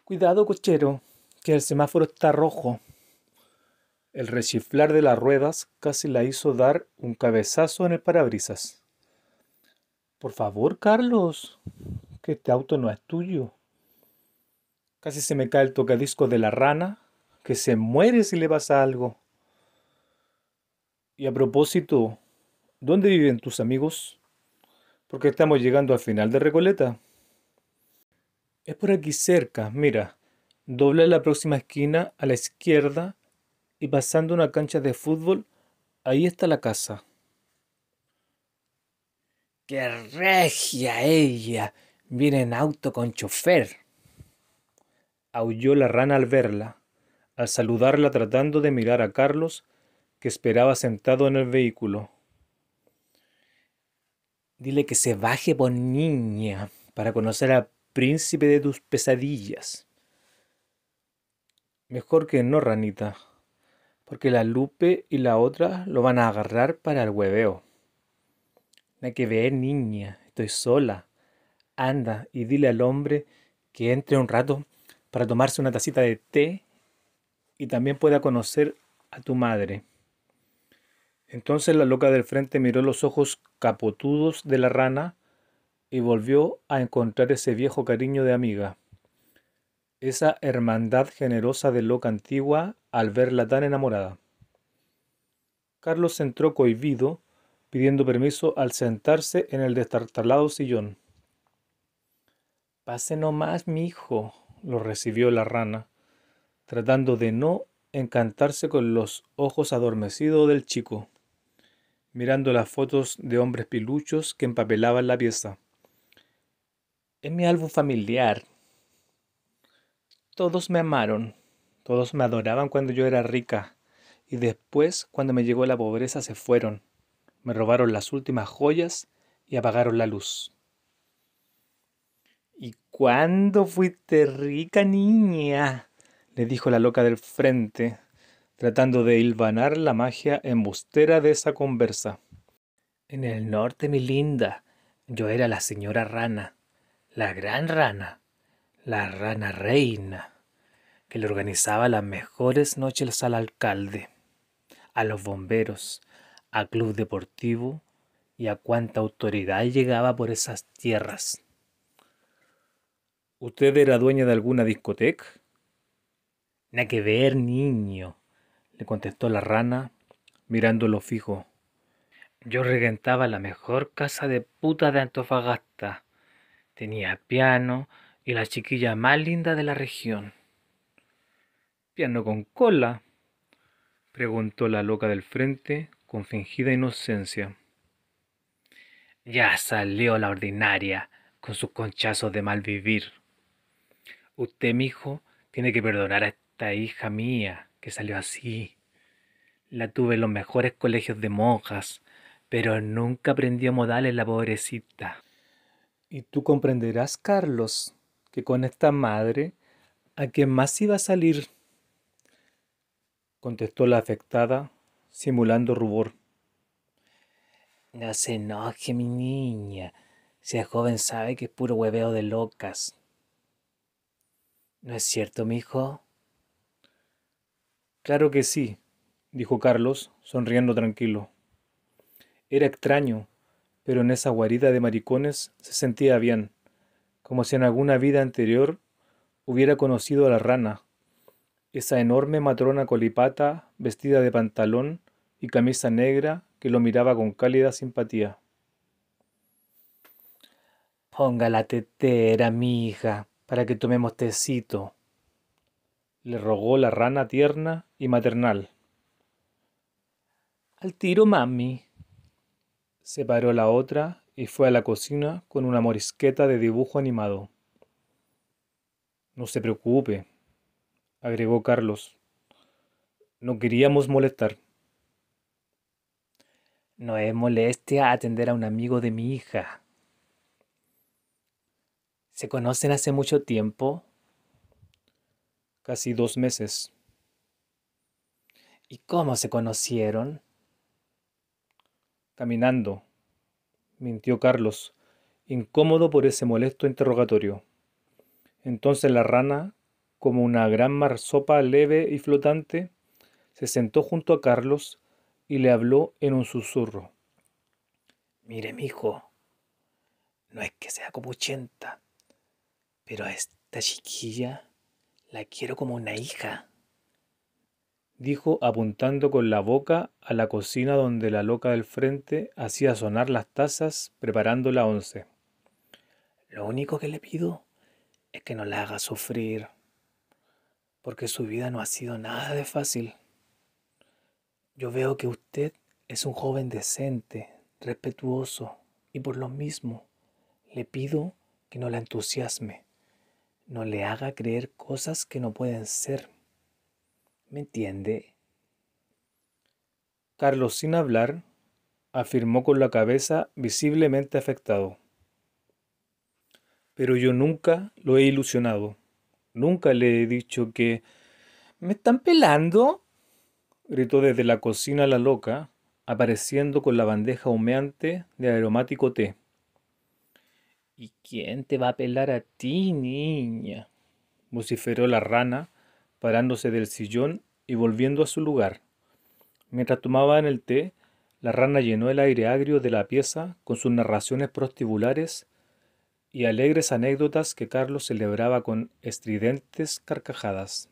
Speaker 1: Cuidado, cochero, que el semáforo está rojo. El rechiflar de las ruedas casi la hizo dar un cabezazo en el parabrisas. Por favor, Carlos, este auto no es tuyo. Casi se me cae el tocadisco de la rana, que se muere si le pasa algo. Y a propósito, ¿dónde viven tus amigos? Porque estamos llegando al final de Recoleta. Es por aquí cerca, mira. Dobla la próxima esquina a la izquierda y pasando una cancha de fútbol, ahí está la casa. ¡Qué regia ella! Viene en auto con chofer. Aulló la rana al verla, al saludarla tratando de mirar a Carlos, que esperaba sentado en el vehículo. Dile que se baje por niña para conocer al príncipe de tus pesadillas. Mejor que no, ranita, porque la Lupe y la otra lo van a agarrar para el hueveo. hay que ver, niña, estoy sola. Anda y dile al hombre que entre un rato para tomarse una tacita de té y también pueda conocer a tu madre. Entonces la loca del frente miró los ojos capotudos de la rana y volvió a encontrar ese viejo cariño de amiga. Esa hermandad generosa de loca antigua al verla tan enamorada. Carlos entró cohibido, pidiendo permiso al sentarse en el destartalado sillón. Pase nomás, mi hijo, lo recibió la rana, tratando de no encantarse con los ojos adormecidos del chico, mirando las fotos de hombres piluchos que empapelaban la pieza. Es mi álbum familiar. Todos me amaron, todos me adoraban cuando yo era rica, y después, cuando me llegó la pobreza, se fueron, me robaron las últimas joyas y apagaron la luz. ¿Y cuándo fuiste rica, niña? le dijo la loca del frente, tratando de hilvanar la magia embustera de esa conversa. En el norte, mi linda, yo era la señora rana, la gran rana, la rana reina, que le organizaba las mejores noches al alcalde, a los bomberos, a club deportivo y a cuanta autoridad llegaba por esas tierras. ¿Usted era dueña de alguna discoteca? hay que ver, niño, le contestó la rana, mirándolo fijo. Yo regentaba la mejor casa de puta de Antofagasta. Tenía piano y la chiquilla más linda de la región. ¿Piano con cola? preguntó la loca del frente con fingida inocencia. Ya salió la ordinaria con sus conchazos de mal vivir. Usted, mi hijo, tiene que perdonar a esta hija mía que salió así. La tuve en los mejores colegios de monjas, pero nunca aprendió modales la pobrecita. Y tú comprenderás, Carlos, que con esta madre, ¿a quien más iba a salir? contestó la afectada, simulando rubor. No se enoje, mi niña. Si es joven sabe que es puro hueveo de locas. ¿No es cierto, mi hijo? Claro que sí, dijo Carlos, sonriendo tranquilo. Era extraño, pero en esa guarida de maricones se sentía bien, como si en alguna vida anterior hubiera conocido a la rana, esa enorme matrona colipata vestida de pantalón y camisa negra que lo miraba con cálida simpatía. Ponga la tetera, mija para que tomemos tecito, le rogó la rana tierna y maternal. Al tiro, mami. Se paró la otra y fue a la cocina con una morisqueta de dibujo animado. No se preocupe, agregó Carlos. No queríamos molestar. No es molestia atender a un amigo de mi hija, se conocen hace mucho tiempo, casi dos meses. ¿Y cómo se conocieron? Caminando, mintió Carlos, incómodo por ese molesto interrogatorio. Entonces la rana, como una gran marsopa leve y flotante, se sentó junto a Carlos y le habló en un susurro. Mire, mijo, no es que sea copuchenta, pero a esta chiquilla la quiero como una hija. Dijo apuntando con la boca a la cocina donde la loca del frente hacía sonar las tazas preparando la once. Lo único que le pido es que no la haga sufrir, porque su vida no ha sido nada de fácil. Yo veo que usted es un joven decente, respetuoso, y por lo mismo le pido que no la entusiasme no le haga creer cosas que no pueden ser. ¿Me entiende? Carlos, sin hablar, afirmó con la cabeza visiblemente afectado. Pero yo nunca lo he ilusionado. Nunca le he dicho que... ¿Me están pelando? gritó desde la cocina la loca, apareciendo con la bandeja humeante de aromático té. ¿Y quién te va a pelar a ti, niña? vociferó la rana, parándose del sillón y volviendo a su lugar. Mientras tomaban el té, la rana llenó el aire agrio de la pieza con sus narraciones prostibulares y alegres anécdotas que Carlos celebraba con estridentes carcajadas.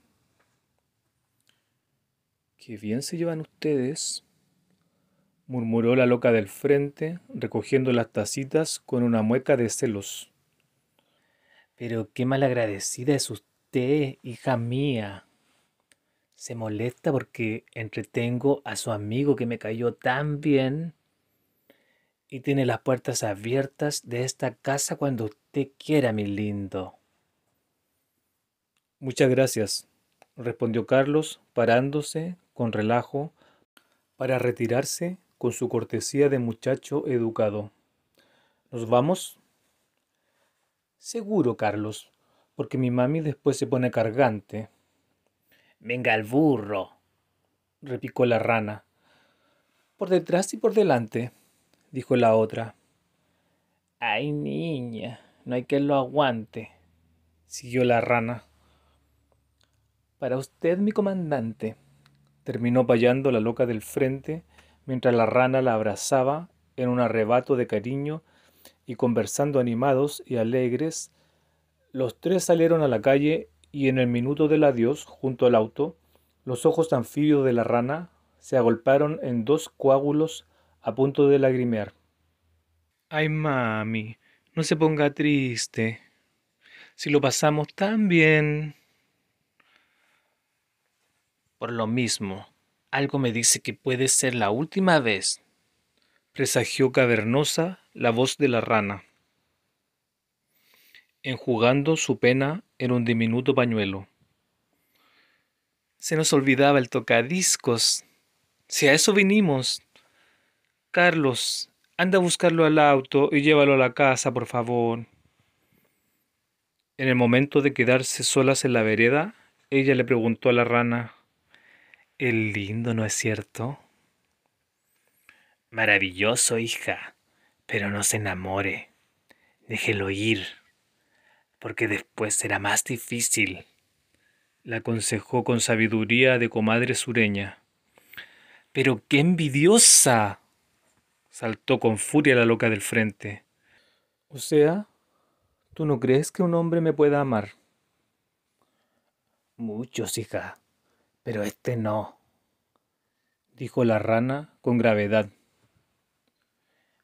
Speaker 1: Qué bien se llevan ustedes, murmuró la loca del frente, recogiendo las tacitas con una mueca de celos. Pero qué malagradecida es usted, hija mía. Se molesta porque entretengo a su amigo que me cayó tan bien y tiene las puertas abiertas de esta casa cuando usted quiera, mi lindo. Muchas gracias, respondió Carlos, parándose con relajo para retirarse con su cortesía de muchacho educado. ¿Nos vamos? Seguro, Carlos, porque mi mami después se pone cargante. Venga el burro, repicó la rana. Por detrás y por delante, dijo la otra. Ay, niña, no hay quien lo aguante, siguió la rana. Para usted, mi comandante, terminó payando la loca del frente mientras la rana la abrazaba en un arrebato de cariño y conversando animados y alegres, los tres salieron a la calle y en el minuto del adiós, junto al auto, los ojos anfibios de la rana se agolparon en dos coágulos a punto de lagrimear. Ay, mami, no se ponga triste. Si lo pasamos tan bien. Por lo mismo, algo me dice que puede ser la última vez, presagió cavernosa la voz de la rana, enjugando su pena en un diminuto pañuelo. Se nos olvidaba el tocadiscos. Si a eso vinimos. Carlos, anda a buscarlo al auto y llévalo a la casa, por favor. En el momento de quedarse solas en la vereda, ella le preguntó a la rana el lindo, ¿no es cierto? Maravilloso, hija, pero no se enamore. Déjelo ir, porque después será más difícil. La aconsejó con sabiduría de comadre sureña. Pero qué envidiosa. Saltó con furia la loca del frente. O sea, ¿tú no crees que un hombre me pueda amar? Muchos, hija. Pero este no, dijo la rana con gravedad.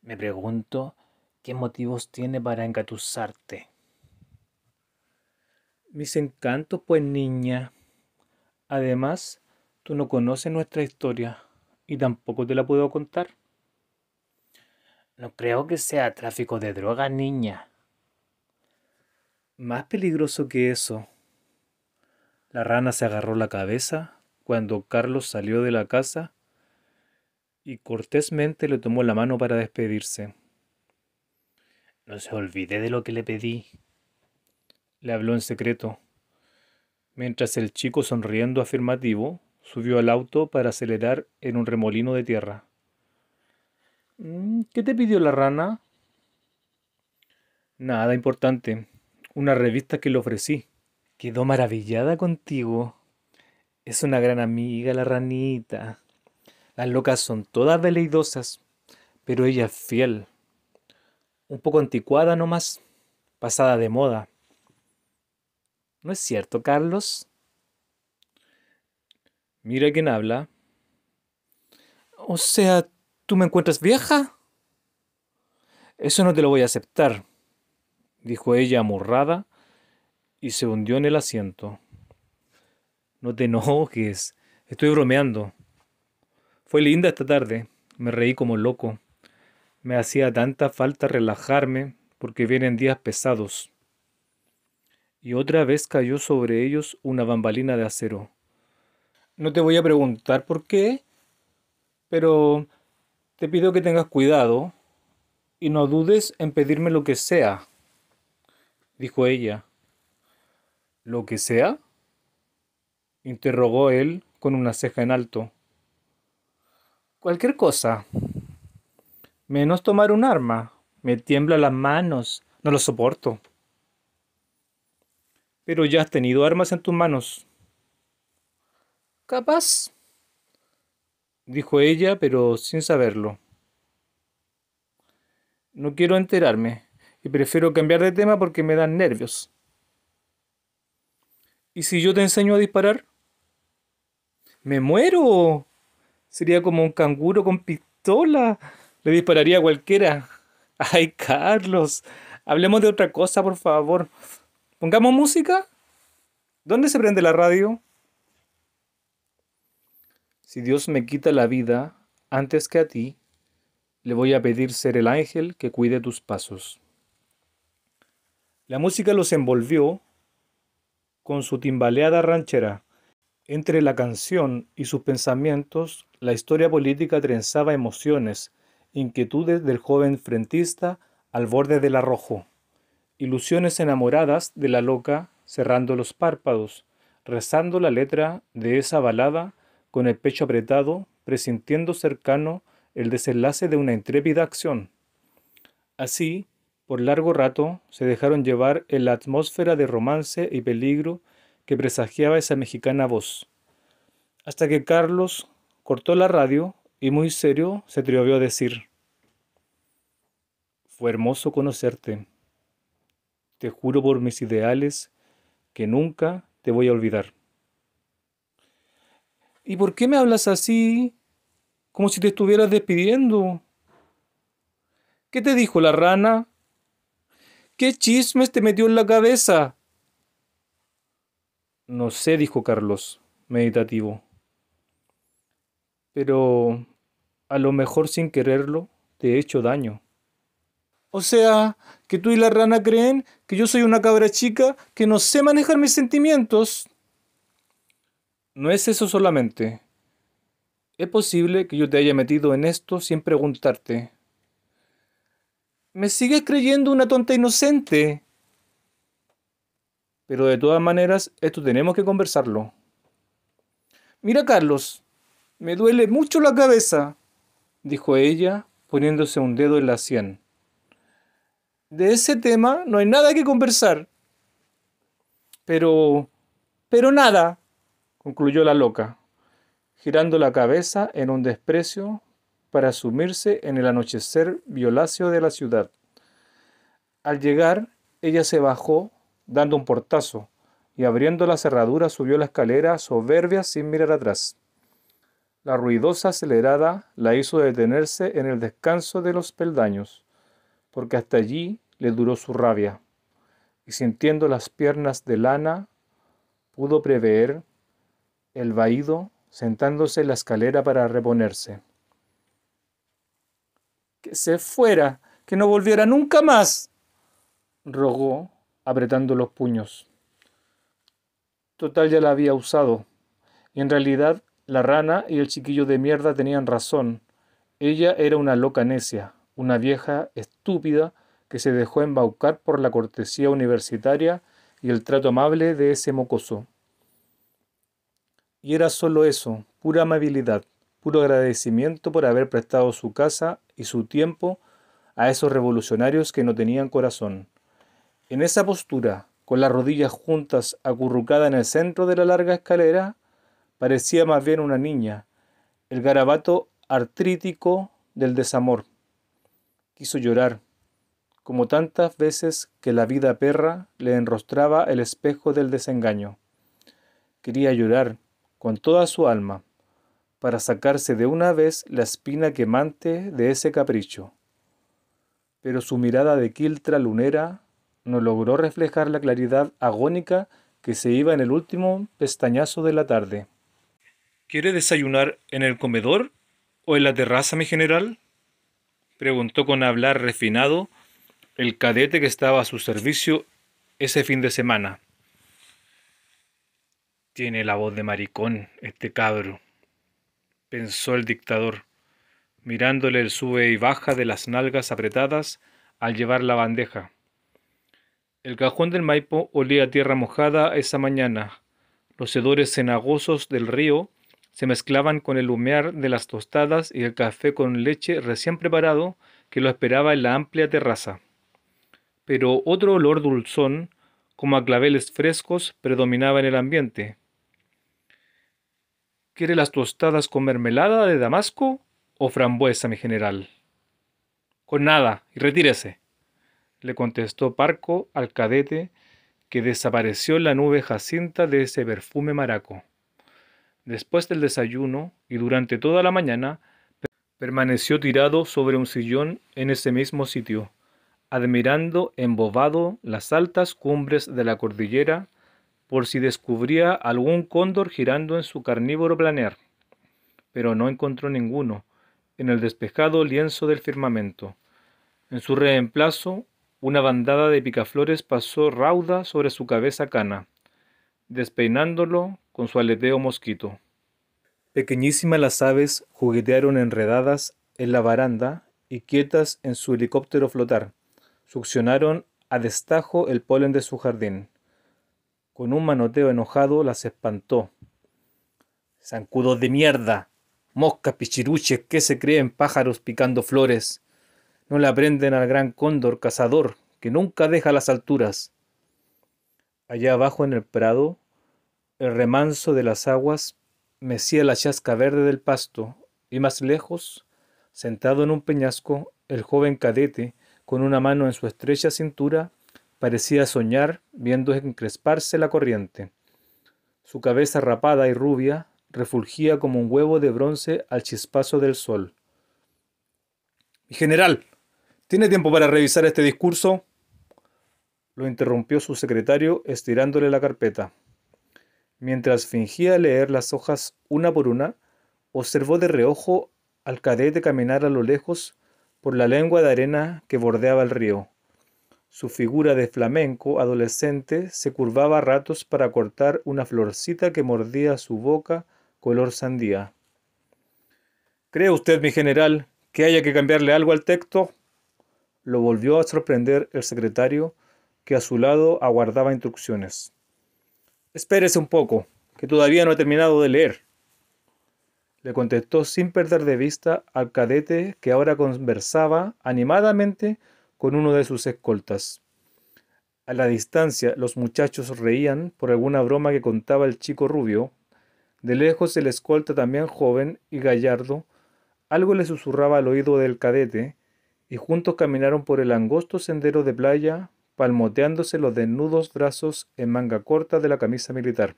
Speaker 1: Me pregunto qué motivos tiene para engatusarte. Mis encantos, pues niña. Además, tú no conoces nuestra historia y tampoco te la puedo contar. No creo que sea tráfico de drogas, niña. Más peligroso que eso. La rana se agarró la cabeza cuando Carlos salió de la casa y cortésmente le tomó la mano para despedirse. No se olvide de lo que le pedí, le habló en secreto, mientras el chico sonriendo afirmativo subió al auto para acelerar en un remolino de tierra. Mm, ¿Qué te pidió la rana? Nada importante, una revista que le ofrecí, Quedó maravillada contigo. Es una gran amiga la ranita. Las locas son todas deleidosas, pero ella es fiel. Un poco anticuada nomás, pasada de moda. ¿No es cierto, Carlos? Mira quién habla. O sea, ¿tú me encuentras vieja? Eso no te lo voy a aceptar, dijo ella amurrada y se hundió en el asiento. No te enojes, estoy bromeando. Fue linda esta tarde, me reí como loco. Me hacía tanta falta relajarme porque vienen días pesados. Y otra vez cayó sobre ellos una bambalina de acero. No te voy a preguntar por qué, pero te pido que tengas cuidado y no dudes en pedirme lo que sea, dijo ella ¿Lo que sea? interrogó él con una ceja en alto. Cualquier cosa. Menos tomar un arma. Me tiemblan las manos. No lo soporto. Pero ya has tenido armas en tus manos.
Speaker 2: Capaz,
Speaker 1: dijo ella, pero sin saberlo. No quiero enterarme y prefiero cambiar de tema porque me dan nervios. ¿Y si yo te enseño a disparar? ¡Me muero! Sería como un canguro con pistola. Le dispararía a cualquiera. ¡Ay, Carlos! Hablemos de otra cosa, por favor. ¿Pongamos música? ¿Dónde se prende la radio? Si Dios me quita la vida antes que a ti, le voy a pedir ser el ángel que cuide tus pasos. La música los envolvió con su timbaleada ranchera. Entre la canción y sus pensamientos, la historia política trenzaba emociones, inquietudes del joven frentista al borde del arrojo, ilusiones enamoradas de la loca cerrando los párpados, rezando la letra de esa balada con el pecho apretado, presintiendo cercano el desenlace de una intrépida acción. Así, por largo rato se dejaron llevar en la atmósfera de romance y peligro que presagiaba esa mexicana voz. Hasta que Carlos cortó la radio y muy serio se atrevió a decir, Fue hermoso conocerte. Te juro por mis ideales que nunca te voy a olvidar. ¿Y por qué me hablas así? Como si te estuvieras despidiendo. ¿Qué te dijo la rana? ¿Qué chismes te metió en la cabeza? No sé, dijo Carlos, meditativo. Pero a lo mejor sin quererlo te he hecho daño. O sea, que tú y la rana creen que yo soy una cabra chica que no sé manejar mis sentimientos. No es eso solamente. Es posible que yo te haya metido en esto sin preguntarte me sigues creyendo una tonta inocente. Pero de todas maneras, esto tenemos que conversarlo. Mira, Carlos, me duele mucho la cabeza, dijo ella, poniéndose un dedo en la sien. De ese tema no hay nada que conversar. Pero... pero nada, concluyó la loca, girando la cabeza en un desprecio para sumirse en el anochecer violáceo de la ciudad. Al llegar, ella se bajó dando un portazo y abriendo la cerradura subió la escalera soberbia sin mirar atrás. La ruidosa acelerada la hizo detenerse en el descanso de los peldaños, porque hasta allí le duró su rabia, y sintiendo las piernas de lana, pudo prever el vaído sentándose en la escalera para reponerse que se fuera, que no volviera nunca más, rogó, apretando los puños. Total ya la había usado. Y en realidad la rana y el chiquillo de mierda tenían razón. Ella era una loca necia, una vieja estúpida que se dejó embaucar por la cortesía universitaria y el trato amable de ese mocoso. Y era solo eso, pura amabilidad, puro agradecimiento por haber prestado su casa y su tiempo a esos revolucionarios que no tenían corazón. En esa postura, con las rodillas juntas acurrucada en el centro de la larga escalera, parecía más bien una niña, el garabato artrítico del desamor. Quiso llorar, como tantas veces que la vida perra le enrostraba el espejo del desengaño. Quería llorar con toda su alma para sacarse de una vez la espina quemante de ese capricho. Pero su mirada de quiltra lunera no logró reflejar la claridad agónica que se iba en el último pestañazo de la tarde. ¿Quiere desayunar en el comedor o en la terraza, mi general? preguntó con hablar refinado el cadete que estaba a su servicio ese fin de semana. Tiene la voz de maricón, este cabro, pensó el dictador, mirándole el sube y baja de las nalgas apretadas al llevar la bandeja. El cajón del Maipo olía a tierra mojada esa mañana. Los hedores cenagosos del río se mezclaban con el humear de las tostadas y el café con leche recién preparado que lo esperaba en la amplia terraza. Pero otro olor dulzón, como a claveles frescos, predominaba en el ambiente, ¿Quiere las tostadas con mermelada de Damasco o frambuesa, mi general? Con nada, y retírese, le contestó Parco al cadete que desapareció en la nube jacinta de ese perfume maraco. Después del desayuno y durante toda la mañana, permaneció tirado sobre un sillón en ese mismo sitio, admirando embobado las altas cumbres de la cordillera por si descubría algún cóndor girando en su carnívoro planear, pero no encontró ninguno en el despejado lienzo del firmamento. En su reemplazo, una bandada de picaflores pasó rauda sobre su cabeza cana, despeinándolo con su aleteo mosquito. Pequeñísimas las aves juguetearon enredadas en la baranda y quietas en su helicóptero flotar, succionaron a destajo el polen de su jardín. Con un manoteo enojado las espantó. Zancudos de mierda, moscas pichiruches que se creen pájaros picando flores. No le aprenden al gran cóndor cazador que nunca deja las alturas. Allá abajo en el prado, el remanso de las aguas mecía la chasca verde del pasto, y más lejos, sentado en un peñasco, el joven cadete, con una mano en su estrecha cintura, Parecía soñar viendo encresparse la corriente. Su cabeza rapada y rubia refulgía como un huevo de bronce al chispazo del sol. Mi general, ¿tiene tiempo para revisar este discurso? Lo interrumpió su secretario estirándole la carpeta. Mientras fingía leer las hojas una por una, observó de reojo al cadete caminar a lo lejos por la lengua de arena que bordeaba el río. Su figura de flamenco adolescente se curvaba a ratos para cortar una florcita que mordía su boca color sandía. ¿Cree usted, mi general, que haya que cambiarle algo al texto? Lo volvió a sorprender el secretario, que a su lado aguardaba instrucciones. Espérese un poco, que todavía no he terminado de leer. Le contestó sin perder de vista al cadete que ahora conversaba animadamente con uno de sus escoltas. A la distancia los muchachos reían por alguna broma que contaba el chico rubio. De lejos el escolta también joven y gallardo algo le susurraba al oído del cadete y juntos caminaron por el angosto sendero de playa palmoteándose los desnudos brazos en manga corta de la camisa militar.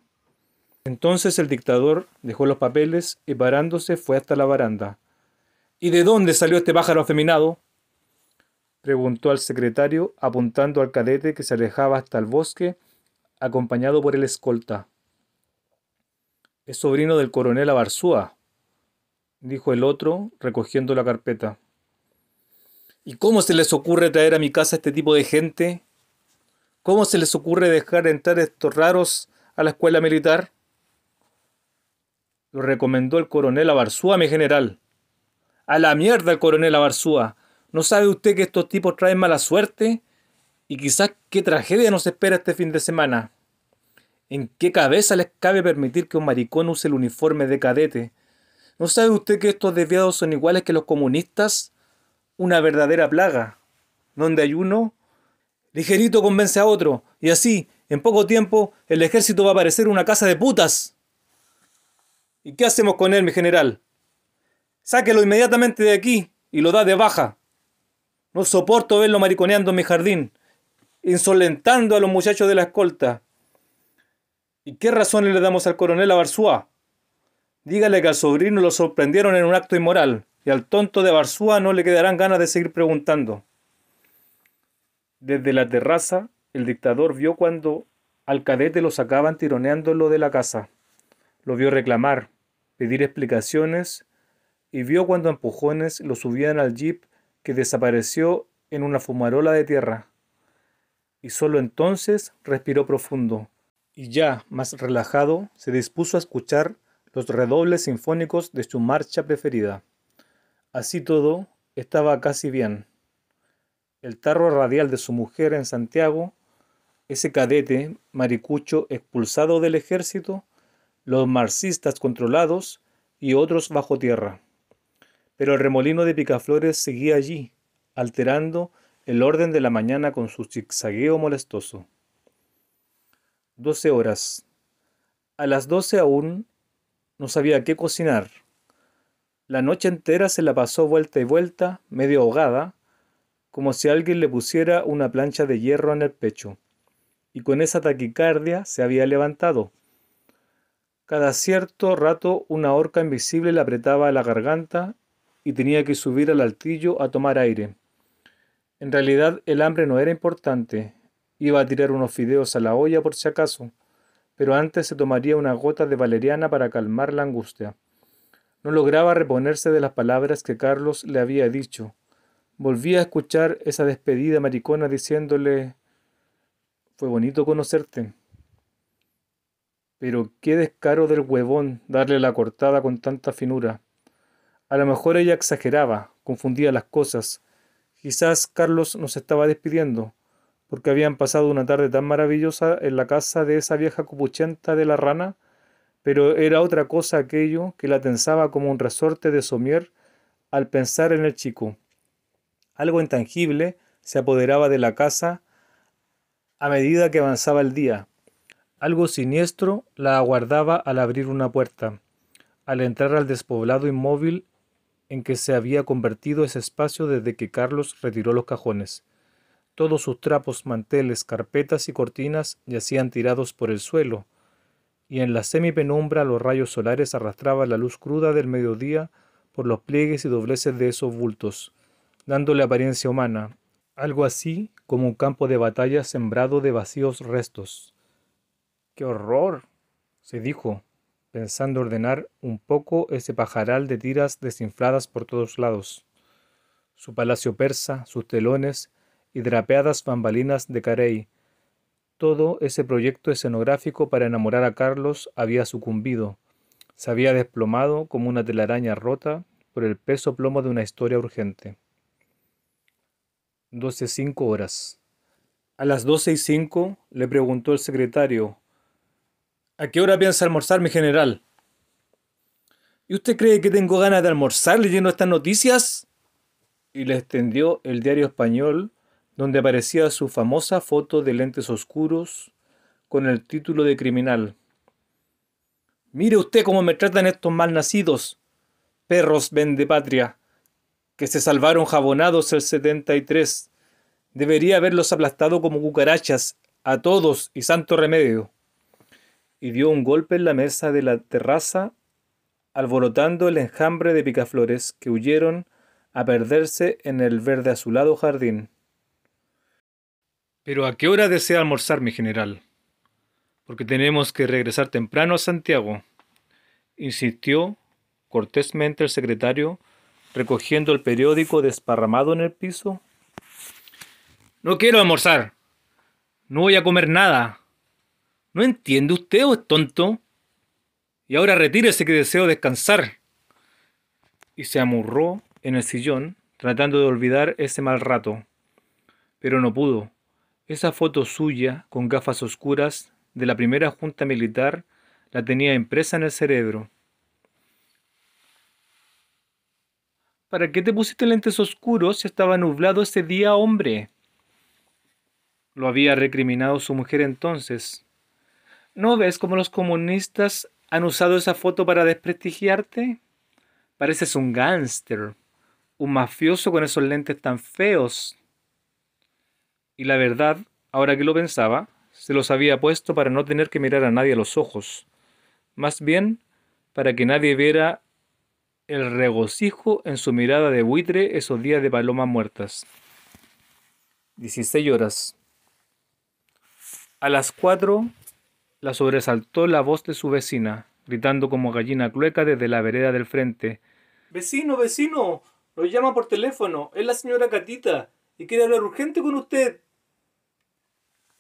Speaker 1: Entonces el dictador dejó los papeles y parándose fue hasta la baranda. ¿Y de dónde salió este pájaro afeminado? preguntó al secretario, apuntando al cadete que se alejaba hasta el bosque, acompañado por el escolta. Es sobrino del coronel Abarzúa, dijo el otro, recogiendo la carpeta. ¿Y cómo se les ocurre traer a mi casa este tipo de gente? ¿Cómo se les ocurre dejar entrar estos raros a la escuela militar? Lo recomendó el coronel Abarzúa, mi general. A la mierda el coronel Abarzúa. ¿No sabe usted que estos tipos traen mala suerte? Y quizás qué tragedia nos espera este fin de semana. ¿En qué cabeza les cabe permitir que un maricón use el uniforme de cadete? ¿No sabe usted que estos desviados son iguales que los comunistas? Una verdadera plaga. Donde hay uno, ligerito convence a otro, y así, en poco tiempo, el ejército va a parecer una casa de putas. ¿Y qué hacemos con él, mi general? Sáquelo inmediatamente de aquí y lo da de baja. No soporto verlo mariconeando en mi jardín, insolentando a los muchachos de la escolta. ¿Y qué razones le damos al coronel Abarzúa? Dígale que al sobrino lo sorprendieron en un acto inmoral, y al tonto de Abarzúa no le quedarán ganas de seguir preguntando. Desde la terraza, el dictador vio cuando al cadete lo sacaban tironeándolo de la casa. Lo vio reclamar, pedir explicaciones, y vio cuando empujones lo subían al jeep que desapareció en una fumarola de tierra. Y solo entonces respiró profundo, y ya más relajado se dispuso a escuchar los redobles sinfónicos de su marcha preferida. Así todo, estaba casi bien. El tarro radial de su mujer en Santiago, ese cadete maricucho expulsado del ejército, los marxistas controlados y otros bajo tierra. Pero el remolino de picaflores seguía allí, alterando el orden de la mañana con su zigzagueo molestoso. Doce horas. A las doce aún no sabía qué cocinar. La noche entera se la pasó vuelta y vuelta, medio ahogada, como si alguien le pusiera una plancha de hierro en el pecho. Y con esa taquicardia se había levantado. Cada cierto rato una horca invisible le apretaba la garganta y tenía que subir al altillo a tomar aire. En realidad el hambre no era importante. Iba a tirar unos fideos a la olla por si acaso, pero antes se tomaría una gota de valeriana para calmar la angustia. No lograba reponerse de las palabras que Carlos le había dicho. Volvía a escuchar esa despedida maricona diciéndole Fue bonito conocerte. Pero qué descaro del huevón darle la cortada con tanta finura. A lo mejor ella exageraba, confundía las cosas. Quizás Carlos nos estaba despidiendo, porque habían pasado una tarde tan maravillosa en la casa de esa vieja cupuchenta de la rana, pero era otra cosa aquello que la tensaba como un resorte de somier al pensar en el chico. Algo intangible se apoderaba de la casa a medida que avanzaba el día. Algo siniestro la aguardaba al abrir una puerta, al entrar al despoblado inmóvil en que se había convertido ese espacio desde que Carlos retiró los cajones. Todos sus trapos, manteles, carpetas y cortinas yacían tirados por el suelo, y en la semipenumbra los rayos solares arrastraban la luz cruda del mediodía por los pliegues y dobleces de esos bultos, dándole apariencia humana, algo así como un campo de batalla sembrado de vacíos restos. ¡Qué horror! se dijo, pensando ordenar un poco ese pajaral de tiras desinfladas por todos lados, su palacio persa, sus telones y drapeadas bambalinas de Carey. Todo ese proyecto escenográfico para enamorar a Carlos había sucumbido, se había desplomado como una telaraña rota por el peso plomo de una historia urgente. 12.05 horas. A las doce y le preguntó el secretario, ¿A qué hora piensa almorzar mi general? ¿Y usted cree que tengo ganas de almorzar leyendo estas noticias? Y le extendió el diario español donde aparecía su famosa foto de lentes oscuros con el título de criminal. Mire usted cómo me tratan estos malnacidos, perros vendepatria, que se salvaron jabonados el 73. Debería haberlos aplastado como cucarachas, a todos y santo remedio y dio un golpe en la mesa de la terraza, alborotando el enjambre de picaflores que huyeron a perderse en el verde azulado jardín. Pero ¿a qué hora desea almorzar, mi general? Porque tenemos que regresar temprano a Santiago, insistió cortésmente el secretario, recogiendo el periódico desparramado en el piso. No quiero almorzar. No voy a comer nada. ¿No entiende usted o es tonto? Y ahora retírese que deseo descansar. Y se amurró en el sillón, tratando de olvidar ese mal rato. Pero no pudo. Esa foto suya, con gafas oscuras, de la primera junta militar, la tenía impresa en el cerebro. ¿Para qué te pusiste lentes oscuros si estaba nublado ese día, hombre? Lo había recriminado su mujer entonces, ¿No ves cómo los comunistas han usado esa foto para desprestigiarte? Pareces un gángster, un mafioso con esos lentes tan feos. Y la verdad, ahora que lo pensaba, se los había puesto para no tener que mirar a nadie a los ojos. Más bien, para que nadie viera el regocijo en su mirada de buitre esos días de palomas muertas. 16 horas. A las 4 la sobresaltó la voz de su vecina, gritando como gallina clueca desde la vereda del frente. Vecino, vecino, lo llama por teléfono, es la señora Catita, y quiere hablar urgente con usted.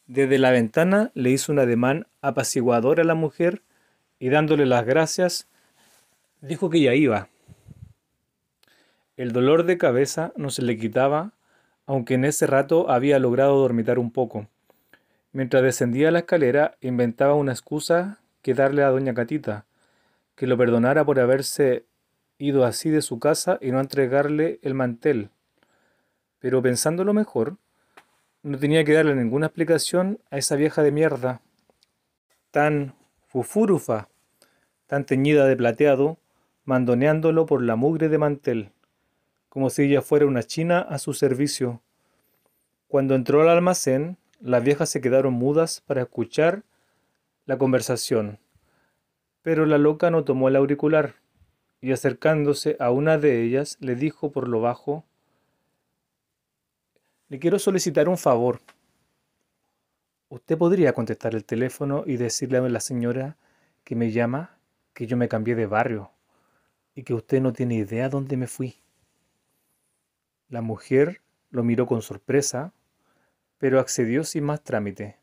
Speaker 1: Desde la ventana le hizo un ademán apaciguador a la mujer y dándole las gracias, dijo que ya iba. El dolor de cabeza no se le quitaba, aunque en ese rato había logrado dormitar un poco. Mientras descendía la escalera, inventaba una excusa que darle a doña Catita, que lo perdonara por haberse ido así de su casa y no entregarle el mantel. Pero pensándolo mejor, no tenía que darle ninguna explicación a esa vieja de mierda, tan fufurufa, tan teñida de plateado, mandoneándolo por la mugre de mantel, como si ella fuera una china a su servicio. Cuando entró al almacén, las viejas se quedaron mudas para escuchar la conversación, pero la loca no tomó el auricular y acercándose a una de ellas le dijo por lo bajo, le quiero solicitar un favor. ¿Usted podría contestar el teléfono y decirle a la señora que me llama que yo me cambié de barrio y que usted no tiene idea dónde me fui? La mujer lo miró con sorpresa pero accedió sin más trámite.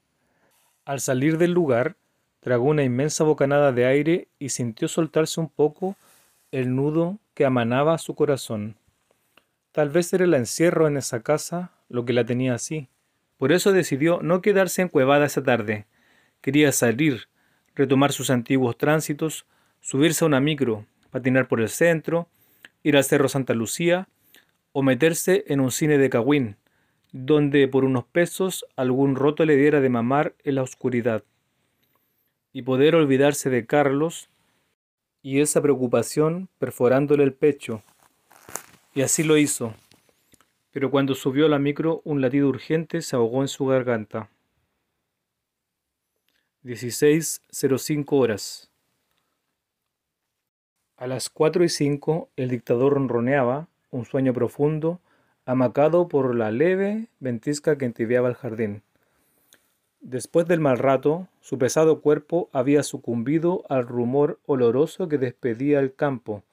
Speaker 1: Al salir del lugar, tragó una inmensa bocanada de aire y sintió soltarse un poco el nudo que amanaba su corazón. Tal vez era el encierro en esa casa lo que la tenía así. Por eso decidió no quedarse encuevada esa tarde. Quería salir, retomar sus antiguos tránsitos, subirse a una micro, patinar por el centro, ir al Cerro Santa Lucía o meterse en un cine de Cagüín donde por unos pesos algún roto le diera de mamar en la oscuridad, y poder olvidarse de Carlos y esa preocupación perforándole el pecho. Y así lo hizo, pero cuando subió a la micro un latido urgente se ahogó en su garganta. 16.05 horas. A las 4 y 5 el dictador ronroneaba, un sueño profundo, amacado por la leve ventisca que entibiaba el jardín. Después del mal rato, su pesado cuerpo había sucumbido al rumor oloroso que despedía el campo.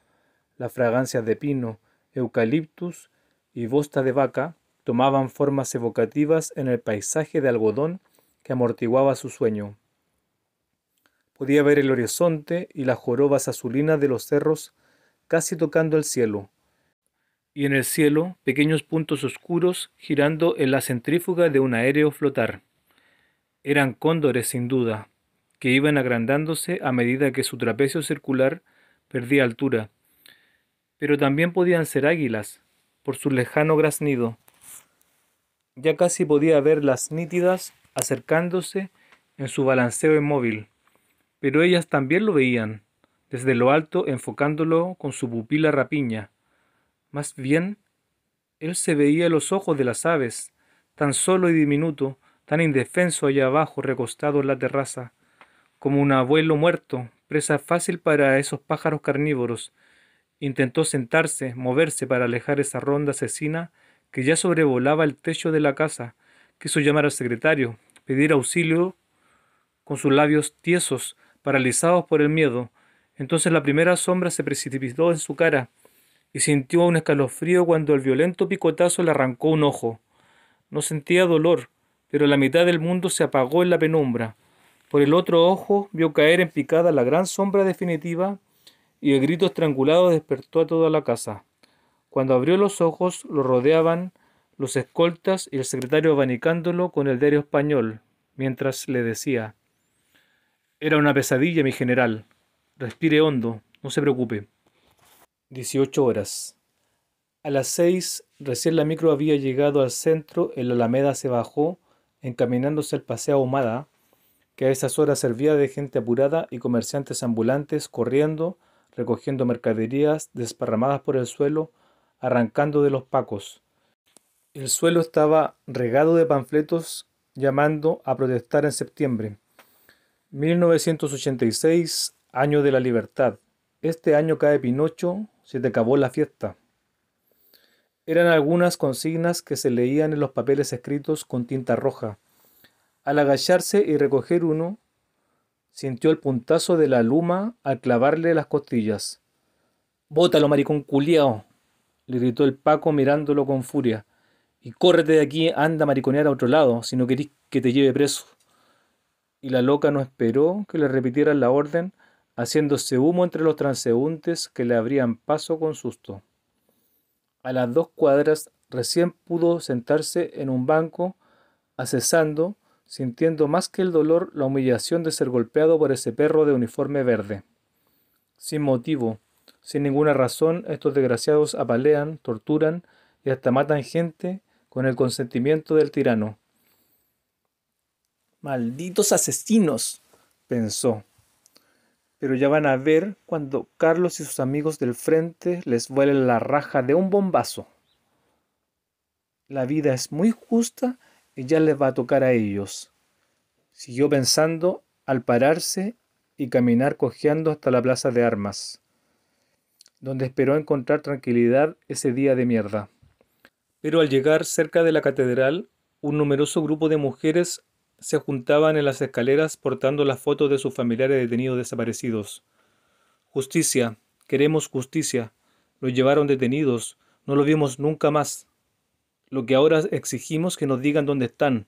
Speaker 1: Las fragancias de pino, eucaliptus y bosta de vaca tomaban formas evocativas en el paisaje de algodón que amortiguaba su sueño. Podía ver el horizonte y las jorobas azulinas de los cerros casi tocando el cielo y en el cielo pequeños puntos oscuros girando en la centrífuga de un aéreo flotar. Eran cóndores sin duda, que iban agrandándose a medida que su trapecio circular perdía altura, pero también podían ser águilas, por su lejano graznido. Ya casi podía verlas nítidas acercándose en su balanceo inmóvil, pero ellas también lo veían, desde lo alto enfocándolo con su pupila rapiña más bien, él se veía los ojos de las aves, tan solo y diminuto, tan indefenso allá abajo recostado en la terraza, como un abuelo muerto, presa fácil para esos pájaros carnívoros. Intentó sentarse, moverse para alejar esa ronda asesina que ya sobrevolaba el techo de la casa. Quiso llamar al secretario, pedir auxilio con sus labios tiesos, paralizados por el miedo. Entonces la primera sombra se precipitó en su cara, y sintió un escalofrío cuando el violento picotazo le arrancó un ojo. No sentía dolor, pero la mitad del mundo se apagó en la penumbra. Por el otro ojo vio caer en picada la gran sombra definitiva y el grito estrangulado despertó a toda la casa. Cuando abrió los ojos lo rodeaban los escoltas y el secretario abanicándolo con el diario español, mientras le decía Era una pesadilla, mi general. Respire hondo, no se preocupe. 18 horas. A las seis, recién la micro había llegado al centro, el Alameda se bajó, encaminándose al paseo Ahumada, que a esas horas servía de gente apurada y comerciantes ambulantes corriendo, recogiendo mercaderías desparramadas por el suelo, arrancando de los pacos. El suelo estaba regado de panfletos llamando a protestar en septiembre. 1986, año de la libertad. Este año cae Pinocho, se te acabó la fiesta. Eran algunas consignas que se leían en los papeles escritos con tinta roja. Al agacharse y recoger uno, sintió el puntazo de la luma al clavarle las costillas. Bótalo, maricón culiao, le gritó el Paco mirándolo con furia. Y córrete de aquí, anda a mariconear a otro lado, si no querís que te lleve preso. Y la loca no esperó que le repitieran la orden haciéndose humo entre los transeúntes que le abrían paso con susto. A las dos cuadras recién pudo sentarse en un banco, asesando, sintiendo más que el dolor la humillación de ser golpeado por ese perro de uniforme verde. Sin motivo, sin ninguna razón, estos desgraciados apalean, torturan y hasta matan gente con el consentimiento del tirano. Malditos asesinos, pensó. Pero ya van a ver cuando Carlos y sus amigos del frente les vuelen la raja de un bombazo. La vida es muy justa y ya les va a tocar a ellos. Siguió pensando al pararse y caminar cojeando hasta la plaza de armas, donde esperó encontrar tranquilidad ese día de mierda. Pero al llegar cerca de la catedral, un numeroso grupo de mujeres se juntaban en las escaleras portando las fotos de sus familiares detenidos desaparecidos. Justicia, queremos justicia. Los llevaron detenidos, no los vimos nunca más. Lo que ahora exigimos que nos digan dónde están.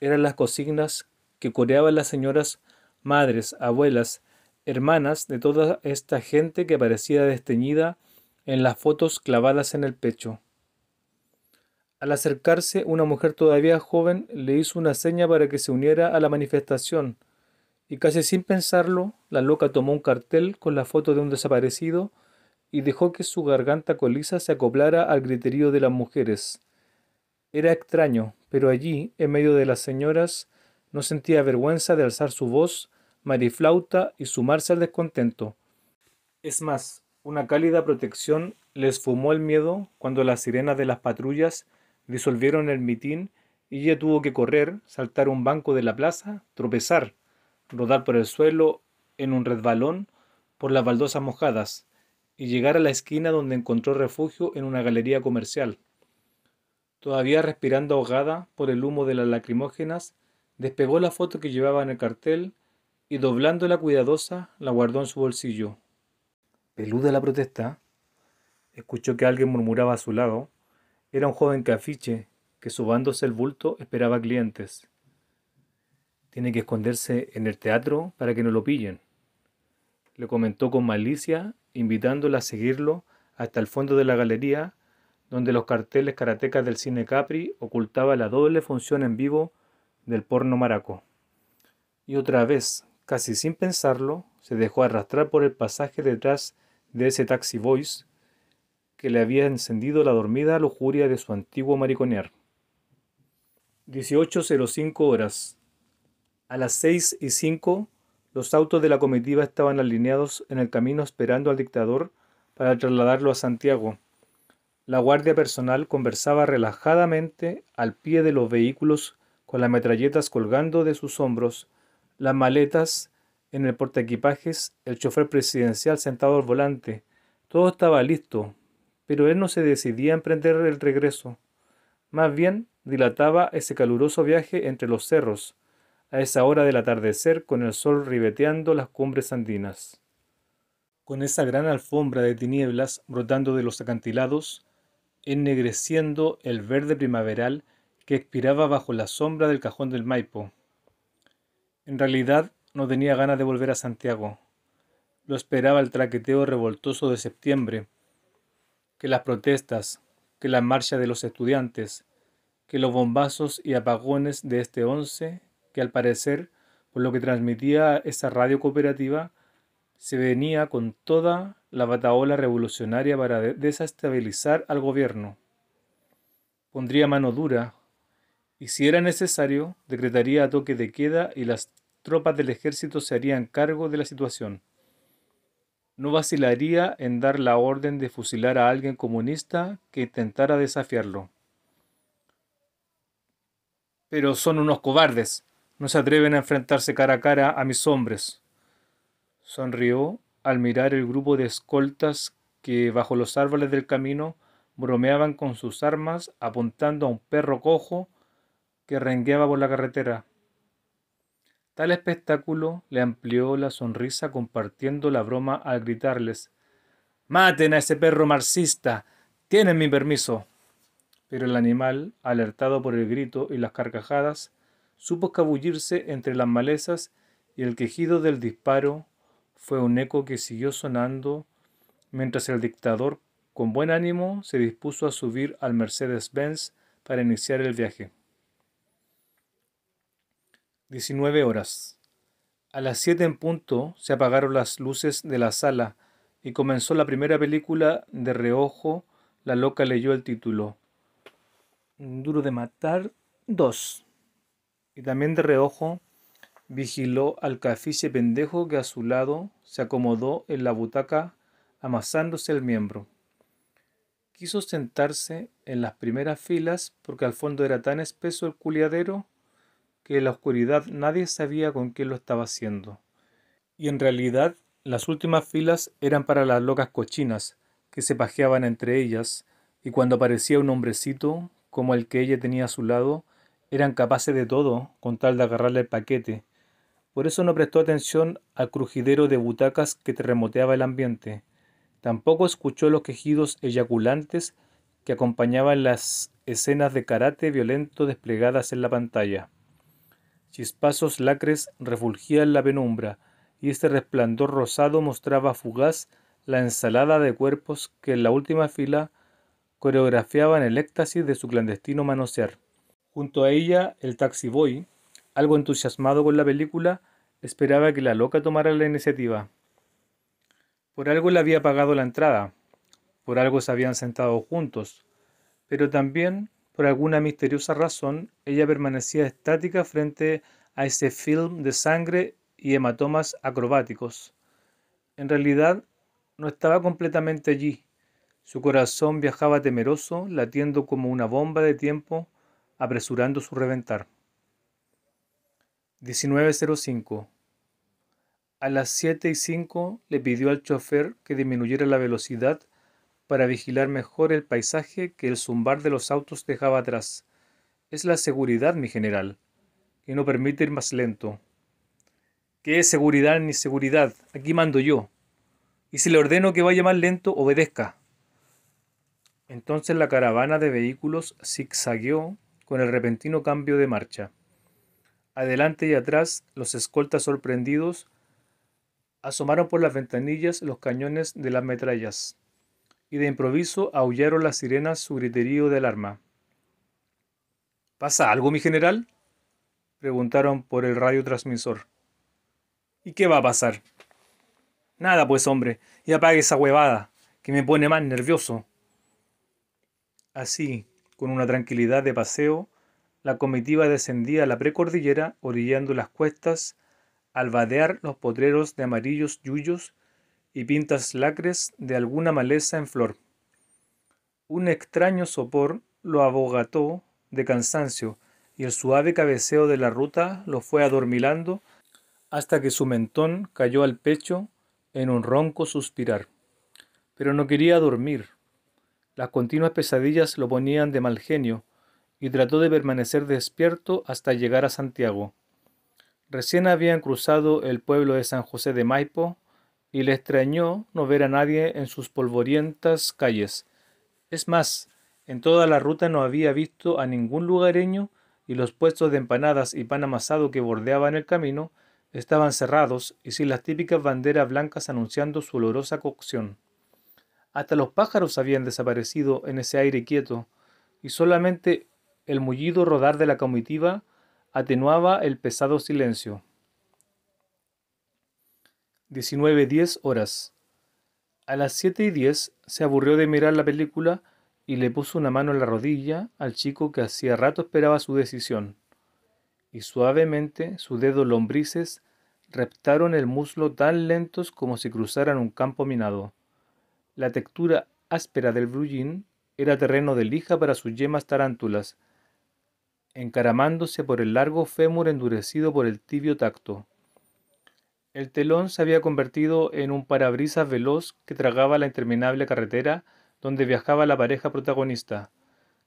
Speaker 1: Eran las consignas que coreaban las señoras, madres, abuelas, hermanas de toda esta gente que parecía desteñida en las fotos clavadas en el pecho. Al acercarse, una mujer todavía joven le hizo una seña para que se uniera a la manifestación, y casi sin pensarlo, la loca tomó un cartel con la foto de un desaparecido y dejó que su garganta colisa se acoplara al griterío de las mujeres. Era extraño, pero allí, en medio de las señoras, no sentía vergüenza de alzar su voz, mariflauta y sumarse al descontento. Es más, una cálida protección les fumó el miedo cuando las sirenas de las patrullas Disolvieron el mitin y ella tuvo que correr, saltar un banco de la plaza, tropezar, rodar por el suelo en un resbalón, por las baldosas mojadas, y llegar a la esquina donde encontró refugio en una galería comercial. Todavía respirando ahogada por el humo de las lacrimógenas, despegó la foto que llevaba en el cartel y doblándola cuidadosa la guardó en su bolsillo. Peluda la protesta. Escuchó que alguien murmuraba a su lado. Era un joven cafiche que subándose el bulto esperaba clientes. Tiene que esconderse en el teatro para que no lo pillen. Le comentó con malicia, invitándola a seguirlo hasta el fondo de la galería, donde los carteles karatecas del cine Capri ocultaba la doble función en vivo del porno maraco. Y otra vez, casi sin pensarlo, se dejó arrastrar por el pasaje detrás de ese taxi voice que le había encendido la dormida lujuria de su antiguo mariconear. 18.05 horas. A las 6 y 5, los autos de la comitiva estaban alineados en el camino esperando al dictador para trasladarlo a Santiago. La guardia personal conversaba relajadamente al pie de los vehículos con las metralletas colgando de sus hombros, las maletas en el portaequipajes, el chofer presidencial sentado al volante. Todo estaba listo, pero él no se decidía a emprender el regreso. Más bien, dilataba ese caluroso viaje entre los cerros, a esa hora del atardecer con el sol ribeteando las cumbres andinas. Con esa gran alfombra de tinieblas brotando de los acantilados, ennegreciendo el verde primaveral que expiraba bajo la sombra del cajón del Maipo. En realidad, no tenía ganas de volver a Santiago. Lo esperaba el traqueteo revoltoso de septiembre, que las protestas, que la marcha de los estudiantes, que los bombazos y apagones de este 11, que al parecer, por lo que transmitía esa radio cooperativa, se venía con toda la bataola revolucionaria para desestabilizar al gobierno. Pondría mano dura y si era necesario, decretaría a toque de queda y las tropas del ejército se harían cargo de la situación no vacilaría en dar la orden de fusilar a alguien comunista que intentara desafiarlo. Pero son unos cobardes. No se atreven a enfrentarse cara a cara a mis hombres. Sonrió al mirar el grupo de escoltas que bajo los árboles del camino bromeaban con sus armas apuntando a un perro cojo que rengueaba por la carretera. Tal espectáculo le amplió la sonrisa compartiendo la broma al gritarles Maten a ese perro marxista. Tienen mi permiso. Pero el animal, alertado por el grito y las carcajadas, supo escabullirse entre las malezas y el quejido del disparo fue un eco que siguió sonando mientras el dictador, con buen ánimo, se dispuso a subir al Mercedes-Benz para iniciar el viaje. 19 horas. A las 7 en punto se apagaron las luces de la sala y comenzó la primera película de reojo. La loca leyó el título. Duro de matar dos. Y también de reojo vigiló al cafiche pendejo que a su lado se acomodó en la butaca amasándose el miembro. Quiso sentarse en las primeras filas porque al fondo era tan espeso el culiadero que en la oscuridad nadie sabía con qué lo estaba haciendo. Y en realidad las últimas filas eran para las locas cochinas, que se pajeaban entre ellas, y cuando aparecía un hombrecito, como el que ella tenía a su lado, eran capaces de todo con tal de agarrarle el paquete. Por eso no prestó atención al crujidero de butacas que terremoteaba el ambiente. Tampoco escuchó los quejidos eyaculantes que acompañaban las escenas de karate violento desplegadas en la pantalla. Chispazos lacres refulgían la penumbra, y este resplandor rosado mostraba fugaz la ensalada de cuerpos que en la última fila coreografiaban el éxtasis de su clandestino manosear. Junto a ella, el taxiboy, algo entusiasmado con la película, esperaba que la loca tomara la iniciativa. Por algo le había pagado la entrada, por algo se habían sentado juntos, pero también por alguna misteriosa razón, ella permanecía estática frente a ese film de sangre y hematomas acrobáticos. En realidad, no estaba completamente allí. Su corazón viajaba temeroso, latiendo como una bomba de tiempo, apresurando su reventar. 1905. A las 7 y 5 le pidió al chofer que disminuyera la velocidad para vigilar mejor el paisaje que el zumbar de los autos dejaba atrás. Es la seguridad, mi general, que no permite ir más lento. ¿Qué es seguridad ni seguridad? Aquí mando yo. Y si le ordeno que vaya más lento, obedezca. Entonces la caravana de vehículos zigzagueó con el repentino cambio de marcha. Adelante y atrás, los escoltas sorprendidos asomaron por las ventanillas los cañones de las metrallas y de improviso aullaron las sirenas su griterío de alarma. ¿Pasa algo, mi general? preguntaron por el transmisor. ¿Y qué va a pasar? Nada, pues, hombre, y apague esa huevada, que me pone más nervioso. Así, con una tranquilidad de paseo, la comitiva descendía a la precordillera orillando las cuestas al vadear los potreros de amarillos yuyos y pintas lacres de alguna maleza en flor. Un extraño sopor lo abogató de cansancio y el suave cabeceo de la ruta lo fue adormilando hasta que su mentón cayó al pecho en un ronco suspirar. Pero no quería dormir. Las continuas pesadillas lo ponían de mal genio y trató de permanecer despierto hasta llegar a Santiago. Recién habían cruzado el pueblo de San José de Maipo y le extrañó no ver a nadie en sus polvorientas calles. Es más, en toda la ruta no había visto a ningún lugareño y los puestos de empanadas y pan amasado que bordeaban el camino estaban cerrados y sin las típicas banderas blancas anunciando su olorosa cocción. Hasta los pájaros habían desaparecido en ese aire quieto y solamente el mullido rodar de la comitiva atenuaba el pesado silencio. 19.10 horas. A las 7 y 10 se aburrió de mirar la película y le puso una mano en la rodilla al chico que hacía rato esperaba su decisión. Y suavemente sus dedos lombrices reptaron el muslo tan lentos como si cruzaran un campo minado. La textura áspera del brullín era terreno de lija para sus yemas tarántulas, encaramándose por el largo fémur endurecido por el tibio tacto. El telón se había convertido en un parabrisas veloz que tragaba la interminable carretera donde viajaba la pareja protagonista.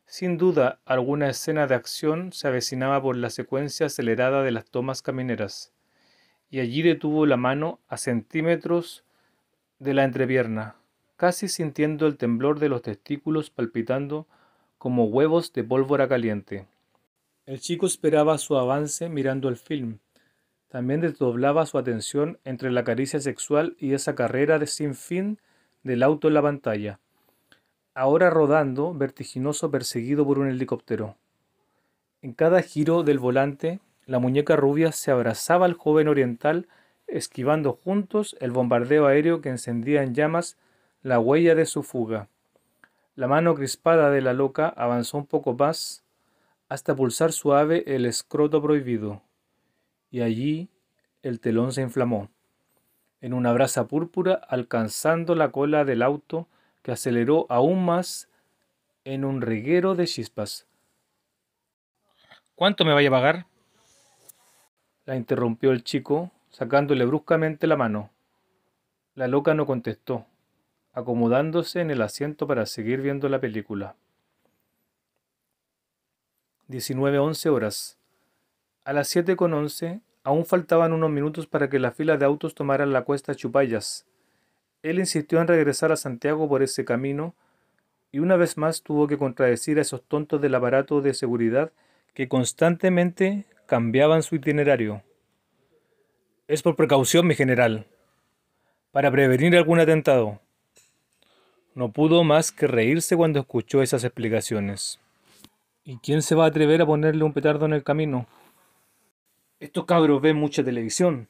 Speaker 1: Sin duda, alguna escena de acción se avecinaba por la secuencia acelerada de las tomas camineras, y allí detuvo la mano a centímetros de la entrepierna, casi sintiendo el temblor de los testículos palpitando como huevos de pólvora caliente. El chico esperaba su avance mirando el film, también desdoblaba su atención entre la caricia sexual y esa carrera de sin fin del auto en la pantalla, ahora rodando vertiginoso perseguido por un helicóptero. En cada giro del volante, la muñeca rubia se abrazaba al joven oriental, esquivando juntos el bombardeo aéreo que encendía en llamas la huella de su fuga. La mano crispada de la loca avanzó un poco más hasta pulsar suave el escroto prohibido y allí el telón se inflamó, en una brasa púrpura alcanzando la cola del auto que aceleró aún más en un reguero de chispas. ¿Cuánto me vaya a pagar? La interrumpió el chico, sacándole bruscamente la mano. La loca no contestó, acomodándose en el asiento para seguir viendo la película. once horas. A las 7.11 aún faltaban unos minutos para que la fila de autos tomara la cuesta Chupayas. Él insistió en regresar a Santiago por ese camino y una vez más tuvo que contradecir a esos tontos del aparato de seguridad que constantemente cambiaban su itinerario. Es por precaución, mi general, para prevenir algún atentado. No pudo más que reírse cuando escuchó esas explicaciones. ¿Y quién se va a atrever a ponerle un petardo en el camino? Estos cabros ven mucha televisión,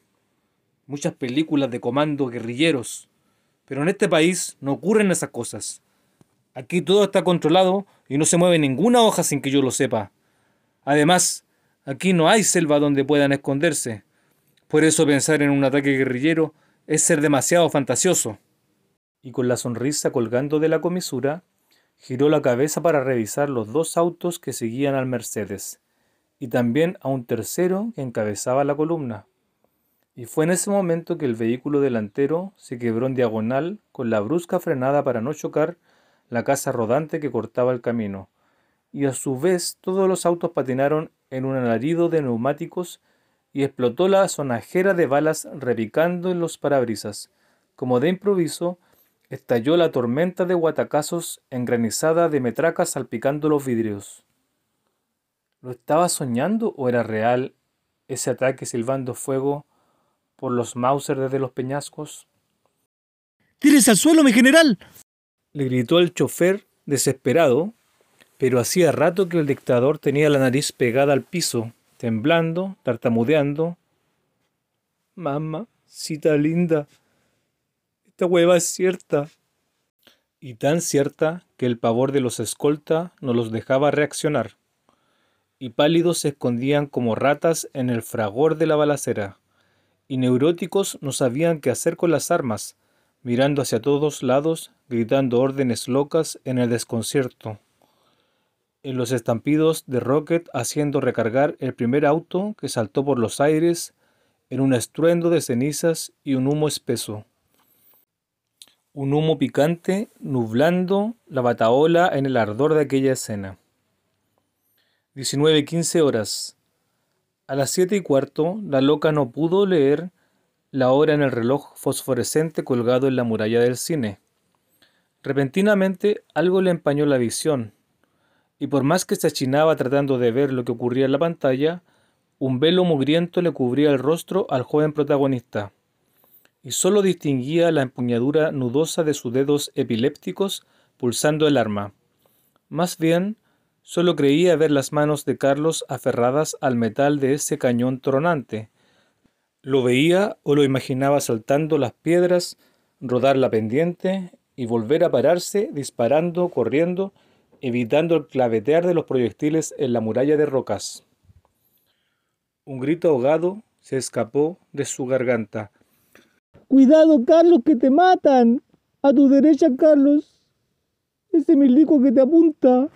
Speaker 1: muchas películas de comando guerrilleros, pero en este país no ocurren esas cosas. Aquí todo está controlado y no se mueve ninguna hoja sin que yo lo sepa. Además, aquí no hay selva donde puedan esconderse. Por eso pensar en un ataque guerrillero es ser demasiado fantasioso. Y con la sonrisa colgando de la comisura, giró la cabeza para revisar los dos autos que seguían al Mercedes y también a un tercero que encabezaba la columna. Y fue en ese momento que el vehículo delantero se quebró en diagonal con la brusca frenada para no chocar la casa rodante que cortaba el camino. Y a su vez todos los autos patinaron en un alarido de neumáticos y explotó la sonajera de balas repicando en los parabrisas. Como de improviso, estalló la tormenta de guatacazos engranizada de metracas salpicando los vidrios. ¿Lo estaba soñando o era real ese ataque silbando fuego por los Mauser desde los peñascos? ¡Tires al suelo, mi general! le gritó el chofer desesperado, pero hacía rato que el dictador tenía la nariz pegada al piso, temblando, tartamudeando. Mamá, cita linda, esta hueva es cierta. Y tan cierta que el pavor de los escolta no los dejaba reaccionar y pálidos se escondían como ratas en el fragor de la balacera, y neuróticos no sabían qué hacer con las armas, mirando hacia todos lados, gritando órdenes locas en el desconcierto. En los estampidos de Rocket haciendo recargar el primer auto que saltó por los aires en un estruendo de cenizas y un humo espeso. Un humo picante nublando la bataola en el ardor de aquella escena. 19.15 horas. A las siete y cuarto, la loca no pudo leer la hora en el reloj fosforescente colgado en la muralla del cine. Repentinamente algo le empañó la visión, y por más que se achinaba tratando de ver lo que ocurría en la pantalla, un velo mugriento le cubría el rostro al joven protagonista, y solo distinguía la empuñadura nudosa de sus dedos epilépticos pulsando el arma. Más bien, Solo creía ver las manos de Carlos aferradas al metal de ese cañón tronante. Lo veía o lo imaginaba saltando las piedras, rodar la pendiente y volver a pararse disparando, corriendo, evitando el clavetear de los proyectiles en la muralla de rocas. Un grito ahogado se escapó de su garganta.
Speaker 2: Cuidado, Carlos, que
Speaker 1: te matan. A tu derecha, Carlos. Ese milico que te apunta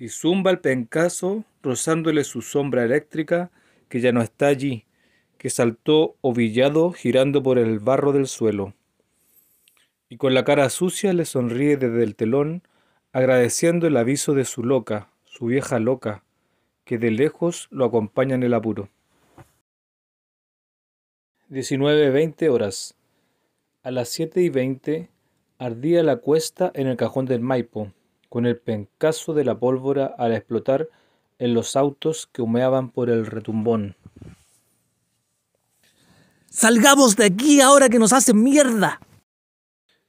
Speaker 1: y zumba el pencaso rozándole su sombra eléctrica que ya no está allí, que saltó ovillado girando por el barro del suelo. Y con la cara sucia le sonríe desde el telón, agradeciendo el aviso de su loca, su vieja loca, que de lejos lo acompaña en el apuro. 19.20 horas. A las siete y veinte ardía la cuesta en el cajón del Maipo con el pencaso de la pólvora al explotar en los autos que humeaban por el retumbón. Salgamos de aquí ahora que nos hacen mierda.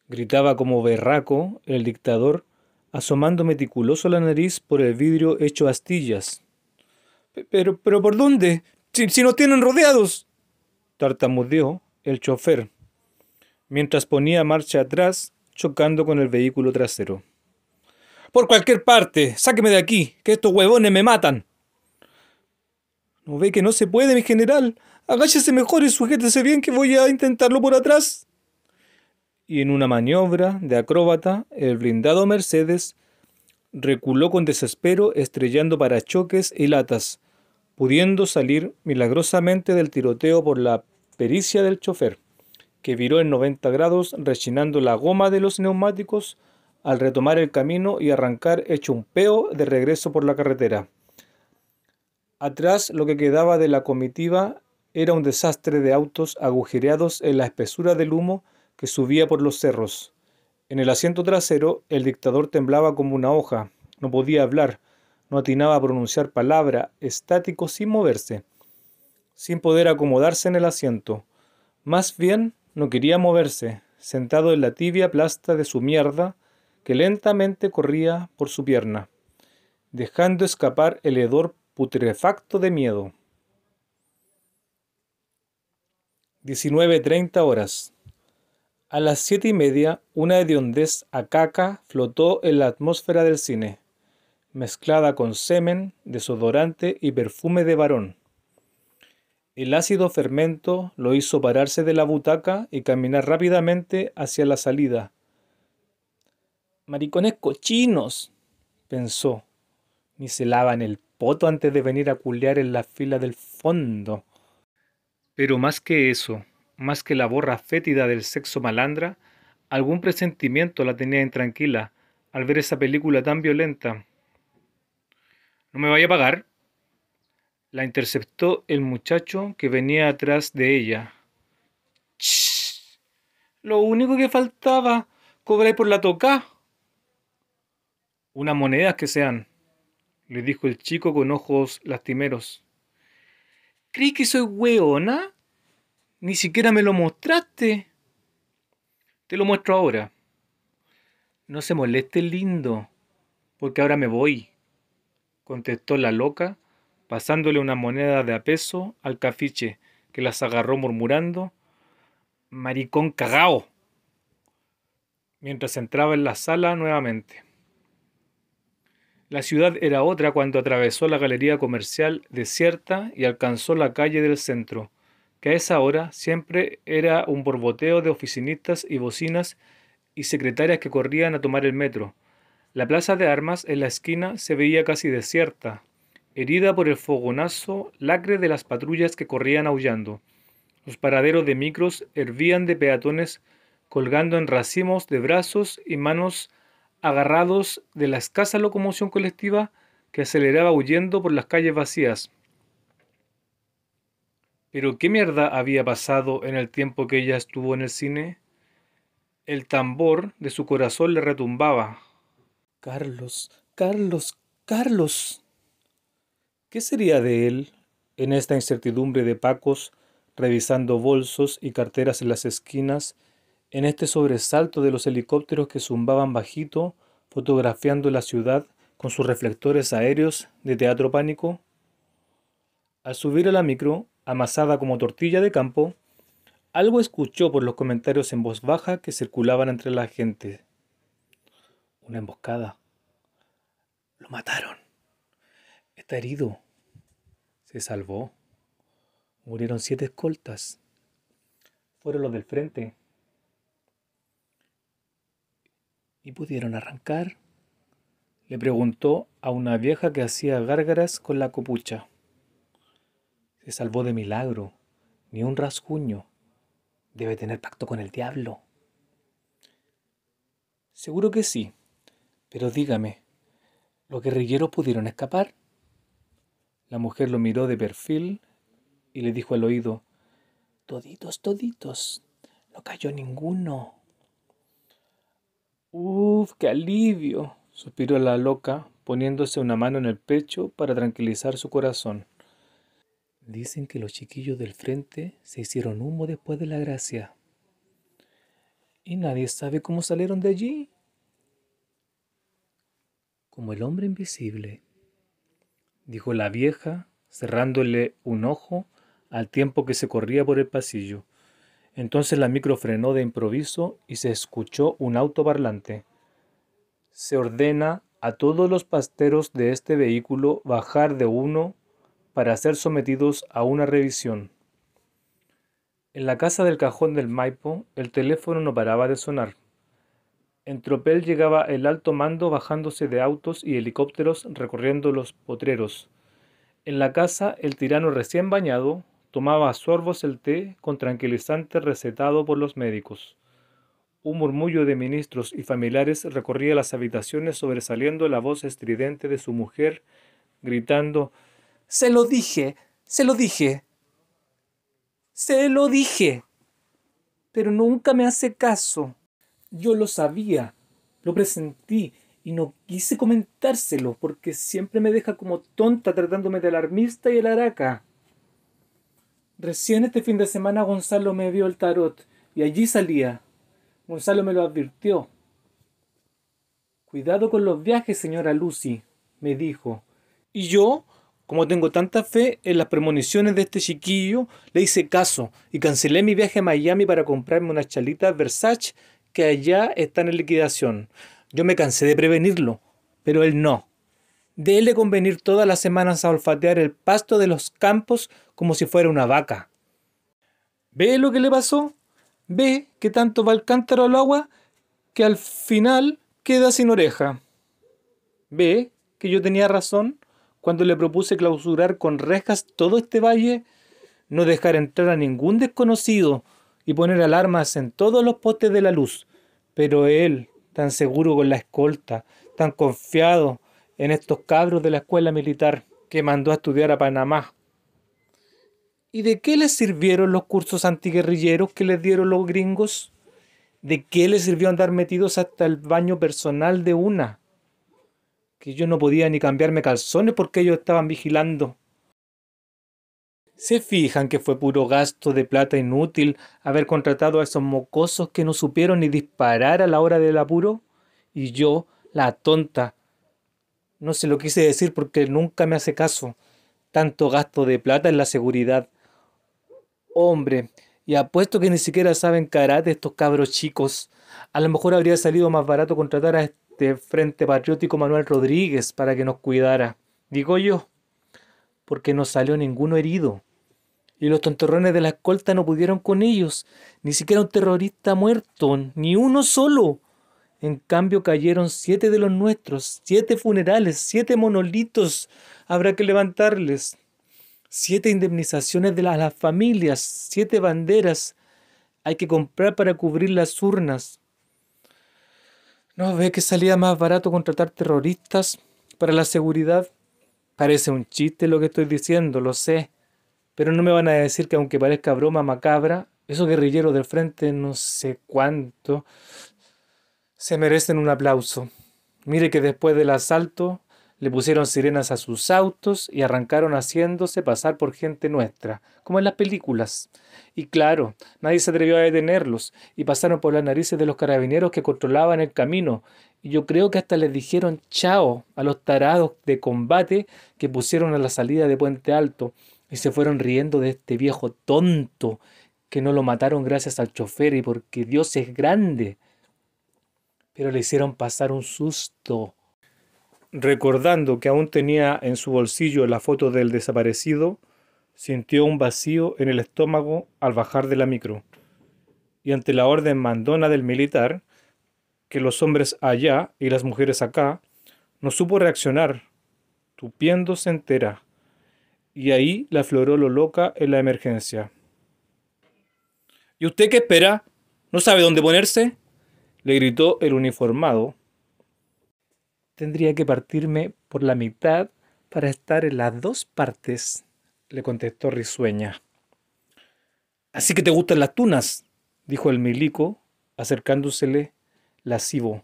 Speaker 1: Gritaba como berraco el dictador, asomando meticuloso la nariz por el vidrio hecho astillas. Pero, pero ¿por dónde? Si, si nos tienen rodeados. Tartamudeó el chofer, mientras ponía marcha atrás, chocando con el vehículo trasero. Por cualquier parte, sáqueme de aquí, que estos huevones me matan. ¿No ve que no se puede, mi general? Agáchese mejor y sujétese bien que voy a intentarlo por atrás. Y en una maniobra de acróbata, el blindado Mercedes reculó con desespero estrellando parachoques y latas, pudiendo salir milagrosamente del tiroteo por la pericia del chofer, que viró en 90 grados rechinando la goma de los neumáticos al retomar el camino y arrancar hecho un peo de regreso por la carretera. Atrás lo que quedaba de la comitiva era un desastre de autos agujereados en la espesura del humo que subía por los cerros. En el asiento trasero el dictador temblaba como una hoja, no podía hablar, no atinaba a pronunciar palabra, estático sin moverse, sin poder acomodarse en el asiento. Más bien no quería moverse, sentado en la tibia plasta de su mierda, que lentamente corría por su pierna, dejando escapar el hedor putrefacto de miedo. 19.30 horas. A las siete y media, una hediondez a caca flotó en la atmósfera del cine, mezclada con semen, desodorante y perfume de varón. El ácido fermento lo hizo pararse de la butaca y caminar rápidamente hacia la salida, Maricones cochinos, pensó. Ni se lavan el poto antes de venir a culear en la fila del fondo. Pero más que eso, más que la borra fétida del sexo malandra, algún presentimiento la tenía intranquila al ver esa película tan violenta. ¿No me vaya a pagar? La interceptó el muchacho que venía atrás de ella. Lo único que faltaba, cobré por la toca. Unas monedas que sean, le dijo el chico con ojos lastimeros. ¿Crees que soy hueona? Ni siquiera me lo mostraste. Te lo muestro ahora. No se moleste, lindo, porque ahora me voy, contestó la loca, pasándole una moneda de a peso al cafiche, que las agarró murmurando, maricón cagao, mientras entraba en la sala nuevamente. La ciudad era otra cuando atravesó la galería comercial desierta y alcanzó la calle del centro, que a esa hora siempre era un borboteo de oficinistas y bocinas y secretarias que corrían a tomar el metro. La plaza de armas en la esquina se veía casi desierta, herida por el fogonazo lacre de las patrullas que corrían aullando. Los paraderos de micros hervían de peatones colgando en racimos de brazos y manos agarrados de la escasa locomoción colectiva que aceleraba huyendo por las calles vacías. Pero ¿qué mierda había pasado en el tiempo que ella estuvo en el cine? El tambor de su corazón le retumbaba. Carlos, Carlos, Carlos. ¿Qué sería de él en esta incertidumbre de Pacos, revisando bolsos y carteras en las esquinas en este sobresalto de los helicópteros que zumbaban bajito, fotografiando la ciudad con sus reflectores aéreos de teatro pánico, al subir a la micro, amasada como tortilla de campo, algo escuchó por los comentarios en voz baja que circulaban entre la gente. Una emboscada. Lo mataron. Está herido. Se salvó. Murieron siete escoltas. Fueron los del frente. ¿Y pudieron arrancar? Le preguntó a una vieja que hacía gárgaras con la copucha. Se salvó de milagro, ni un rasguño. Debe tener pacto con el diablo. Seguro que sí, pero dígame, ¿los guerrilleros pudieron escapar? La mujer lo miró de perfil y le dijo al oído, Toditos, toditos, no cayó ninguno. Uf, qué alivio, suspiró la loca, poniéndose una mano en el pecho para tranquilizar su corazón. Dicen que los chiquillos del frente se hicieron humo después de la gracia. Y nadie sabe cómo salieron de allí. Como el hombre invisible, dijo la vieja, cerrándole un ojo al tiempo que se corría por el pasillo. Entonces la micro frenó de improviso y se escuchó un auto parlante. Se ordena a todos los pasteros de este vehículo bajar de uno para ser sometidos a una revisión. En la casa del cajón del Maipo, el teléfono no paraba de sonar. En tropel llegaba el alto mando bajándose de autos y helicópteros recorriendo los potreros. En la casa, el tirano recién bañado, Tomaba a sorbos el té con tranquilizante recetado por los médicos. Un murmullo de ministros y familiares recorría las habitaciones sobresaliendo la voz estridente de su mujer, gritando Se lo dije, se lo dije, se lo dije. Pero nunca me hace caso. Yo lo sabía, lo presentí y no quise comentárselo porque siempre me deja como tonta tratándome de alarmista y el araca. Recién este fin de semana Gonzalo me vio el tarot y allí salía. Gonzalo me lo advirtió. Cuidado con los viajes, señora Lucy, me dijo. Y yo, como tengo tanta fe en las premoniciones de este chiquillo, le hice caso y cancelé mi viaje a Miami para comprarme unas chalitas Versace que allá están en liquidación. Yo me cansé de prevenirlo, pero él no de convenir todas las semanas a olfatear el pasto de los campos como si fuera una vaca. ¿Ve lo que le pasó? ¿Ve que tanto va al cántaro al agua que al final queda sin oreja? ¿Ve que yo tenía razón cuando le propuse clausurar con rejas todo este valle, no dejar entrar a ningún desconocido y poner alarmas en todos los postes de la luz? Pero él, tan seguro con la escolta, tan confiado, en estos cabros de la escuela militar que mandó a estudiar a Panamá. ¿Y de qué les sirvieron los cursos antiguerrilleros que les dieron los gringos? ¿De qué les sirvió andar metidos hasta el baño personal de una? Que yo no podía ni cambiarme calzones porque ellos estaban vigilando. ¿Se fijan que fue puro gasto de plata inútil haber contratado a esos mocosos que no supieron ni disparar a la hora del apuro? Y yo, la tonta, no se lo quise decir porque nunca me hace caso. Tanto gasto de plata en la seguridad. Hombre, y apuesto que ni siquiera saben karate estos cabros chicos. A lo mejor habría salido más barato contratar a este Frente Patriótico Manuel Rodríguez para que nos cuidara. Digo yo, porque no salió ninguno herido. Y los tontorrones de la escolta no pudieron con ellos. Ni siquiera un terrorista muerto, ni uno solo. En cambio cayeron siete de los nuestros, siete funerales, siete monolitos habrá que levantarles, siete indemnizaciones de las, familias, siete banderas hay que comprar para cubrir las urnas. ¿No ve que salía más barato contratar terroristas para la seguridad? Parece un chiste lo que estoy diciendo, lo sé. Pero no me van a decir que aunque parezca broma macabra, esos guerrilleros del frente no sé cuánto se merecen un aplauso. Mire que después del asalto le pusieron sirenas a sus autos y arrancaron haciéndose pasar por gente nuestra, como en las películas. Y claro, nadie se atrevió a detenerlos y pasaron por las narices de los carabineros que controlaban el camino. Y yo creo que hasta les dijeron chao a los tarados de combate que pusieron a la salida de Puente Alto y se fueron riendo de este viejo tonto que no lo mataron gracias al chofer y porque Dios es grande pero le hicieron pasar un susto. Recordando que aún tenía en su bolsillo la foto del desaparecido, sintió un vacío en el estómago al bajar de la micro. Y ante la orden mandona del militar, que los hombres allá y las mujeres acá, no supo reaccionar, tupiéndose entera. Y ahí la floró lo loca en la emergencia. ¿Y usted qué espera? ¿No sabe dónde ponerse? le gritó el uniformado. Tendría que partirme por la mitad para estar en las dos partes, le contestó risueña. Así que te gustan las tunas, dijo el milico, acercándosele lascivo.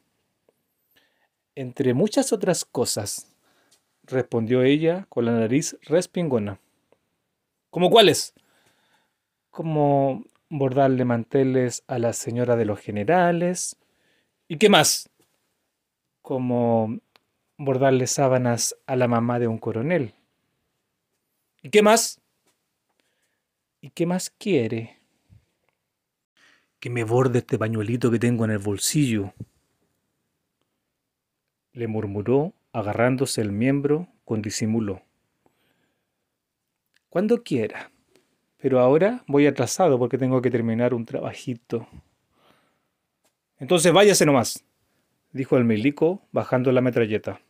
Speaker 1: Entre muchas otras cosas, respondió ella con la nariz respingona. ¿Cómo cuáles? Como bordarle manteles a la señora de los generales, ¿Y qué más? Como bordarle sábanas a la mamá de un coronel. ¿Y qué más? ¿Y qué más quiere? Que me borde este pañuelito que tengo en el bolsillo. Le murmuró, agarrándose el miembro con disimulo. Cuando quiera. Pero ahora voy atrasado porque tengo que terminar un trabajito. Entonces váyase nomás, dijo el milico bajando la metralleta.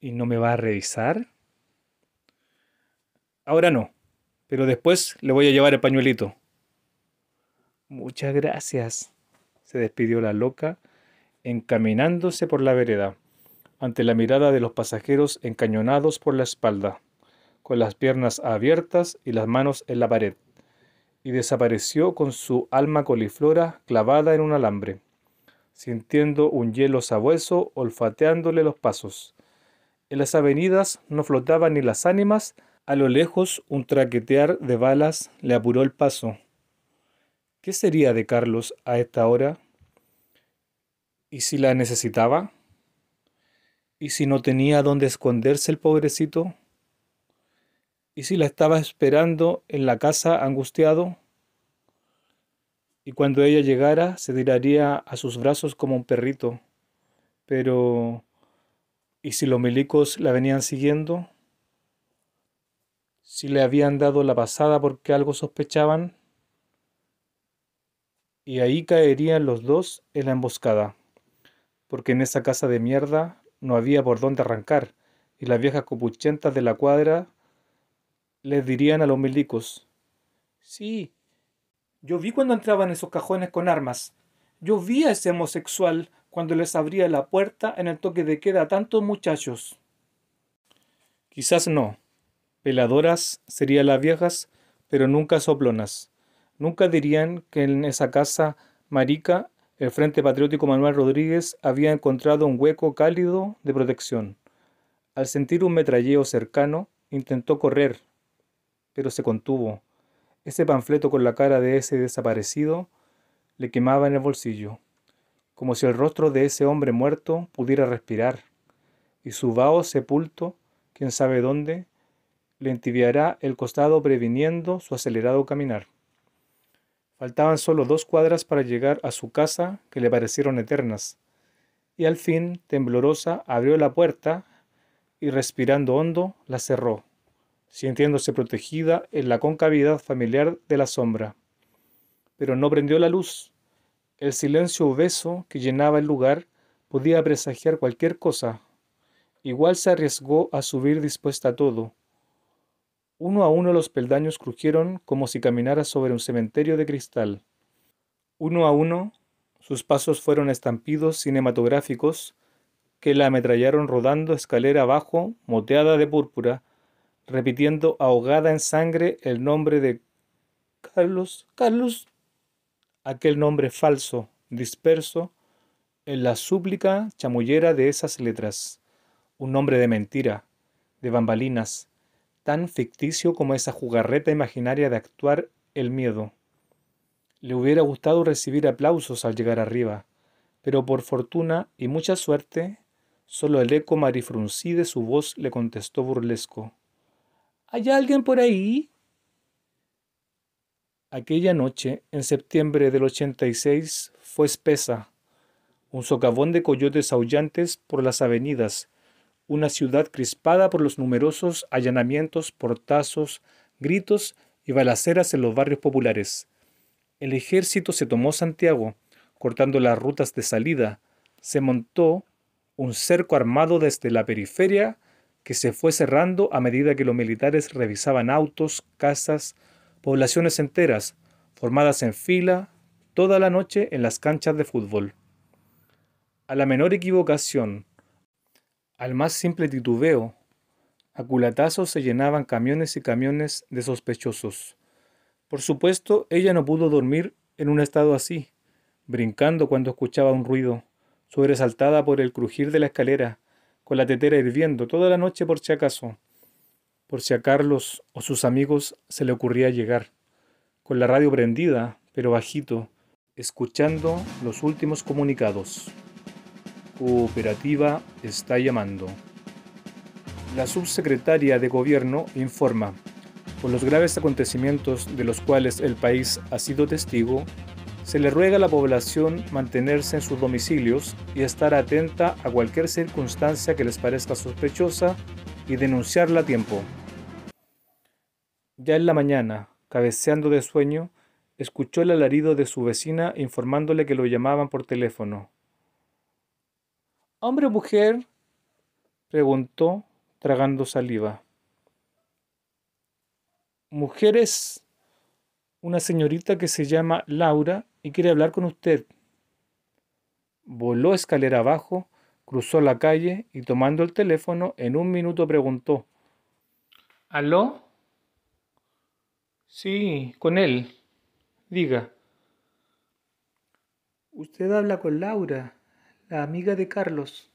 Speaker 1: ¿Y no me va a revisar? Ahora no, pero después le voy a llevar el pañuelito. Muchas gracias, se despidió la loca, encaminándose por la vereda, ante la mirada de los pasajeros encañonados por la espalda, con las piernas abiertas y las manos en la pared y desapareció con su alma coliflora clavada en un alambre, sintiendo un hielo sabueso olfateándole los pasos. En las avenidas no flotaban ni las ánimas, a lo lejos un traquetear de balas le apuró el paso. ¿Qué sería de Carlos a esta hora? ¿Y si la necesitaba? ¿Y si no tenía dónde esconderse el pobrecito? ¿Y si la estaba esperando en la casa angustiado? Y cuando ella llegara, se tiraría a sus brazos como un perrito. Pero, ¿y si los milicos la venían siguiendo? ¿Si le habían dado la pasada porque algo sospechaban? Y ahí caerían los dos en la emboscada, porque en esa casa de mierda no había por dónde arrancar, y las viejas copuchentas de la cuadra les dirían a los milicos, sí, yo vi cuando entraban esos cajones con armas, yo vi a ese homosexual cuando les abría la puerta en el toque de queda a tantos muchachos. Quizás no. Peladoras serían las viejas, pero nunca soplonas. Nunca dirían que en esa casa marica el Frente Patriótico Manuel Rodríguez había encontrado un hueco cálido de protección. Al sentir un metralleo cercano, intentó correr, pero se contuvo. Ese panfleto con la cara de ese desaparecido le quemaba en el bolsillo, como si el rostro de ese hombre muerto pudiera respirar, y su vaho sepulto, quién sabe dónde, le entibiará el costado previniendo su acelerado caminar. Faltaban solo dos cuadras para llegar a su casa que le parecieron eternas, y al fin, temblorosa, abrió la puerta y respirando hondo, la cerró sintiéndose protegida en la concavidad familiar de la sombra. Pero no prendió la luz. El silencio obeso que llenaba el lugar podía presagiar cualquier cosa. Igual se arriesgó a subir dispuesta a todo. Uno a uno los peldaños crujieron como si caminara sobre un cementerio de cristal. Uno a uno sus pasos fueron estampidos cinematográficos que la ametrallaron rodando escalera abajo, moteada de púrpura, repitiendo ahogada en sangre el nombre de Carlos, Carlos, aquel nombre falso, disperso, en la súplica chamullera de esas letras, un nombre de mentira, de bambalinas, tan ficticio como esa jugarreta imaginaria de actuar el miedo. Le hubiera gustado recibir aplausos al llegar arriba, pero por fortuna y mucha suerte, solo el eco marifruncí de su voz le contestó burlesco. ¿Hay alguien por ahí? Aquella noche, en septiembre del 86, fue espesa. Un socavón de coyotes aullantes por las avenidas, una ciudad crispada por los numerosos allanamientos, portazos, gritos y balaceras en los barrios populares. El ejército se tomó Santiago, cortando las rutas de salida. Se montó un cerco armado desde la periferia que se fue cerrando a medida que los militares revisaban autos, casas, poblaciones enteras, formadas en fila toda la noche en las canchas de fútbol. A la menor equivocación, al más simple titubeo, a culatazos se llenaban camiones y camiones de sospechosos. Por supuesto, ella no pudo dormir en un estado así, brincando cuando escuchaba un ruido, sobresaltada por el crujir de la escalera, con la tetera hirviendo toda la noche por si acaso, por si a Carlos o sus amigos se le ocurría llegar, con la radio prendida, pero bajito, escuchando los últimos comunicados. Cooperativa está llamando. La subsecretaria de Gobierno informa, por los graves acontecimientos de los cuales el país ha sido testigo, se le ruega a la población mantenerse en sus domicilios y estar atenta a cualquier circunstancia que les parezca sospechosa y denunciarla a tiempo. Ya en la mañana, cabeceando de sueño, escuchó el alarido de su vecina informándole que lo llamaban por teléfono. ¿Hombre o mujer? preguntó, tragando saliva. Mujeres, una señorita que se llama Laura y quiere hablar con usted. Voló escalera abajo, cruzó la calle y tomando el teléfono en un minuto preguntó. ¿Aló? Sí, con él. Diga. Usted habla con Laura, la amiga de Carlos.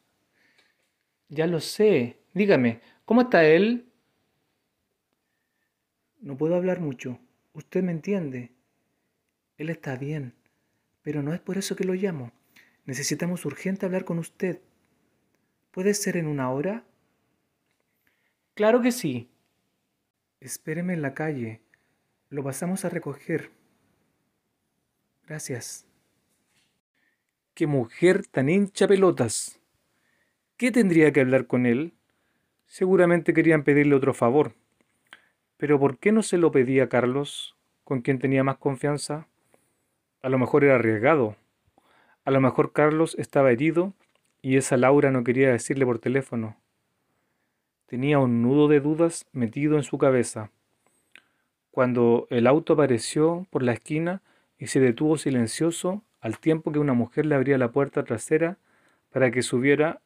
Speaker 1: Ya lo sé. Dígame, ¿cómo está él? No puedo hablar mucho. Usted me entiende. Él está bien, pero no es por eso que lo llamo. Necesitamos urgente hablar con usted. ¿Puede ser en una hora? Claro que sí. Espéreme en la calle. Lo pasamos a recoger. Gracias. Qué mujer tan hincha pelotas. ¿Qué tendría que hablar con él? Seguramente querían pedirle otro favor. Pero ¿por qué no se lo pedía a Carlos, con quien tenía más confianza? A lo mejor era arriesgado. A lo mejor Carlos estaba herido y esa Laura no quería decirle por teléfono. Tenía un nudo de dudas metido en su cabeza. Cuando el auto apareció por la esquina y se detuvo silencioso al tiempo que una mujer le abría la puerta trasera para que subiera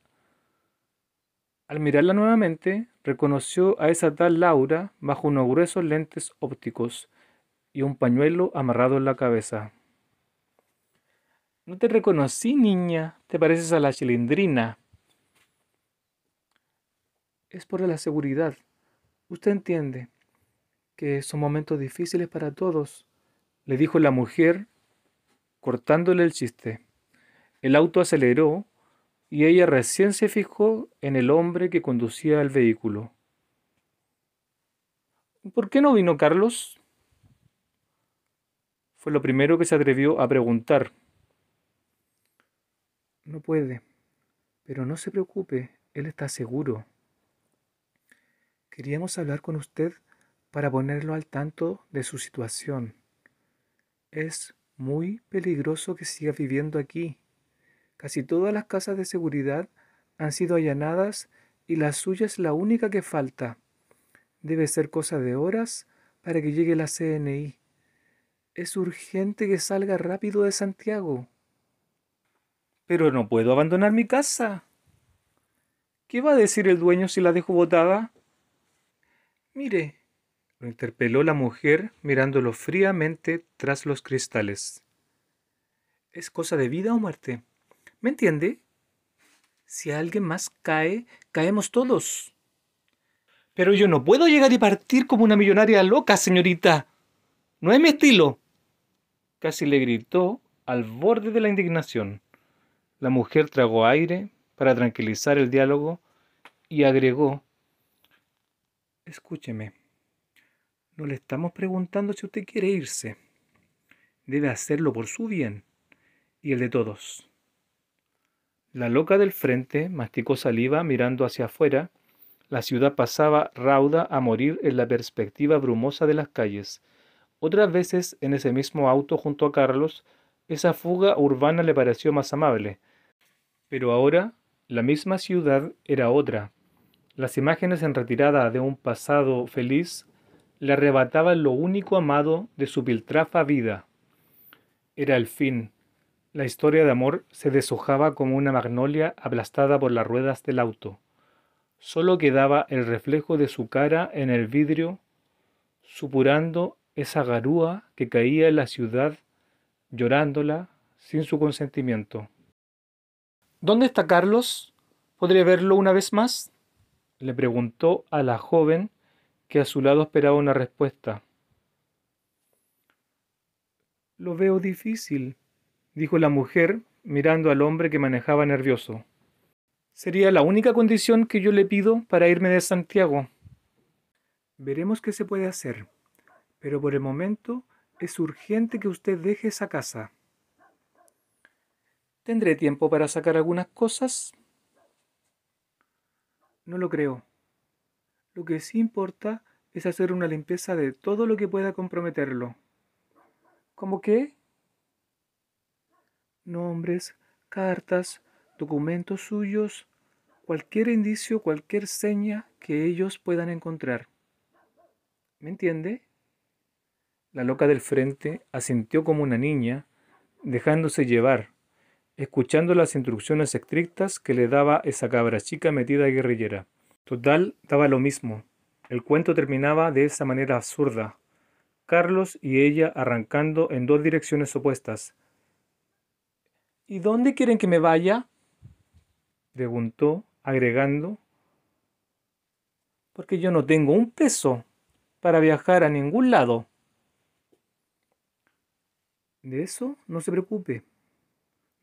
Speaker 1: al mirarla nuevamente, reconoció a esa tal Laura bajo unos gruesos lentes ópticos y un pañuelo amarrado en la cabeza. No te reconocí, niña. Te pareces a la cilindrina. Es por la seguridad. Usted entiende que son momentos difíciles para todos, le dijo la mujer, cortándole el chiste. El auto aceleró y ella recién se fijó en el hombre que conducía el vehículo. ¿Por qué no vino Carlos? Fue lo primero que se atrevió a preguntar. No puede, pero no se preocupe, él está seguro. Queríamos hablar con usted para ponerlo al tanto de su situación. Es muy peligroso que siga viviendo aquí. Casi todas las casas de seguridad han sido allanadas y la suya es la única que falta. Debe ser cosa de horas para que llegue la CNI. Es urgente que salga rápido de Santiago. Pero no puedo abandonar mi casa. ¿Qué va a decir el dueño si la dejo botada? Mire, lo interpeló la mujer mirándolo fríamente tras los cristales. ¿Es cosa de vida o muerte? ¿Me entiende? Si alguien más cae, caemos todos. Pero yo no puedo llegar y partir como una millonaria loca, señorita. No es mi estilo. Casi le gritó al borde de la indignación. La mujer tragó aire para tranquilizar el diálogo y agregó, Escúcheme, no le estamos preguntando si usted quiere irse. Debe hacerlo por su bien y el de todos. La loca del frente masticó saliva mirando hacia afuera. La ciudad pasaba rauda a morir en la perspectiva brumosa de las calles. Otras veces, en ese mismo auto junto a Carlos, esa fuga urbana le pareció más amable. Pero ahora, la misma ciudad era otra. Las imágenes en retirada de un pasado feliz le arrebataban lo único amado de su piltrafa vida. Era el fin, la historia de amor se deshojaba como una magnolia aplastada por las ruedas del auto. Solo quedaba el reflejo de su cara en el vidrio, supurando esa garúa que caía en la ciudad, llorándola sin su consentimiento. ¿Dónde está Carlos? ¿Podré verlo una vez más? le preguntó a la joven que a su lado esperaba una respuesta. Lo veo difícil, dijo la mujer, mirando al hombre que manejaba nervioso. Sería la única condición que yo le pido para irme de Santiago. Veremos qué se puede hacer, pero por el momento es urgente que usted deje esa casa. ¿Tendré tiempo para sacar algunas cosas? No lo creo. Lo que sí importa es hacer una limpieza de todo lo que pueda comprometerlo. ¿Cómo que? nombres, cartas, documentos suyos, cualquier indicio, cualquier seña que ellos puedan encontrar. ¿Me entiende? La loca del frente asintió como una niña, dejándose llevar, escuchando las instrucciones estrictas que le daba esa cabra chica metida guerrillera. Total, daba lo mismo. El cuento terminaba de esa manera absurda. Carlos y ella arrancando en dos direcciones opuestas, ¿Y dónde quieren que me vaya? preguntó, agregando, porque yo no tengo un peso para viajar a ningún lado. De eso no se preocupe.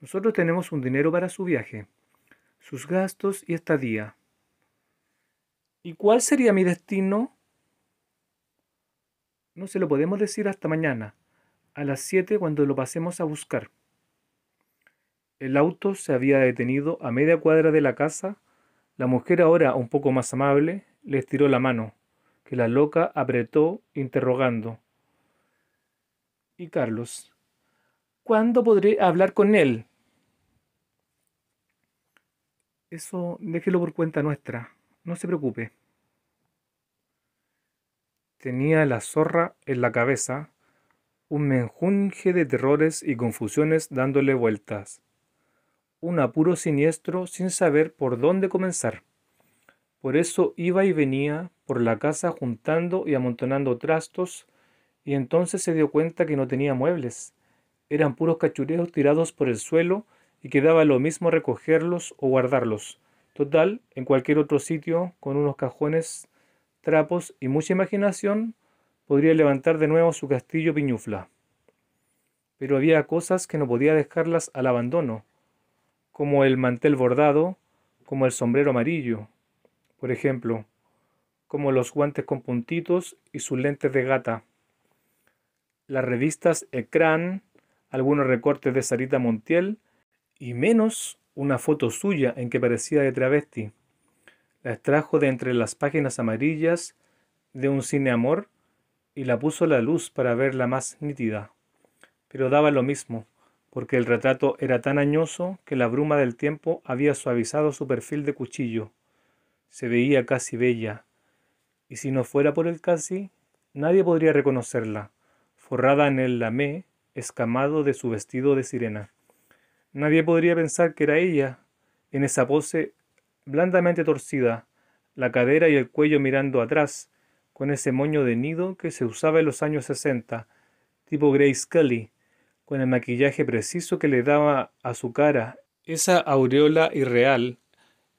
Speaker 1: Nosotros tenemos un dinero para su viaje, sus gastos y estadía. ¿Y cuál sería mi destino? No se lo podemos decir hasta mañana, a las 7 cuando lo pasemos a buscar. El auto se había detenido a media cuadra de la casa. La mujer, ahora un poco más amable, le estiró la mano, que la loca apretó interrogando. Y Carlos, ¿cuándo podré hablar con él? Eso déjelo por cuenta nuestra, no se preocupe. Tenía la zorra en la cabeza, un menjunje de terrores y confusiones dándole vueltas un apuro siniestro sin saber por dónde comenzar. Por eso iba y venía por la casa juntando y amontonando trastos, y entonces se dio cuenta que no tenía muebles. Eran puros cachureos tirados por el suelo y quedaba lo mismo recogerlos o guardarlos. Total, en cualquier otro sitio, con unos cajones, trapos y mucha imaginación, podría levantar de nuevo su castillo piñufla. Pero había cosas que no podía dejarlas al abandono, como el mantel bordado, como el sombrero amarillo, por ejemplo, como los guantes con puntitos y sus lentes de gata. Las revistas Ecran, algunos recortes de Sarita Montiel y menos una foto suya en que parecía de travesti. La extrajo de entre las páginas amarillas de un cine amor y la puso a la luz para verla más nítida. Pero daba lo mismo porque el retrato era tan añoso que la bruma del tiempo había suavizado su perfil de cuchillo. Se veía casi bella, y si no fuera por el casi, nadie podría reconocerla, forrada en el lamé escamado de su vestido de sirena. Nadie podría pensar que era ella, en esa pose blandamente torcida, la cadera y el cuello mirando atrás, con ese moño de nido que se usaba en los años sesenta, tipo Grace Kelly, con el maquillaje preciso que le daba a su cara esa aureola irreal,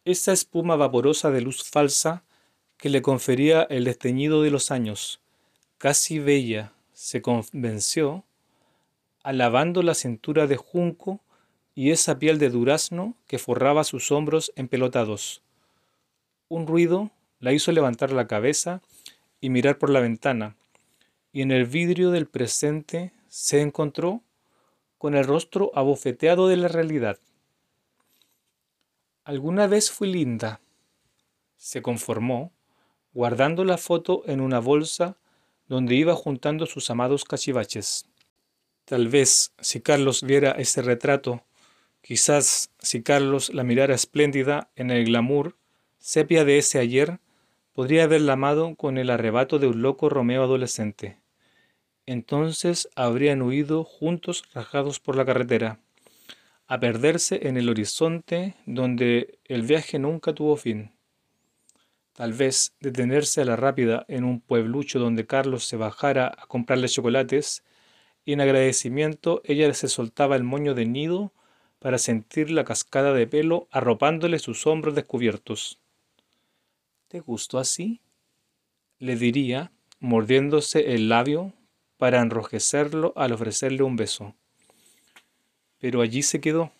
Speaker 1: esa espuma vaporosa de luz falsa que le confería el desteñido de los años. Casi bella, se convenció, alabando la cintura de junco y esa piel de durazno que forraba sus hombros empelotados. Un ruido la hizo levantar la cabeza y mirar por la ventana, y en el vidrio del presente se encontró con el rostro abofeteado de la realidad. Alguna vez fui linda, se conformó, guardando la foto en una bolsa donde iba juntando sus amados cachivaches. Tal vez si Carlos viera ese retrato, quizás si Carlos la mirara espléndida en el glamour, sepia de ese ayer, podría haberla amado con el arrebato de un loco Romeo adolescente. Entonces habrían huido juntos rajados por la carretera, a perderse en el horizonte donde el viaje nunca tuvo fin. Tal vez detenerse a la rápida en un pueblucho donde Carlos se bajara a comprarle chocolates y en agradecimiento ella se soltaba el moño de nido para sentir la cascada de pelo arropándole sus hombros descubiertos. ¿Te gustó así? le diría, mordiéndose el labio para enrojecerlo al ofrecerle un beso. Pero allí se quedó,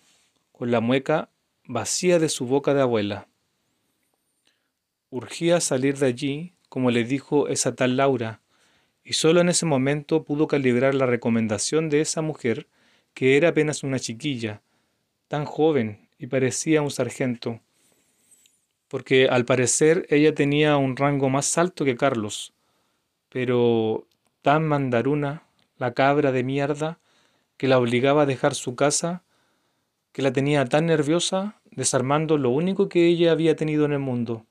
Speaker 1: con la mueca vacía de su boca de abuela. Urgía salir de allí, como le dijo esa tal Laura, y solo en ese momento pudo calibrar la recomendación de esa mujer, que era apenas una chiquilla, tan joven y parecía un sargento, porque al parecer ella tenía un rango más alto que Carlos, pero tan mandaruna, la cabra de mierda, que la obligaba a dejar su casa, que la tenía tan nerviosa, desarmando lo único que ella había tenido en el mundo.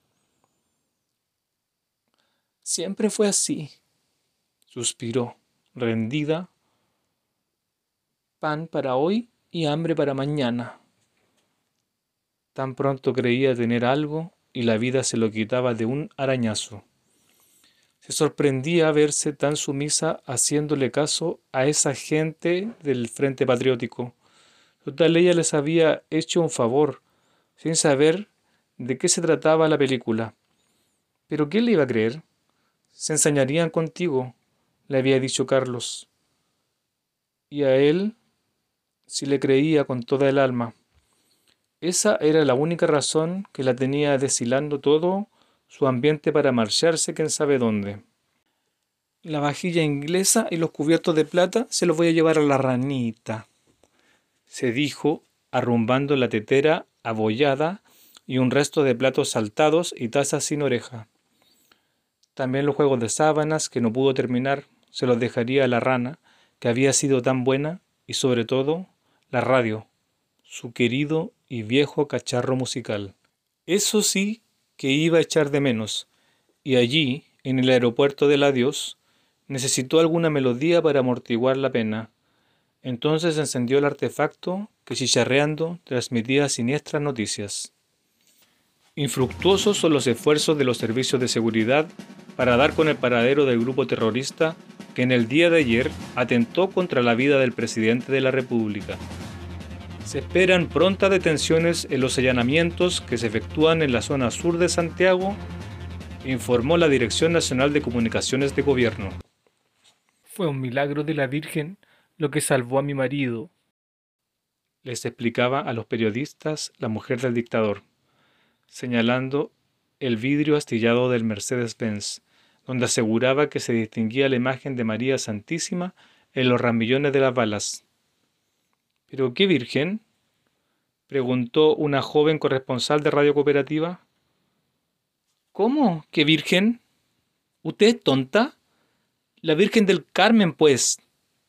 Speaker 1: Siempre fue así, suspiró, rendida. Pan para hoy y hambre para mañana. Tan pronto creía tener algo y la vida se lo quitaba de un arañazo se sorprendía verse tan sumisa haciéndole caso a esa gente del Frente Patriótico. Total, ella les había hecho un favor, sin saber de qué se trataba la película. Pero ¿quién le iba a creer? Se ensañarían contigo, le había dicho Carlos. Y a él si le creía con toda el alma. Esa era la única razón que la tenía deshilando todo su ambiente para marcharse quién sabe dónde. La vajilla inglesa y los cubiertos de plata se los voy a llevar a la ranita, se dijo, arrumbando la tetera abollada y un resto de platos saltados y tazas sin oreja. También los juegos de sábanas que no pudo terminar se los dejaría a la rana, que había sido tan buena, y sobre todo la radio, su querido y viejo cacharro musical. Eso sí que iba a echar de menos, y allí, en el aeropuerto del adiós, necesitó alguna melodía para amortiguar la pena. Entonces encendió el artefacto que chicharreando transmitía siniestras noticias. Infructuosos son los esfuerzos de los servicios de seguridad para dar con el paradero del grupo terrorista que en el día de ayer atentó contra la vida del presidente de la República. Se esperan prontas detenciones en los allanamientos que se efectúan en la zona sur de Santiago, informó la Dirección Nacional de Comunicaciones de Gobierno. Fue un milagro de la Virgen lo que salvó a mi marido. Les explicaba a los periodistas la mujer del dictador, señalando el vidrio astillado del Mercedes-Benz, donde aseguraba que se distinguía la imagen de María Santísima en los ramillones de las balas. ¿Pero qué virgen? preguntó una joven corresponsal de Radio Cooperativa. ¿Cómo? ¿Qué virgen? ¿Usted es tonta? La Virgen del Carmen, pues,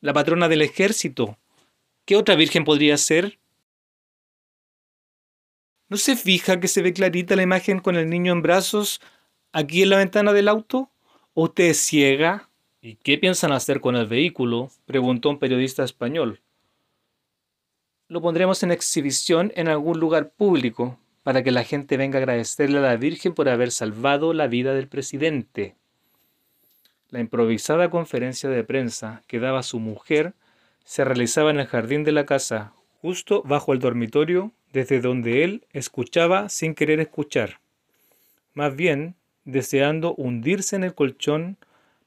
Speaker 1: la patrona del ejército. ¿Qué otra virgen podría ser? ¿No se fija que se ve clarita la imagen con el niño en brazos aquí en la ventana del auto? usted es ciega? ¿Y qué piensan hacer con el vehículo? preguntó un periodista español lo pondremos en exhibición en algún lugar público para que la gente venga a agradecerle a la Virgen por haber salvado la vida del presidente. La improvisada conferencia de prensa que daba su mujer se realizaba en el jardín de la casa, justo bajo el dormitorio, desde donde él escuchaba sin querer escuchar, más bien deseando hundirse en el colchón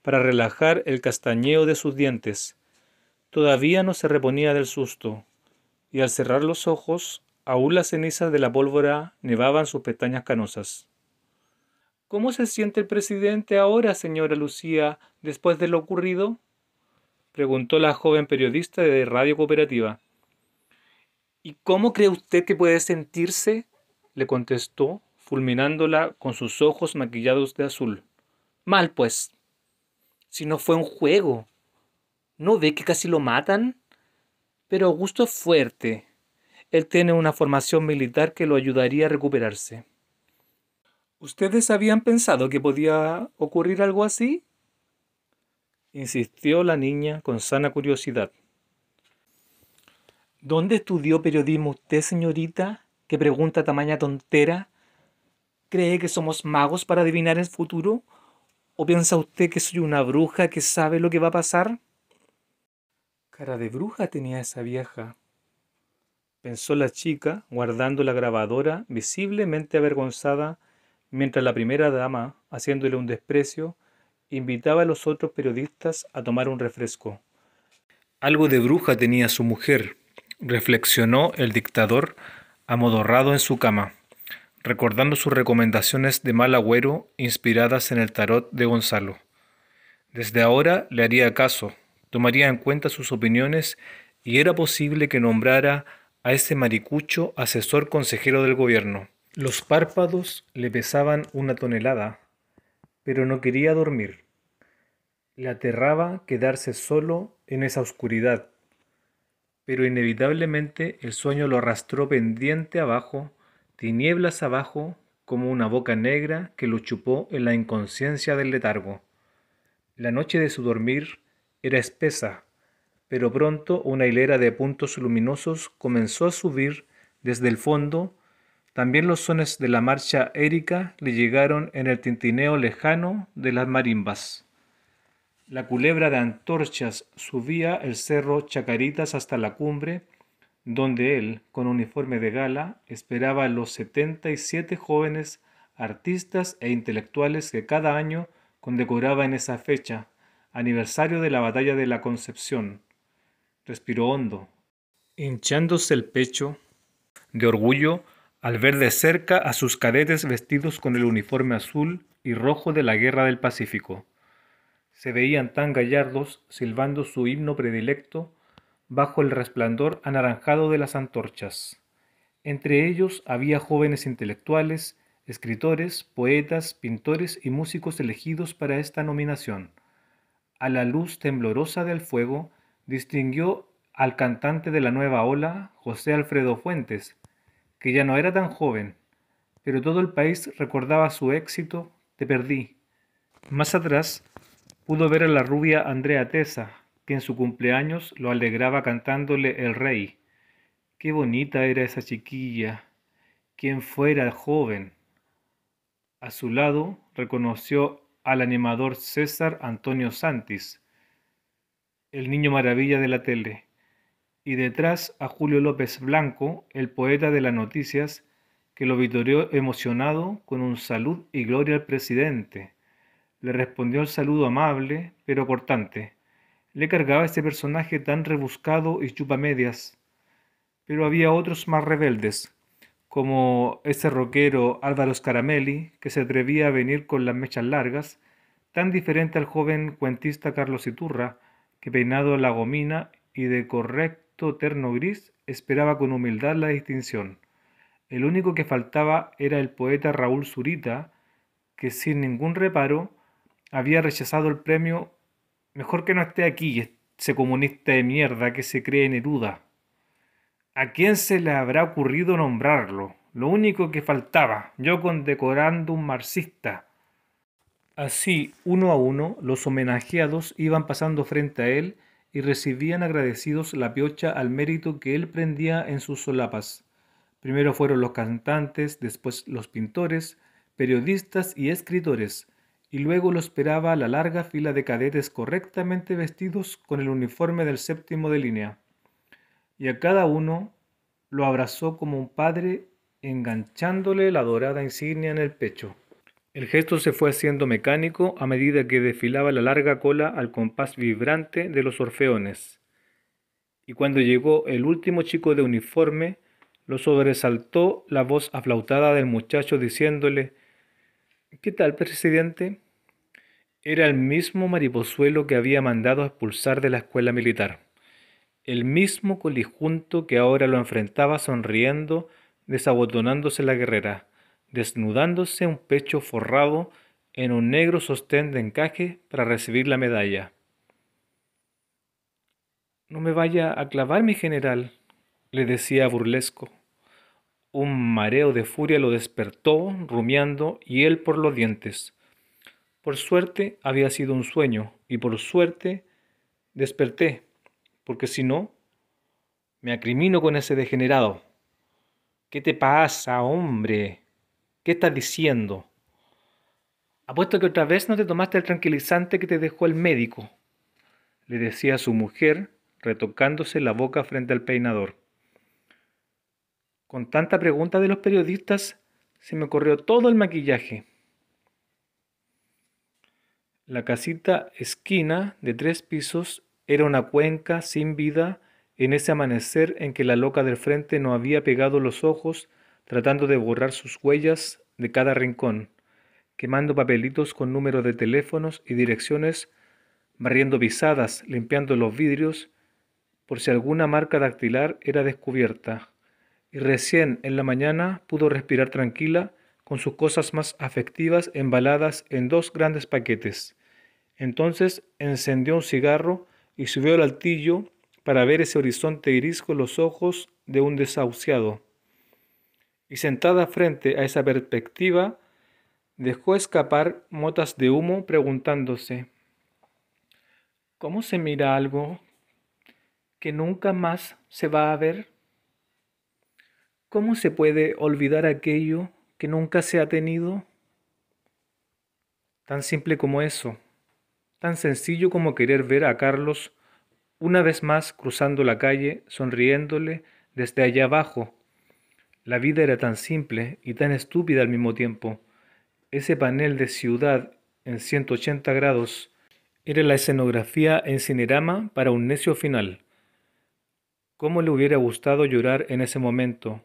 Speaker 1: para relajar el castañeo de sus dientes. Todavía no se reponía del susto, y al cerrar los ojos, aún las cenizas de la pólvora nevaban sus pestañas canosas. ¿Cómo se siente el presidente ahora, señora Lucía, después de lo ocurrido? preguntó la joven periodista de Radio Cooperativa. ¿Y cómo cree usted que puede sentirse? le contestó, fulminándola con sus ojos maquillados de azul. Mal, pues. Si no fue un juego. ¿No ve que casi lo matan? Pero Augusto es fuerte. Él tiene una formación militar que lo ayudaría a recuperarse. ¿Ustedes habían pensado que podía ocurrir algo así? insistió la niña con sana curiosidad. ¿Dónde estudió periodismo usted, señorita? ¿Qué pregunta tamaña tontera? ¿Cree que somos magos para adivinar el futuro? ¿O piensa usted que soy una bruja que sabe lo que va a pasar? Cara de bruja tenía esa vieja, pensó la chica, guardando la grabadora, visiblemente avergonzada, mientras la primera dama, haciéndole un desprecio, invitaba a los otros periodistas a tomar un refresco. Algo de bruja tenía su mujer, reflexionó el dictador, amodorrado en su cama, recordando sus recomendaciones de mal agüero inspiradas en el tarot de Gonzalo. Desde ahora le haría caso, tomaría en cuenta sus opiniones y era posible que nombrara a ese maricucho asesor consejero del gobierno. Los párpados le pesaban una tonelada, pero no quería dormir. Le aterraba quedarse solo en esa oscuridad, pero inevitablemente el sueño lo arrastró pendiente abajo, tinieblas abajo, como una boca negra que lo chupó en la inconsciencia del letargo. La noche de su dormir era espesa, pero pronto una hilera de puntos luminosos comenzó a subir desde el fondo. También los sones de la marcha érica le llegaron en el tintineo lejano de las marimbas. La culebra de antorchas subía el cerro Chacaritas hasta la cumbre, donde él, con uniforme de gala, esperaba a los 77 jóvenes artistas e intelectuales que cada año condecoraba en esa fecha aniversario de la batalla de la Concepción. Respiró hondo, hinchándose el pecho de orgullo al ver de cerca a sus cadetes vestidos con el uniforme azul y rojo de la Guerra del Pacífico. Se veían tan gallardos silbando su himno predilecto bajo el resplandor anaranjado de las antorchas. Entre ellos había jóvenes intelectuales, escritores, poetas, pintores y músicos elegidos para esta nominación a la luz temblorosa del fuego, distinguió al cantante de la nueva ola, José Alfredo Fuentes, que ya no era tan joven, pero todo el país recordaba su éxito Te perdí. Más atrás pudo ver a la rubia Andrea Tesa, que en su cumpleaños lo alegraba cantándole El Rey. Qué bonita era esa chiquilla, quien fuera joven. A su lado reconoció al animador César Antonio Santis, el niño maravilla de la tele, y detrás a Julio López Blanco, el poeta de las noticias, que lo vitoreó emocionado con un salud y gloria al presidente. Le respondió el saludo amable, pero cortante. Le cargaba este personaje tan rebuscado y chupa medias Pero había otros más rebeldes, como ese rockero Álvaro Scaramelli, que se atrevía a venir con las mechas largas, tan diferente al joven cuentista Carlos Iturra, que peinado a la gomina y de correcto terno gris esperaba con humildad la distinción. El único que faltaba era el poeta Raúl Zurita, que sin ningún reparo había rechazado el premio Mejor que no esté aquí, ese comunista de mierda que se cree en Neruda. ¿A quién se le habrá ocurrido nombrarlo? Lo único que faltaba, yo condecorando un marxista. Así, uno a uno, los homenajeados iban pasando frente a él y recibían agradecidos la piocha al mérito que él prendía en sus solapas. Primero fueron los cantantes, después los pintores, periodistas y escritores, y luego lo esperaba la larga fila de cadetes correctamente vestidos con el uniforme del séptimo de línea y a cada uno lo abrazó como un padre enganchándole la dorada insignia en el pecho. El gesto se fue haciendo mecánico a medida que desfilaba la larga cola al compás vibrante de los orfeones. Y cuando llegó el último chico de uniforme, lo sobresaltó la voz aflautada del muchacho diciéndole ¿Qué tal, presidente? Era el mismo mariposuelo que había mandado a expulsar de la escuela militar el mismo colijunto que ahora lo enfrentaba sonriendo, desabotonándose la guerrera, desnudándose un pecho forrado en un negro sostén de encaje para recibir la medalla. No me vaya a clavar, mi general, le decía burlesco. Un mareo de furia lo despertó, rumiando, y él por los dientes. Por suerte había sido un sueño, y por suerte desperté porque si no, me acrimino con ese degenerado. ¿Qué te pasa, hombre? ¿Qué estás diciendo? Apuesto que otra vez no te tomaste el tranquilizante que te dejó el médico, le decía a su mujer, retocándose la boca frente al peinador. Con tanta pregunta de los periodistas, se me corrió todo el maquillaje. La casita esquina de tres pisos era una cuenca sin vida en ese amanecer en que la loca del frente no había pegado los ojos tratando de borrar sus huellas de cada rincón, quemando papelitos con números de teléfonos y direcciones, barriendo pisadas, limpiando los vidrios, por si alguna marca dactilar era descubierta. Y recién en la mañana pudo respirar tranquila con sus cosas más afectivas embaladas en dos grandes paquetes. Entonces encendió un cigarro y subió al altillo para ver ese horizonte gris con los ojos de un desahuciado. Y sentada frente a esa perspectiva, dejó escapar motas de humo preguntándose, ¿cómo se mira algo que nunca más se va a ver? ¿Cómo se puede olvidar aquello que nunca se ha tenido? Tan simple como eso tan sencillo como querer ver a Carlos una vez más cruzando la calle, sonriéndole desde allá abajo. La vida era tan simple y tan estúpida al mismo tiempo. Ese panel de ciudad en 180 grados era la escenografía en cinerama para un necio final. ¿Cómo le hubiera gustado llorar en ese momento?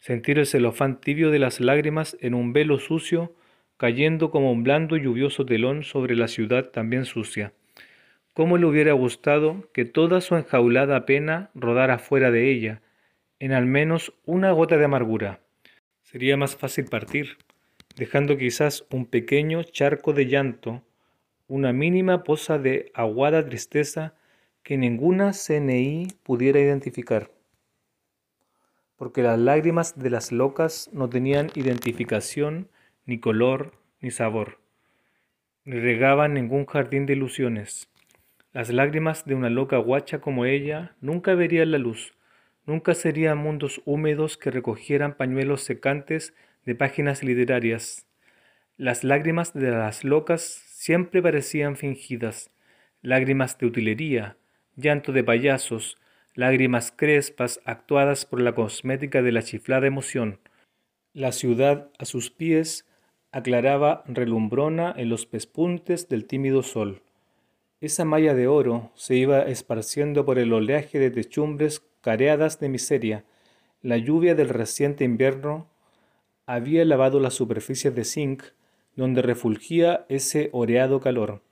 Speaker 1: Sentir el celofán tibio de las lágrimas en un velo sucio cayendo como un blando y lluvioso telón sobre la ciudad también sucia. ¿Cómo le hubiera gustado que toda su enjaulada pena rodara fuera de ella, en al menos una gota de amargura? Sería más fácil partir, dejando quizás un pequeño charco de llanto, una mínima poza de aguada tristeza que ninguna CNI pudiera identificar, porque las lágrimas de las locas no tenían identificación ni color, ni sabor. Ni regaban ningún jardín de ilusiones. Las lágrimas de una loca guacha como ella nunca verían la luz, nunca serían mundos húmedos que recogieran pañuelos secantes de páginas literarias. Las lágrimas de las locas siempre parecían fingidas, lágrimas de utilería, llanto de payasos, lágrimas crespas actuadas por la cosmética de la chiflada emoción. La ciudad a sus pies aclaraba relumbrona en los pespuntes del tímido sol. Esa malla de oro se iba esparciendo por el oleaje de techumbres careadas de miseria. La lluvia del reciente invierno había lavado las superficies de zinc donde refulgía ese oreado calor.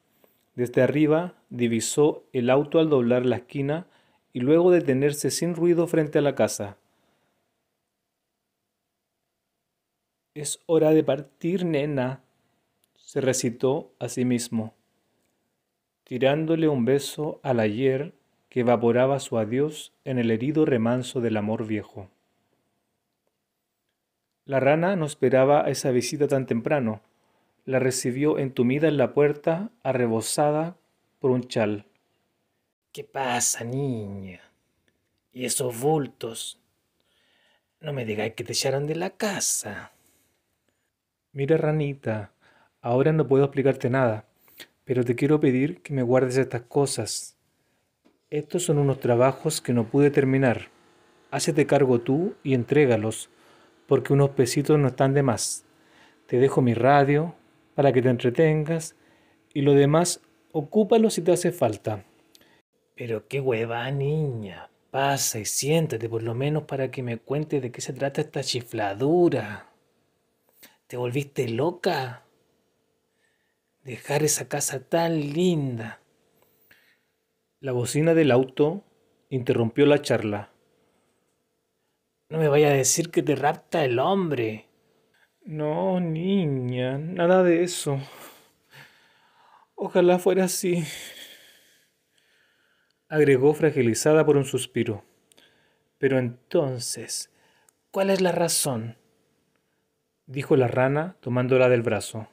Speaker 1: Desde arriba divisó el auto al doblar la esquina y luego detenerse sin ruido frente a la casa. Es hora de partir, nena, se recitó a sí mismo, tirándole un beso al ayer que evaporaba su adiós en el herido remanso del amor viejo. La rana no esperaba esa visita tan temprano. La recibió entumida en la puerta, arrebozada por un chal. ¿Qué pasa, niña? ¿Y esos bultos? No me digáis que te echaron de la casa. Mira, ranita, ahora no puedo explicarte nada, pero te quiero pedir que me guardes estas cosas. Estos son unos trabajos que no pude terminar. Hácete cargo tú y entrégalos, porque unos pesitos no están de más. Te dejo mi radio para que te entretengas y lo demás ocúpalo si te hace falta. Pero qué hueva, niña. Pasa y siéntate por lo menos para que me cuentes de qué se trata esta chifladura. Te volviste loca. Dejar esa casa tan linda. La bocina del auto interrumpió la charla. No me vaya a decir que te rapta el hombre. No, niña, nada de eso. Ojalá fuera así, agregó fragilizada por un suspiro. Pero entonces, ¿cuál es la razón? dijo la rana tomándola del brazo.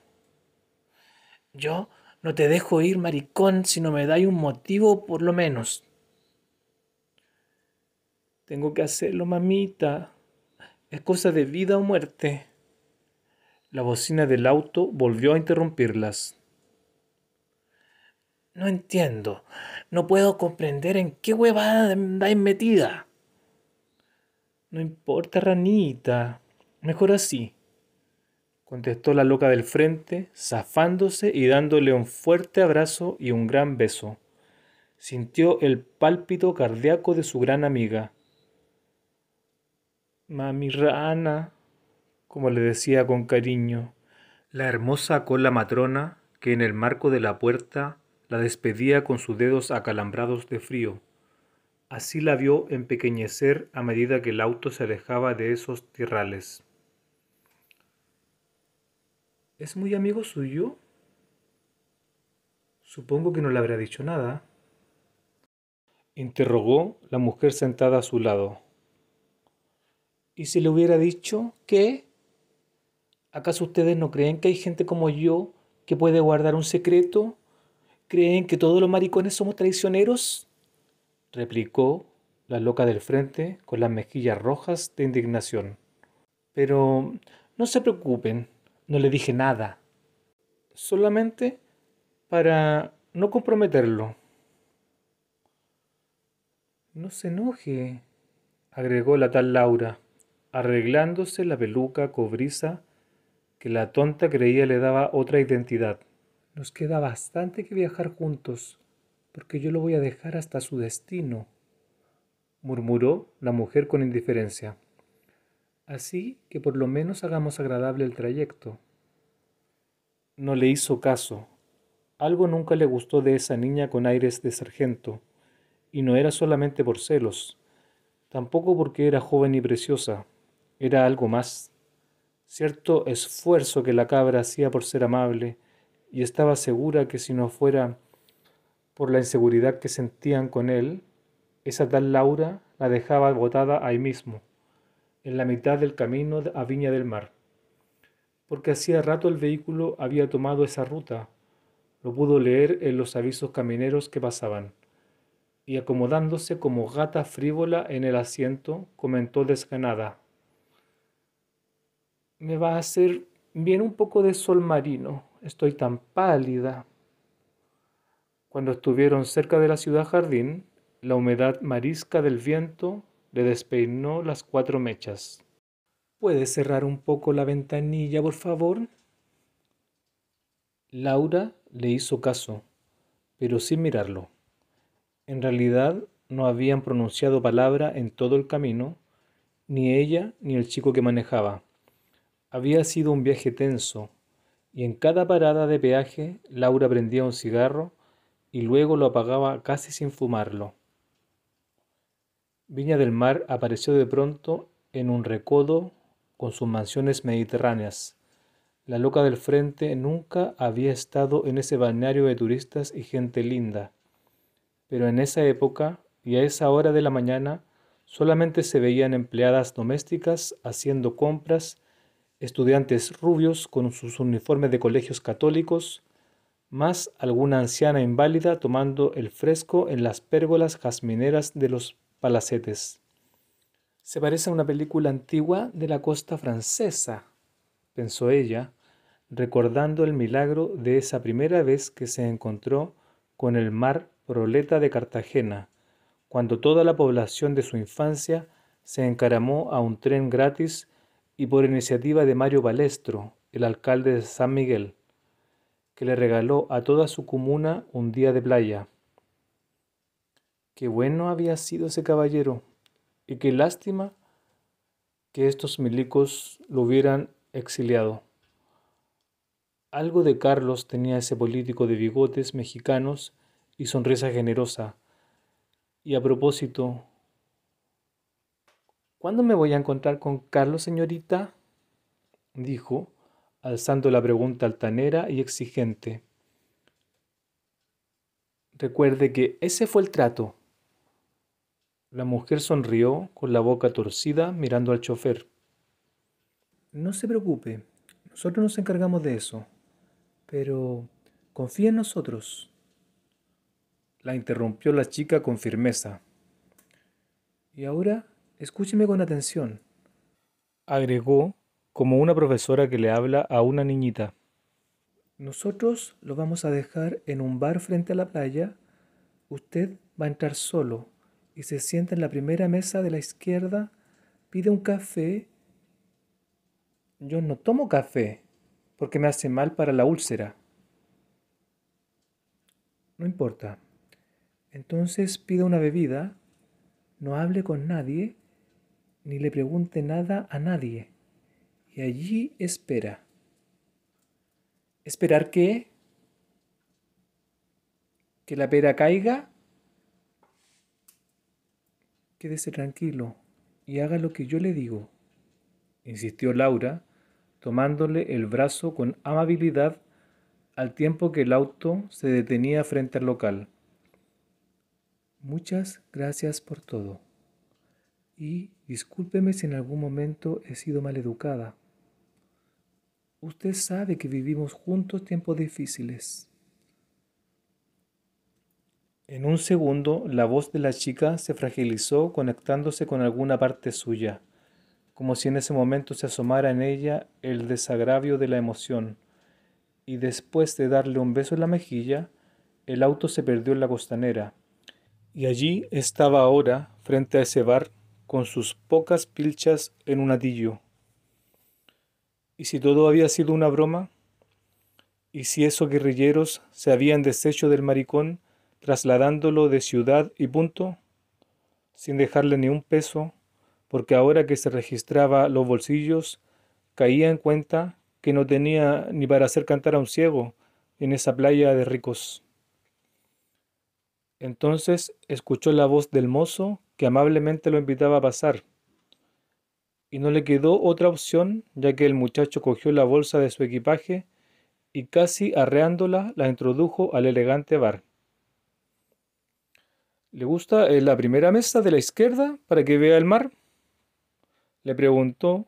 Speaker 1: Yo no te dejo ir, maricón, si no me dais un motivo por lo menos. Tengo que hacerlo, mamita. Es cosa de vida o muerte. La bocina del auto volvió a interrumpirlas. No entiendo. No puedo comprender en qué huevada andáis metida. No importa, ranita. Mejor así contestó la loca del frente, zafándose y dándole un fuerte abrazo y un gran beso. Sintió el pálpito cardíaco de su gran amiga. Mami rana, como le decía con cariño, la hermosa cola matrona que en el marco de la puerta la despedía con sus dedos acalambrados de frío. Así la vio empequeñecer a medida que el auto se alejaba de esos tirrales. ¿Es muy amigo suyo? Supongo que no le habrá dicho nada. Interrogó la mujer sentada a su lado. ¿Y si le hubiera dicho qué? ¿Acaso ustedes no creen que hay gente como yo que puede guardar un secreto? ¿Creen que todos los maricones somos traicioneros? replicó la loca del frente con las mejillas rojas de indignación. Pero no se preocupen, no le dije nada. Solamente para no comprometerlo. No se enoje, agregó la tal Laura, arreglándose la peluca cobriza que la tonta creía le daba otra identidad. Nos queda bastante que viajar juntos, porque yo lo voy a dejar hasta su destino, murmuró la mujer con indiferencia así que por lo menos hagamos agradable el trayecto. No le hizo caso. Algo nunca le gustó de esa niña con aires de sargento, y no era solamente por celos, tampoco porque era joven y preciosa, era algo más. Cierto esfuerzo que la cabra hacía por ser amable, y estaba segura que si no fuera por la inseguridad que sentían con él, esa tal Laura la dejaba agotada ahí mismo en la mitad del camino a Viña del Mar, porque hacía rato el vehículo había tomado esa ruta, lo pudo leer en los avisos camineros que pasaban, y acomodándose como gata frívola en el asiento, comentó desganada. Me va a hacer bien un poco de sol marino, estoy tan pálida. Cuando estuvieron cerca de la ciudad jardín, la humedad marisca del viento le despeinó las cuatro mechas. ¿Puede cerrar un poco la ventanilla, por favor? Laura le hizo caso, pero sin mirarlo. En realidad no habían pronunciado palabra en todo el camino, ni ella ni el chico que manejaba. Había sido un viaje tenso, y en cada parada de peaje Laura prendía un cigarro y luego lo apagaba casi sin fumarlo. Viña del Mar apareció de pronto en un recodo con sus mansiones mediterráneas. La loca del frente nunca había estado en ese balneario de turistas y gente linda, pero en esa época y a esa hora de la mañana solamente se veían empleadas domésticas haciendo compras, estudiantes rubios con sus uniformes de colegios católicos, más alguna anciana inválida tomando el fresco en las pérgolas jazmineras de los palacetes. Se parece a una película antigua de la costa francesa, pensó ella, recordando el milagro de esa primera vez que se encontró con el mar Proleta de Cartagena, cuando toda la población de su infancia se encaramó a un tren gratis y por iniciativa de Mario Balestro, el alcalde de San Miguel, que le regaló a toda su comuna un día de playa. Qué bueno había sido ese caballero, y qué lástima que estos milicos lo hubieran exiliado. Algo de Carlos tenía ese político de bigotes mexicanos y sonrisa generosa. Y a propósito, ¿cuándo me voy a encontrar con Carlos, señorita? dijo, alzando la pregunta altanera y exigente. Recuerde que ese fue el trato. La mujer sonrió con la boca torcida mirando al chofer. No se preocupe, nosotros nos encargamos de eso. Pero confía en nosotros. La interrumpió la chica con firmeza. Y ahora escúcheme con atención. Agregó como una profesora que le habla a una niñita. Nosotros lo vamos a dejar en un bar frente a la playa. Usted va a entrar solo y se sienta en la primera mesa de la izquierda, pide un café. Yo no tomo café porque me hace mal para la úlcera. No importa. Entonces pide una bebida, no hable con nadie, ni le pregunte nada a nadie. Y allí espera. ¿Esperar qué? ¿Que la pera caiga? Quédese tranquilo y haga lo que yo le digo, insistió Laura, tomándole el brazo con amabilidad al tiempo que el auto se detenía frente al local. Muchas gracias por todo. Y discúlpeme si en algún momento he sido maleducada. Usted sabe que vivimos juntos tiempos difíciles. En un segundo, la voz de la chica se fragilizó conectándose con alguna parte suya, como si en ese momento se asomara en ella el desagravio de la emoción, y después de darle un beso en la mejilla, el auto se perdió en la costanera, y allí estaba ahora, frente a ese bar, con sus pocas pilchas en un atillo. ¿Y si todo había sido una broma? ¿Y si esos guerrilleros se habían deshecho del maricón? trasladándolo de ciudad y punto, sin dejarle ni un peso, porque ahora que se registraba los bolsillos, caía en cuenta que no tenía ni para hacer cantar a un ciego en esa playa de ricos. Entonces escuchó la voz del mozo que amablemente lo invitaba a pasar, y no le quedó otra opción ya que el muchacho cogió la bolsa de su equipaje y casi arreándola la introdujo al elegante bar. ¿Le gusta eh, la primera mesa de la izquierda para que vea el mar? Le preguntó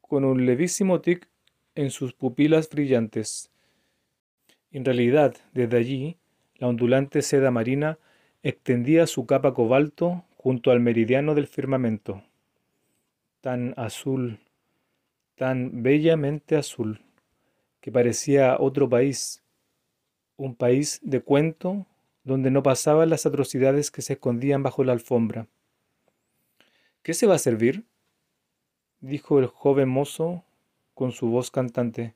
Speaker 1: con un levísimo tic en sus pupilas brillantes. En realidad, desde allí, la ondulante seda marina extendía su capa cobalto junto al meridiano del firmamento. Tan azul, tan bellamente azul, que parecía otro país, un país de cuento donde no pasaban las atrocidades que se escondían bajo la alfombra. ¿Qué se va a servir? dijo el joven mozo con su voz cantante.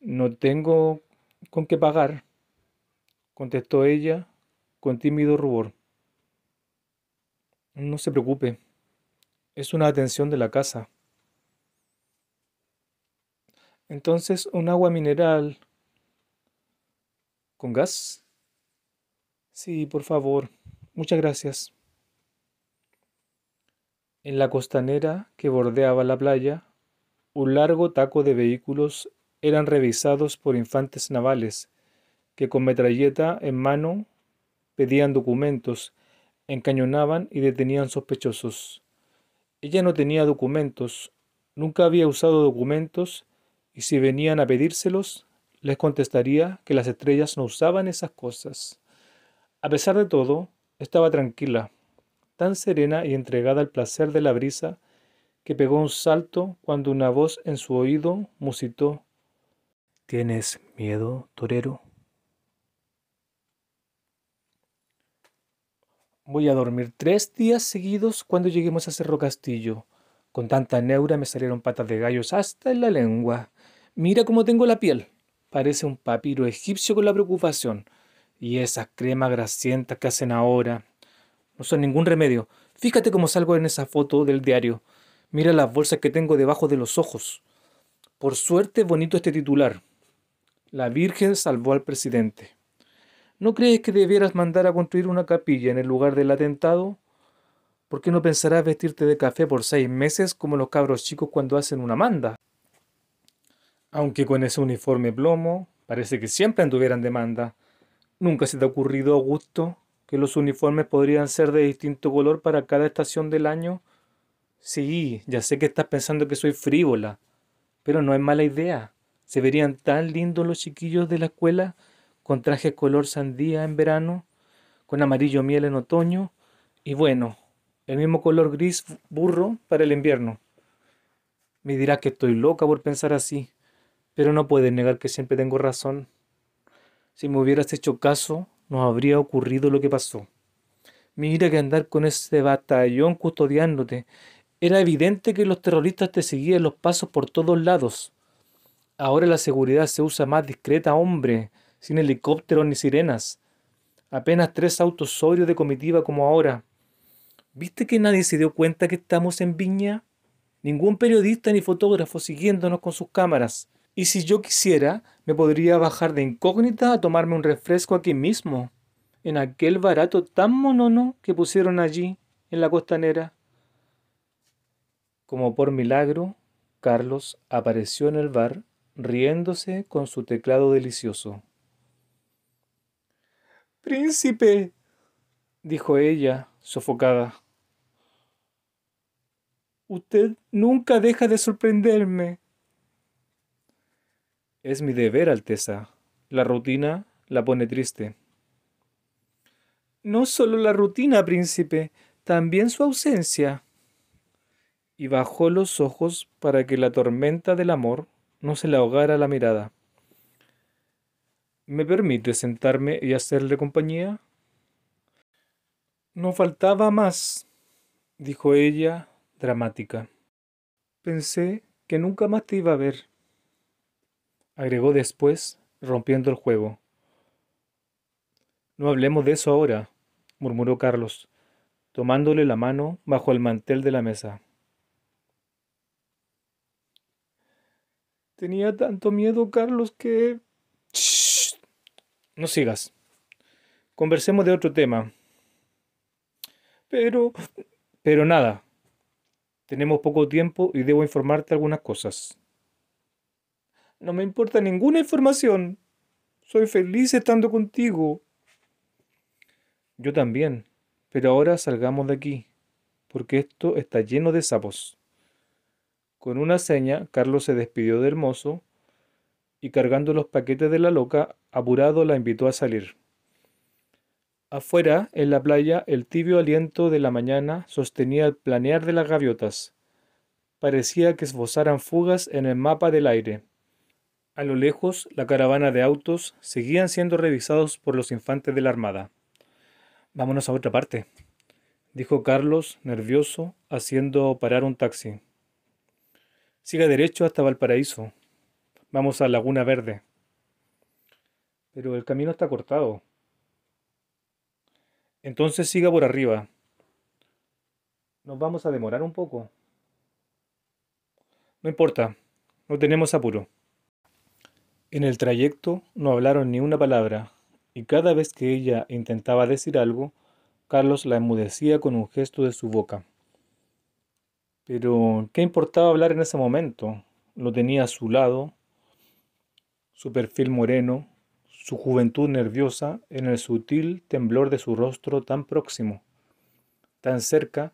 Speaker 1: No tengo con qué pagar, contestó ella con tímido rubor. No se preocupe, es una atención de la casa. Entonces, un agua mineral con gas Sí, por favor. Muchas gracias. En la costanera que bordeaba la playa, un largo taco de vehículos eran revisados por infantes navales, que con metralleta en mano pedían documentos, encañonaban y detenían sospechosos. Ella no tenía documentos, nunca había usado documentos, y si venían a pedírselos, les contestaría que las estrellas no usaban esas cosas. A pesar de todo, estaba tranquila, tan serena y entregada al placer de la brisa que pegó un salto cuando una voz en su oído musitó ¿Tienes miedo, torero? Voy a dormir tres días seguidos cuando lleguemos a Cerro Castillo. Con tanta neura me salieron patas de gallos hasta en la lengua. Mira cómo tengo la piel. Parece un papiro egipcio con la preocupación. Y esas cremas grasientas que hacen ahora no son ningún remedio. Fíjate cómo salgo en esa foto del diario. Mira las bolsas que tengo debajo de los ojos. Por suerte, bonito este titular. La Virgen salvó al presidente. ¿No crees que debieras mandar a construir una capilla en el lugar del atentado? ¿Por qué no pensarás vestirte de café por seis meses como los cabros chicos cuando hacen una manda? Aunque con ese uniforme plomo, parece que siempre anduvieran de manda. ¿Nunca se te ha ocurrido, Augusto, que los uniformes podrían ser de distinto color para cada estación del año? Sí, ya sé que estás pensando que soy frívola, pero no es mala idea. Se verían tan lindos los chiquillos de la escuela con trajes color sandía en verano, con amarillo miel en otoño y bueno, el mismo color gris burro para el invierno. Me dirás que estoy loca por pensar así, pero no puedes negar que siempre tengo razón. Si me hubieras hecho caso, nos habría ocurrido lo que pasó. Mira que andar con ese batallón custodiándote. Era evidente que los terroristas te seguían los pasos por todos lados. Ahora la seguridad se usa más discreta, hombre, sin helicópteros ni sirenas. Apenas tres autos sobrios de comitiva como ahora. ¿Viste que nadie se dio cuenta que estamos en Viña? Ningún periodista ni fotógrafo siguiéndonos con sus cámaras. Y si yo quisiera, me podría bajar de incógnita a tomarme un refresco aquí mismo, en aquel barato tan monono que pusieron allí, en la costanera. Como por milagro, Carlos apareció en el bar, riéndose con su teclado delicioso. Príncipe, dijo ella, sofocada. Usted nunca deja de sorprenderme. Es mi deber, Alteza. La rutina la pone triste. No solo la rutina, príncipe, también su ausencia. Y bajó los ojos para que la tormenta del amor no se le ahogara la mirada. ¿Me permite sentarme y hacerle compañía? No faltaba más, dijo ella, dramática. Pensé que nunca más te iba a ver agregó después, rompiendo el juego. No hablemos de eso ahora, murmuró Carlos, tomándole la mano bajo el mantel de la mesa. Tenía tanto miedo, Carlos, que... No sigas. Conversemos de otro tema. Pero... Pero nada. Tenemos poco tiempo y debo informarte algunas cosas. No me importa ninguna información. Soy feliz estando contigo. Yo también. Pero ahora salgamos de aquí, porque esto está lleno de sapos. Con una seña, Carlos se despidió del mozo y cargando los paquetes de la loca, apurado la invitó a salir. Afuera, en la playa, el tibio aliento de la mañana sostenía el planear de las gaviotas. Parecía que esbozaran fugas en el mapa del aire. A lo lejos, la caravana de autos seguían siendo revisados por los infantes de la Armada. Vámonos a otra parte, dijo Carlos, nervioso, haciendo parar un taxi. Siga derecho hasta Valparaíso. Vamos a Laguna Verde. Pero el camino está cortado. Entonces siga por arriba. Nos vamos a demorar un poco. No importa, no tenemos apuro. En el trayecto no hablaron ni una palabra, y cada vez que ella intentaba decir algo, Carlos la enmudecía con un gesto de su boca. Pero, ¿qué importaba hablar en ese momento? Lo tenía a su lado, su perfil moreno, su juventud nerviosa en el sutil temblor de su rostro tan próximo, tan cerca,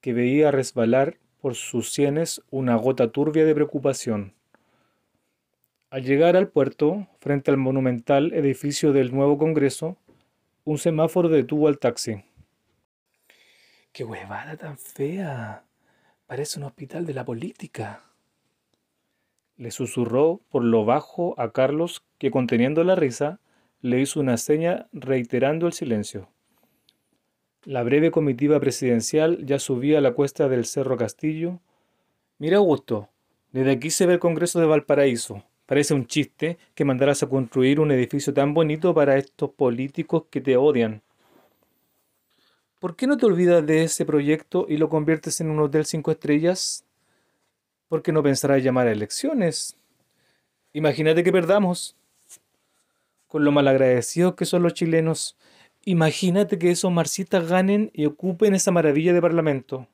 Speaker 1: que veía resbalar por sus sienes una gota turbia de preocupación. Al llegar al puerto, frente al monumental edificio del nuevo Congreso, un semáforo detuvo al taxi. ¡Qué huevada tan fea! Parece un hospital de la política. Le susurró por lo bajo a Carlos, que conteniendo la risa, le hizo una seña reiterando el silencio. La breve comitiva presidencial ya subía a la cuesta del Cerro Castillo. Mira, Augusto, desde aquí se ve el Congreso de Valparaíso. Parece un chiste que mandaras a construir un edificio tan bonito para estos políticos que te odian. ¿Por qué no te olvidas de ese proyecto y lo conviertes en un hotel cinco estrellas? ¿Por qué no pensarás llamar a elecciones? Imagínate que perdamos. Con lo malagradecidos que son los chilenos, imagínate que esos marxistas ganen y ocupen esa maravilla de parlamento.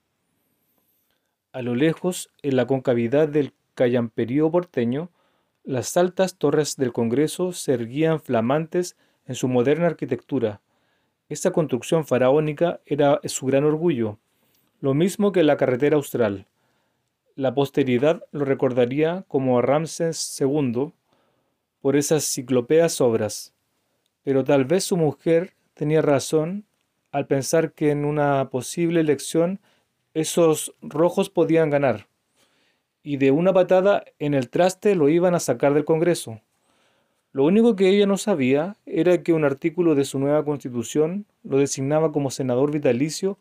Speaker 1: A lo lejos, en la concavidad del callamperío porteño, las altas torres del Congreso se erguían flamantes en su moderna arquitectura. Esta construcción faraónica era su gran orgullo, lo mismo que la carretera austral. La posteridad lo recordaría como a Ramses II por esas ciclopeas obras. Pero tal vez su mujer tenía razón al pensar que en una posible elección esos rojos podían ganar y de una patada en el traste lo iban a sacar del Congreso. Lo único que ella no sabía era que un artículo de su nueva constitución lo designaba como senador vitalicio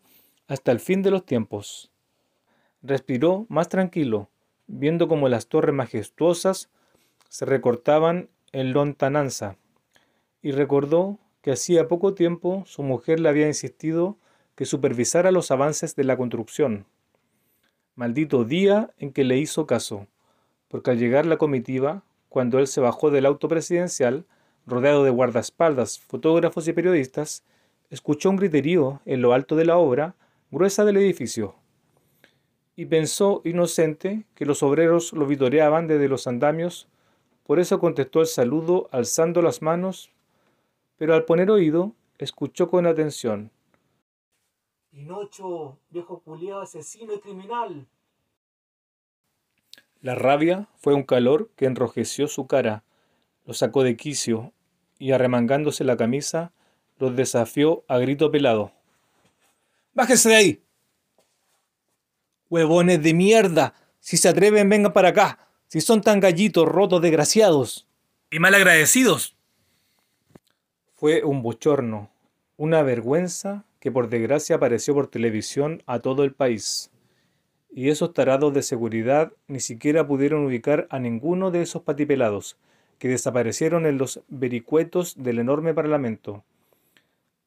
Speaker 1: hasta el fin de los tiempos. Respiró más tranquilo, viendo como las torres majestuosas se recortaban en lontananza, y recordó que hacía poco tiempo su mujer le había insistido que supervisara los avances de la construcción. Maldito día en que le hizo caso, porque al llegar la comitiva, cuando él se bajó del auto presidencial, rodeado de guardaespaldas, fotógrafos y periodistas, escuchó un griterío en lo alto de la obra gruesa del edificio y pensó inocente que los obreros lo vitoreaban desde los andamios, por eso contestó el saludo alzando las manos, pero al poner oído escuchó con atención Pinocho, viejo culiado, asesino y criminal. La rabia fue un calor que enrojeció su cara, lo sacó de quicio y arremangándose la camisa, los desafió a grito pelado. ¡Bájense de ahí! ¡Huevones de mierda! Si se atreven, vengan para acá. Si son tan gallitos, rotos, desgraciados. Y mal agradecidos. Fue un bochorno, una vergüenza que por desgracia apareció por televisión a todo el país. Y esos tarados de seguridad ni siquiera pudieron ubicar a ninguno de esos patipelados, que desaparecieron en los vericuetos del enorme Parlamento.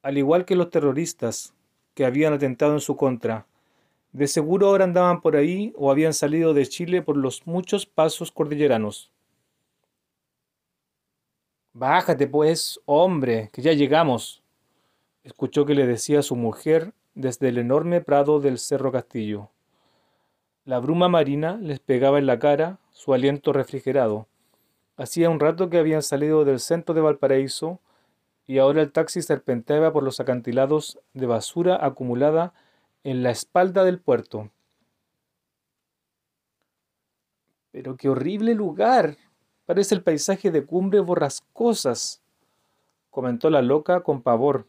Speaker 1: Al igual que los terroristas que habían atentado en su contra, de seguro ahora andaban por ahí o habían salido de Chile por los muchos pasos cordilleranos. Bájate, pues, hombre, que ya llegamos, escuchó que le decía a su mujer desde el enorme prado del Cerro Castillo. La bruma marina les pegaba en la cara su aliento refrigerado. Hacía un rato que habían salido del centro de Valparaíso y ahora el taxi serpenteaba por los acantilados de basura acumulada en la espalda del puerto. Pero qué horrible lugar. Parece el paisaje de cumbres borrascosas, comentó la loca con pavor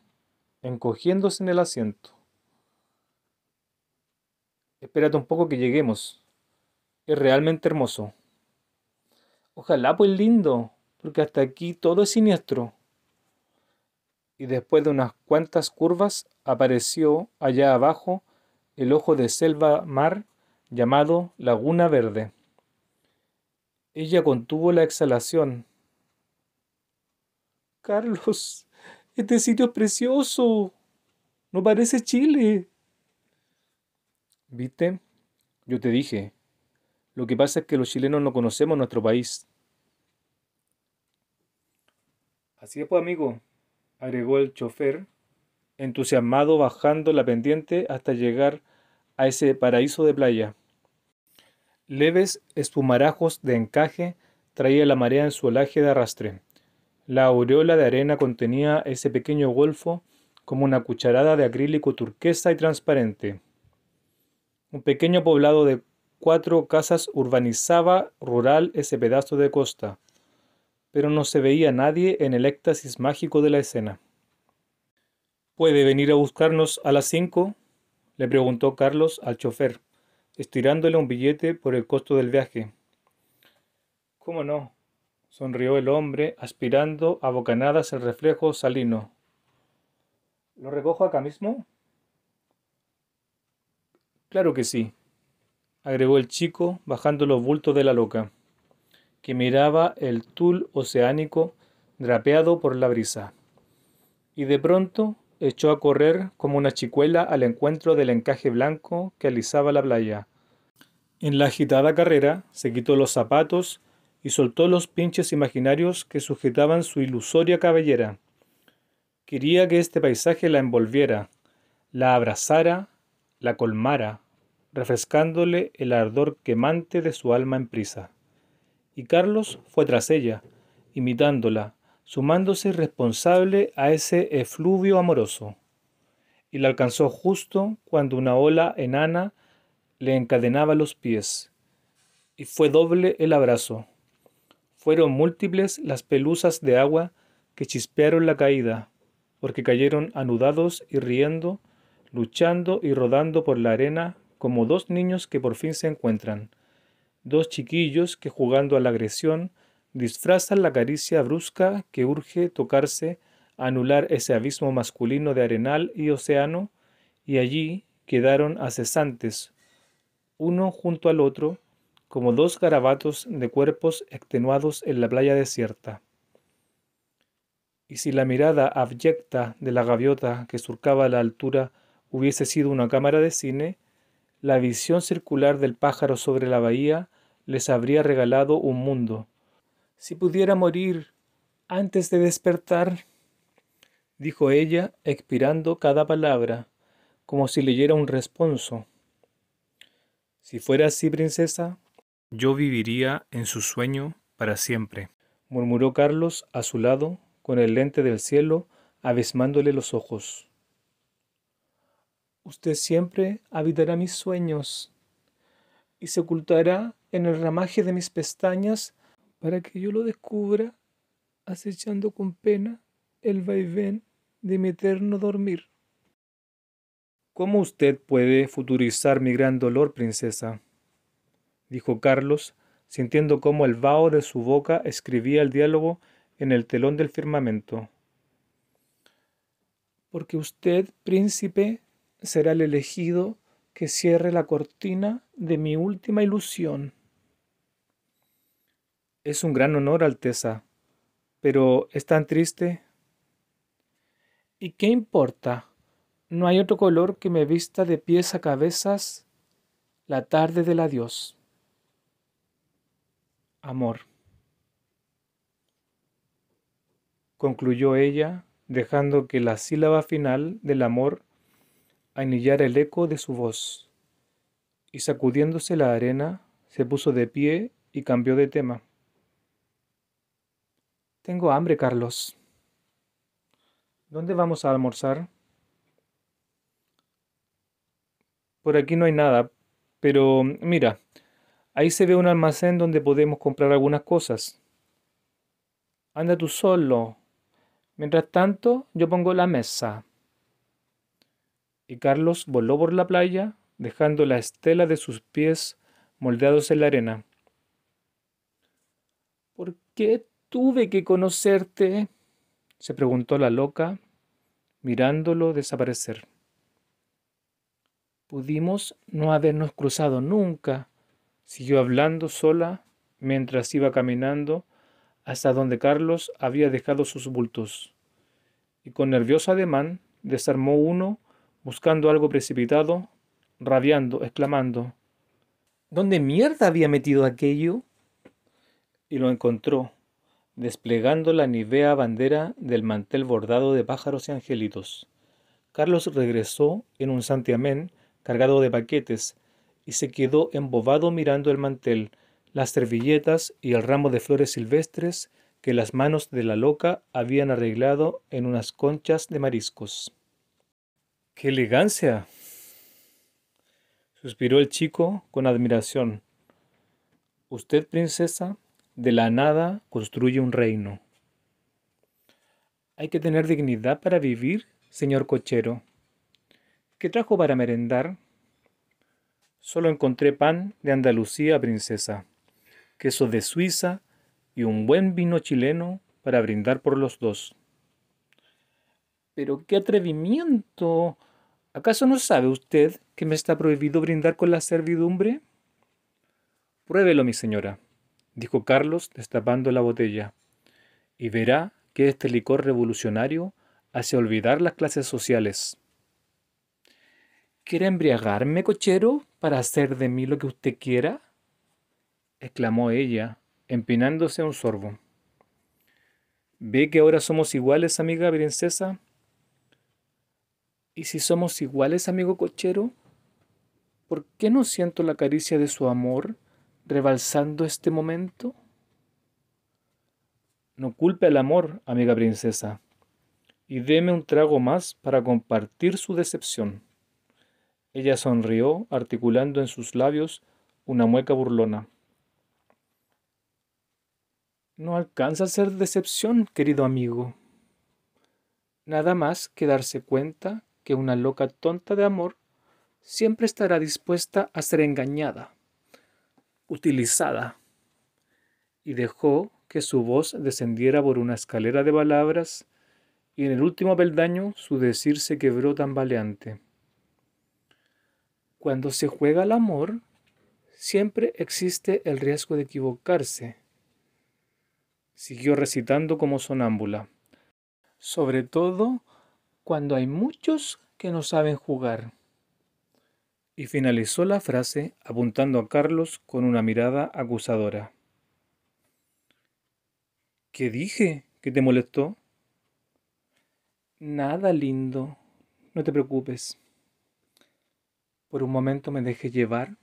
Speaker 1: encogiéndose en el asiento. Espérate un poco que lleguemos. Es realmente hermoso. Ojalá pues lindo, porque hasta aquí todo es siniestro. Y después de unas cuantas curvas apareció allá abajo el ojo de selva mar llamado Laguna Verde. Ella contuvo la exhalación. Carlos, este sitio es precioso. No parece Chile. ¿Viste? Yo te dije. Lo que pasa es que los chilenos no conocemos nuestro país. Así es, pues, amigo, agregó el chofer, entusiasmado bajando la pendiente hasta llegar a ese paraíso de playa. Leves espumarajos de encaje traía la marea en su olaje de arrastre. La aureola de arena contenía ese pequeño golfo como una cucharada de acrílico turquesa y transparente. Un pequeño poblado de cuatro casas urbanizaba rural ese pedazo de costa, pero no se veía nadie en el éxtasis mágico de la escena. ¿Puede venir a buscarnos a las cinco? le preguntó Carlos al chofer, estirándole un billete por el costo del viaje. ¿Cómo no? sonrió el hombre, aspirando a bocanadas el reflejo salino. ¿Lo recojo acá mismo? Claro que sí, agregó el chico, bajando los bultos de la loca, que miraba el tul oceánico drapeado por la brisa. Y de pronto echó a correr como una chicuela al encuentro del encaje blanco que alisaba la playa. En la agitada carrera se quitó los zapatos, y soltó los pinches imaginarios que sujetaban su ilusoria cabellera. Quería que este paisaje la envolviera, la abrazara, la colmara, refrescándole el ardor quemante de su alma en prisa. Y Carlos fue tras ella, imitándola, sumándose responsable a ese efluvio amoroso. Y la alcanzó justo cuando una ola enana le encadenaba los pies. Y fue doble el abrazo, fueron múltiples las pelusas de agua que chispearon la caída, porque cayeron anudados y riendo, luchando y rodando por la arena como dos niños que por fin se encuentran, dos chiquillos que jugando a la agresión disfrazan la caricia brusca que urge tocarse, anular ese abismo masculino de arenal y océano, y allí quedaron cesantes, uno junto al otro, como dos garabatos de cuerpos extenuados en la playa desierta. Y si la mirada abyecta de la gaviota que surcaba la altura hubiese sido una cámara de cine, la visión circular del pájaro sobre la bahía les habría regalado un mundo. Si pudiera morir antes de despertar, dijo ella, expirando cada palabra, como si leyera un responso. Si fuera así, princesa, yo viviría en su sueño para siempre, murmuró Carlos a su lado, con el lente del cielo abismándole los ojos. Usted siempre habitará mis sueños y se ocultará en el ramaje de mis pestañas para que yo lo descubra acechando con pena el vaivén de mi eterno dormir. ¿Cómo usted puede futurizar mi gran dolor, princesa? dijo Carlos, sintiendo cómo el vaho de su boca escribía el diálogo en el telón del firmamento. Porque usted, príncipe, será el elegido que cierre la cortina de mi última ilusión. Es un gran honor, Alteza, pero es tan triste. ¿Y qué importa? ¿No hay otro color que me vista de pies a cabezas la tarde del adiós? amor. Concluyó ella, dejando que la sílaba final del amor anillara el eco de su voz, y sacudiéndose la arena, se puso de pie y cambió de tema. Tengo hambre, Carlos. ¿Dónde vamos a almorzar? Por aquí no hay nada, pero mira, Ahí se ve un almacén donde podemos comprar algunas cosas. Anda tú solo. Mientras tanto, yo pongo la mesa. Y Carlos voló por la playa, dejando la estela de sus pies moldeados en la arena. ¿Por qué tuve que conocerte? se preguntó la loca, mirándolo desaparecer. Pudimos no habernos cruzado nunca. Siguió hablando sola mientras iba caminando hasta donde Carlos había dejado sus bultos, y con nervioso ademán desarmó uno, buscando algo precipitado, rabiando, exclamando, ¿Dónde mierda había metido aquello? Y lo encontró, desplegando la nivea bandera del mantel bordado de pájaros y angelitos. Carlos regresó en un santiamén cargado de paquetes, y se quedó embobado mirando el mantel, las servilletas y el ramo de flores silvestres que las manos de la loca habían arreglado en unas conchas de mariscos. ¡Qué elegancia! suspiró el chico con admiración. Usted, princesa, de la nada construye un reino. Hay que tener dignidad para vivir, señor cochero. ¿Qué trajo para merendar? solo encontré pan de Andalucía, princesa, queso de Suiza y un buen vino chileno para brindar por los dos. Pero qué atrevimiento. ¿Acaso no sabe usted que me está prohibido brindar con la servidumbre? Pruébelo, mi señora, dijo Carlos destapando la botella, y verá que este licor revolucionario hace olvidar las clases sociales. ¿Quiere embriagarme, cochero, para hacer de mí lo que usted quiera? exclamó ella, empinándose a un sorbo. ¿Ve que ahora somos iguales, amiga princesa? ¿Y si somos iguales, amigo cochero? ¿Por qué no siento la caricia de su amor rebalsando este momento? No culpe al amor, amiga princesa, y deme un trago más para compartir su decepción. Ella sonrió, articulando en sus labios una mueca burlona. No alcanza a ser decepción, querido amigo. Nada más que darse cuenta que una loca tonta de amor siempre estará dispuesta a ser engañada, utilizada. Y dejó que su voz descendiera por una escalera de palabras, y en el último peldaño su decir se quebró tambaleante. Cuando se juega al amor, siempre existe el riesgo de equivocarse. Siguió recitando como sonámbula. Sobre todo cuando hay muchos que no saben jugar. Y finalizó la frase apuntando a Carlos con una mirada acusadora. ¿Qué dije que te molestó? Nada lindo, no te preocupes. Por un momento me dejé llevar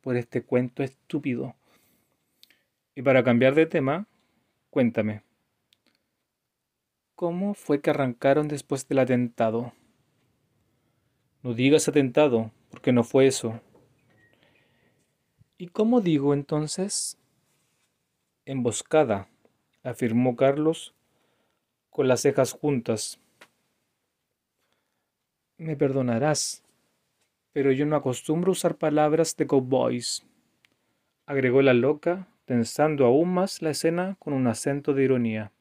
Speaker 1: por este cuento estúpido. Y para cambiar de tema, cuéntame, ¿cómo fue que arrancaron después del atentado? No digas atentado, porque no fue eso. ¿Y cómo digo entonces? Emboscada, afirmó Carlos con las cejas juntas. Me perdonarás, pero yo no acostumbro usar palabras de cowboys, agregó la loca, tensando aún más la escena con un acento de ironía.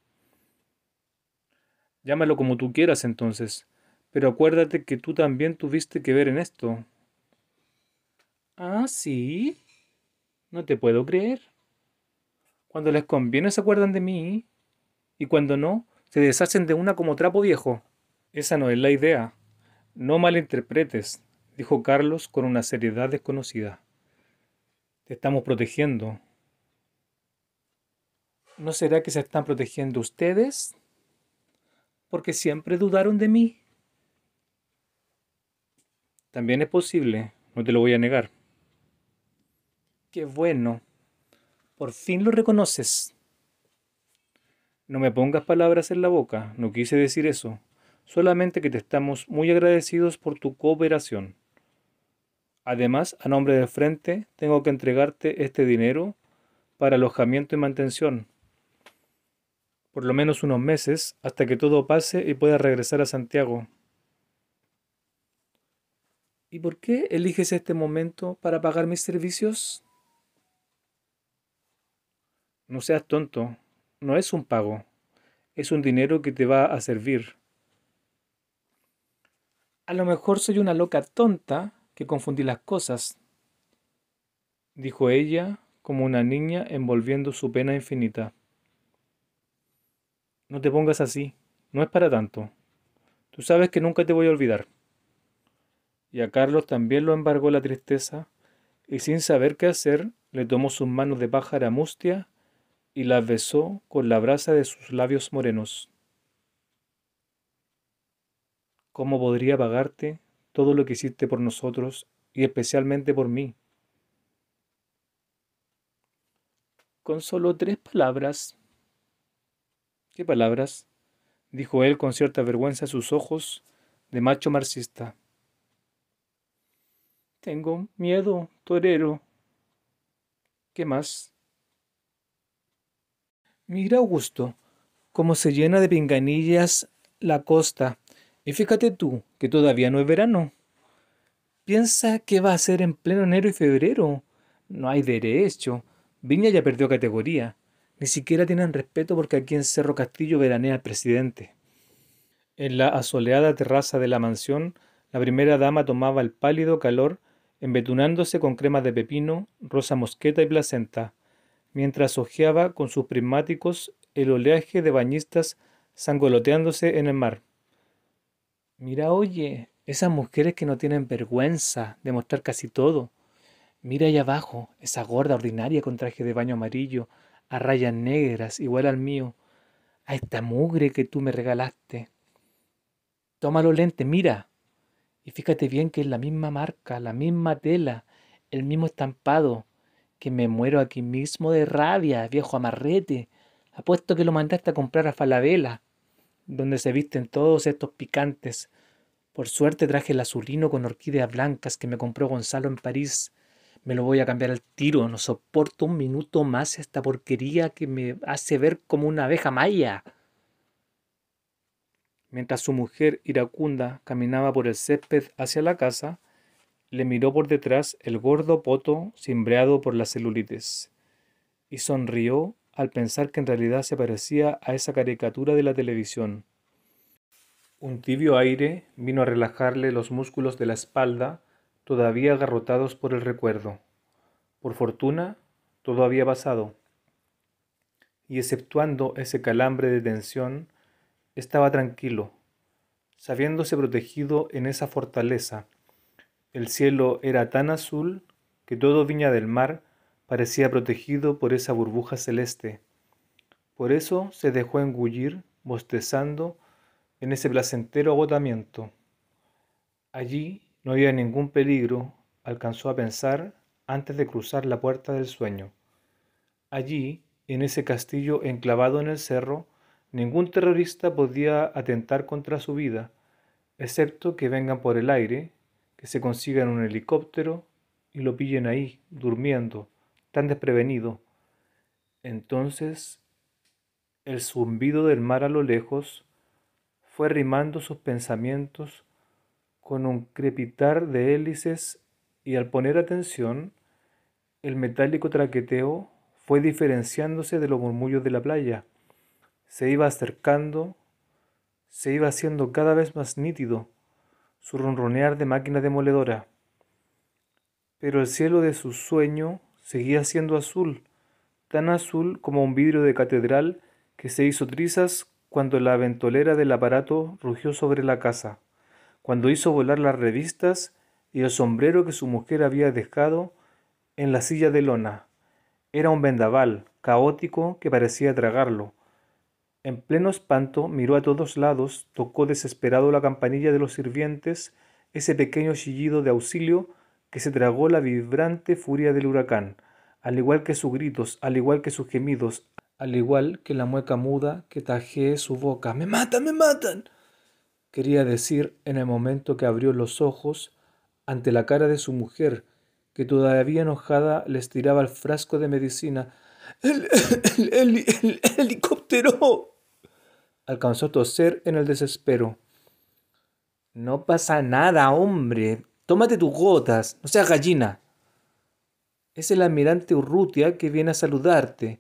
Speaker 1: Llámalo como tú quieras entonces, pero acuérdate que tú también tuviste que ver en esto. Ah, sí. No te puedo creer. Cuando les conviene se acuerdan de mí y cuando no, se deshacen de una como trapo viejo. Esa no es la idea. No malinterpretes dijo Carlos con una seriedad desconocida. Te estamos protegiendo. ¿No será que se están protegiendo ustedes? Porque siempre dudaron de mí. También es posible, no te lo voy a negar. Qué bueno. Por fin lo reconoces. No me pongas palabras en la boca, no quise decir eso, solamente que te estamos muy agradecidos por tu cooperación. Además, a nombre del frente, tengo que entregarte este dinero para alojamiento y mantención. Por lo menos unos meses hasta que todo pase y puedas regresar a Santiago. ¿Y por qué eliges este momento para pagar mis servicios? No seas tonto, no es un pago, es un dinero que te va a servir. A lo mejor soy una loca tonta, que confundí las cosas, dijo ella como una niña envolviendo su pena infinita. No te pongas así, no es para tanto. Tú sabes que nunca te voy a olvidar. Y a Carlos también lo embargó la tristeza, y sin saber qué hacer, le tomó sus manos de pájara mustia y las besó con la brasa de sus labios morenos. ¿Cómo podría pagarte todo lo que hiciste por nosotros y especialmente por mí. Con solo tres palabras. ¿Qué palabras? dijo él con cierta vergüenza sus ojos de macho marxista. Tengo miedo, torero. ¿Qué más? Mira, Augusto, cómo se llena de pinganillas la costa y fíjate tú, que todavía no es verano. Piensa que va a ser en pleno enero y febrero. No hay derecho. Viña ya perdió categoría. Ni siquiera tienen respeto porque aquí en Cerro Castillo veranea el presidente. En la asoleada terraza de la mansión, la primera dama tomaba el pálido calor, embetunándose con crema de pepino, rosa mosqueta y placenta, mientras hojeaba con sus prismáticos el oleaje de bañistas sangoloteándose en el mar. Mira, oye, esas mujeres que no tienen vergüenza de mostrar casi todo. Mira allá abajo, esa gorda ordinaria con traje de baño amarillo, a rayas negras, igual al mío, a esta mugre que tú me regalaste. Toma lente, mira. Y fíjate bien que es la misma marca, la misma tela, el mismo estampado, que me muero aquí mismo de rabia, viejo amarrete. Apuesto que lo mandaste a comprar a Falabella donde se visten todos estos picantes. Por suerte traje el azulino con orquídeas blancas que me compró Gonzalo en París. Me lo voy a cambiar al tiro, no soporto un minuto más esta porquería que me hace ver como una abeja maya. Mientras su mujer iracunda caminaba por el césped hacia la casa, le miró por detrás el gordo poto cimbreado por las celulites y sonrió al pensar que en realidad se parecía a esa caricatura de la televisión. Un tibio aire vino a relajarle los músculos de la espalda, todavía agarrotados por el recuerdo. Por fortuna, todo había pasado. Y exceptuando ese calambre de tensión, estaba tranquilo, sabiéndose protegido en esa fortaleza. El cielo era tan azul que todo Viña del Mar parecía protegido por esa burbuja celeste. Por eso se dejó engullir, bostezando, en ese placentero agotamiento. Allí no había ningún peligro, alcanzó a pensar antes de cruzar la puerta del sueño. Allí, en ese castillo enclavado en el cerro, ningún terrorista podía atentar contra su vida, excepto que vengan por el aire, que se consigan un helicóptero y lo pillen ahí, durmiendo, tan desprevenido. Entonces el zumbido del mar a lo lejos fue rimando sus pensamientos con un crepitar de hélices y al poner atención, el metálico traqueteo fue diferenciándose de los murmullos de la playa. Se iba acercando, se iba haciendo cada vez más nítido su ronronear de máquina demoledora. Pero el cielo de su sueño seguía siendo azul, tan azul como un vidrio de catedral que se hizo trizas cuando la ventolera del aparato rugió sobre la casa, cuando hizo volar las revistas y el sombrero que su mujer había dejado en la silla de lona. Era un vendaval, caótico, que parecía tragarlo. En pleno espanto miró a todos lados, tocó desesperado la campanilla de los sirvientes, ese pequeño chillido de auxilio que se tragó la vibrante furia del huracán, al igual que sus gritos, al igual que sus gemidos, al igual que la mueca muda que tajé su boca. ¡Me matan, me matan! Quería decir en el momento que abrió los ojos ante la cara de su mujer, que todavía enojada le tiraba el frasco de medicina. el helicóptero! Alcanzó a toser en el desespero. No pasa nada, hombre, Tómate tus gotas, no seas gallina. Es el almirante Urrutia que viene a saludarte.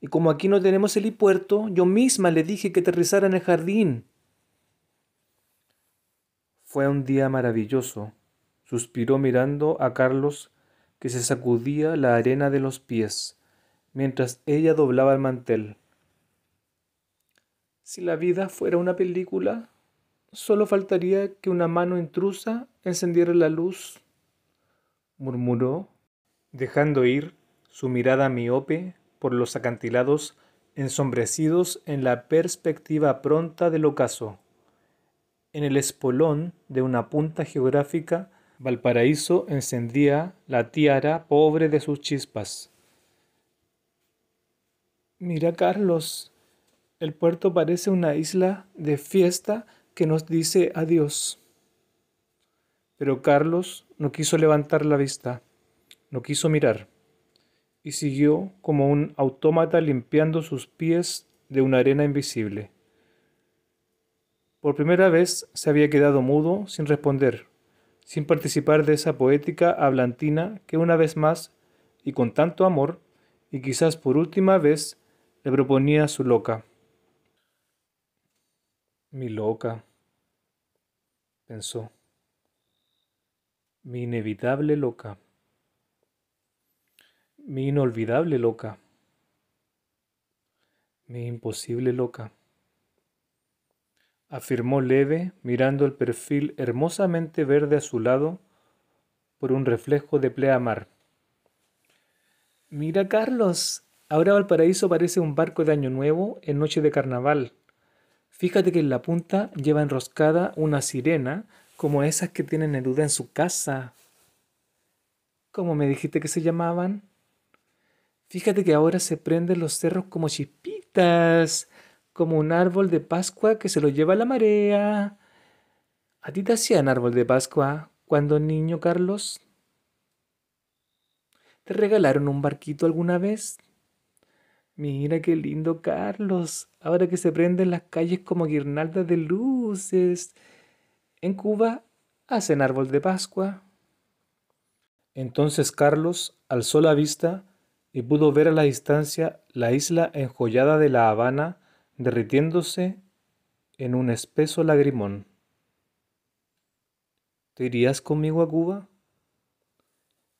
Speaker 1: Y como aquí no tenemos helipuerto, yo misma le dije que aterrizara en el jardín. Fue un día maravilloso, suspiró mirando a Carlos que se sacudía la arena de los pies, mientras ella doblaba el mantel. Si la vida fuera una película, solo faltaría que una mano intrusa encendiera la luz, murmuró, dejando ir su mirada miope por los acantilados ensombrecidos en la perspectiva pronta del ocaso. En el espolón de una punta geográfica, Valparaíso encendía la tiara pobre de sus chispas. Mira, Carlos, el puerto parece una isla de fiesta que nos dice adiós. Pero Carlos no quiso levantar la vista, no quiso mirar, y siguió como un autómata limpiando sus pies de una arena invisible. Por primera vez se había quedado mudo sin responder, sin participar de esa poética hablantina que una vez más, y con tanto amor, y quizás por última vez, le proponía su loca. Mi loca, pensó. Mi inevitable loca. Mi inolvidable loca. Mi imposible loca. Afirmó leve, mirando el perfil hermosamente verde azulado por un reflejo de pleamar. Mira, Carlos, ahora Valparaíso parece un barco de Año Nuevo en noche de carnaval. Fíjate que en la punta lleva enroscada una sirena como esas que tienen duda en su casa. ¿Cómo me dijiste que se llamaban? Fíjate que ahora se prenden los cerros como chispitas, como un árbol de Pascua que se lo lleva la marea. ¿A ti te hacían árbol de Pascua cuando niño, Carlos? ¿Te regalaron un barquito alguna vez? Mira qué lindo, Carlos. Ahora que se prenden las calles como guirnaldas de luces en Cuba hacen árbol de Pascua. Entonces Carlos alzó la vista y pudo ver a la distancia la isla enjollada de La Habana derritiéndose en un espeso lagrimón. ¿Te irías conmigo a Cuba?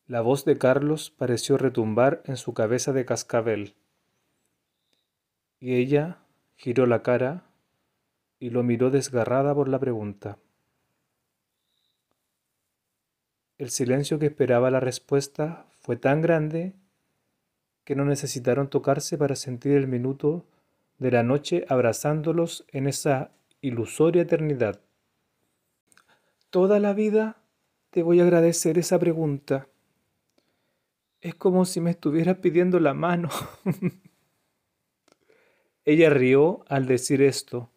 Speaker 1: La voz de Carlos pareció retumbar en su cabeza de cascabel. Y ella giró la cara y lo miró desgarrada por la pregunta. El silencio que esperaba la respuesta fue tan grande que no necesitaron tocarse para sentir el minuto de la noche abrazándolos en esa ilusoria eternidad. Toda la vida te voy a agradecer esa pregunta. Es como si me estuvieras pidiendo la mano. Ella rió al decir esto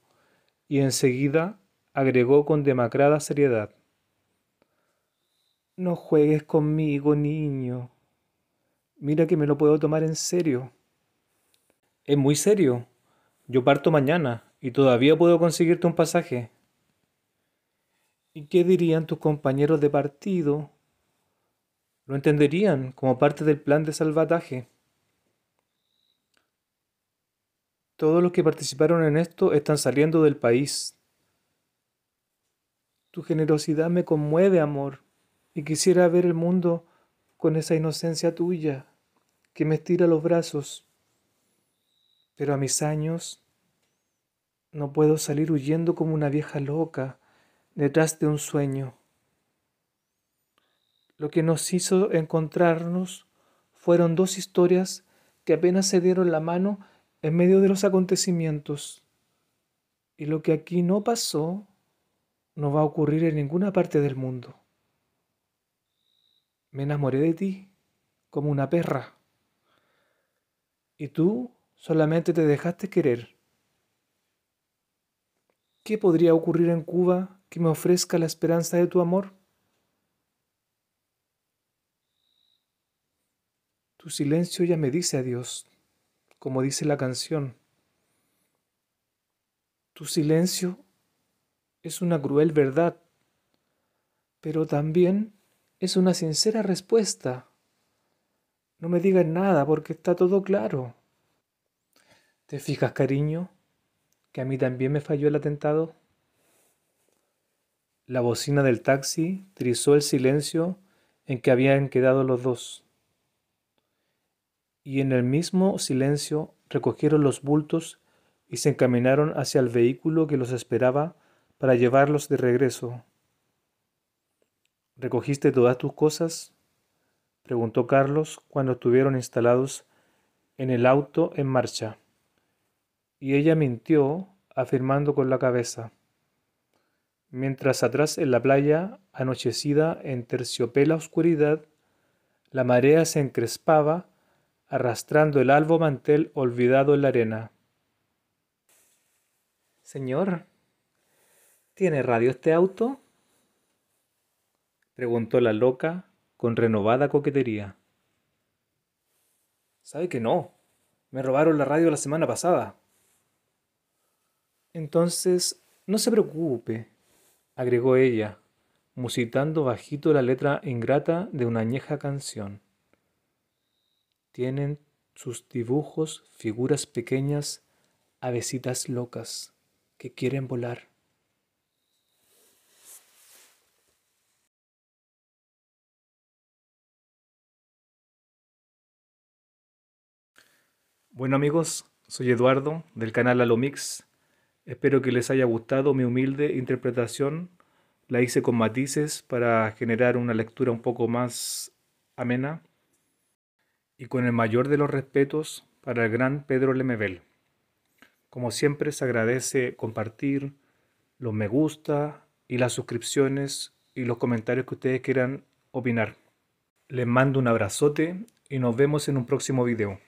Speaker 1: y enseguida agregó con demacrada seriedad. No juegues conmigo, niño. Mira que me lo puedo tomar en serio. Es muy serio. Yo parto mañana y todavía puedo conseguirte un pasaje. ¿Y qué dirían tus compañeros de partido? Lo entenderían como parte del plan de salvataje. Todos los que participaron en esto están saliendo del país. Tu generosidad me conmueve, amor y quisiera ver el mundo con esa inocencia tuya que me estira los brazos. Pero a mis años no puedo salir huyendo como una vieja loca detrás de un sueño. Lo que nos hizo encontrarnos fueron dos historias que apenas se dieron la mano en medio de los acontecimientos. Y lo que aquí no pasó no va a ocurrir en ninguna parte del mundo. Me enamoré de ti como una perra. Y tú solamente te dejaste querer. ¿Qué podría ocurrir en Cuba que me ofrezca la esperanza de tu amor? Tu silencio ya me dice adiós, como dice la canción. Tu silencio es una cruel verdad, pero también es una sincera respuesta. No me digas nada porque está todo claro. ¿Te fijas, cariño, que a mí también me falló el atentado? La bocina del taxi trizó el silencio en que habían quedado los dos. Y en el mismo silencio recogieron los bultos y se encaminaron hacia el vehículo que los esperaba para llevarlos de regreso. ¿Recogiste todas tus cosas? preguntó Carlos cuando estuvieron instalados en el auto en marcha. Y ella mintió, afirmando con la cabeza. Mientras atrás en la playa, anochecida en terciopela oscuridad, la marea se encrespaba, arrastrando el albo mantel olvidado en la arena. Señor, ¿tiene radio este auto? preguntó la loca con renovada coquetería. ¿Sabe que no? Me robaron la radio la semana pasada. Entonces, no se preocupe, agregó ella, musitando bajito la letra ingrata de una añeja canción. Tienen sus dibujos figuras pequeñas, avecitas locas, que
Speaker 2: quieren volar. Bueno amigos, soy Eduardo del canal Alomix. Espero que
Speaker 1: les haya gustado mi humilde interpretación. La hice con matices para generar una lectura un poco más amena y con el mayor de los respetos para el gran Pedro Lemebel. Como siempre se agradece compartir los me gusta y las suscripciones y los comentarios que ustedes quieran opinar. Les mando un abrazote y nos vemos en un próximo video.